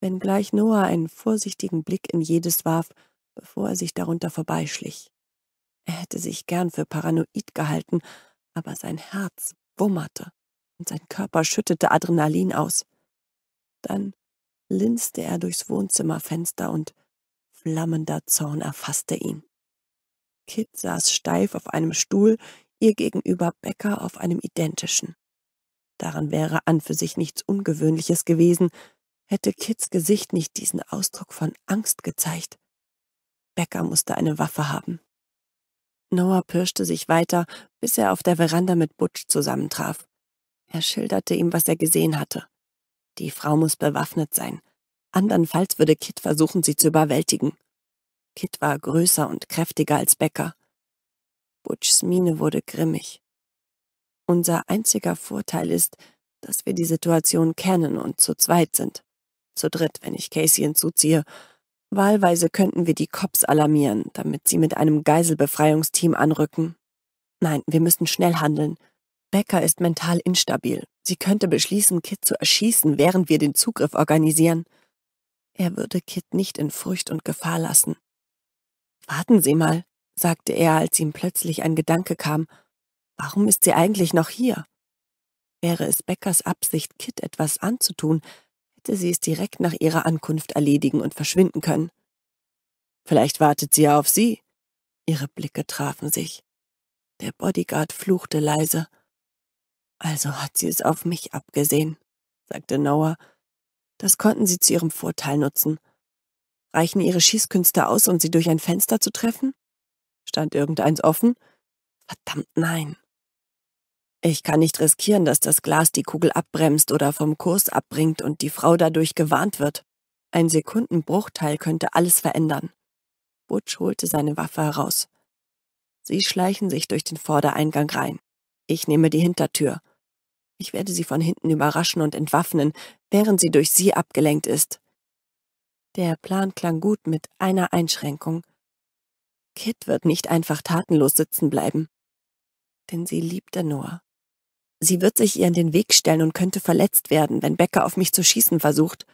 Wenngleich Noah einen vorsichtigen Blick in jedes warf, bevor er sich darunter vorbeischlich. Er hätte sich gern für paranoid gehalten, aber sein Herz wummerte und sein Körper schüttete Adrenalin aus. Dann linste er durchs Wohnzimmerfenster und flammender Zorn erfasste ihn. Kit saß steif auf einem Stuhl, ihr gegenüber Becker auf einem identischen. Daran wäre an für sich nichts Ungewöhnliches gewesen, hätte Kits Gesicht nicht diesen Ausdruck von Angst gezeigt. Becker musste eine Waffe haben. Noah pirschte sich weiter, bis er auf der Veranda mit Butch zusammentraf. Er schilderte ihm, was er gesehen hatte. Die Frau muss bewaffnet sein. Andernfalls würde Kit versuchen, sie zu überwältigen. Kit war größer und kräftiger als Becker. Butchs Miene wurde grimmig. Unser einziger Vorteil ist, dass wir die Situation kennen und zu zweit sind. Zu dritt, wenn ich Casey hinzuziehe. Wahlweise könnten wir die Cops alarmieren, damit sie mit einem Geiselbefreiungsteam anrücken. Nein, wir müssen schnell handeln. Becker ist mental instabil. Sie könnte beschließen, Kit zu erschießen, während wir den Zugriff organisieren. Er würde Kit nicht in Furcht und Gefahr lassen. Warten Sie mal, sagte er, als ihm plötzlich ein Gedanke kam. Warum ist sie eigentlich noch hier? Wäre es Beckers Absicht, Kit etwas anzutun, hätte sie es direkt nach ihrer Ankunft erledigen und verschwinden können. Vielleicht wartet sie ja auf Sie. Ihre Blicke trafen sich. Der Bodyguard fluchte leise. Also hat sie es auf mich abgesehen, sagte Noah das konnten sie zu ihrem Vorteil nutzen. Reichen ihre Schießkünste aus, um sie durch ein Fenster zu treffen? Stand irgendeins offen? Verdammt nein. Ich kann nicht riskieren, dass das Glas die Kugel abbremst oder vom Kurs abbringt und die Frau dadurch gewarnt wird. Ein Sekundenbruchteil könnte alles verändern. Butch holte seine Waffe heraus. Sie schleichen sich durch den Vordereingang rein. Ich nehme die Hintertür. Ich werde sie von hinten überraschen und entwaffnen, während sie durch sie abgelenkt ist. Der Plan klang gut mit einer Einschränkung. Kit wird nicht einfach tatenlos sitzen bleiben. Denn sie liebte Noah. Sie wird sich ihr in den Weg stellen und könnte verletzt werden, wenn Becker auf mich zu schießen versucht.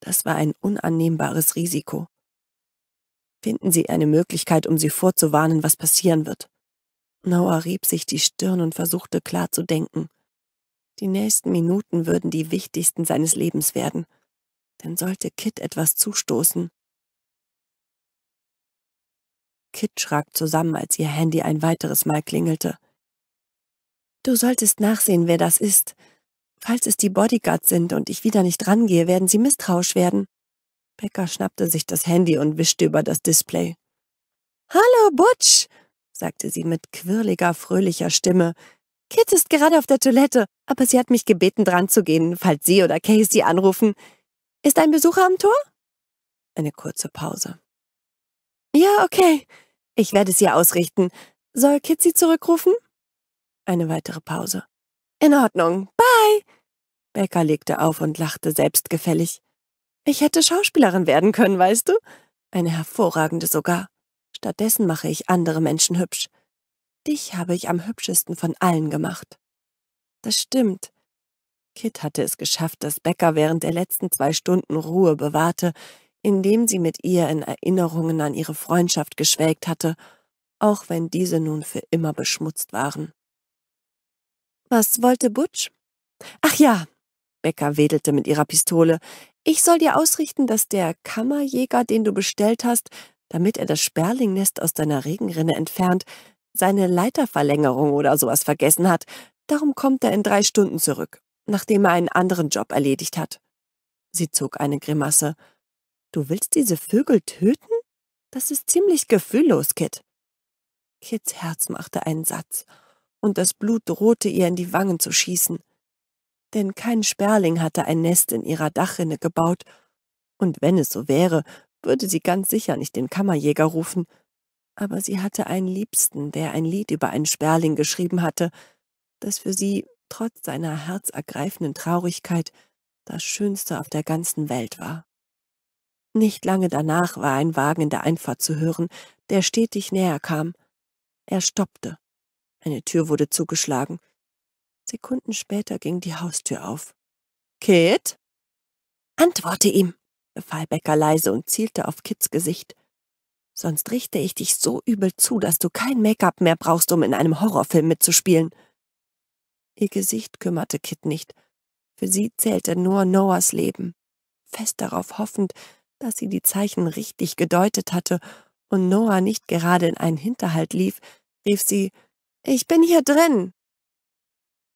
Das war ein unannehmbares Risiko. Finden Sie eine Möglichkeit, um sie vorzuwarnen, was passieren wird. Noah rieb sich die Stirn und versuchte klar zu denken. Die nächsten Minuten würden die wichtigsten seines Lebens werden. Denn sollte Kit etwas zustoßen. Kit schrak zusammen, als ihr Handy ein weiteres Mal klingelte. Du solltest nachsehen, wer das ist. Falls es die Bodyguards sind und ich wieder nicht rangehe, werden sie misstrauisch werden. Becker schnappte sich das Handy und wischte über das Display. Hallo, Butch, sagte sie mit quirliger, fröhlicher Stimme. Kit ist gerade auf der Toilette aber sie hat mich gebeten, dran zu gehen, falls Sie oder Casey anrufen. Ist ein Besucher am Tor? Eine kurze Pause. Ja, okay. Ich werde es ihr ausrichten. Soll Kitty zurückrufen? Eine weitere Pause. In Ordnung. Bye. Becker legte auf und lachte selbstgefällig. Ich hätte Schauspielerin werden können, weißt du? Eine hervorragende sogar. Stattdessen mache ich andere Menschen hübsch. Dich habe ich am hübschesten von allen gemacht. Das stimmt. Kit hatte es geschafft, dass Becker während der letzten zwei Stunden Ruhe bewahrte, indem sie mit ihr in Erinnerungen an ihre Freundschaft geschwelgt hatte, auch wenn diese nun für immer beschmutzt waren. Was wollte Butch? Ach ja, Becker wedelte mit ihrer Pistole. Ich soll dir ausrichten, dass der Kammerjäger, den du bestellt hast, damit er das Sperlingnest aus deiner Regenrinne entfernt, seine Leiterverlängerung oder sowas vergessen hat, Darum kommt er in drei Stunden zurück, nachdem er einen anderen Job erledigt hat. Sie zog eine Grimasse. Du willst diese Vögel töten? Das ist ziemlich gefühllos, Kit. Kits Herz machte einen Satz, und das Blut drohte ihr in die Wangen zu schießen. Denn kein Sperling hatte ein Nest in ihrer Dachrinne gebaut, und wenn es so wäre, würde sie ganz sicher nicht den Kammerjäger rufen. Aber sie hatte einen Liebsten, der ein Lied über einen Sperling geschrieben hatte, das für sie trotz seiner herzergreifenden Traurigkeit das Schönste auf der ganzen Welt war. Nicht lange danach war ein Wagen in der Einfahrt zu hören, der stetig näher kam. Er stoppte. Eine Tür wurde zugeschlagen. Sekunden später ging die Haustür auf. Kit? Antworte ihm, befahl Becker leise und zielte auf Kits Gesicht. Sonst richte ich dich so übel zu, dass du kein Make-up mehr brauchst, um in einem Horrorfilm mitzuspielen. Ihr Gesicht kümmerte Kit nicht. Für sie zählte nur Noahs Leben, fest darauf hoffend, dass sie die Zeichen richtig gedeutet hatte und Noah nicht gerade in einen Hinterhalt lief, rief sie, »Ich bin hier drin!«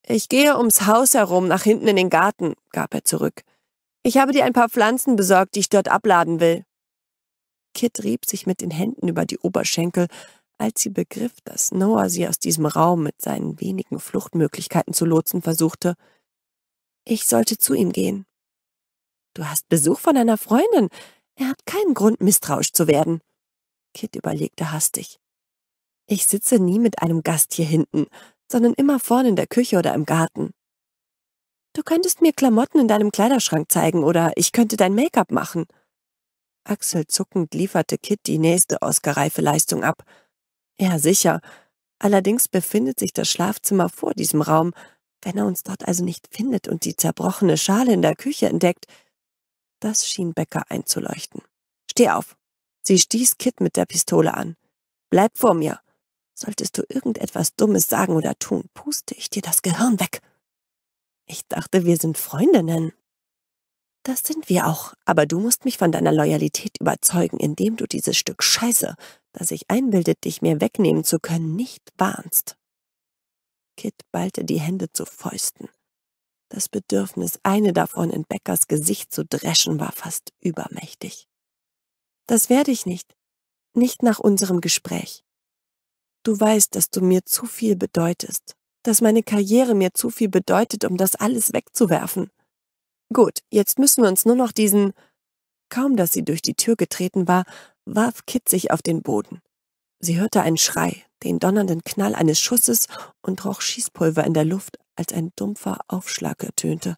»Ich gehe ums Haus herum, nach hinten in den Garten«, gab er zurück. »Ich habe dir ein paar Pflanzen besorgt, die ich dort abladen will.« Kit rieb sich mit den Händen über die Oberschenkel, als sie begriff, dass Noah sie aus diesem Raum mit seinen wenigen Fluchtmöglichkeiten zu lotsen versuchte, ich sollte zu ihm gehen. Du hast Besuch von einer Freundin. Er hat keinen Grund, misstrauisch zu werden. Kit überlegte hastig. Ich sitze nie mit einem Gast hier hinten, sondern immer vorne in der Küche oder im Garten. Du könntest mir Klamotten in deinem Kleiderschrank zeigen oder ich könnte dein Make-up machen. Achselzuckend lieferte Kit die nächste Oscar-reife Leistung ab ja, sicher. Allerdings befindet sich das Schlafzimmer vor diesem Raum. Wenn er uns dort also nicht findet und die zerbrochene Schale in der Küche entdeckt, das schien Becker einzuleuchten. Steh auf. Sie stieß Kit mit der Pistole an. Bleib vor mir. Solltest du irgendetwas Dummes sagen oder tun, puste ich dir das Gehirn weg. Ich dachte, wir sind Freundinnen. Das sind wir auch, aber du musst mich von deiner Loyalität überzeugen, indem du dieses Stück Scheiße, das sich einbildet, dich mir wegnehmen zu können, nicht warnst. Kit ballte die Hände zu Fäusten. Das Bedürfnis, eine davon in Beckers Gesicht zu dreschen, war fast übermächtig. Das werde ich nicht. Nicht nach unserem Gespräch. Du weißt, dass du mir zu viel bedeutest, dass meine Karriere mir zu viel bedeutet, um das alles wegzuwerfen. Gut, jetzt müssen wir uns nur noch diesen... Kaum, dass sie durch die Tür getreten war, warf Kit sich auf den Boden. Sie hörte einen Schrei, den donnernden Knall eines Schusses und roch Schießpulver in der Luft, als ein dumpfer Aufschlag ertönte.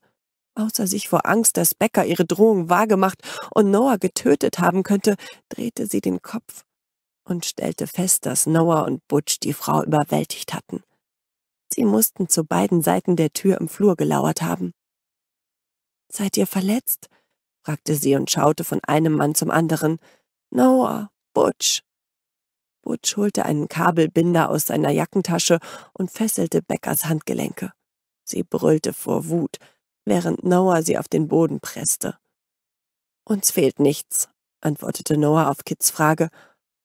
Außer sich vor Angst, dass Becker ihre Drohung wahrgemacht und Noah getötet haben könnte, drehte sie den Kopf und stellte fest, dass Noah und Butch die Frau überwältigt hatten. Sie mussten zu beiden Seiten der Tür im Flur gelauert haben. Seid ihr verletzt? fragte sie und schaute von einem Mann zum anderen. Noah, Butch. Butch holte einen Kabelbinder aus seiner Jackentasche und fesselte Beckers Handgelenke. Sie brüllte vor Wut, während Noah sie auf den Boden presste. Uns fehlt nichts, antwortete Noah auf Kits Frage.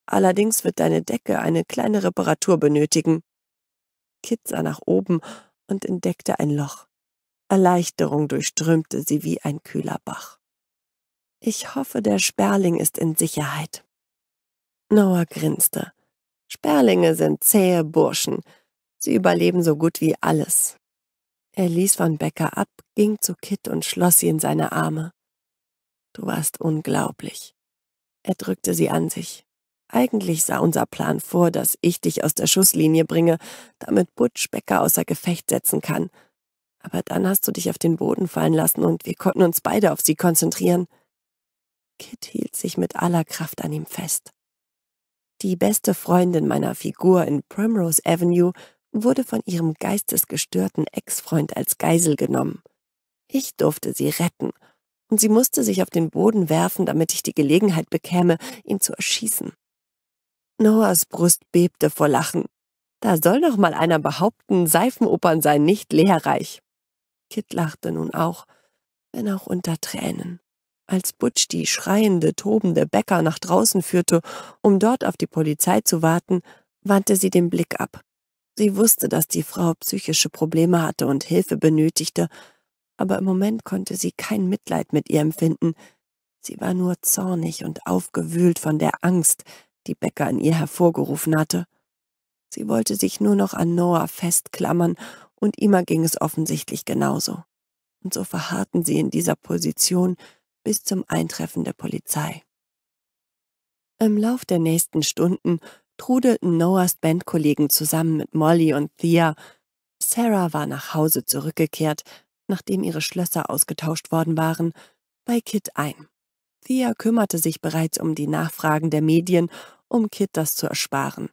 Allerdings wird deine Decke eine kleine Reparatur benötigen. Kit sah nach oben und entdeckte ein Loch. Erleichterung durchströmte sie wie ein kühler Bach. Ich hoffe, der Sperling ist in Sicherheit. Noah grinste. Sperlinge sind zähe Burschen. Sie überleben so gut wie alles. Er ließ von Becker ab, ging zu Kit und schloss sie in seine Arme. Du warst unglaublich. Er drückte sie an sich. Eigentlich sah unser Plan vor, dass ich dich aus der Schusslinie bringe, damit Butch Becker außer Gefecht setzen kann. Aber dann hast du dich auf den Boden fallen lassen und wir konnten uns beide auf sie konzentrieren. Kit hielt sich mit aller Kraft an ihm fest. Die beste Freundin meiner Figur in Primrose Avenue wurde von ihrem geistesgestörten Ex-Freund als Geisel genommen. Ich durfte sie retten, und sie musste sich auf den Boden werfen, damit ich die Gelegenheit bekäme, ihn zu erschießen. Noahs Brust bebte vor Lachen. Da soll noch mal einer behaupten, Seifenopern seien nicht lehrreich. Kit lachte nun auch, wenn auch unter Tränen. Als Butch die schreiende, tobende Bäcker nach draußen führte, um dort auf die Polizei zu warten, wandte sie den Blick ab. Sie wusste, dass die Frau psychische Probleme hatte und Hilfe benötigte, aber im Moment konnte sie kein Mitleid mit ihr empfinden. Sie war nur zornig und aufgewühlt von der Angst, die Bäcker in ihr hervorgerufen hatte. Sie wollte sich nur noch an Noah festklammern, und Ima ging es offensichtlich genauso. Und so verharrten sie in dieser Position, bis zum Eintreffen der Polizei. Im Lauf der nächsten Stunden trudelten Noahs Bandkollegen zusammen mit Molly und Thea. Sarah war nach Hause zurückgekehrt, nachdem ihre Schlösser ausgetauscht worden waren, bei Kit ein. Thea kümmerte sich bereits um die Nachfragen der Medien, um Kit das zu ersparen,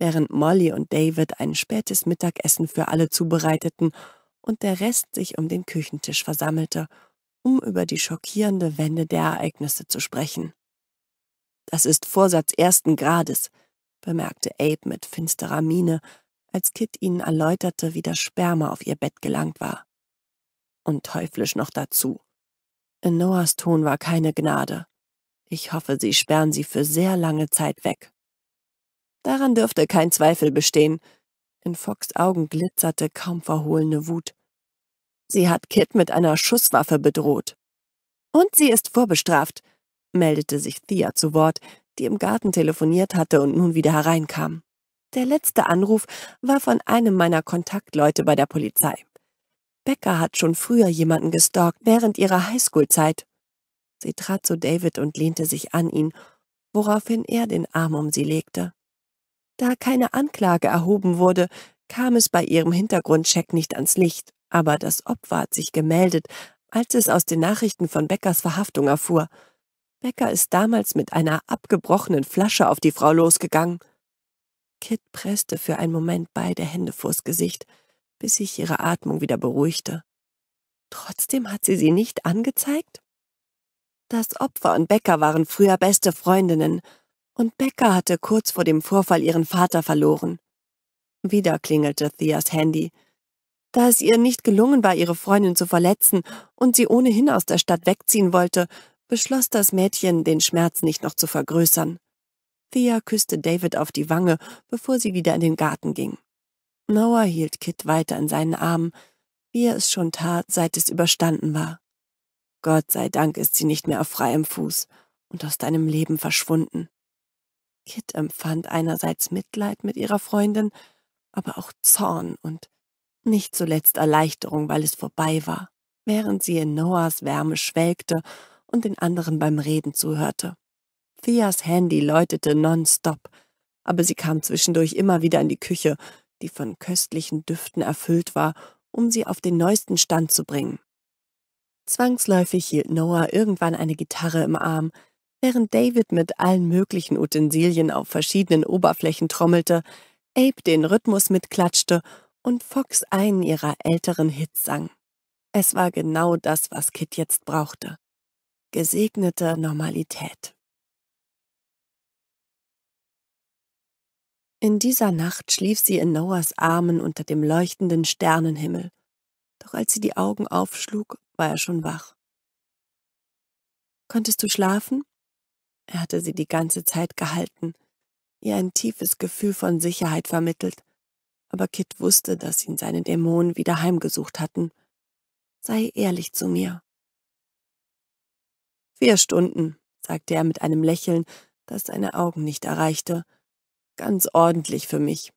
während Molly und David ein spätes Mittagessen für alle zubereiteten und der Rest sich um den Küchentisch versammelte um über die schockierende Wende der Ereignisse zu sprechen. Das ist Vorsatz ersten Grades, bemerkte Abe mit finsterer Miene, als Kit ihnen erläuterte, wie das Sperma auf ihr Bett gelangt war. Und teuflisch noch dazu. In Noahs Ton war keine Gnade. Ich hoffe, sie sperren sie für sehr lange Zeit weg. Daran dürfte kein Zweifel bestehen. In Fox Augen glitzerte kaum verhohlene Wut. Sie hat Kit mit einer Schusswaffe bedroht. Und sie ist vorbestraft, meldete sich Thea zu Wort, die im Garten telefoniert hatte und nun wieder hereinkam. Der letzte Anruf war von einem meiner Kontaktleute bei der Polizei. Becker hat schon früher jemanden gestalkt, während ihrer Highschool-Zeit. Sie trat zu David und lehnte sich an ihn, woraufhin er den Arm um sie legte. Da keine Anklage erhoben wurde, kam es bei ihrem Hintergrundcheck nicht ans Licht aber das Opfer hat sich gemeldet, als es aus den Nachrichten von Beckers Verhaftung erfuhr. Becker ist damals mit einer abgebrochenen Flasche auf die Frau losgegangen. Kit presste für einen Moment beide Hände vors Gesicht, bis sich ihre Atmung wieder beruhigte. Trotzdem hat sie sie nicht angezeigt? Das Opfer und Becker waren früher beste Freundinnen, und Becker hatte kurz vor dem Vorfall ihren Vater verloren. Wieder klingelte Theas Handy. Da es ihr nicht gelungen war, ihre Freundin zu verletzen und sie ohnehin aus der Stadt wegziehen wollte, beschloss das Mädchen, den Schmerz nicht noch zu vergrößern. Thea küsste David auf die Wange, bevor sie wieder in den Garten ging. Noah hielt Kit weiter in seinen Armen, wie er es schon tat, seit es überstanden war. Gott sei Dank ist sie nicht mehr auf freiem Fuß und aus deinem Leben verschwunden. Kit empfand einerseits Mitleid mit ihrer Freundin, aber auch Zorn und nicht zuletzt Erleichterung, weil es vorbei war, während sie in Noahs Wärme schwelgte und den anderen beim Reden zuhörte. Theas Handy läutete nonstop, aber sie kam zwischendurch immer wieder in die Küche, die von köstlichen Düften erfüllt war, um sie auf den neuesten Stand zu bringen. Zwangsläufig hielt Noah irgendwann eine Gitarre im Arm, während David mit allen möglichen Utensilien auf verschiedenen Oberflächen trommelte, Abe den Rhythmus mitklatschte und Fox einen ihrer älteren Hits sang. Es war genau das, was Kit jetzt brauchte. Gesegnete Normalität. In dieser Nacht schlief sie in Noahs Armen unter dem leuchtenden Sternenhimmel. Doch als sie die Augen aufschlug, war er schon wach. Konntest du schlafen? Er hatte sie die ganze Zeit gehalten, ihr ein tiefes Gefühl von Sicherheit vermittelt, aber Kit wusste, dass ihn seine Dämonen wieder heimgesucht hatten. Sei ehrlich zu mir. Vier Stunden, sagte er mit einem Lächeln, das seine Augen nicht erreichte. Ganz ordentlich für mich.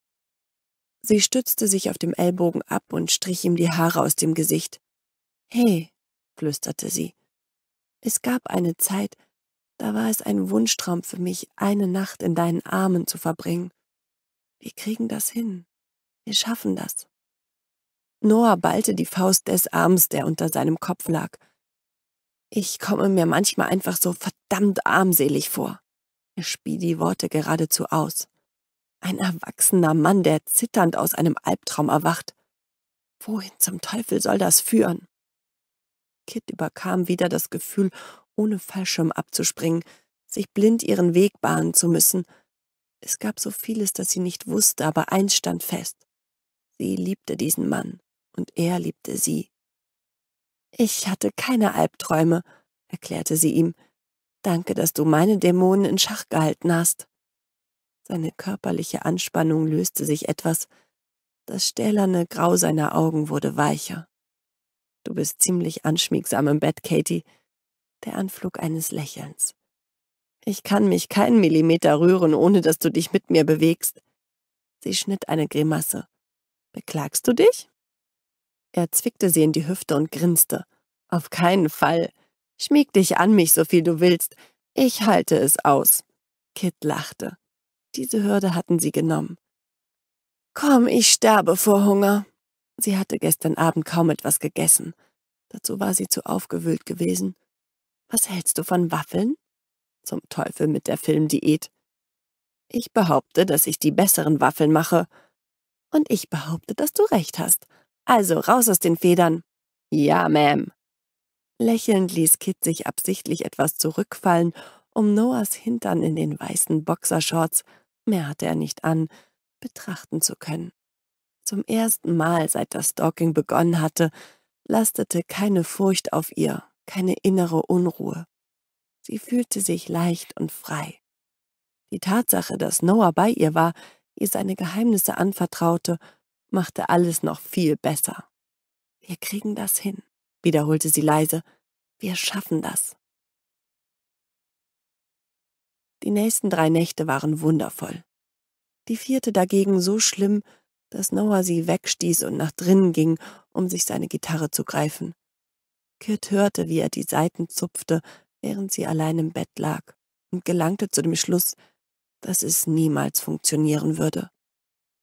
Sie stützte sich auf dem Ellbogen ab und strich ihm die Haare aus dem Gesicht. Hey, flüsterte sie. Es gab eine Zeit, da war es ein Wunschtraum für mich, eine Nacht in deinen Armen zu verbringen. Wir kriegen das hin. Wir schaffen das. Noah ballte die Faust des Arms, der unter seinem Kopf lag. Ich komme mir manchmal einfach so verdammt armselig vor. Er spie die Worte geradezu aus. Ein erwachsener Mann, der zitternd aus einem Albtraum erwacht. Wohin zum Teufel soll das führen? Kit überkam wieder das Gefühl, ohne Fallschirm abzuspringen, sich blind ihren Weg bahnen zu müssen. Es gab so vieles, das sie nicht wusste, aber eins stand fest. Sie liebte diesen Mann und er liebte sie. Ich hatte keine Albträume, erklärte sie ihm. Danke, dass du meine Dämonen in Schach gehalten hast. Seine körperliche Anspannung löste sich etwas. Das stählerne Grau seiner Augen wurde weicher. Du bist ziemlich anschmiegsam im Bett, Katie. Der Anflug eines Lächelns. Ich kann mich keinen Millimeter rühren, ohne dass du dich mit mir bewegst. Sie schnitt eine Grimasse. Beklagst du dich? Er zwickte sie in die Hüfte und grinste. Auf keinen Fall. Schmieg dich an mich, so viel du willst. Ich halte es aus. Kit lachte. Diese Hürde hatten sie genommen. Komm, ich sterbe vor Hunger. Sie hatte gestern Abend kaum etwas gegessen. Dazu war sie zu aufgewühlt gewesen. Was hältst du von Waffeln? Zum Teufel mit der Filmdiät. Ich behaupte, dass ich die besseren Waffeln mache. Und ich behaupte, dass du recht hast. Also raus aus den Federn. Ja, Ma'am. Lächelnd ließ Kit sich absichtlich etwas zurückfallen, um Noahs Hintern in den weißen Boxershorts, mehr hatte er nicht an, betrachten zu können. Zum ersten Mal, seit das Stalking begonnen hatte, lastete keine Furcht auf ihr, keine innere Unruhe. Sie fühlte sich leicht und frei. Die Tatsache, dass Noah bei ihr war, ihr seine Geheimnisse anvertraute, machte alles noch viel besser. Wir kriegen das hin, wiederholte sie leise. Wir schaffen das. Die nächsten drei Nächte waren wundervoll. Die vierte dagegen so schlimm, dass Noah sie wegstieß und nach drinnen ging, um sich seine Gitarre zu greifen. Kurt hörte, wie er die Saiten zupfte, während sie allein im Bett lag, und gelangte zu dem Schluss, dass es niemals funktionieren würde.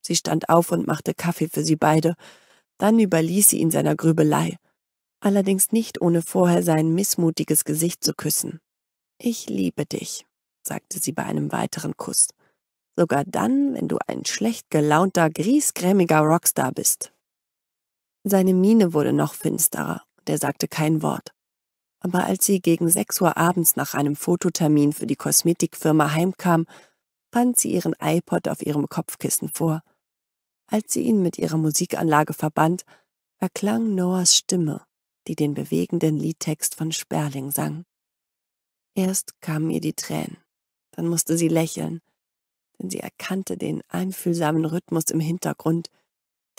Sie stand auf und machte Kaffee für sie beide, dann überließ sie ihn seiner Grübelei, allerdings nicht ohne vorher sein missmutiges Gesicht zu küssen. Ich liebe dich, sagte sie bei einem weiteren Kuss. Sogar dann, wenn du ein schlecht gelaunter, griesgrämiger Rockstar bist. Seine Miene wurde noch finsterer und er sagte kein Wort. Aber als sie gegen sechs Uhr abends nach einem Fototermin für die Kosmetikfirma heimkam fand sie ihren iPod auf ihrem Kopfkissen vor. Als sie ihn mit ihrer Musikanlage verband, erklang Noahs Stimme, die den bewegenden Liedtext von Sperling sang. Erst kamen ihr die Tränen, dann musste sie lächeln, denn sie erkannte den einfühlsamen Rhythmus im Hintergrund,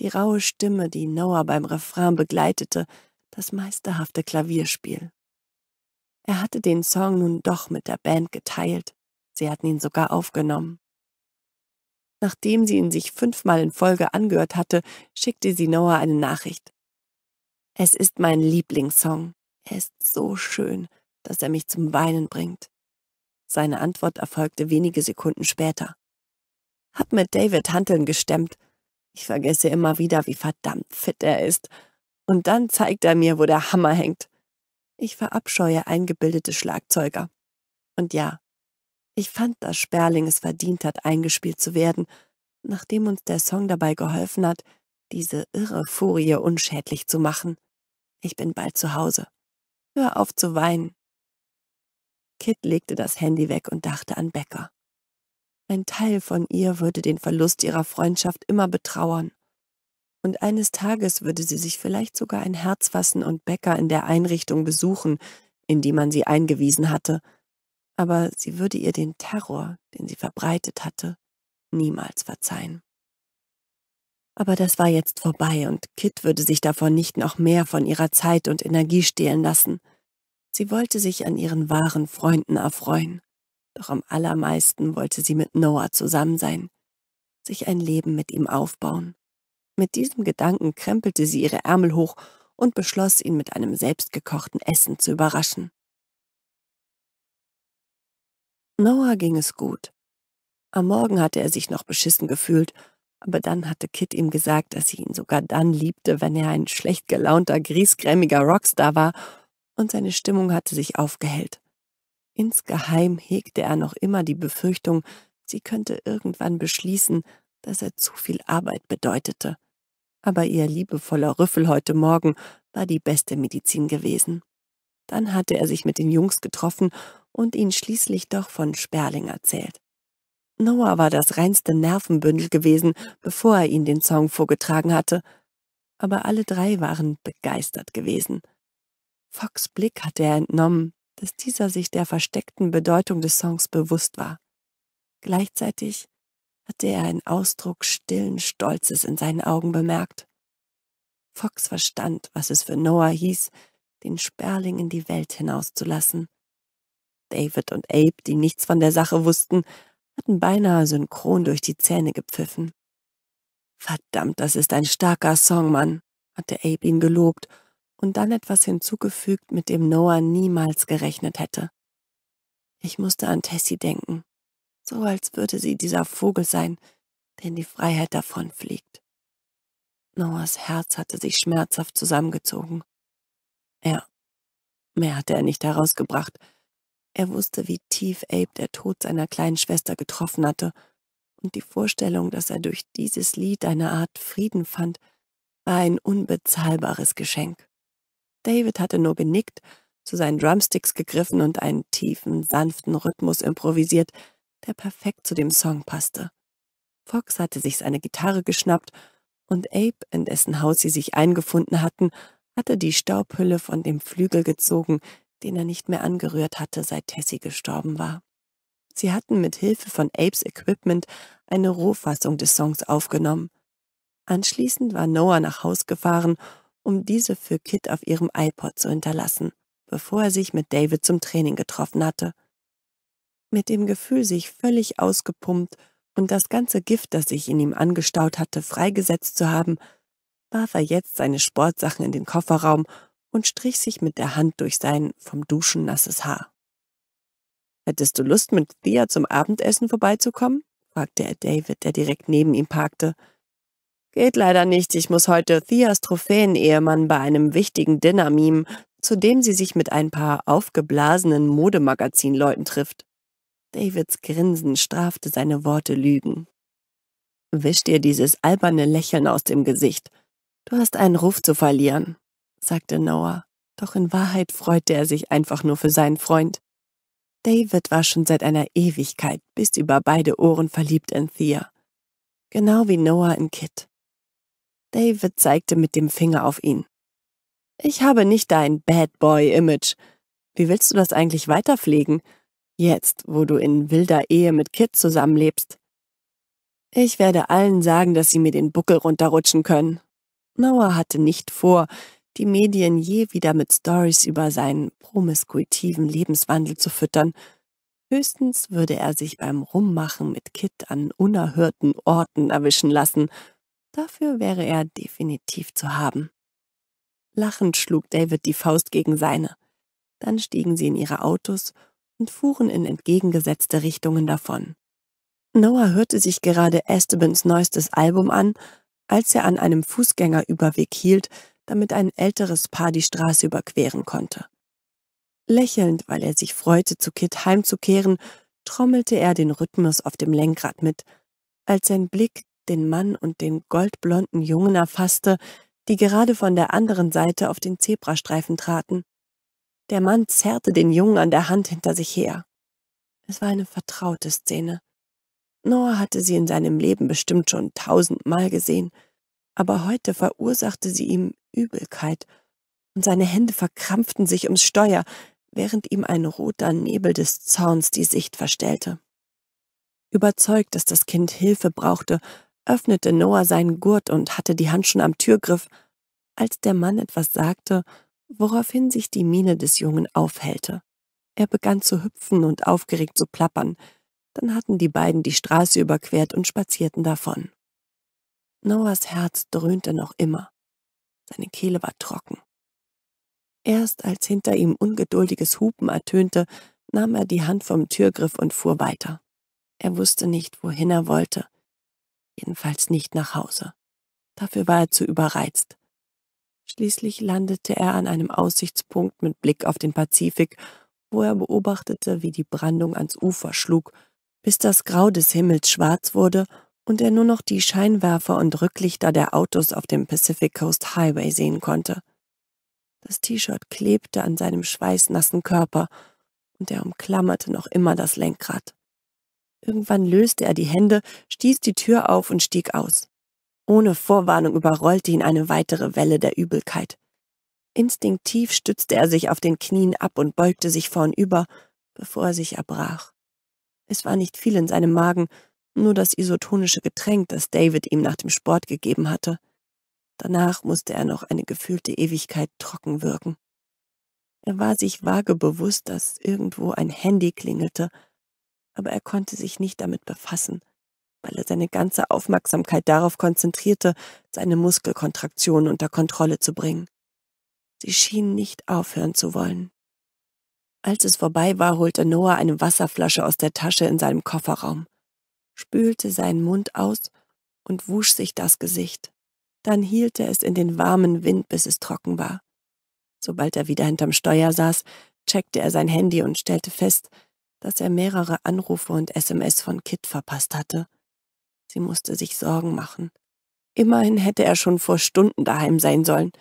die raue Stimme, die Noah beim Refrain begleitete, das meisterhafte Klavierspiel. Er hatte den Song nun doch mit der Band geteilt, Sie hatten ihn sogar aufgenommen. Nachdem sie ihn sich fünfmal in Folge angehört hatte, schickte sie Noah eine Nachricht. Es ist mein Lieblingssong. Er ist so schön, dass er mich zum Weinen bringt. Seine Antwort erfolgte wenige Sekunden später. Hab mit David Hanteln gestemmt. Ich vergesse immer wieder, wie verdammt fit er ist. Und dann zeigt er mir, wo der Hammer hängt. Ich verabscheue eingebildete Schlagzeuger. Und ja, ich fand, dass Sperling es verdient hat, eingespielt zu werden, nachdem uns der Song dabei geholfen hat, diese irre Furie unschädlich zu machen. Ich bin bald zu Hause. Hör auf zu weinen. Kit legte das Handy weg und dachte an Becker. Ein Teil von ihr würde den Verlust ihrer Freundschaft immer betrauern. Und eines Tages würde sie sich vielleicht sogar ein Herz fassen und Becker in der Einrichtung besuchen, in die man sie eingewiesen hatte – aber sie würde ihr den Terror, den sie verbreitet hatte, niemals verzeihen. Aber das war jetzt vorbei und Kit würde sich davon nicht noch mehr von ihrer Zeit und Energie stehlen lassen. Sie wollte sich an ihren wahren Freunden erfreuen, doch am allermeisten wollte sie mit Noah zusammen sein, sich ein Leben mit ihm aufbauen. Mit diesem Gedanken krempelte sie ihre Ärmel hoch und beschloss, ihn mit einem selbstgekochten Essen zu überraschen. Noah ging es gut. Am Morgen hatte er sich noch beschissen gefühlt, aber dann hatte Kit ihm gesagt, dass sie ihn sogar dann liebte, wenn er ein schlecht gelaunter, griesgrämiger Rockstar war, und seine Stimmung hatte sich aufgehellt. Insgeheim hegte er noch immer die Befürchtung, sie könnte irgendwann beschließen, dass er zu viel Arbeit bedeutete. Aber ihr liebevoller Rüffel heute Morgen war die beste Medizin gewesen. Dann hatte er sich mit den Jungs getroffen und ihn schließlich doch von Sperling erzählt. Noah war das reinste Nervenbündel gewesen, bevor er ihn den Song vorgetragen hatte, aber alle drei waren begeistert gewesen. Fox Blick hatte er entnommen, dass dieser sich der versteckten Bedeutung des Songs bewusst war. Gleichzeitig hatte er einen Ausdruck stillen Stolzes in seinen Augen bemerkt. Fox verstand, was es für Noah hieß, den Sperling in die Welt hinauszulassen. David und Abe, die nichts von der Sache wussten, hatten beinahe synchron durch die Zähne gepfiffen. Verdammt, das ist ein starker Song, Mann, hatte Abe ihn gelobt und dann etwas hinzugefügt, mit dem Noah niemals gerechnet hätte. Ich musste an Tessie denken, so als würde sie dieser Vogel sein, der in die Freiheit davonfliegt. Noahs Herz hatte sich schmerzhaft zusammengezogen. Ja, mehr hatte er nicht herausgebracht, er wusste, wie tief Abe der Tod seiner kleinen Schwester getroffen hatte, und die Vorstellung, dass er durch dieses Lied eine Art Frieden fand, war ein unbezahlbares Geschenk. David hatte nur genickt, zu seinen Drumsticks gegriffen und einen tiefen, sanften Rhythmus improvisiert, der perfekt zu dem Song passte. Fox hatte sich seine Gitarre geschnappt und Abe, in dessen Haus sie sich eingefunden hatten, hatte die Staubhülle von dem Flügel gezogen, den er nicht mehr angerührt hatte, seit Tessie gestorben war. Sie hatten mit Hilfe von Apes Equipment eine Rohfassung des Songs aufgenommen. Anschließend war Noah nach Haus gefahren, um diese für Kit auf ihrem iPod zu hinterlassen, bevor er sich mit David zum Training getroffen hatte. Mit dem Gefühl, sich völlig ausgepumpt und das ganze Gift, das sich in ihm angestaut hatte, freigesetzt zu haben, warf er jetzt seine Sportsachen in den Kofferraum und strich sich mit der Hand durch sein vom Duschen nasses Haar. Hättest du Lust, mit Thea zum Abendessen vorbeizukommen? fragte er David, der direkt neben ihm parkte. Geht leider nicht, ich muss heute Theas Trophäen-Ehemann bei einem wichtigen Dinner mimen, zu dem sie sich mit ein paar aufgeblasenen Modemagazinleuten trifft. Davids Grinsen strafte seine Worte Lügen. Wisch dir dieses alberne Lächeln aus dem Gesicht. Du hast einen Ruf zu verlieren sagte Noah, doch in Wahrheit freute er sich einfach nur für seinen Freund. David war schon seit einer Ewigkeit bis über beide Ohren verliebt in Thea, genau wie Noah in Kit. David zeigte mit dem Finger auf ihn. Ich habe nicht dein Bad Boy-Image. Wie willst du das eigentlich weiterpflegen, jetzt, wo du in wilder Ehe mit Kit zusammenlebst? Ich werde allen sagen, dass sie mir den Buckel runterrutschen können. Noah hatte nicht vor, die Medien je wieder mit Stories über seinen promiskuitiven Lebenswandel zu füttern. Höchstens würde er sich beim Rummachen mit Kit an unerhörten Orten erwischen lassen. Dafür wäre er definitiv zu haben. Lachend schlug David die Faust gegen seine. Dann stiegen sie in ihre Autos und fuhren in entgegengesetzte Richtungen davon. Noah hörte sich gerade Estebans neuestes Album an, als er an einem Fußgängerüberweg hielt, damit ein älteres Paar die Straße überqueren konnte. Lächelnd, weil er sich freute, zu Kit heimzukehren, trommelte er den Rhythmus auf dem Lenkrad mit, als sein Blick den Mann und den goldblonden Jungen erfasste, die gerade von der anderen Seite auf den Zebrastreifen traten. Der Mann zerrte den Jungen an der Hand hinter sich her. Es war eine vertraute Szene. Noah hatte sie in seinem Leben bestimmt schon tausendmal gesehen, aber heute verursachte sie ihm Übelkeit, und seine Hände verkrampften sich ums Steuer, während ihm ein roter Nebel des Zorns die Sicht verstellte. Überzeugt, dass das Kind Hilfe brauchte, öffnete Noah seinen Gurt und hatte die Hand schon am Türgriff, als der Mann etwas sagte, woraufhin sich die Miene des Jungen aufhellte. Er begann zu hüpfen und aufgeregt zu plappern. Dann hatten die beiden die Straße überquert und spazierten davon. Noahs Herz dröhnte noch immer. Seine Kehle war trocken. Erst als hinter ihm ungeduldiges Hupen ertönte, nahm er die Hand vom Türgriff und fuhr weiter. Er wusste nicht, wohin er wollte. Jedenfalls nicht nach Hause. Dafür war er zu überreizt. Schließlich landete er an einem Aussichtspunkt mit Blick auf den Pazifik, wo er beobachtete, wie die Brandung ans Ufer schlug, bis das Grau des Himmels schwarz wurde und er nur noch die Scheinwerfer und Rücklichter der Autos auf dem Pacific Coast Highway sehen konnte. Das T-Shirt klebte an seinem schweißnassen Körper und er umklammerte noch immer das Lenkrad. Irgendwann löste er die Hände, stieß die Tür auf und stieg aus. Ohne Vorwarnung überrollte ihn eine weitere Welle der Übelkeit. Instinktiv stützte er sich auf den Knien ab und beugte sich vornüber, bevor er sich erbrach. Es war nicht viel in seinem Magen, nur das isotonische Getränk, das David ihm nach dem Sport gegeben hatte. Danach musste er noch eine gefühlte Ewigkeit trocken wirken. Er war sich vage bewusst, dass irgendwo ein Handy klingelte, aber er konnte sich nicht damit befassen, weil er seine ganze Aufmerksamkeit darauf konzentrierte, seine Muskelkontraktionen unter Kontrolle zu bringen. Sie schienen nicht aufhören zu wollen. Als es vorbei war, holte Noah eine Wasserflasche aus der Tasche in seinem Kofferraum spülte seinen Mund aus und wusch sich das Gesicht. Dann hielt er es in den warmen Wind, bis es trocken war. Sobald er wieder hinterm Steuer saß, checkte er sein Handy und stellte fest, dass er mehrere Anrufe und SMS von Kit verpasst hatte. Sie musste sich Sorgen machen. Immerhin hätte er schon vor Stunden daheim sein sollen.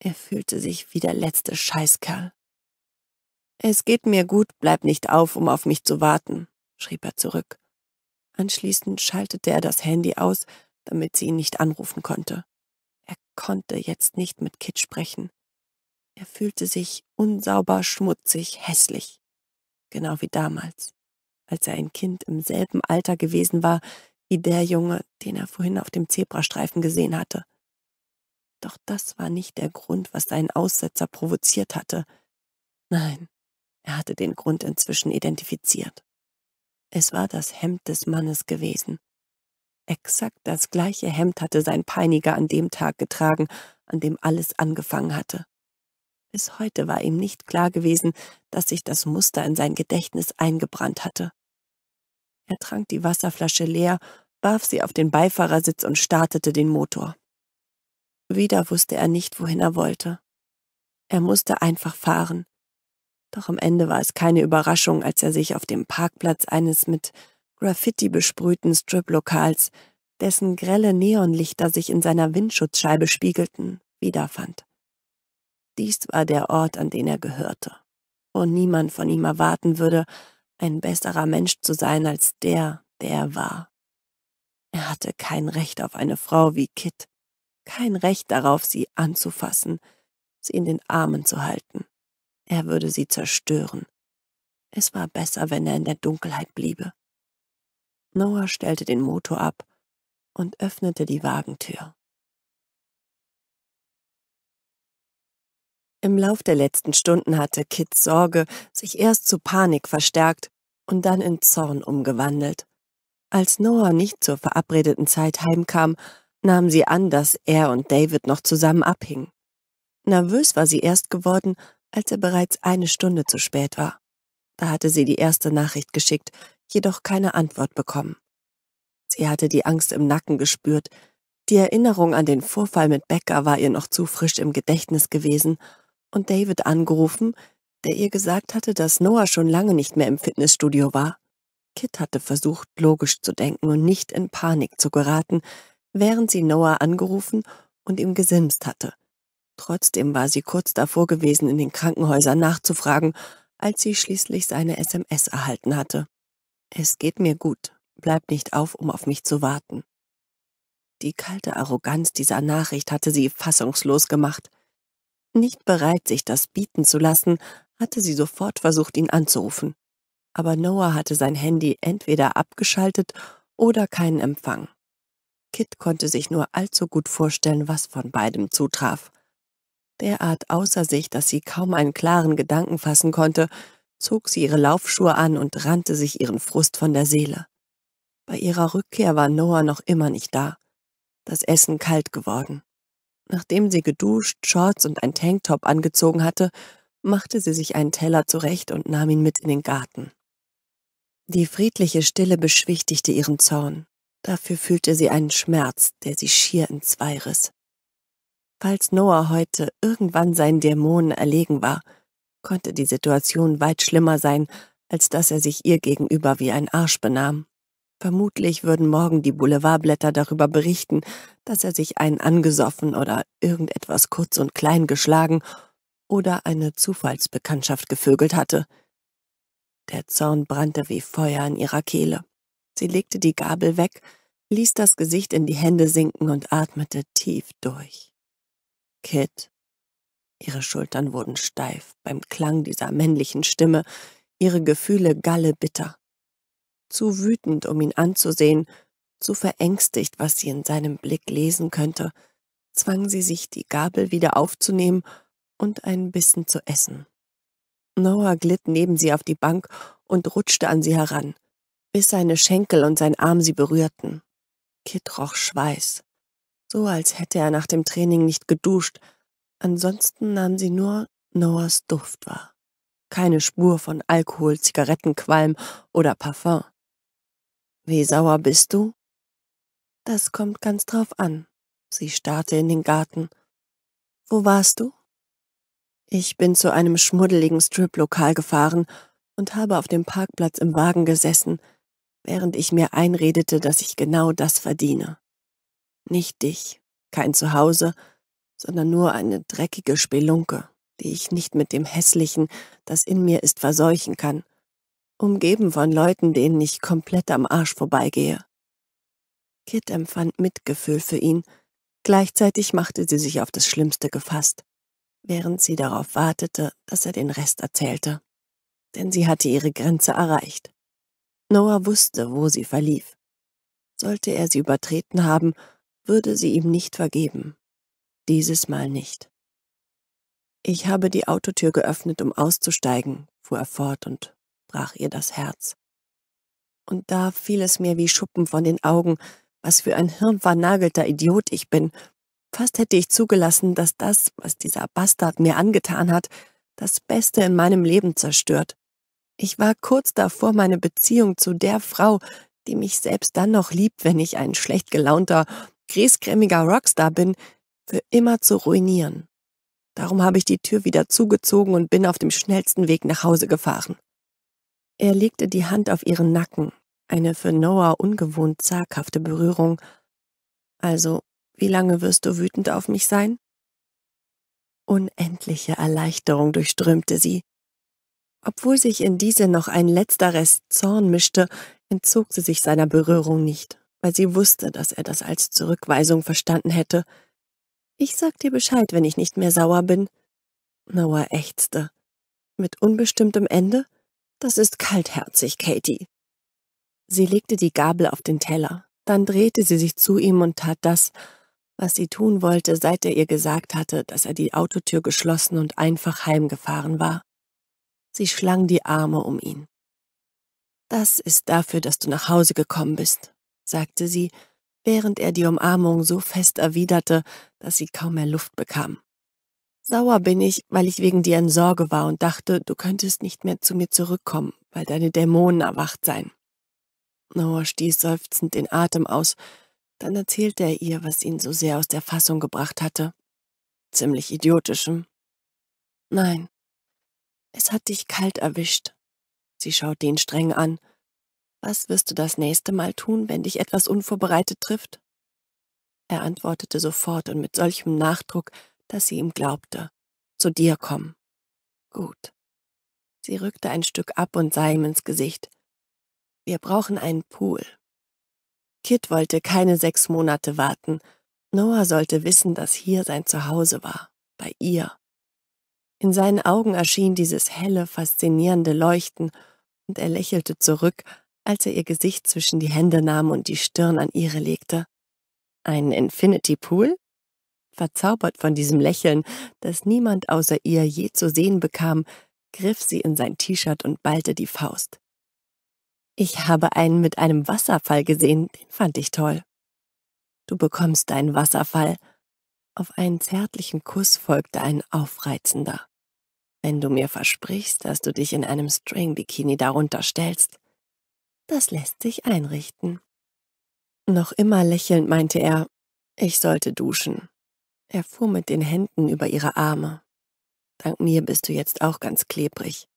Er fühlte sich wie der letzte Scheißkerl. Es geht mir gut, bleib nicht auf, um auf mich zu warten, schrieb er zurück. Anschließend schaltete er das Handy aus, damit sie ihn nicht anrufen konnte. Er konnte jetzt nicht mit Kit sprechen. Er fühlte sich unsauber, schmutzig, hässlich. Genau wie damals, als er ein Kind im selben Alter gewesen war wie der Junge, den er vorhin auf dem Zebrastreifen gesehen hatte. Doch das war nicht der Grund, was seinen Aussetzer provoziert hatte. Nein, er hatte den Grund inzwischen identifiziert. Es war das Hemd des Mannes gewesen. Exakt das gleiche Hemd hatte sein Peiniger an dem Tag getragen, an dem alles angefangen hatte. Bis heute war ihm nicht klar gewesen, dass sich das Muster in sein Gedächtnis eingebrannt hatte. Er trank die Wasserflasche leer, warf sie auf den Beifahrersitz und startete den Motor. Wieder wusste er nicht, wohin er wollte. Er musste einfach fahren. Doch am Ende war es keine Überraschung, als er sich auf dem Parkplatz eines mit Graffiti besprühten Striplokals, dessen grelle Neonlichter sich in seiner Windschutzscheibe spiegelten, wiederfand. Dies war der Ort, an den er gehörte, und niemand von ihm erwarten würde, ein besserer Mensch zu sein als der, der er war. Er hatte kein Recht auf eine Frau wie Kit, kein Recht darauf, sie anzufassen, sie in den Armen zu halten. Er würde sie zerstören. Es war besser, wenn er in der Dunkelheit bliebe. Noah stellte den Motor ab und öffnete die Wagentür. Im Lauf der letzten Stunden hatte Kits Sorge sich erst zu Panik verstärkt und dann in Zorn umgewandelt. Als Noah nicht zur verabredeten Zeit heimkam, nahm sie an, dass er und David noch zusammen abhingen. Nervös war sie erst geworden, als er bereits eine Stunde zu spät war. Da hatte sie die erste Nachricht geschickt, jedoch keine Antwort bekommen. Sie hatte die Angst im Nacken gespürt, die Erinnerung an den Vorfall mit Becker war ihr noch zu frisch im Gedächtnis gewesen und David angerufen, der ihr gesagt hatte, dass Noah schon lange nicht mehr im Fitnessstudio war. Kit hatte versucht, logisch zu denken und nicht in Panik zu geraten, während sie Noah angerufen und ihm gesimst hatte. Trotzdem war sie kurz davor gewesen, in den Krankenhäusern nachzufragen, als sie schließlich seine SMS erhalten hatte. Es geht mir gut, bleib nicht auf, um auf mich zu warten. Die kalte Arroganz dieser Nachricht hatte sie fassungslos gemacht. Nicht bereit, sich das bieten zu lassen, hatte sie sofort versucht, ihn anzurufen. Aber Noah hatte sein Handy entweder abgeschaltet oder keinen Empfang. Kit konnte sich nur allzu gut vorstellen, was von beidem zutraf derart außer sich, dass sie kaum einen klaren Gedanken fassen konnte, zog sie ihre Laufschuhe an und rannte sich ihren Frust von der Seele. Bei ihrer Rückkehr war Noah noch immer nicht da. Das Essen kalt geworden. Nachdem sie geduscht, Shorts und ein Tanktop angezogen hatte, machte sie sich einen Teller zurecht und nahm ihn mit in den Garten. Die friedliche Stille beschwichtigte ihren Zorn. Dafür fühlte sie einen Schmerz, der sie schier entzweiriss. Falls Noah heute irgendwann seinen Dämonen erlegen war, konnte die Situation weit schlimmer sein, als dass er sich ihr gegenüber wie ein Arsch benahm. Vermutlich würden morgen die Boulevardblätter darüber berichten, dass er sich einen angesoffen oder irgendetwas kurz und klein geschlagen oder eine Zufallsbekanntschaft gevögelt hatte. Der Zorn brannte wie Feuer in ihrer Kehle. Sie legte die Gabel weg, ließ das Gesicht in die Hände sinken und atmete tief durch. Kit. Ihre Schultern wurden steif beim Klang dieser männlichen Stimme, ihre Gefühle gallebitter. Zu wütend, um ihn anzusehen, zu verängstigt, was sie in seinem Blick lesen könnte, zwang sie sich, die Gabel wieder aufzunehmen und einen Bissen zu essen. Noah glitt neben sie auf die Bank und rutschte an sie heran, bis seine Schenkel und sein Arm sie berührten. Kit roch Schweiß, so als hätte er nach dem Training nicht geduscht. Ansonsten nahm sie nur Noahs Duft wahr. Keine Spur von Alkohol, Zigarettenqualm oder Parfum. Wie sauer bist du? Das kommt ganz drauf an. Sie starrte in den Garten. Wo warst du? Ich bin zu einem schmuddeligen Strip-Lokal gefahren und habe auf dem Parkplatz im Wagen gesessen, während ich mir einredete, dass ich genau das verdiene. Nicht dich, kein Zuhause, sondern nur eine dreckige Spelunke, die ich nicht mit dem Hässlichen, das in mir ist, verseuchen kann. Umgeben von Leuten, denen ich komplett am Arsch vorbeigehe. Kit empfand Mitgefühl für ihn. Gleichzeitig machte sie sich auf das Schlimmste gefasst, während sie darauf wartete, dass er den Rest erzählte. Denn sie hatte ihre Grenze erreicht. Noah wusste, wo sie verlief. Sollte er sie übertreten haben, würde sie ihm nicht vergeben. Dieses Mal nicht. Ich habe die Autotür geöffnet, um auszusteigen, fuhr er fort und brach ihr das Herz. Und da fiel es mir wie Schuppen von den Augen, was für ein hirnvernagelter Idiot ich bin. Fast hätte ich zugelassen, dass das, was dieser Bastard mir angetan hat, das Beste in meinem Leben zerstört. Ich war kurz davor, meine Beziehung zu der Frau, die mich selbst dann noch liebt, wenn ich ein schlecht gelaunter, griesgrämiger Rockstar bin, für immer zu ruinieren. Darum habe ich die Tür wieder zugezogen und bin auf dem schnellsten Weg nach Hause gefahren. Er legte die Hand auf ihren Nacken, eine für Noah ungewohnt zaghafte Berührung. Also, wie lange wirst du wütend auf mich sein? Unendliche Erleichterung durchströmte sie. Obwohl sich in diese noch ein letzter Rest Zorn mischte, entzog sie sich seiner Berührung nicht weil sie wusste, dass er das als Zurückweisung verstanden hätte. Ich sag dir Bescheid, wenn ich nicht mehr sauer bin. Noah ächzte. Mit unbestimmtem Ende? Das ist kaltherzig, Katie. Sie legte die Gabel auf den Teller. Dann drehte sie sich zu ihm und tat das, was sie tun wollte, seit er ihr gesagt hatte, dass er die Autotür geschlossen und einfach heimgefahren war. Sie schlang die Arme um ihn. Das ist dafür, dass du nach Hause gekommen bist sagte sie, während er die Umarmung so fest erwiderte, dass sie kaum mehr Luft bekam. Sauer bin ich, weil ich wegen dir in Sorge war und dachte, du könntest nicht mehr zu mir zurückkommen, weil deine Dämonen erwacht seien. Noah stieß seufzend den Atem aus, dann erzählte er ihr, was ihn so sehr aus der Fassung gebracht hatte. Ziemlich idiotischem. Hm? Nein, es hat dich kalt erwischt. Sie schaute ihn streng an, was wirst du das nächste Mal tun, wenn dich etwas unvorbereitet trifft? Er antwortete sofort und mit solchem Nachdruck, dass sie ihm glaubte. Zu dir kommen. Gut. Sie rückte ein Stück ab und sah ihm ins Gesicht. Wir brauchen einen Pool. Kit wollte keine sechs Monate warten. Noah sollte wissen, dass hier sein Zuhause war, bei ihr. In seinen Augen erschien dieses helle, faszinierende Leuchten, und er lächelte zurück, als er ihr Gesicht zwischen die Hände nahm und die Stirn an ihre legte. Ein Infinity Pool? Verzaubert von diesem Lächeln, das niemand außer ihr je zu sehen bekam, griff sie in sein T-Shirt und ballte die Faust. Ich habe einen mit einem Wasserfall gesehen, den fand ich toll. Du bekommst einen Wasserfall. Auf einen zärtlichen Kuss folgte ein aufreizender. Wenn du mir versprichst, dass du dich in einem String-Bikini darunter stellst. Das lässt sich einrichten. Noch immer lächelnd meinte er, ich sollte duschen. Er fuhr mit den Händen über ihre Arme. Dank mir bist du jetzt auch ganz klebrig.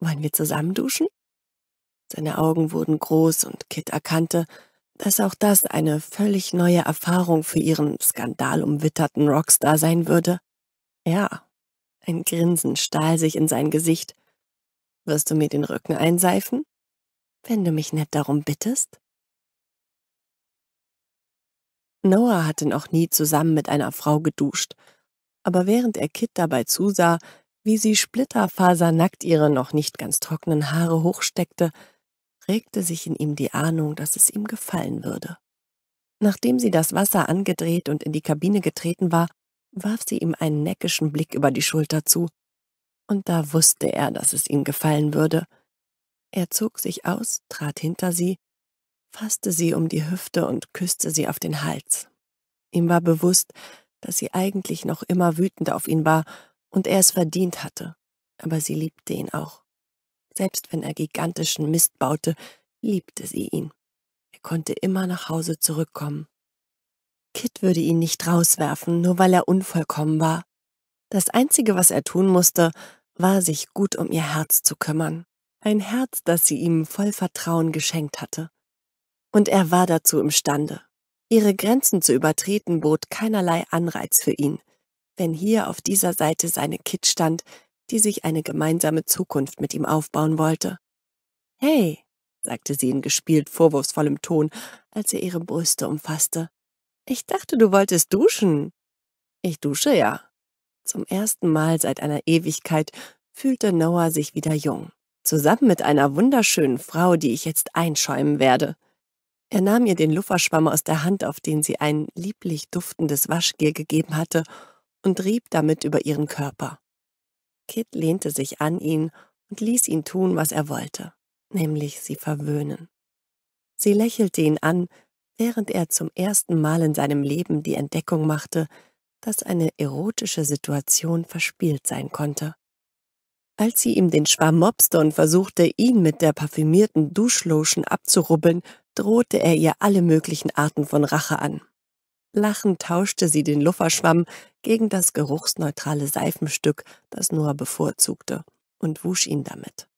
Wollen wir zusammen duschen? Seine Augen wurden groß und Kit erkannte, dass auch das eine völlig neue Erfahrung für ihren skandalumwitterten Rockstar sein würde. Ja, ein Grinsen stahl sich in sein Gesicht. Wirst du mir den Rücken einseifen? wenn du mich nett darum bittest? Noah hatte noch nie zusammen mit einer Frau geduscht, aber während er Kit dabei zusah, wie sie splitterfasernackt ihre noch nicht ganz trockenen Haare hochsteckte, regte sich in ihm die Ahnung, dass es ihm gefallen würde. Nachdem sie das Wasser angedreht und in die Kabine getreten war, warf sie ihm einen neckischen Blick über die Schulter zu. Und da wusste er, dass es ihm gefallen würde, er zog sich aus, trat hinter sie, fasste sie um die Hüfte und küsste sie auf den Hals. Ihm war bewusst, dass sie eigentlich noch immer wütend auf ihn war und er es verdient hatte, aber sie liebte ihn auch. Selbst wenn er gigantischen Mist baute, liebte sie ihn. Er konnte immer nach Hause zurückkommen. Kit würde ihn nicht rauswerfen, nur weil er unvollkommen war. Das Einzige, was er tun musste, war, sich gut um ihr Herz zu kümmern ein Herz, das sie ihm voll Vertrauen geschenkt hatte. Und er war dazu imstande. Ihre Grenzen zu übertreten bot keinerlei Anreiz für ihn, wenn hier auf dieser Seite seine Kit stand, die sich eine gemeinsame Zukunft mit ihm aufbauen wollte. Hey, sagte sie in gespielt vorwurfsvollem Ton, als er ihre Brüste umfasste. Ich dachte, du wolltest duschen. Ich dusche ja. Zum ersten Mal seit einer Ewigkeit fühlte Noah sich wieder jung zusammen mit einer wunderschönen Frau, die ich jetzt einschäumen werde. Er nahm ihr den Lufferschwamm aus der Hand, auf den sie ein lieblich duftendes Waschgel gegeben hatte, und rieb damit über ihren Körper. Kit lehnte sich an ihn und ließ ihn tun, was er wollte, nämlich sie verwöhnen. Sie lächelte ihn an, während er zum ersten Mal in seinem Leben die Entdeckung machte, dass eine erotische Situation verspielt sein konnte. Als sie ihm den Schwamm mobste und versuchte, ihn mit der parfümierten Duschlotion abzurubbeln, drohte er ihr alle möglichen Arten von Rache an. Lachend tauschte sie den Lufferschwamm gegen das geruchsneutrale Seifenstück, das Noah bevorzugte, und wusch ihn damit.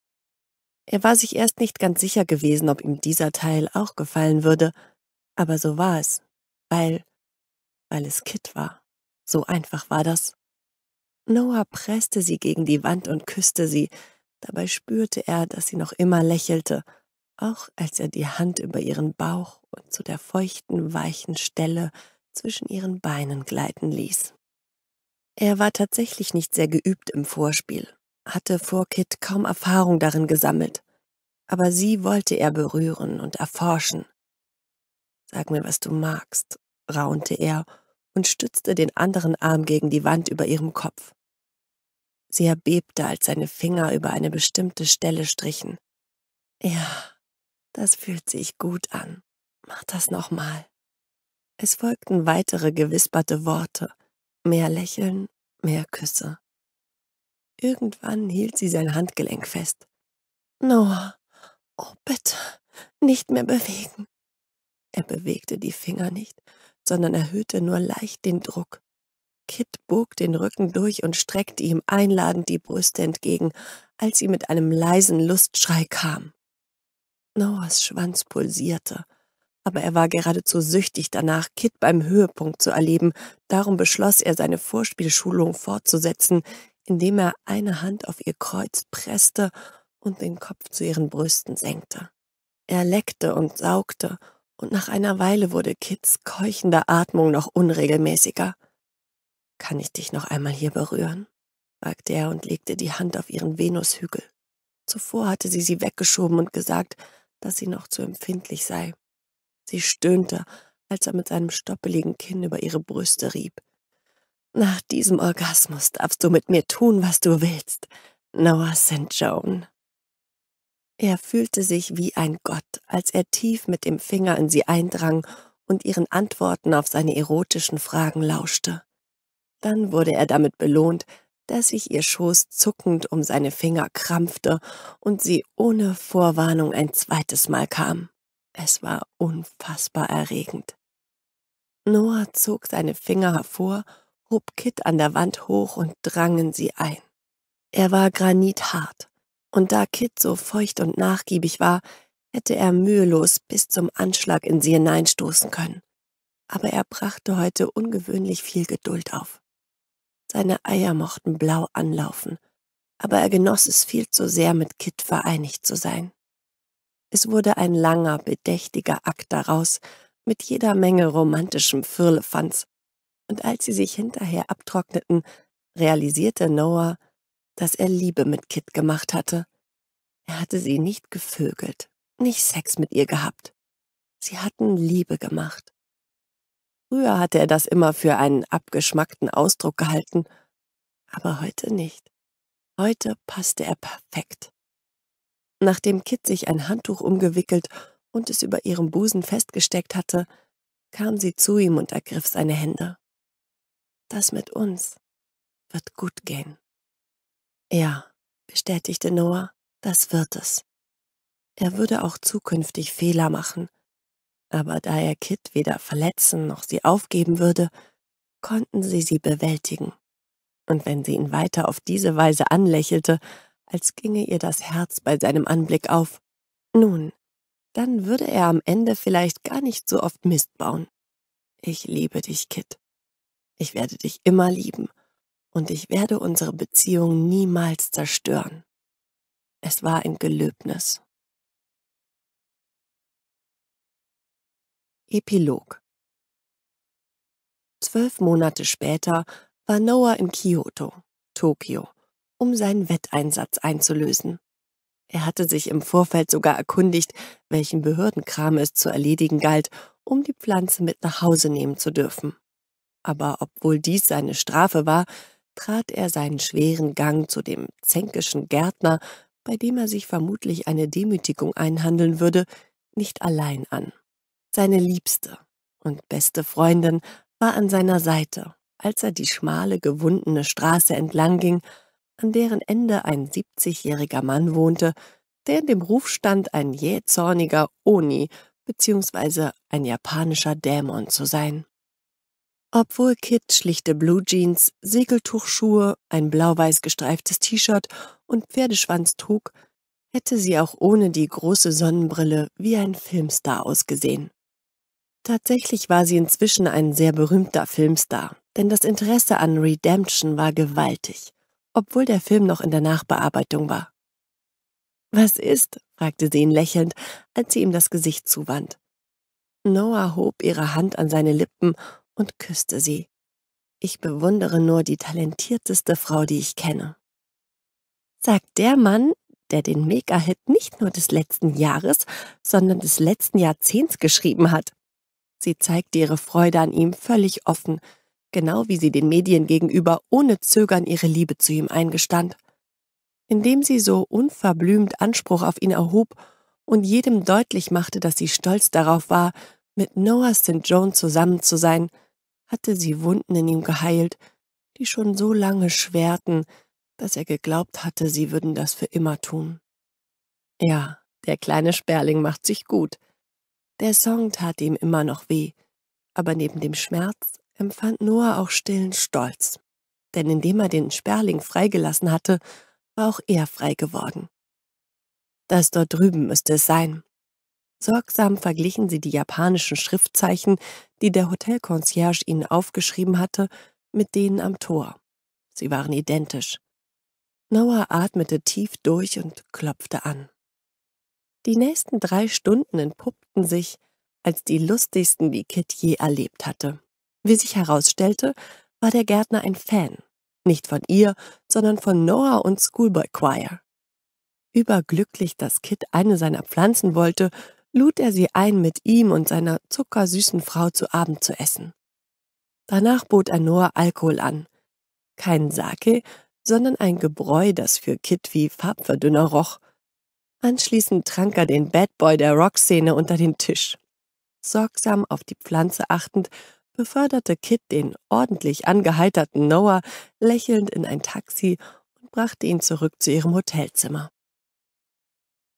Er war sich erst nicht ganz sicher gewesen, ob ihm dieser Teil auch gefallen würde, aber so war es, weil, weil es Kit war. So einfach war das. Noah presste sie gegen die Wand und küsste sie. Dabei spürte er, dass sie noch immer lächelte, auch als er die Hand über ihren Bauch und zu der feuchten, weichen Stelle zwischen ihren Beinen gleiten ließ. Er war tatsächlich nicht sehr geübt im Vorspiel, hatte vor Kit kaum Erfahrung darin gesammelt. Aber sie wollte er berühren und erforschen. Sag mir, was du magst, raunte er und stützte den anderen Arm gegen die Wand über ihrem Kopf. Sie erbebte, als seine Finger über eine bestimmte Stelle strichen. Ja, das fühlt sich gut an. Mach das nochmal. Es folgten weitere gewisperte Worte, mehr Lächeln, mehr Küsse. Irgendwann hielt sie sein Handgelenk fest. Noah, oh bitte, nicht mehr bewegen. Er bewegte die Finger nicht, sondern erhöhte nur leicht den Druck. Kit bog den Rücken durch und streckte ihm einladend die Brüste entgegen, als sie mit einem leisen Lustschrei kam. Noahs Schwanz pulsierte, aber er war geradezu süchtig danach, Kit beim Höhepunkt zu erleben, darum beschloss er, seine Vorspielschulung fortzusetzen, indem er eine Hand auf ihr Kreuz presste und den Kopf zu ihren Brüsten senkte. Er leckte und saugte, und nach einer Weile wurde Kits keuchende Atmung noch unregelmäßiger. Kann ich dich noch einmal hier berühren? fragte er und legte die Hand auf ihren Venushügel. Zuvor hatte sie sie weggeschoben und gesagt, dass sie noch zu empfindlich sei. Sie stöhnte, als er mit seinem stoppeligen Kinn über ihre Brüste rieb. Nach diesem Orgasmus darfst du mit mir tun, was du willst, Noah St. Joan. Er fühlte sich wie ein Gott, als er tief mit dem Finger in sie eindrang und ihren Antworten auf seine erotischen Fragen lauschte. Dann wurde er damit belohnt, dass sich ihr Schoß zuckend um seine Finger krampfte und sie ohne Vorwarnung ein zweites Mal kam. Es war unfassbar erregend. Noah zog seine Finger hervor, hob Kit an der Wand hoch und drang in sie ein. Er war granithart, und da Kit so feucht und nachgiebig war, hätte er mühelos bis zum Anschlag in sie hineinstoßen können. Aber er brachte heute ungewöhnlich viel Geduld auf. Seine Eier mochten blau anlaufen, aber er genoss es viel zu sehr, mit Kit vereinigt zu sein. Es wurde ein langer, bedächtiger Akt daraus, mit jeder Menge romantischem Firlefanz. Und als sie sich hinterher abtrockneten, realisierte Noah, dass er Liebe mit Kit gemacht hatte. Er hatte sie nicht gevögelt, nicht Sex mit ihr gehabt. Sie hatten Liebe gemacht. Früher hatte er das immer für einen abgeschmackten Ausdruck gehalten, aber heute nicht. Heute passte er perfekt. Nachdem Kit sich ein Handtuch umgewickelt und es über ihrem Busen festgesteckt hatte, kam sie zu ihm und ergriff seine Hände. Das mit uns wird gut gehen. Ja, bestätigte Noah, das wird es. Er würde auch zukünftig Fehler machen, aber da er Kit weder verletzen noch sie aufgeben würde, konnten sie sie bewältigen. Und wenn sie ihn weiter auf diese Weise anlächelte, als ginge ihr das Herz bei seinem Anblick auf, nun, dann würde er am Ende vielleicht gar nicht so oft Mist bauen. Ich liebe dich, Kit. Ich werde dich immer lieben und ich werde unsere Beziehung niemals zerstören. Es war ein Gelöbnis. Epilog Zwölf Monate später war Noah in Kyoto, Tokio, um seinen Wetteinsatz einzulösen. Er hatte sich im Vorfeld sogar erkundigt, welchen Behördenkram es zu erledigen galt, um die Pflanze mit nach Hause nehmen zu dürfen. Aber obwohl dies seine Strafe war, trat er seinen schweren Gang zu dem zänkischen Gärtner, bei dem er sich vermutlich eine Demütigung einhandeln würde, nicht allein an. Seine Liebste und beste Freundin war an seiner Seite, als er die schmale, gewundene Straße entlang ging, an deren Ende ein 70-jähriger Mann wohnte, der in dem Ruf stand, ein jähzorniger Oni bzw. ein japanischer Dämon zu sein. Obwohl Kit schlichte Blue Jeans, Segeltuchschuhe, ein blau-weiß gestreiftes T-Shirt und Pferdeschwanz trug, hätte sie auch ohne die große Sonnenbrille wie ein Filmstar ausgesehen. Tatsächlich war sie inzwischen ein sehr berühmter Filmstar, denn das Interesse an Redemption war gewaltig, obwohl der Film noch in der Nachbearbeitung war. Was ist? fragte sie ihn lächelnd, als sie ihm das Gesicht zuwand. Noah hob ihre Hand an seine Lippen und küsste sie. Ich bewundere nur die talentierteste Frau, die ich kenne. Sagt der Mann, der den Mega-Hit nicht nur des letzten Jahres, sondern des letzten Jahrzehnts geschrieben hat, Sie zeigte ihre Freude an ihm völlig offen, genau wie sie den Medien gegenüber ohne Zögern ihre Liebe zu ihm eingestand. Indem sie so unverblümt Anspruch auf ihn erhob und jedem deutlich machte, dass sie stolz darauf war, mit Noah St. John zusammen zu sein, hatte sie Wunden in ihm geheilt, die schon so lange schwerten, dass er geglaubt hatte, sie würden das für immer tun. Ja, der kleine Sperling macht sich gut, der Song tat ihm immer noch weh, aber neben dem Schmerz empfand Noah auch stillen Stolz. Denn indem er den Sperling freigelassen hatte, war auch er frei geworden. Das dort drüben müsste es sein. Sorgsam verglichen sie die japanischen Schriftzeichen, die der Hotelconcierge ihnen aufgeschrieben hatte, mit denen am Tor. Sie waren identisch. Noah atmete tief durch und klopfte an. Die nächsten drei Stunden entpuppten sich als die lustigsten, die Kit je erlebt hatte. Wie sich herausstellte, war der Gärtner ein Fan. Nicht von ihr, sondern von Noah und Schoolboy Choir. Überglücklich, dass Kit eine seiner Pflanzen wollte, lud er sie ein, mit ihm und seiner zuckersüßen Frau zu Abend zu essen. Danach bot er Noah Alkohol an. Kein Sake, sondern ein Gebräu, das für Kit wie Farbverdünner roch Anschließend trank er den Bad Boy der Rockszene unter den Tisch. Sorgsam auf die Pflanze achtend, beförderte Kit den ordentlich angeheiterten Noah lächelnd in ein Taxi und brachte ihn zurück zu ihrem Hotelzimmer.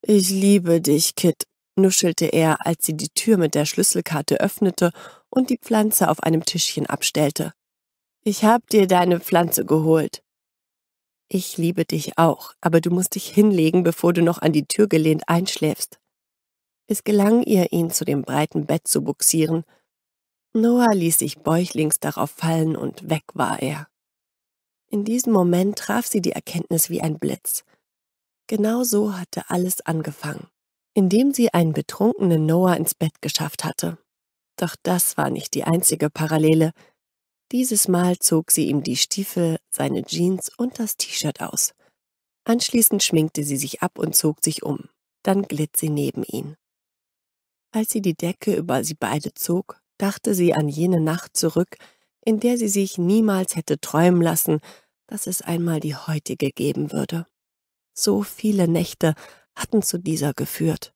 Ich liebe dich, Kit, nuschelte er, als sie die Tür mit der Schlüsselkarte öffnete und die Pflanze auf einem Tischchen abstellte. Ich hab dir deine Pflanze geholt ich liebe dich auch, aber du musst dich hinlegen, bevor du noch an die Tür gelehnt einschläfst. Es gelang ihr, ihn zu dem breiten Bett zu buxieren. Noah ließ sich bäuchlings darauf fallen und weg war er. In diesem Moment traf sie die Erkenntnis wie ein Blitz. Genau so hatte alles angefangen, indem sie einen betrunkenen Noah ins Bett geschafft hatte. Doch das war nicht die einzige Parallele, dieses Mal zog sie ihm die Stiefel, seine Jeans und das T-Shirt aus. Anschließend schminkte sie sich ab und zog sich um. Dann glitt sie neben ihn. Als sie die Decke über sie beide zog, dachte sie an jene Nacht zurück, in der sie sich niemals hätte träumen lassen, dass es einmal die heutige geben würde. So viele Nächte hatten zu dieser geführt.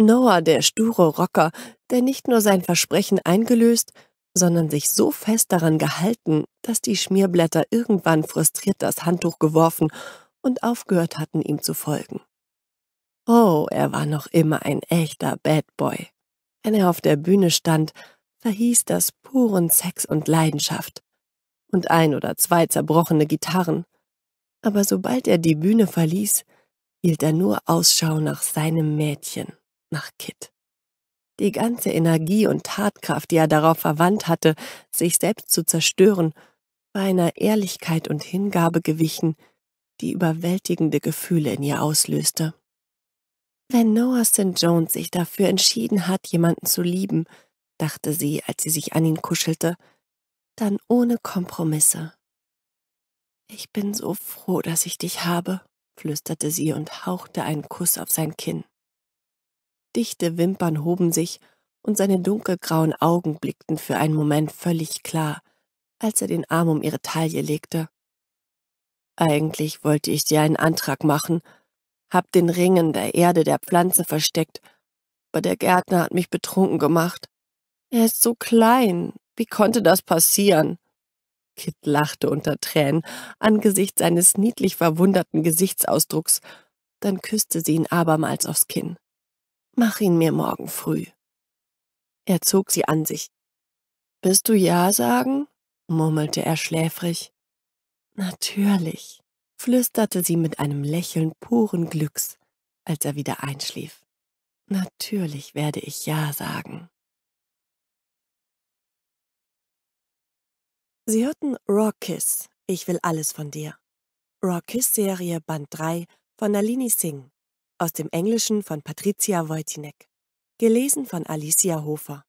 Noah, der sture Rocker, der nicht nur sein Versprechen eingelöst, sondern sich so fest daran gehalten, dass die Schmierblätter irgendwann frustriert das Handtuch geworfen und aufgehört hatten, ihm zu folgen. Oh, er war noch immer ein echter Bad Boy. Wenn er auf der Bühne stand, verhieß das puren Sex und Leidenschaft und ein oder zwei zerbrochene Gitarren. Aber sobald er die Bühne verließ, hielt er nur Ausschau nach seinem Mädchen, nach Kit die ganze Energie und Tatkraft, die er darauf verwandt hatte, sich selbst zu zerstören, war einer Ehrlichkeit und Hingabe gewichen, die überwältigende Gefühle in ihr auslöste. Wenn Noah St. Jones sich dafür entschieden hat, jemanden zu lieben, dachte sie, als sie sich an ihn kuschelte, dann ohne Kompromisse. Ich bin so froh, dass ich dich habe, flüsterte sie und hauchte einen Kuss auf sein Kinn. Dichte Wimpern hoben sich, und seine dunkelgrauen Augen blickten für einen Moment völlig klar, als er den Arm um ihre Taille legte. Eigentlich wollte ich dir einen Antrag machen, hab den Ring in der Erde der Pflanze versteckt, aber der Gärtner hat mich betrunken gemacht. Er ist so klein, wie konnte das passieren? Kit lachte unter Tränen angesichts seines niedlich verwunderten Gesichtsausdrucks, dann küsste sie ihn abermals aufs Kinn. Mach ihn mir morgen früh. Er zog sie an sich. Wirst du Ja sagen? murmelte er schläfrig. Natürlich, flüsterte sie mit einem Lächeln puren Glücks, als er wieder einschlief. Natürlich werde ich Ja sagen. Sie hörten Kiss, ich will alles von dir. Kiss Serie Band 3 von Nalini Singh aus dem Englischen von Patricia Wojtinek. Gelesen von Alicia Hofer.